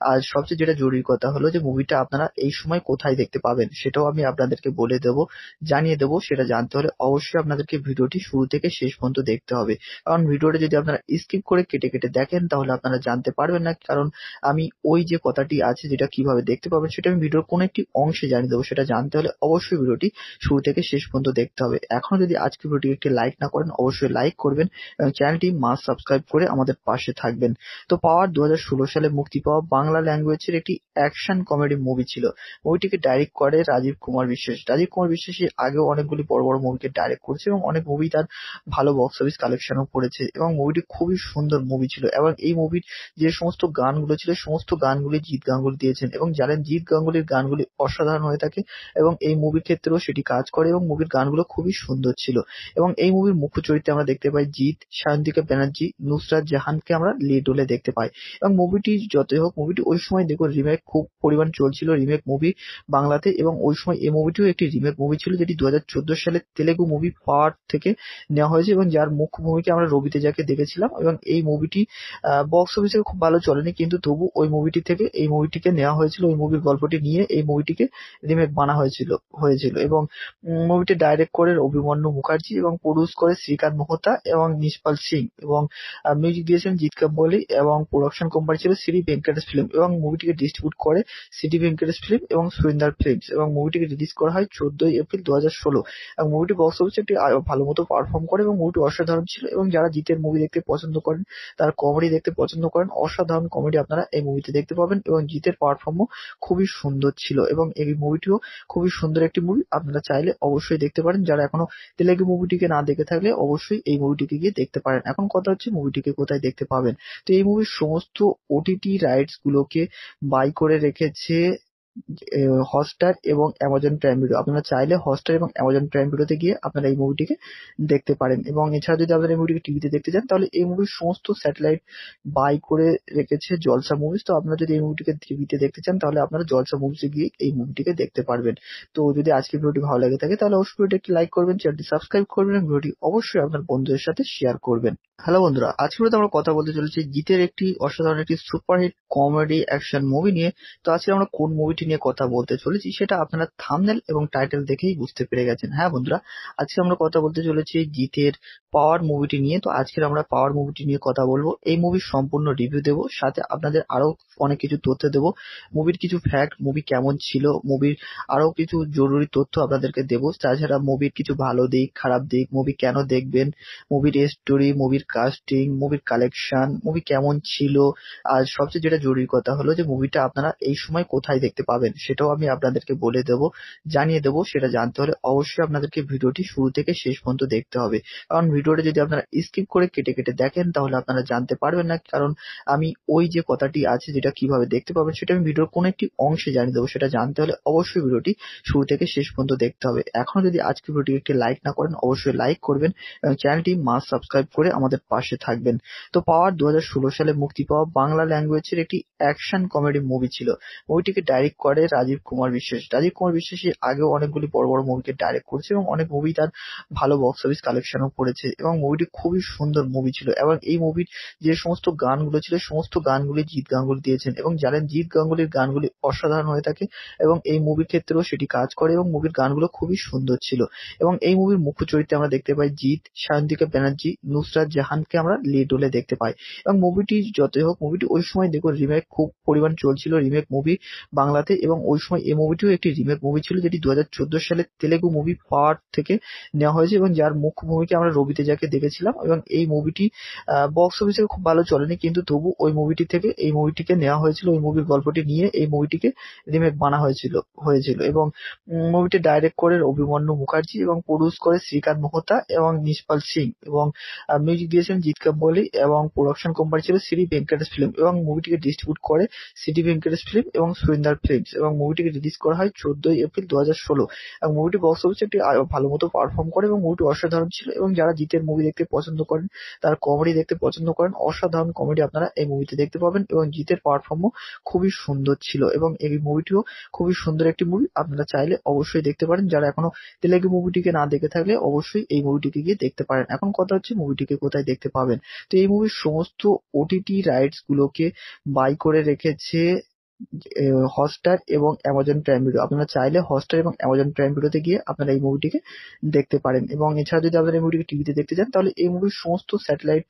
আর সবচেয়ে যেটা জরুরি কথা হলো যে মুভিটা আপনারা এই সময় কোথায় দেখতে পাবেন সেটাও আমি আপনাদেরকে বলে দেব জানিয়ে দেব সেটা জানতে হলে অবশ্যই আপনাদেরকে ভিডিওটি শুরু থেকে শেষ পর্যন্ত দেখতে হবে কারণ ভিডিওটা যদি আপনারা স্কিপ করে কেটে কেটে দেখেন তাহলে আপনারা জানতে পারবেন না কারণ আমি ওই যে কথাটি আছে যেটা কিভাবে দেখতে পাবেন সেটা আমি ভিডিওর কোনো একটি অংশে জানিয়ে দেবো সেটা জানতে হলে অবশ্যই ভিডিওটি শুরু থেকে শেষ পর্যন্ত দেখতে হবে এখন যদি আজকে ভিডিওটি একটি লাইক না করেন অবশ্যই লাইক করবেন এবং চ্যানেলটি মাস সাবস্ক্রাইব করে আমাদের আমাদের পাশে থাকবেন তো পাওয়ার দু সালে মুক্তি পাওয়া বাংলা ল্যাঙ্গুয়েজের একটি অ্যাকশন কমেডি মুভি ছিল মুভিটিকে ডাইরেক্ট করে রাজীব কুমার বিশ্বাস রাজীব কুমার বিশ্বাস আগেও অনেকগুলি বড় বড় মুভিকে ডাইরেক্ট করেছে এবং অনেক মুভি তার ভালো বক্স অফিস কালেকশনও করেছে এবং মুভিটি খুবই সুন্দর মুভি ছিল এবং এই মুভির যে সমস্ত গানগুলো ছিল সমস্ত গানগুলি জিৎ গাঙ্গুলি দিয়েছেন এবং জানেন জিৎ গাঙ্গুলির গানগুলি অসাধারণ হয়ে থাকে এবং এই মুভির ক্ষেত্রেও সেটি কাজ করে এবং মুভির গানগুলো খুবই সুন্দর ছিল এবং এই মুভির মুখ্য চরিত্রে আমরা দেখতে পাই জিৎ সায়ন্তিকা ব্যানার্জি নুসরাত হানকে আমরা লিড রোলে দেখতে পাই এবং মুভিটি যতই হোক মুভিটি ওই সময় দেখুন রিমেক খুব পরিমাণ চলছিল রিমেক মুভি বাংলাতে এবং ওই সময় এই মুভিটিও একটি রিমেক মুভি ছিল যেটি দু হাজার চোদ্দো সালে তেলেগু মুভি পার্ট থেকে নেওয়া হয়েছে এবং যার মুখ্য ভূমিকে আমরা রবিতে যাকে দেখেছিলাম এবং এই মুভিটি বক্স অফিসে খুব ভালো চলেনি কিন্তু তবু ওই মুভিটি থেকে এই মুভিটিকে নেওয়া হয়েছিল ওই মুভির গল্পটি নিয়ে এই মুভিটিকে রিমেক বানা হয়েছিল হয়েছিল এবং মুভিটি ডাইরেক্ট করে অভিমন্যু মুখার্জি এবং প্রডিউস করে শ্রীকান্ত মোহতা এবং নিষ্পাল সিং এবং মিউজিক দিয়েছেন জিৎ কাম্বলি এবং প্রোডাকশন কোম্পানি ছিল শ্রী ভেঙ্কটেশ ফিল্ম এবং মুভিটিকে ডিস্ট্রিবিউট করে সিটি ভেঙ্কটেশ ফিল্ম এবং সুরিন্দার ফিল্মস এবং মুভিটিকে রিলিজ করা হয় চোদ্দই এপ্রিল দু হাজার ষোলো এবং মুভিটি বক্স অফিসে একটি ভালো মতো পারফর্ম করে এবং মুভিটি অসাধারণ ছিল এবং যারা জিতের মুভি দেখতে পছন্দ করেন তারা কমেডি দেখতে পছন্দ করেন অসাধারণ কমেডি আপনারা এই মুভিতে দেখতে পাবেন এবং জিতের পারফর্মও খুবই সুন্দর ছিল এবং এই মুভিটিও খুবই সুন্দর একটি মুভি আপনারা চাইলে অবশ্যই দেখতে পারেন যারা এখনো তেলেগু মুভিটিকে না দেখে থাকলে অবশ্যই এই মুভিটিকে গিয়ে দেখতে পারেন এখন কথা হচ্ছে মুভিটিকে কোথায় দেখতে পাবেন তো এই মুভির সমস্ত ওটিটি রাইটস গুলোকে বাই করে রেখেছে হটস্টার এবং অ্যামাজন প্রাইম ভিডিও আপনারা চাইলে হটস্টার এবং অ্যামাজন প্রাইম ভিডিওতে গিয়ে আপনারা এই মুভিটিকে দেখতে পারেন এবং এছাড়া যদি আপনারা এই মুভিটিকে টিভিতে দেখতে চান তাহলে এই মুভির সমস্ত স্যাটেলাইট বাই করে রেখেছে জলসা মুভিস তো আপনারা যদি এই মুভিটিকে টিভিতে দেখতে চান তাহলে আপনারা জলসা মুভিসে গিয়ে এই মুভিটিকে দেখতে পারবেন তো যদি আজকের ভিডিওটি ভালো লাগে থাকে তাহলে অবশ্যই ভিডিওটি একটি লাইক করবেন চ্যানেলটি সাবস্ক্রাইব করবেন এবং ভিডিওটি অবশ্যই আপনার বন্ধুদের সাথে শেয়ার করবেন হ্যালো বন্ধুরা আজকে আমরা কথা বলতে চলেছি জিতের একটি অসাধারণ একটি সুপারহিট কমেডি অ্যাকশন মুভি নিয়ে তো আজকে আমরা কোন মুভিটি নিয়ে কথা বলতে চলেছি সেটা আপনারা থামনেল এবং টাইটেল দেখেই বুঝতে পেরে গেছেন হ্যাঁ বন্ধুরা আজকে আমরা কথা বলতে চলেছি জিতের পাওয়ার মুভিটি নিয়ে তো আজকে আমরা পাওয়ার মুভিটি নিয়ে কথা বলবো এই মুভির সম্পূর্ণ রিভিউ দেব সাথে আপনাদের আরও অনেক কিছু তথ্য দেব মুভির কিছু ফ্যাক্ট মুভি কেমন ছিল মুভির আরও কিছু জরুরি তথ্য আপনাদেরকে দেবো তাছাড়া মুভির কিছু ভালো দিক খারাপ দিক মুভি কেন দেখবেন মুভির স্টোরি মুভির কাস্টিং মুভির কালেকশন মুভি কেমন ছিল আর সবচেয়ে যেটা জরুরি কথা হলো যে মুভিটা আপনারা এই সময় কোথায় দেখতে পাবেন সেটাও আমি আপনাদেরকে বলে দেব জানিয়ে দেব সেটা জানতে হলে অবশ্যই আপনাদেরকে ভিডিওটি শুরু থেকে শেষ পর্যন্ত দেখতে হবে কারণ ভিডিওটা যদি আপনারা স্কিপ করে কেটে কেটে দেখেন তাহলে আপনারা জানতে পারবেন না কারণ আমি ওই যে কথাটি আছে যেটা কিভাবে দেখতে পাবেন সেটা আমি ভিডিওর কোনো একটি অংশে জানিয়ে দেবো সেটা জানতে হলে অবশ্যই ভিডিওটি শুরু থেকে শেষ পর্যন্ত দেখতে হবে এখন যদি আজকে ভিডিওটি একটি লাইক না করেন অবশ্যই লাইক করবেন এবং চ্যানেলটি মাস সাবস্ক্রাইব করে আমাদের পাশে থাকবেন তো পাওয়ার দু সালে মুক্তি পাওয়া বাংলা ল্যাঙ্গুয়েজের একটি অ্যাকশন কমেডি মুভি ছিল মুভিটিকে ডাইরেক্ট করে রাজীব কুমার বিশ্বাস রাজীব কুমার বিশ্বাস আগেও অনেকগুলি বড় বড় মুভিকে ডাইরেক্ট করেছে এবং অনেক মুভি তার ভালো বক্স অফিস কালেকশনও করেছে এবং মুভিটি খুবই সুন্দর মুভি ছিল এবং এই মুভির যে সমস্ত গানগুলো ছিল সমস্ত গানগুলি জিৎ গাঙ্গুলি দিয়েছেন এবং জানেন জিৎ গাঙ্গুলির গানগুলি অসাধারণ হয়ে থাকে এবং এই মুভির ক্ষেত্রেও সেটি কাজ করে এবং মুভির গানগুলো খুবই সুন্দর ছিল এবং এই মুভির মুখ্য চরিত্রে আমরা দেখতে পাই জিৎ সায়ন্তিকা ব্যানার্জি নুসরাত জাহান খানকে আমরা লিড রোলে দেখতে পাই এবং মুভিটি যতই হোক মুভিটি ওই সময় দেখুন রিমেক খুব পরিমাণ চলছিল রিমেক মুভি বাংলাতে এবং ওই সময় এই মুভিটিও একটি রিমেক মুভি ছিল যেটি দু হাজার চোদ্দো সালে তেলেগু মুভি পাওয়ার থেকে নেওয়া হয়েছে এবং যার মুখ্য ভূমিকা আমরা রবিতে যাকে দেখেছিলাম এবং এই মুভিটি বক্স অফিসে খুব ভালো চলেনি কিন্তু তবু ওই মুভিটি থেকে এই মুভিটিকে নেওয়া হয়েছিল ওই মুভির গল্পটি নিয়ে এই মুভিটিকে রিমেক বানা হয়েছিল হয়েছিল এবং মুভিটি ডাইরেক্ট করে অভিমন্যু মুখার্জি এবং প্রডিউস করে শ্রীকান্ত মহতা এবং নিষ্পাল সিং এবং মিউজিক দিয়েছেন জিৎ কাম্বলি এবং প্রোডাকশন কোম্পানি ছিল শ্রী ভেঙ্কটেশ ফিল্ম এবং মুভিটিকে ডিস্ট্রিবিউট করে সিটি ভেঙ্কটেশ ফিল্ম এবং সুরিন্দার ফিল্মস এবং মুভিটিকে রিলিজ করা হয় চোদ্দই এপ্রিল দু হাজার ষোলো এবং মুভিটি বক্স অফিসে একটি ভালো মতো পারফর্ম করে এবং মুভিটি অসাধারণ ছিল এবং যারা জিতের মুভি দেখতে পছন্দ করেন তার কমেডি দেখতে পছন্দ করেন অসাধারণ কমেডি আপনারা এই মুভিতে দেখতে পাবেন এবং জিতের পারফর্মও খুবই সুন্দর ছিল এবং এই মুভিটিও খুবই সুন্দর একটি মুভি আপনারা চাইলে অবশ্যই দেখতে পারেন যারা এখনো তেলেগু মুভিটিকে না দেখে থাকলে অবশ্যই এই মুভিটিকে গিয়ে দেখতে পারেন এখন কথা হচ্ছে মুভিটিকে কোথায় রাস্তায় দেখতে পাবেন তো এই মুভির সমস্ত ওটিটি রাইটস গুলোকে বাই করে রেখেছে হটস্টার এবং অ্যামাজন প্রাইম ভিডিও আপনারা চাইলে হটস্টার এবং অ্যামাজন প্রাইম ভিডিওতে গিয়ে আপনারা এই মুভিটিকে দেখতে পারেন এবং এছাড়া যদি আপনারা এই মুভিটিকে টিভিতে দেখতে চান তাহলে এই মুভির সমস্ত স্যাটেলাইট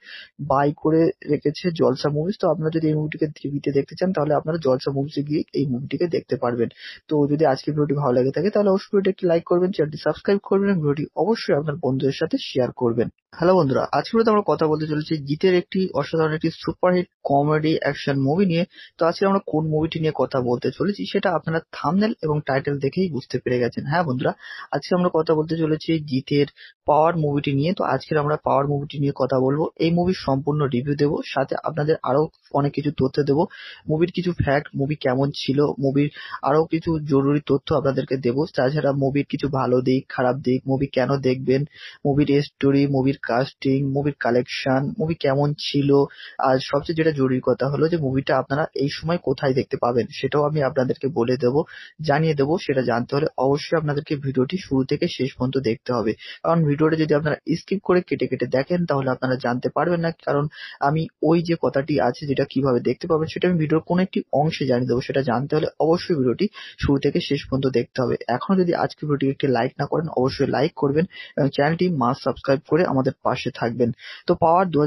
বাই করে রেখেছে জলসা মুভিজ তো আপনারা যদি এই মুভিটিকে টিভিতে দেখতে চান তাহলে আপনারা জলসা মুভিজে গিয়ে এই মুভিটিকে দেখতে পারবেন তো যদি আজকের ভিডিওটি ভালো লাগে থাকে তাহলে অবশ্যই ভিডিওটি একটি লাইক করবেন চ্যানেলটি সাবস্ক্রাইব করবেন ভিডিওটি অবশ্যই আপনার বন্ধুদের সাথে শেয়ার করবেন হ্যালো বন্ধুরা আজকে ভিডিওতে আমরা কথা বলতে চলেছি জিতের একটি অসাধারণ একটি সুপারহিট কমেডি অ্যাকশন মুভি নিয়ে তো আজকে আমরা কোন মুভিটি নিয়ে কথা বলতে চলেছি সেটা আপনারা থামনেল এবং টাইটেল দেখেই বুঝতে পেরে গেছেন হ্যাঁ বন্ধুরা আজকে আমরা কথা বলতে চলেছি জিতের পাওয়ার মুভিটি নিয়ে তো আজকে আমরা পাওয়ার মুভিটি নিয়ে কথা বলবো এই মুভির সম্পূর্ণ রিভিউ দেব সাথে আপনাদের আরও অনেক কিছু তথ্য দেব মুভির কিছু ফ্যাক্ট মুভি কেমন ছিল মুভির আরও কিছু জরুরি তথ্য আপনাদেরকে দেবো তাছাড়া মুভির কিছু ভালো দিক খারাপ দিক মুভি কেন দেখবেন মুভির স্টোরি মুভির কাস্টিং মুভির কালেকশন মুভি কেমন ছিল আর সবচেয়ে যেটা জরুরি কথা হলো যে মুভিটা আপনারা এই সময় কোথায় দেখতে পাবেন সেটাও আমি আপনাদেরকে বলে দেব জানিয়ে দেব সেটা জানতে হলে অবশ্যই আপনাদেরকে ভিডিওটি শুরু থেকে শেষ পর্যন্ত দেখতে হবে কারণ ভিডিওটা যদি আপনারা স্কিপ করে কেটে কেটে দেখেন তাহলে আপনারা জানতে পারবেন না কারণ আমি ওই যে কথাটি আছে যেটা কিভাবে দেখতে পাবেন সেটা আমি ভিডিওর কোনো একটি অংশে জানিয়ে দেবো সেটা জানতে হলে অবশ্যই ভিডিওটি শুরু থেকে শেষ পর্যন্ত দেখতে হবে এখন যদি আজকে ভিডিওটি একটি লাইক না করেন অবশ্যই লাইক করবেন এবং চ্যানেলটি মাস সাবস্ক্রাইব করে আমাদের আমাদের পাশে থাকবেন তো পাওয়ার দু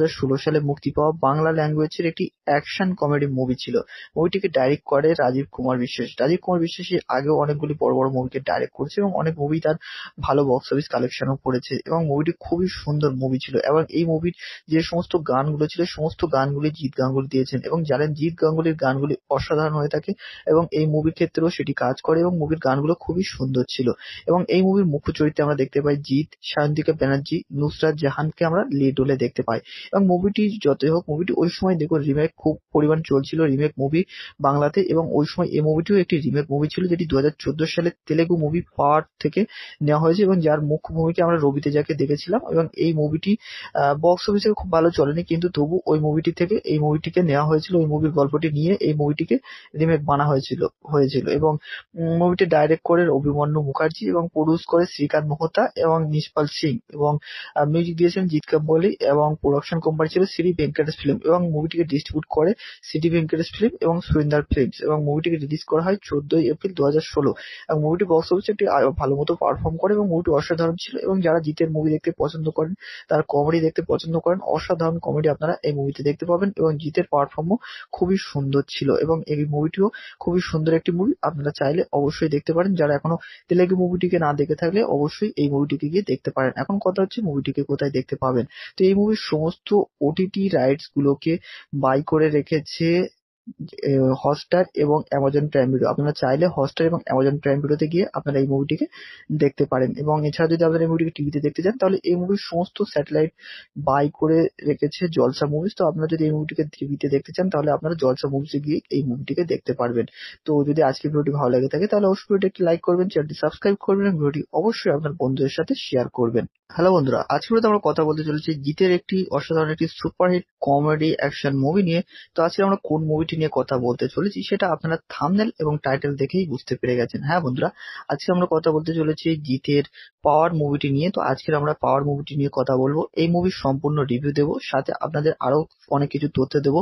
সালে মুক্তি পাওয়া বাংলা ল্যাঙ্গুয়েজের একটি অ্যাকশন কমেডি মুভি ছিল মুভিটিকে ডাইরেক্ট করে রাজীব কুমার বিশ্বাস রাজীব কুমার বিশ্বাস এর আগেও অনেকগুলি বড় বড় মুভিকে ডাইরেক্ট করেছে এবং অনেক মুভি তার ভালো বক্স অফিস কালেকশনও করেছে এবং মুভিটি খুবই সুন্দর মুভি ছিল এবং এই মুভির যে সমস্ত গানগুলো ছিল সমস্ত গানগুলি জিৎ গাঙ্গুলি দিয়েছেন এবং জানেন জিৎ গাঙ্গুলির গানগুলি অসাধারণ হয়ে থাকে এবং এই মুভির ক্ষেত্রেও সেটি কাজ করে এবং মুভির গানগুলো খুবই সুন্দর ছিল এবং এই মুভির মুখ্য চরিত্রে আমরা দেখতে পাই জিৎ সায়ন্তিকা ব্যানার্জি নুসরাত জাহান হানকে আমরা লিড রোলে দেখতে পাই এবং মুভিটি যতই হোক মুভিটি ওই সময় দেখুন রিমেক খুব পরিমাণ চলছিল রিমেক মুভি বাংলাতে এবং ওই সময় এই মুভিটিও একটি রিমেক মুভি ছিল যেটি দু হাজার চোদ্দো সালে তেলেগু মুভি পার্ট থেকে নেওয়া হয়েছে এবং যার মুখ্য ভূমিকে আমরা রবিতে যাকে দেখেছিলাম এবং এই মুভিটি বক্স অফিসে খুব ভালো চলেনি কিন্তু তবু ওই মুভিটি থেকে এই মুভিটিকে নেওয়া হয়েছিল ওই মুভির গল্পটি নিয়ে এই মুভিটিকে রিমেক বানা হয়েছিল হয়েছিল এবং মুভিটি ডাইরেক্ট করে অভিমন্যু মুখার্জি এবং প্রডিউস করে শ্রীকান্ত মহতা এবং নিষ্পাল সিং এবং মিউজিক দিয়েছেন জিৎ কাম্বলি এবং প্রোডাকশন কোম্পানি ছিল শ্রী ভেঙ্কটেশ ফিল্ম এবং মুভিটিকে ডিস্ট্রিবিউট করে সিটি ভেঙ্কটেশ ফিল্ম এবং সুরিন্দার ফিল্মস এবং মুভিটিকে রিলিজ করা হয় চোদ্দই এপ্রিল দু হাজার ষোলো এবং মুভিটি বক্স অফিসে একটি ভালো মতো পারফর্ম করে এবং মুভিটি অসাধারণ ছিল এবং যারা জিতের মুভি দেখতে পছন্দ করেন তার কমেডি দেখতে পছন্দ করেন অসাধারণ কমেডি আপনারা এই মুভিতে দেখতে পাবেন এবং জিতের পারফর্মও খুবই সুন্দর ছিল এবং এই মুভিটিও খুবই সুন্দর একটি মুভি আপনারা চাইলে অবশ্যই দেখতে পারেন যারা এখনো তেলেগু মুভিটিকে না দেখে থাকলে অবশ্যই এই মুভিটিকে গিয়ে দেখতে পারেন এখন কথা হচ্ছে মুভিটিকে কোথায় দেখতে পাবেন তো এই মুভির সমস্ত ওটিটি রাইটস গুলোকে বাই করে রেখেছে হটস্টার এবং অ্যামাজন প্রাইম ভিডিও আপনারা চাইলে হটস্টার এবং অ্যামাজন প্রাইম ভিডিওতে গিয়ে আপনারা এই মুভিটিকে দেখতে পারেন এবং এছাড়া যদি আপনারা এই মুভিটিকে টিভিতে দেখতে চান তাহলে এই মুভির সমস্ত স্যাটেলাইট বাই করে রেখেছে জলসা মুভিস তো আপনারা যদি এই মুভিটিকে টিভিতে দেখতে চান তাহলে আপনারা জলসা মুভিসে গিয়ে এই মুভিটিকে দেখতে পারবেন তো যদি আজকের ভিডিওটি ভালো লাগে থাকে তাহলে অবশ্যই ভিডিওটি একটি লাইক করবেন চ্যানেলটি সাবস্ক্রাইব করবেন ভিডিওটি অবশ্যই আপনার বন্ধুদের সাথে শেয়ার করবেন হ্যালো বন্ধুরা আজকে আমরা কথা বলতে চলেছি জিতের একটি অসাধারণ একটি সুপারহিট কমেডি অ্যাকশন মুভি নিয়ে তো আজকে আমরা কোন মুভিটি নিয়ে কথা বলতে চলেছি সেটা আপনারা থামনেল এবং টাইটেল দেখেই বুঝতে পেরে গেছেন হ্যাঁ বন্ধুরা আজকে আমরা কথা বলতে চলেছি জিতের পাওয়ার মুভিটি নিয়ে তো আজকে আমরা পাওয়ার মুভিটি নিয়ে কথা বলবো এই মুভির সম্পূর্ণ রিভিউ দেব সাথে আপনাদের আরো অনেক কিছু তথ্য দেব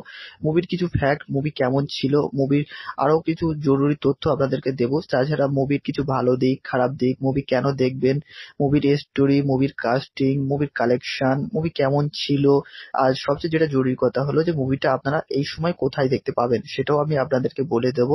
মুভির কিছু ফ্যাক্ট মুভি কেমন ছিল মুভির আরো কিছু জরুরি তথ্য আপনাদেরকে দেবো তাছাড়া মুভির কিছু ভালো দিক খারাপ দিক মুভি কেন দেখবেন মুভির স্টোরি মুভির কাস্টিং মুভির কালেকশন মুভি কেমন ছিল আর সবচেয়ে যেটা জরুরি কথা হলো যে মুভিটা আপনারা এই সময় কোথায় দেখতে পাবেন সেটাও আমি আপনাদেরকে বলে দেব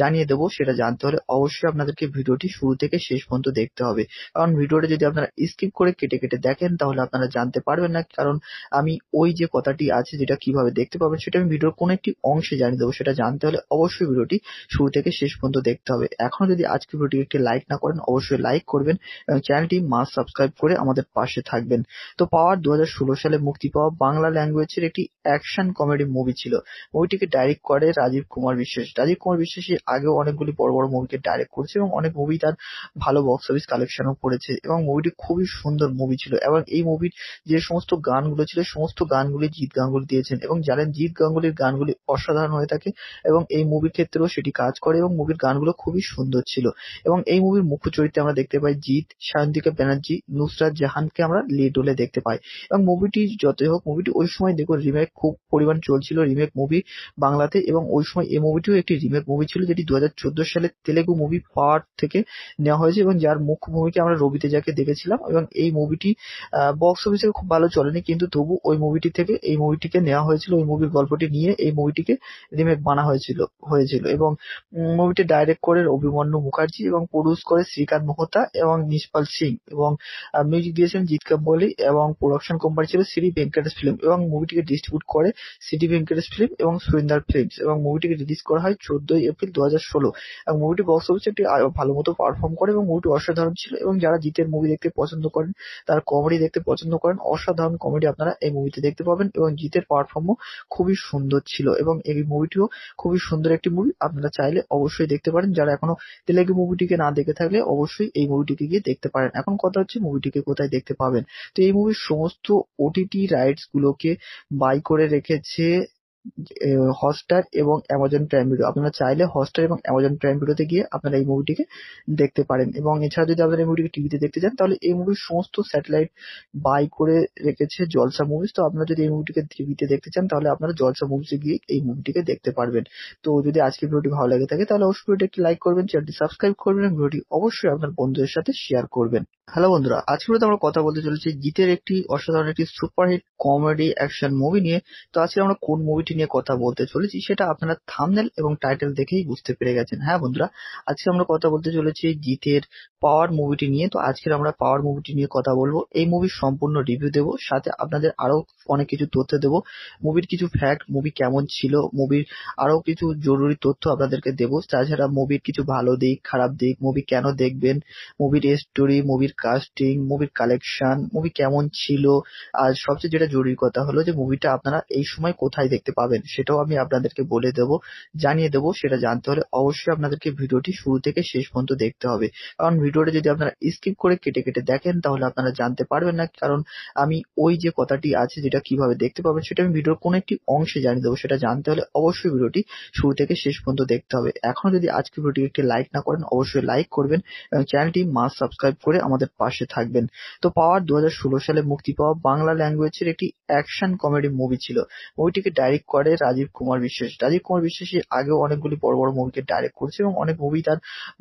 জানিয়ে দেব সেটা জানতে হলে অবশ্যই আপনাদেরকে ভিডিওটি শুরু থেকে শেষ পর্যন্ত দেখতে হবে কারণ ভিডিওটা যদি আপনারা স্কিপ করে কেটে কেটে দেখেন তাহলে আপনারা জানতে পারবেন না কারণ আমি ওই যে কথাটি আছে যেটা কিভাবে দেখতে পাবেন সেটা আমি ভিডিওর কোনো একটি অংশে জানিয়ে দেবো সেটা জানতে হলে অবশ্যই ভিডিওটি শুরু থেকে শেষ পর্যন্ত দেখতে হবে এখন যদি আজকে ভিডিওটি একটি লাইক না করেন অবশ্যই লাইক করবেন এবং চ্যানেলটি মাস সাবস্ক্রাইব করে আমাদের আমাদের পাশে থাকবেন তো পাওয়ার দু সালে মুক্তি পাওয়া বাংলা ল্যাঙ্গুয়েজের একটি অ্যাকশন কমেডি মুভি ছিল মুভিটিকে ডাইরেক্ট করে রাজীব কুমার বিশ্বাস রাজীব কুমার বিশ্বাস এর আগেও অনেকগুলি বড় বড় মুভিকে ডাইরেক্ট করেছে এবং অনেক মুভি তার ভালো বক্স অফিস কালেকশনও করেছে এবং মুভিটি খুবই সুন্দর মুভি ছিল এবং এই মুভির যে সমস্ত গানগুলো ছিল সমস্ত গানগুলি জিৎ গাঙ্গুলি দিয়েছেন এবং জানেন জিৎ গাঙ্গুলির গানগুলি অসাধারণ হয়ে থাকে এবং এই মুভির ক্ষেত্রেও সেটি কাজ করে এবং মুভির গানগুলো খুবই সুন্দর ছিল এবং এই মুভির মুখ্য চরিত্রে আমরা দেখতে পাই জিৎ সায়ন্তিকা ব্যানার্জি নুসরাত রেহানকে আমরা লিড রোলে দেখতে পাই এবং মুভিটি যতই হোক মুভিটি ওই সময় দেখো রিমেক খুব পরিমাণ চলছিল রিমেক মুভি বাংলাতে এবং ওই সময় এই মুভিটিও একটি রিমেক মুভি ছিল যেটি দু হাজার চোদ্দো সালে তেলেগু মুভি পার্ট থেকে নেওয়া হয়েছে এবং যার মুখ্য ভূমিকা আমরা রবিতে যাকে দেখেছিলাম এবং এই মুভিটি বক্স অফিসে খুব ভালো চলেনি কিন্তু তবু ওই মুভিটি থেকে এই মুভিটিকে নেওয়া হয়েছিল ওই মুভির গল্পটি নিয়ে এই মুভিটিকে রিমেক বানা হয়েছিল হয়েছিল এবং মুভিটি ডাইরেক্ট করে অভিমন্যু মুখার্জি এবং প্রডিউস করে শ্রীকান্ত মহতা এবং নিষ্পাল সিং এবং মিউজিক দিয়েছেন জিৎ কাম্বলি এবং প্রোডাকশন কোম্পানি ছিল শ্রী ভেঙ্কটেশ ফিল্ম এবং মুভিটিকে ডিস্ট্রিবিউট করে সিটি ভেঙ্কটেশ ফিল্ম এবং সুরিন্দার ফিল্মস এবং মুভিটিকে রিলিজ করা হয় চোদ্দই এপ্রিল দু হাজার ষোলো এবং মুভিটি বক্স অফিসে একটি ভালো মতো পারফর্ম করে এবং মুভিটি অসাধারণ ছিল এবং যারা জিতের মুভি দেখতে পছন্দ করেন তারা কমেডি দেখতে পছন্দ করেন অসাধারণ কমেডি আপনারা এই মুভিতে দেখতে পাবেন এবং জিতের পারফর্মও খুবই সুন্দর ছিল এবং এই মুভিটিও খুবই সুন্দর একটি মুভি আপনারা চাইলে অবশ্যই দেখতে পারেন যারা এখনো তেলেগু মুভিটিকে না দেখে থাকলে অবশ্যই এই মুভিটিকে গিয়ে দেখতে পারেন এখন কথা হচ্ছে মুভিটিকে কোথায় আপনারা দেখতে পাবেন তো এই মুভির সমস্ত ওটিটি রাইটস গুলোকে বাই করে রেখেছে হটস্টার এবং অ্যামাজন প্রাইম ভিডিও আপনারা চাইলে হটস্টার এবং অ্যামাজন প্রাইম ভিডিওতে গিয়ে আপনারা এই মুভিটিকে দেখতে পারেন এবং এছাড়া যদি আপনারা এই মুভিটিকে টিভিতে দেখতে চান তাহলে এই মুভির সমস্ত স্যাটেলাইট বাই করে রেখেছে জলসা মুভিজ তো আপনারা যদি এই মুভিটিকে টিভিতে দেখতে চান তাহলে আপনারা জলসা মুভিজে গিয়ে এই মুভিটিকে দেখতে পারবেন তো যদি আজকে ভিডিওটি ভালো লাগে থাকে তাহলে অবশ্যই ভিডিওটি একটি লাইক করবেন চ্যানেলটি সাবস্ক্রাইব করবেন এবং ভিডিওটি অবশ্যই আপনার বন্ধুদের সাথে শেয়ার করবেন হ্যালো বন্ধুরা আজকে বলতে আমরা কথা বলতে চলেছি জিতের একটি অসাধারণ একটি সুপারহিট কমেডি অ্যাকশন মুভি নিয়ে তো আজকে আমরা কোন মুভিটি নিয়ে কথা বলতে চলেছি সেটা আপনারা থামনেল এবং টাইটেল দেখেই বুঝতে পেরে গেছেন হ্যাঁ বন্ধুরা আজকে আমরা কথা বলতে চলেছি জিতের পাওয়ার মুভিটি নিয়ে তো আজকে আমরা পাওয়ার মুভিটি নিয়ে কথা বলবো এই মুভির সম্পূর্ণ রিভিউ দেবো সাথে আপনাদের আরও অনেক কিছু তথ্য দেবো মুভির কিছু ফ্যাক্ট মুভি কেমন ছিল মুভির আরও কিছু জরুরি তথ্য আপনাদেরকে দেবো তাছাড়া মুভির কিছু ভালো দিক খারাপ দিক মুভি কেন দেখবেন মুভির স্টোরি মুভির কাস্টিং মুভির কালেকশন মুভি কেমন ছিল আর সবচেয়ে যেটা জরুরি কথা হলো যে মুভিটা আপনারা এই সময় কোথায় দেখতে পাবেন সেটাও আমি আপনাদেরকে বলে দেবো জানিয়ে দেবো সেটা জানতে হলে অবশ্যই আপনাদেরকে ভিডিওটি শুরু থেকে শেষ পর্যন্ত দেখতে হবে কারণ ভিডিওটা যদি আপনারা স্কিপ করে কেটে কেটে দেখেন তাহলে আপনারা জানতে পারবেন না কারণ আমি ওই যে কথাটি আছে যেটা কিভাবে দেখতে পাবেন সেটা আমি ভিডিওর কোনো একটি অংশে জানিয়ে দেবো সেটা জানতে হলে অবশ্যই ভিডিওটি শুরু থেকে শেষ পর্যন্ত দেখতে হবে এখন যদি আজকে ভিডিওটি একটি লাইক না করেন অবশ্যই লাইক করবেন এবং চ্যানেলটি মাস সাবস্ক্রাইব করে আমাদের আমাদের পাশে থাকবেন তো পাওয়ার দু সালে মুক্তি পাওয়া বাংলা ল্যাঙ্গুয়েজের একটি অ্যাকশন কমেডি মুভি ছিল মুভিটিকে ডাইরেক্ট করে রাজীব কুমার বিশ্বাস রাজীব কুমার বিশ্বাস এর আগেও অনেকগুলি বড় বড় মুভিকে ডাইরেক্ট করেছে এবং অনেক মুভি তার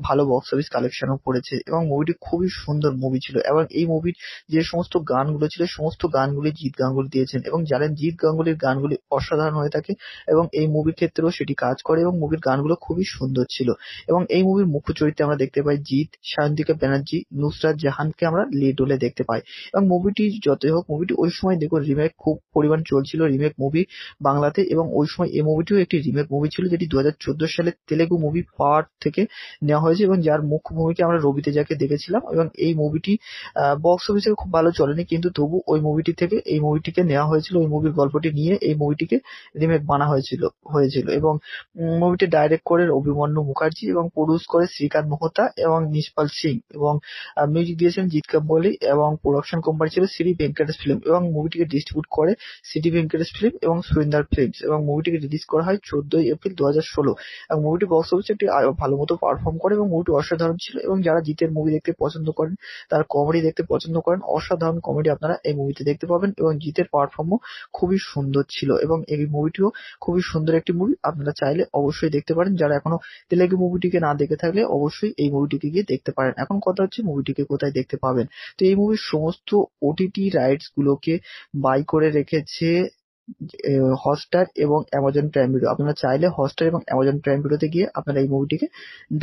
ভালো বক্স অফিস কালেকশনও করেছে এবং মুভিটি খুবই সুন্দর মুভি ছিল এবং এই মুভির যে সমস্ত গানগুলো ছিল সমস্ত গানগুলি জিৎ গাঙ্গুলি দিয়েছেন এবং জানেন জিৎ গাঙ্গুলির গানগুলি অসাধারণ হয়ে থাকে এবং এই মুভির ক্ষেত্রেও সেটি কাজ করে এবং মুভির গানগুলো খুবই সুন্দর ছিল এবং এই মুভির মুখ্য চরিত্রে আমরা দেখতে পাই জিৎ সায়ন্তিকা ব্যানার্জি নুসরাত জাহান খানকে আমরা লিড রোলে দেখতে পাই এবং মুভিটি যতই হোক মুভিটি ওই সময় দেখুন রিমেক খুব পরিমাণ চলছিল রিমেক মুভি বাংলাতে এবং ওই সময় এই মুভিটিও একটি রিমেক মুভি ছিল যেটি দু সালে তেলেগু মুভি পাওয়ার থেকে নেওয়া হয়েছে এবং যার মুখ্য ভূমিকা আমরা রবিতে যাকে দেখেছিলাম এবং এই মুভিটি বক্স অফিসে খুব ভালো চলেনি কিন্তু তবু ওই মুভিটি থেকে এই মুভিটিকে নেওয়া হয়েছিল ওই মুভির গল্পটি নিয়ে এই মুভিটিকে রিমেক বানা হয়েছিল হয়েছিল এবং মুভিটি ডাইরেক্ট করে অভিমন্যু মুখার্জি এবং প্রডিউস করে শ্রীকান্ত মহতা এবং নিষ্পাল সিং এবং মিউজিক লিখিয়েছেন জিৎ কাম্বলি এবং প্রোডাকশন কোম্পানি ছিল শ্রী ভেঙ্কটেশ ফিল্ম এবং মুভিটিকে ডিস্ট্রিবিউট করে সিটি ভেঙ্কটেশ ফিল্ম এবং সুরিন্দার ফিল্মস এবং মুভিটিকে রিলিজ করা হয় চোদ্দই এপ্রিল দু হাজার ষোলো এবং মুভিটি বক্স অফিসে একটি ভালো মতো পারফর্ম করে এবং মুভিটি অসাধারণ ছিল এবং যারা জিতের মুভি দেখতে পছন্দ করেন তারা কমেডি দেখতে পছন্দ করেন অসাধারণ কমেডি আপনারা এই মুভিতে দেখতে পাবেন এবং জিতের পারফর্মও খুবই সুন্দর ছিল এবং এই মুভিটিও খুবই সুন্দর একটি মুভি আপনারা চাইলে অবশ্যই দেখতে পারেন যারা এখনো তেলেগু মুভিটিকে না দেখে থাকলে অবশ্যই এই মুভিটিকে গিয়ে দেখতে পারেন এখন কথা হচ্ছে মুভিটিকে কোথায় রাস্তায় দেখতে পাবেন তো এই মুভির সমস্ত ওটিটি রাইটস গুলোকে বাই করে রেখেছে হটস্টার এবং অ্যামাজন প্রাইম ভিডিও আপনারা চাইলে হটস্টার এবং অ্যামাজন প্রাইম ভিডিওতে গিয়ে আপনারা এই মুভিটিকে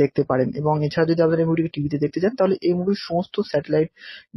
দেখতে পারেন এবং এছাড়া যদি আপনারা এই মুভিটিকে টিভিতে দেখতে চান তাহলে এই মুভির সমস্ত স্যাটেলাইট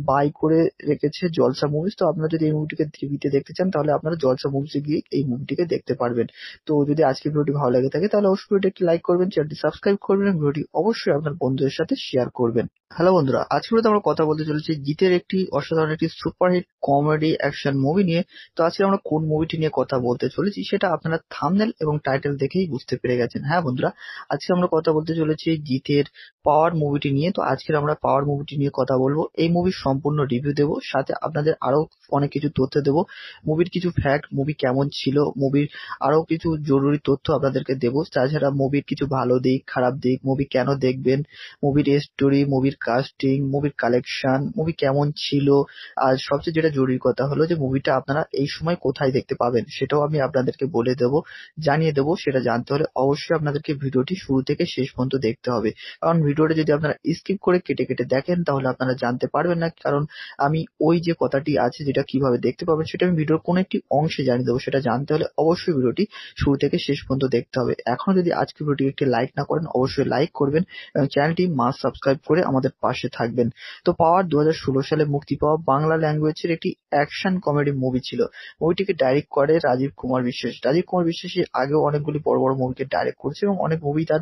বাই করে রেখেছে জলসা মুভিস তো আপনারা যদি এই মুভিটিকে টিভিতে দেখতে চান তাহলে আপনারা জলসা মুভিসে গিয়ে এই মুভিটিকে দেখতে পারবেন তো যদি আজকের ভিডিওটি ভালো লাগে থাকে তাহলে অবশ্যই ভিডিওটি লাইক করবেন চ্যানেলটি সাবস্ক্রাইব করবেন ভিডিওটি অবশ্যই আপনার বন্ধুদের সাথে শেয়ার করবেন হ্যালো বন্ধুরা আজকে ভিডিওতে আমরা কথা বলতে চলেছি গীতের একটি অসাধারণ একটি সুপারহিট কমেডি অ্যাকশন মুভি নিয়ে তো আজকে আমরা কোন মুভিটি নিয়ে কথা বলতে চলেছি সেটা আপনারা থামনেল এবং টাইটেল দেখেই বুঝতে পেরে গেছেন হ্যাঁ বন্ধুরা আজকে আমরা কথা বলতে চলেছি গীতের পাওয়ার মুভিটি নিয়ে তো আজকের আমরা পাওয়ার মুভিটি নিয়ে কথা বলবো এই মুভির সম্পূর্ণ রিভিউ দেবো সাথে আপনাদের আরও অনেক কিছু তথ্য দেবো মুভির কিছু ফ্যাক্ট মুভি কেমন ছিল মুভির আরও কিছু জরুরি তথ্য আপনাদেরকে দেবো তাছাড়া মুভির কিছু ভালো দিক খারাপ দিক মুভি কেন দেখবেন মুভির স্টোরি মুভির কাস্টিং মুভির কালেকশন মুভি কেমন ছিল আর সবচেয়ে যেটা জরুরি কথা হলো যে মুভিটা আপনারা এই সময় কোথায় দেখতে পাবেন সেটাও আমি আপনাদেরকে বলে দেব জানিয়ে দেব সেটা জানতে হলে অবশ্যই আপনাদেরকে ভিডিওটি শুরু থেকে শেষ পর্যন্ত দেখতে হবে কারণ ভিডিওটা যদি আপনারা স্কিপ করে কেটে কেটে দেখেন তাহলে আপনারা জানতে পারবেন না কারণ আমি ওই যে কথাটি আছে যেটা কিভাবে দেখতে পাবেন সেটা আমি ভিডিওর কোনো একটি অংশে জানিয়ে দেবো সেটা জানতে হলে অবশ্যই ভিডিওটি শুরু থেকে শেষ পর্যন্ত দেখতে হবে এখন যদি আজকে ভিডিওটি একটি লাইক না করেন অবশ্যই লাইক করবেন এবং চ্যানেলটি মাস সাবস্ক্রাইব করে আমাদের আমাদের পাশে থাকবেন তো পাওয়ার দু সালে মুক্তি পাওয়া বাংলা ল্যাঙ্গুয়েজের একটি অ্যাকশন কমেডি মুভি ছিল মুভিটিকে ডাইরেক্ট করে রাজীব কুমার বিশ্বাস রাজীব কুমার বিশ্বাস আগেও অনেকগুলি বড় বড় মুভিকে ডাইরেক্ট করেছে এবং অনেক মুভি তার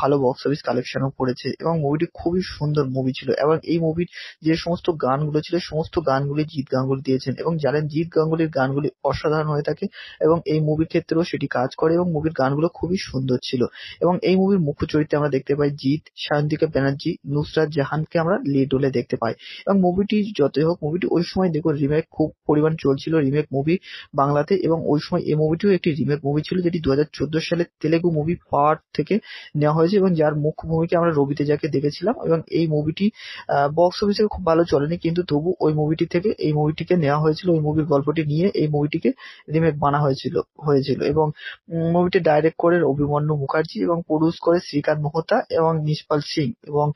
ভালো বক্স অফিস কালেকশনও করেছে এবং মুভিটি খুবই সুন্দর মুভি ছিল এবং এই মুভির যে সমস্ত গানগুলো ছিল সমস্ত গানগুলি জিৎ গাঙ্গুলি দিয়েছেন এবং জানেন জিৎ গাঙ্গুলির গানগুলি অসাধারণ হয়ে থাকে এবং এই মুভির ক্ষেত্রেও সেটি কাজ করে এবং মুভির গানগুলো খুবই সুন্দর ছিল এবং এই মুভির মুখ্য চরিত্রে আমরা দেখতে পাই জিৎ সায়ন্তিকা ব্যানার্জি নুসরাত হানকে আমরা লিড রোলে দেখতে পাই এবং মুভিটি যতই হোক মুভিটি ওই সময় দেখুন রিমেক খুব পরিমাণ চলছিল রিমেক মুভি বাংলাতে এবং ওই সময় এই মুভিটিও একটি রিমেক মুভি ছিল যেটি দু হাজার চোদ্দো সালে তেলেগু মুভি পার্ট থেকে নেওয়া হয়েছে এবং যার মুখ্য ভূমিকে আমরা রবিতে যাকে দেখেছিলাম এবং এই মুভিটি বক্স অফিসে খুব ভালো চলেনি কিন্তু তবু ওই মুভিটি থেকে এই মুভিটিকে নেওয়া হয়েছিল ওই মুভির গল্পটি নিয়ে এই মুভিটিকে রিমেক বানা হয়েছিল হয়েছিল এবং মুভিটি ডাইরেক্ট করে অভিমন্যু মুখার্জি এবং প্রডিউস করে শ্রীকান্ত মোহতা এবং নিষ্পাল সিং এবং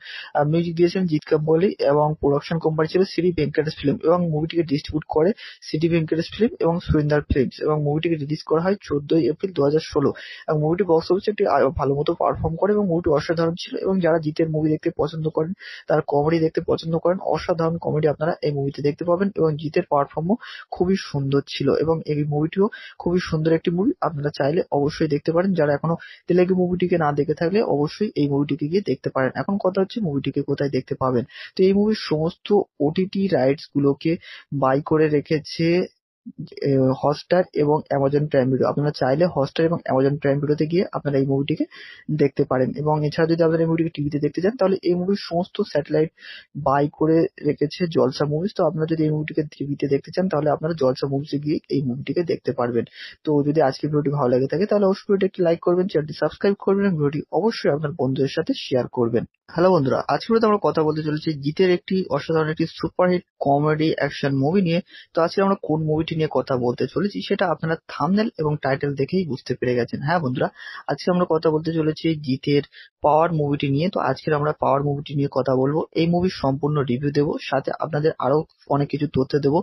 মিউজিক দিয়েছেন জিৎ কাম্বলি এবং প্রোডাকশন কোম্পানি ছিল শ্রী ভেঙ্কটেশ ফিল্ম এবং মুভিটিকে ডিস্ট্রিবিউট করে সিটি ভেঙ্কটেশ ফিল্ম এবং সুরিন্দার ফিল্ম এবং মুভিটিকে রিলিজ করা হয় চোদ্দই এপ্রিল দু হাজার ষোলো এবং মুভিটি বক্স অফিসে একটি ভালো মতো পারফর্ম করে এবং মুভিটি অসাধারণ ছিল এবং যারা জিতের মুভি দেখতে পছন্দ করেন তারা কমেডি দেখতে পছন্দ করেন অসাধারণ কমেডি আপনারা এই মুভিতে দেখতে পাবেন এবং জিতের পারফর্মও খুবই সুন্দর ছিল এবং এই মুভিটিও খুবই সুন্দর একটি মুভি আপনারা চাইলে অবশ্যই দেখতে পারেন যারা এখনো তেলেগু মুভিটিকে না দেখে থাকলে অবশ্যই এই মুভিটিকে গিয়ে দেখতে পারেন এখন কথা হচ্ছে মুভিটিকে কোথায় দেখতে পাবেন তো এই মুভির সমস্ত ওটিটি রাইটস গুলোকে বাই করে রেখেছে হটস্টার এবং অ্যামাজন প্রাইম ভিডিও আপনারা চাইলে হটস্টার এবং অ্যামাজন প্রাইম ভিডিওতে গিয়ে আপনারা এই মুভিটিকে দেখতে পারেন এবং এছাড়া যদি আপনারা এই মুভিটিকে টিভিতে দেখতে চান তাহলে এই মুভির সমস্ত স্যাটেলাইট বাই করে রেখেছে জলসা মুভিস তো আপনারা যদি এই মুভিটিকে টিভিতে দেখতে চান তাহলে আপনারা জলসা মুভিসে গিয়ে এই মুভিটিকে দেখতে পারবেন তো যদি আজকের ভিডিওটি ভালো লাগে থাকে তাহলে অবশ্যই ভিডিওটি একটি লাইক করবেন চ্যানেলটি সাবস্ক্রাইব করবেন এবং ভিডিওটি অবশ্যই আপনার বন্ধুদের সাথে শেয়ার করবেন হ্যালো বন্ধুরা আজকে আমরা কথা বলতে চলেছি জিতের একটি অসাধারণ একটি সুপারহিট কমেডি অ্যাকশন মুভি নিয়ে তো আজকে আমরা কোন মুভিটি নিয়ে কথা বলতে চলেছি সেটা আপনারা থামনেল এবং টাইটেল দেখেই বুঝতে পেরে গেছেন হ্যাঁ বন্ধুরা আজকে আমরা কথা বলতে চলেছি জিতের পাওয়ার মুভিটি নিয়ে তো আজকে আমরা পাওয়ার মুভিটি নিয়ে কথা বলবো এই মুভির সম্পূর্ণ রিভিউ দেব সাথে আপনাদের আরও অনেক কিছু তথ্য দেব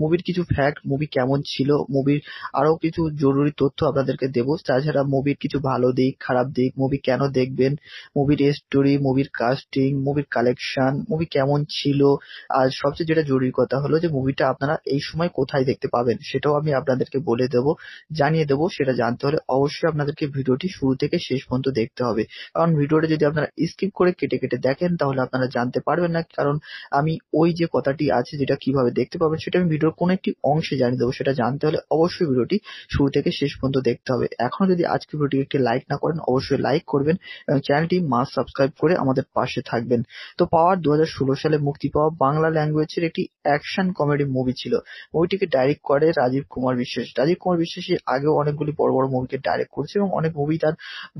মুভির কিছু ফ্যাক্ট মুভি কেমন ছিল মুভির আরও কিছু জরুরি তথ্য আপনাদেরকে দেবো তাছাড়া মুভির কিছু ভালো দিক খারাপ দিক মুভি কেন দেখবেন মুভির স্টোরি মুভির কাস্টিং মুভির কালেকশন মুভি কেমন ছিল আর সবচেয়ে যেটা জরুরি কথা হলো যে মুভিটা আপনারা এই সময় কোথায় দেখতে পাবেন সেটাও আমি আপনাদেরকে বলে দেব জানিয়ে দেব সেটা জানতে হলে অবশ্যই আপনাদেরকে ভিডিওটি শুরু থেকে শেষ পর্যন্ত দেখতে হবে কারণ ভিডিওটা যদি আপনারা স্কিপ করে কেটে কেটে দেখেন তাহলে আপনারা জানতে পারবেন না কারণ আমি ওই যে কথাটি আছে যেটা কিভাবে দেখতে পাবেন সেটা আমি ভিডিওর কোনো একটি অংশে জানিয়ে দেবো সেটা জানতে হলে অবশ্যই ভিডিওটি শুরু থেকে শেষ পর্যন্ত দেখতে হবে এখন যদি আজকে ভিডিওটি একটি লাইক না করেন অবশ্যই লাইক করবেন এবং চ্যানেলটি মাস সাবস্ক্রাইব করে আমাদের পাশে থাকবেন তো পাওয়ার দু সালে মুক্তি পাওয়া বাংলা ল্যাঙ্গুয়েজের একটি অ্যাকশন কমেডি মুভি ছিল মুভিটিকে ডাইরেক্ট করে রাজীব কুমার বিশ্বাস রাজীব কুমার বিশ্বাস আগেও অনেকগুলি বড় বড় মুভিকে ডাইরেক্ট করেছে এবং অনেক মুভি তার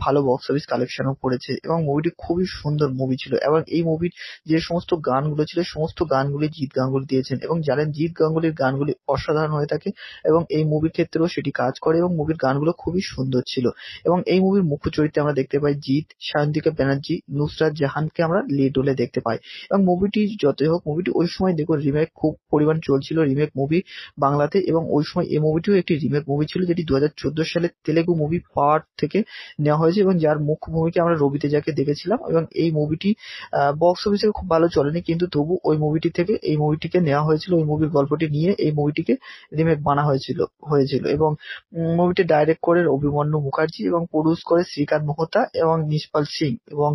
ভালো বক্স অফিস কালেকশনও করেছে এবং মুভিটি খুবই সুন্দর মুভি ছিল এবং এই মুভির যে সমস্ত গানগুলো ছিল সমস্ত গানগুলি জিৎ গাঙ্গুলি দিয়েছেন এবং জানেন জিৎ গাঙ্গুলির গানগুলি অসাধারণ হয়ে থাকে এবং এই মুভির ক্ষেত্রেও সেটি কাজ করে এবং মুভির গানগুলো খুবই সুন্দর ছিল এবং এই মুভির মুখ্য চরিত্রে আমরা দেখতে পাই জিৎ সায়ন্তিকা ব্যানার্জি নুসরাত জাহান খানকে আমরা লিড রোলে দেখতে পাই এবং মুভিটি যতই হোক মুভিটি ওই সময় দেখুন রিমেক খুব পরিমাণ চলছিল রিমেক মুভি বাংলাতে এবং ওই সময় এই মুভিটিও একটি রিমেক মুভি ছিল যেটি দু হাজার চোদ্দো সালে তেলেগু মুভি পাওয়ার থেকে নেওয়া হয়েছে এবং যার মুখ্য ভূমিকা আমরা রবিতে যাকে দেখেছিলাম এবং এই মুভিটি বক্স অফিসে খুব ভালো চলেনি কিন্তু তবু ওই মুভিটি থেকে এই মুভিটিকে নেওয়া হয়েছিল ওই মুভির গল্পটি নিয়ে এই মুভিটিকে রিমেক বানা হয়েছিল হয়েছিল এবং মুভিটি ডাইরেক্ট করে অভিমন্যু মুখার্জি এবং প্রডিউস করে শ্রীকান্ত মহতা এবং নিষ্পাল সিং এবং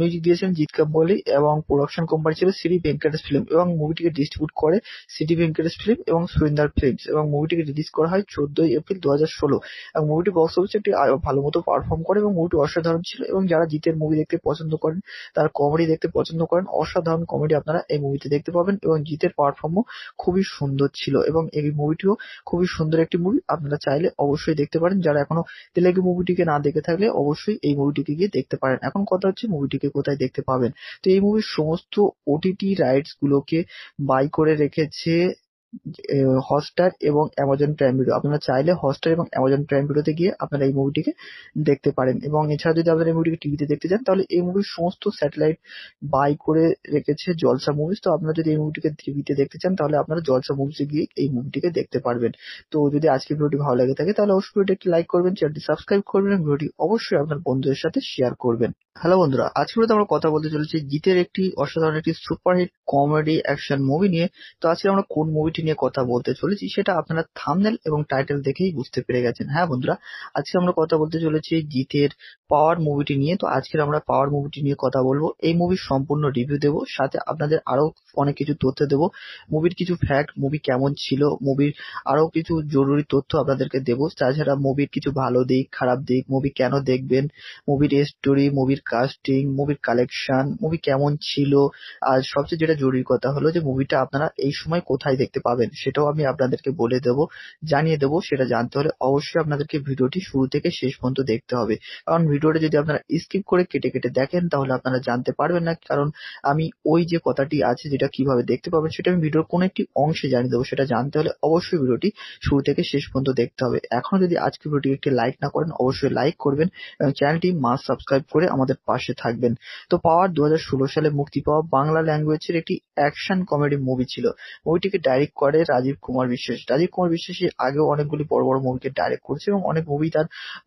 মিউজিক দিয়েছেন জিৎ কাম্বলি এবং প্রোডাকশন কোম্পানি ছিল শ্রী ভেঙ্কটেশ ফিল্ম এবং মুভিটিকে ডিস্ট্রিবিউট করে সিটি ভেঙ্কটেশ ফিল্ম এবং সুরিন্দার ফিল্মস এবং মুভিটিকে রিলিজ করা হয় চোদ্দই এপ্রিল দু হাজার ষোলো এবং মুভিটি বক্স অফিসে একটি ভালো মতো পারফর্ম করে এবং মুভিটি অসাধারণ ছিল এবং যারা জিতের মুভি দেখতে পছন্দ করেন তার কমেডি দেখতে পছন্দ করেন অসাধারণ কমেডি আপনারা এই মুভিতে দেখতে পাবেন এবং জিতের পারফর্মও খুবই সুন্দর ছিল এবং এই মুভিটিও খুবই সুন্দর একটি মুভি আপনারা চাইলে অবশ্যই দেখতে পারেন যারা এখনো তেলেগু মুভিটিকে না দেখে থাকলে অবশ্যই এই মুভিটিকে গিয়ে দেখতে পারেন এখন কথা হচ্ছে মুভিটিকে কোথায় রাস্তায় দেখতে পাবেন তো এই মুভির সমস্ত ওটিটি রাইটস গুলোকে বাই করে রেখেছে হটস্টার এবং অ্যামাজন প্রাইম ভিডিও আপনারা চাইলে হটস্টার এবং অ্যামাজন প্রাইম ভিডিওতে গিয়ে আপনারা এই মুভিটিকে দেখতে পারেন এবং এছাড়া যদি আপনারা এই মুভিটিকে টিভিতে দেখতে চান তাহলে এই মুভির সমস্ত স্যাটেলাইট বাই করে রেখেছে জলসা মুভিজ তো আপনারা যদি এই মুভিটিকে টিভিতে দেখতে চান তাহলে আপনারা জলসা মুভিজে গিয়ে এই মুভিটিকে দেখতে পারবেন তো যদি আজকে ভিডিওটি ভালো লাগে থাকে তাহলে অবশ্যই ভিডিওটি একটি লাইক করবেন চ্যানেলটি সাবস্ক্রাইব করবেন ভিডিওটি অবশ্যই আপনার বন্ধুদের সাথে শেয়ার করবেন হ্যালো বন্ধুরা আজকে ভিডিওতে আমরা কথা বলতে চলেছি গীতের একটি অসাধারণ একটি সুপারহিট কমেডি অ্যাকশন মুভি নিয়ে তো আজকে আমরা কোন মুভিটি নিয়ে কথা বলতে চলেছি সেটা আপনারা থামনেল এবং টাইটেল দেখেই বুঝতে পেরে গেছেন হ্যাঁ বন্ধুরা আজকে আমরা কথা বলতে চলেছি গীতের পাওয়ার মুভিটি নিয়ে তো আজকের আমরা পাওয়ার মুভিটি নিয়ে কথা বলবো এই মুভির সম্পূর্ণ রিভিউ দেব সাথে আপনাদের আরও অনেক কিছু তথ্য দেব মুভির কিছু ফ্যাক্ট মুভি কেমন ছিল মুভির আরও কিছু জরুরি তথ্য আপনাদেরকে দেবো তাছাড়া মুভির কিছু ভালো দিক খারাপ দিক মুভি কেন দেখবেন মুভির স্টোরি মুভির কাস্টিং মুভির কালেকশন মুভি কেমন ছিল আর সবচেয়ে যেটা জরুরি কথা হলো যে মুভিটা আপনারা এই সময় কোথায় দেখতে পাবেন সেটাও আমি আপনাদেরকে বলে দেব জানিয়ে দেব সেটা জানতে হলে অবশ্যই আপনাদেরকে ভিডিওটি শুরু থেকে শেষ পর্যন্ত দেখতে হবে কারণ ভিডিওটা যদি আপনারা স্কিপ করে কেটে কেটে দেখেন তাহলে আপনারা জানতে পারবেন না কারণ আমি ওই যে কথাটি আছে যেটা কিভাবে দেখতে পাবেন সেটা আমি ভিডিওর কোনো একটি অংশে জানিয়ে দেবো সেটা জানতে হলে অবশ্যই ভিডিওটি শুরু থেকে শেষ পর্যন্ত দেখতে হবে এখনো যদি আজকে ভিডিওটি একটি লাইক না করেন অবশ্যই লাইক করবেন এবং চ্যানেলটি মাস সাবস্ক্রাইব করে আমাদের আমাদের পাশে থাকবেন তো পাওয়ার দু সালে মুক্তি পাওয়া বাংলা ল্যাঙ্গুয়েজের একটি অ্যাকশন কমেডি মুভি ছিল মুভিটিকে ডাইরেক্ট করে রাজীব কুমার বিশ্বাস রাজীব কুমার বিশ্বাস এর আগেও অনেকগুলি বড় বড় মুভিকে ডাইরেক্ট করেছে এবং অনেক মুভি তার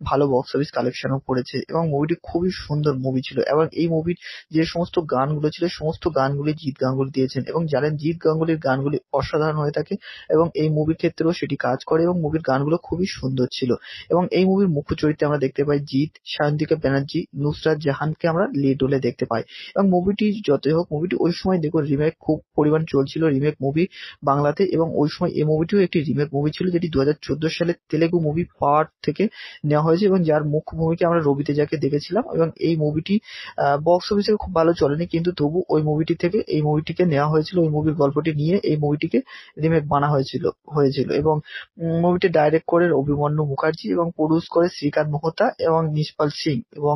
ভালো বক্স অফিস কালেকশনও করেছে এবং মুভিটি খুবই সুন্দর মুভি ছিল এবং এই মুভির যে সমস্ত গানগুলো ছিল সমস্ত গানগুলি জিৎ গাঙ্গুলি দিয়েছেন এবং জানেন জিৎ গাঙ্গুলির গানগুলি অসাধারণ হয়ে থাকে এবং এই মুভির ক্ষেত্রেও সেটি কাজ করে এবং মুভির গানগুলো খুবই সুন্দর ছিল এবং এই মুভির মুখ্য চরিত্রে আমরা দেখতে পাই জিৎ সায়ন্তিকা ব্যানার্জি নুসরাত জাহান হানকে আমরা লিড রোলে দেখতে পাই এবং মুভিটি যতই হোক মুভিটি ওই সময় দেখুন রিমেক খুব পরিমাণ চলছিল রিমেক মুভি বাংলাতে এবং ওই সময় এই মুভিটিও একটি রিমেক মুভি ছিল যেটি দু হাজার চোদ্দো সালে তেলেগু মুভি পার্ট থেকে নেওয়া হয়েছে এবং যার মুখ্য ভূমিকে আমরা রবিতে যাকে দেখেছিলাম এবং এই মুভিটি বক্স অফিসে খুব ভালো চলেনি কিন্তু তবু ওই মুভিটি থেকে এই মুভিটিকে নেওয়া হয়েছিল ওই মুভির গল্পটি নিয়ে এই মুভিটিকে রিমেক বানা হয়েছিল হয়েছিল এবং মুভিটি ডাইরেক্ট করে অভিমন্যু মুখার্জি এবং প্রডিউস করে শ্রীকান্ত মহতা এবং নিষ্পাল সিং এবং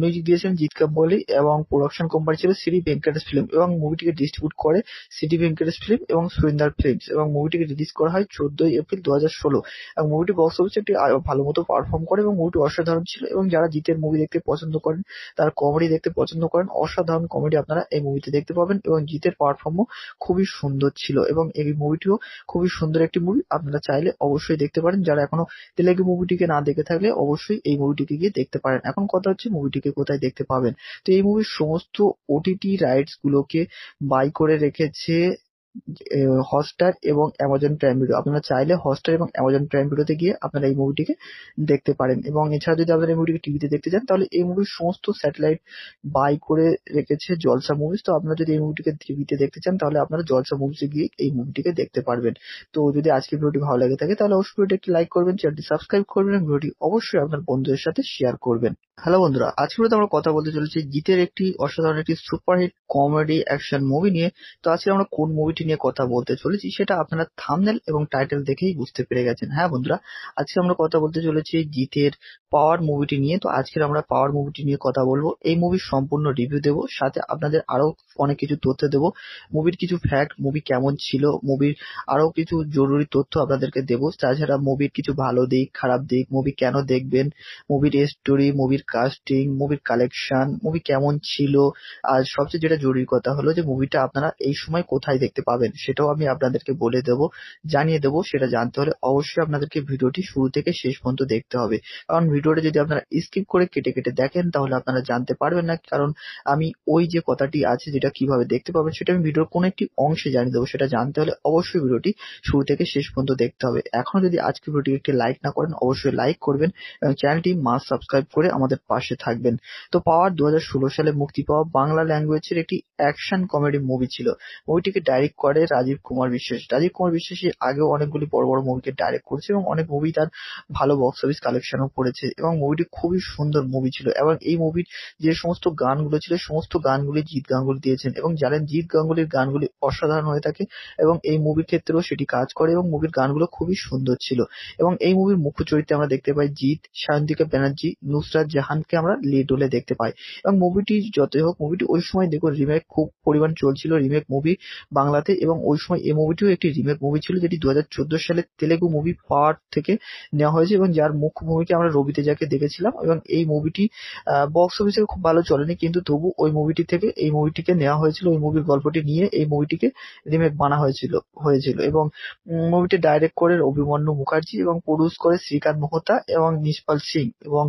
মিউজিক দিয়েছেন জিৎ কাম্বলি এবং প্রোডাকশন কোম্পানি ছিল শ্রী ভেঙ্কটেশ ফিল্ম এবং মুভিটিকে ডিস্ট্রিবিউট করে সিটি ভেঙ্কটেশ ফিল্ম এবং সুরিন্দার ফিল্মস এবং মুভিটিকে রিলিজ করা হয় চোদ্দই এপ্রিল দু হাজার ষোলো এবং মুভিটি বক্স অফিসে একটি ভালো মতো পারফর্ম করে এবং মুভিটি অসাধারণ ছিল এবং যারা জিতের মুভি দেখতে পছন্দ করেন তার কমেডি দেখতে পছন্দ করেন অসাধারণ কমেডি আপনারা এই মুভিতে দেখতে পাবেন এবং জিতের পারফর্মও খুবই সুন্দর ছিল এবং এই মুভিটিও খুবই সুন্দর একটি মুভি আপনারা চাইলে অবশ্যই দেখতে পারেন যারা এখনো তেলেগু মুভিটিকে না দেখে থাকলে অবশ্যই এই মুভিটিকে গিয়ে দেখতে পারেন এখন কথা হচ্ছে মুভিটিকে কোথায় দেখতে পাবেন তো এই মুভির সমস্ত ওটিটি রাইটস গুলোকে বাই করে রেখেছে হটস্টার এবং অ্যামাজন প্রাইম ভিডিও আপনারা চাইলে হটস্টার এবং অ্যামাজন প্রাইম ভিডিওতে গিয়ে আপনারা এই মুভিটিকে দেখতে পারেন এবং এছাড়া যদি আপনারা এই মুভিটিকে টিভিতে দেখতে চান তাহলে এই মুভির সমস্ত স্যাটেলাইট বাই করে রেখেছে জলসা মুভিস তো আপনারা যদি এই মুভিটিকে টিভিতে দেখতে চান তাহলে আপনারা জলসা মুভিসে গিয়ে এই মুভিটিকে দেখতে পারবেন তো যদি আজকের ভিডিওটি ভালো লাগে থাকে তাহলে অবশ্যই ভিডিওটি একটি লাইক করবেন চ্যানেলটি সাবস্ক্রাইব করবেন ভিডিওটি অবশ্যই আপনার বন্ধুদের সাথে শেয়ার করবেন হ্যালো বন্ধুরা আজকে বলতে আমরা কথা বলতে চলেছি জিতের একটি অসাধারণ একটি সুপারহিট কমেডি অ্যাকশন মুভি নিয়ে তো আজকে আমরা কোন মুভিটি নিয়ে কথা বলতে চলেছি সেটা আপনারা থামনেল এবং টাইটেল দেখেই বুঝতে পেরে গেছেন হ্যাঁ বন্ধুরা আজকে আমরা কথা বলতে চলেছি জিতের পাওয়ার মুভিটি নিয়ে তো আজকের আমরা পাওয়ার মুভিটি নিয়ে কথা বলবো এই মুভির সম্পূর্ণ রিভিউ দেব সাথে আপনাদের আরও অনেক কিছু তথ্য দেব মুভির কিছু ফ্যাক্ট মুভি কেমন ছিল মুভির আরও কিছু জরুরি তথ্য আপনাদেরকে দেবো তাছাড়া মুভির কিছু ভালো দিক খারাপ দিক মুভি কেন দেখবেন মুভির স্টোরি মুভির কাস্টিং মুভির কালেকশন মুভি কেমন ছিল আর সবচেয়ে যেটা জরুরি কথা হলো যে মুভিটা আপনারা এই সময় কোথায় দেখতে পাবেন সেটাও আমি আপনাদেরকে বলে দেব জানিয়ে দেব সেটা জানতে হলে অবশ্যই আপনাদেরকে ভিডিওটি শুরু থেকে শেষ পর্যন্ত দেখতে হবে কারণ ভিডিওটা যদি আপনারা স্কিপ করে কেটে কেটে দেখেন তাহলে আপনারা জানতে পারবেন না কারণ আমি ওই যে কথাটি আছে যেটা কিভাবে দেখতে পাবেন সেটা আমি ভিডিওর কোনো একটি অংশে জানিয়ে দেবো সেটা জানতে হলে অবশ্যই ভিডিওটি শুরু থেকে শেষ পর্যন্ত দেখতে হবে এখন যদি আজকে ভিডিওটি একটি লাইক না করেন অবশ্যই লাইক করবেন এবং চ্যানেলটি মাস সাবস্ক্রাইব করে আমাদের আমাদের পাশে থাকবেন তো পাওয়ার দু সালে মুক্তি পাওয়া বাংলা ল্যাঙ্গুয়েজের একটি অ্যাকশন কমেডি মুভি ছিল মুভিটিকে ডাইরেক্ট করে রাজীব কুমার বিশ্বাস রাজীব কুমার বিশ্বাস আগেও অনেকগুলি বড় বড় মুভিকে ডাইরেক্ট করেছে এবং অনেক মুভি তার ভালো বক্স অফিস কালেকশনও করেছে এবং মুভিটি খুবই সুন্দর মুভি ছিল এবং এই মুভির যে সমস্ত গানগুলো ছিল সমস্ত গানগুলি জিৎ গাঙ্গুলি দিয়েছেন এবং জানেন জিৎ গাঙ্গুলির গানগুলি অসাধারণ হয়ে থাকে এবং এই মুভির ক্ষেত্রেও সেটি কাজ করে এবং মুভির গানগুলো খুবই সুন্দর ছিল এবং এই মুভির মুখ্য চরিত্রে আমরা দেখতে পাই জিৎ সায়ন্তিকা ব্যানার্জি নুসরাত রেহানকে আমরা লিড রোলে দেখতে পাই এবং মুভিটি যতই হোক মুভিটি ওই সময় দেখো রিমেক খুব পরিমাণ চলছিল রিমেক মুভি বাংলাতে এবং ওই সময় এই মুভিটিও একটি রিমেক মুভি ছিল যেটি দু হাজার চোদ্দো সালে তেলেগু মুভি পার্ট থেকে নেওয়া হয়েছে এবং যার মুখ্য ভূমিকা আমরা রবিতে যাকে দেখেছিলাম এবং এই মুভিটি বক্স অফিসে খুব ভালো চলেনি কিন্তু তবু ওই মুভিটি থেকে এই মুভিটিকে নেওয়া হয়েছিল ওই মুভির গল্পটি নিয়ে এই মুভিটিকে রিমেক বানা হয়েছিল হয়েছিল এবং মুভিটি ডাইরেক্ট করে অভিমন্যু মুখার্জি এবং প্রডিউস করে শ্রীকান্ত মহতা এবং নিষ্পাল সিং এবং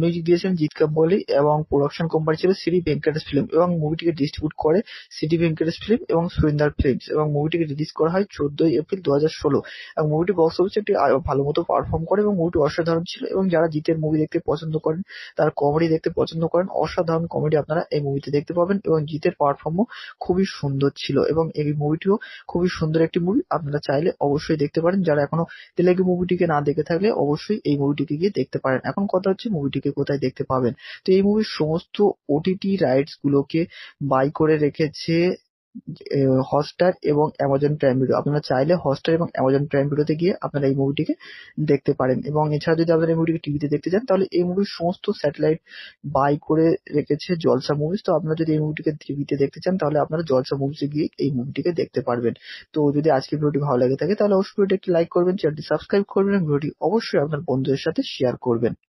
মিউজিক দিয়েছেন জিৎ কাম্বলি এবং প্রোডাকশন কোম্পানি ছিল শ্রী ভেঙ্কটেশ ফিল্ম এবং মুভিটিকে ডিস্ট্রিবিউট করে সিটি ভেঙ্কটেশ ফিল্ম এবং সুরিন্দার ফিল্মস এবং মুভিটিকে রিলিজ করা হয় চোদ্দই এপ্রিল দু হাজার ষোলো এবং মুভিটি বক্স অফিসে একটি ভালো মতো পারফর্ম করে এবং মুভিটি অসাধারণ ছিল এবং যারা জিতের মুভি দেখতে পছন্দ করেন তার কমেডি দেখতে পছন্দ করেন অসাধারণ কমেডি আপনারা এই মুভিতে দেখতে পাবেন এবং জিতের পারফর্মও খুবই সুন্দর ছিল এবং এই মুভিটিও খুবই সুন্দর একটি মুভি আপনারা চাইলে অবশ্যই দেখতে পারেন যারা এখনো তেলেগু মুভিটিকে না দেখে থাকলে অবশ্যই এই মুভিটিকে গিয়ে দেখতে পারেন এখন কথা হচ্ছে মুভিটিকে কোথায় আপনারা দেখতে পাবেন তো এই মুভির সমস্ত ওটিটি রাইটস গুলোকে বাই করে রেখেছে হটস্টার এবং অ্যামাজন প্রাইম ভিডিও আপনারা চাইলে হটস্টার এবং অ্যামাজন প্রাইম ভিডিওতে গিয়ে আপনারা এই মুভিটিকে দেখতে পারেন এবং এছাড়া যদি আপনারা এই মুভিটিকে টিভিতে দেখতে চান তাহলে এই মুভির সমস্ত স্যাটেলাইট বাই করে রেখেছে জলসা মুভিজ তো আপনারা যদি এই মুভিটিকে টিভিতে দেখতে চান তাহলে আপনারা জলসা মুভিজে গিয়ে এই মুভিটিকে দেখতে পারবেন তো যদি আজকে ভিডিওটি ভালো লাগে থাকে তাহলে অবশ্যই ভিডিওটি একটি লাইক করবেন চ্যানেলটি সাবস্ক্রাইব করবেন এবং ভিডিওটি অবশ্যই আপনার বন্ধুদের সাথে শেয়ার করবেন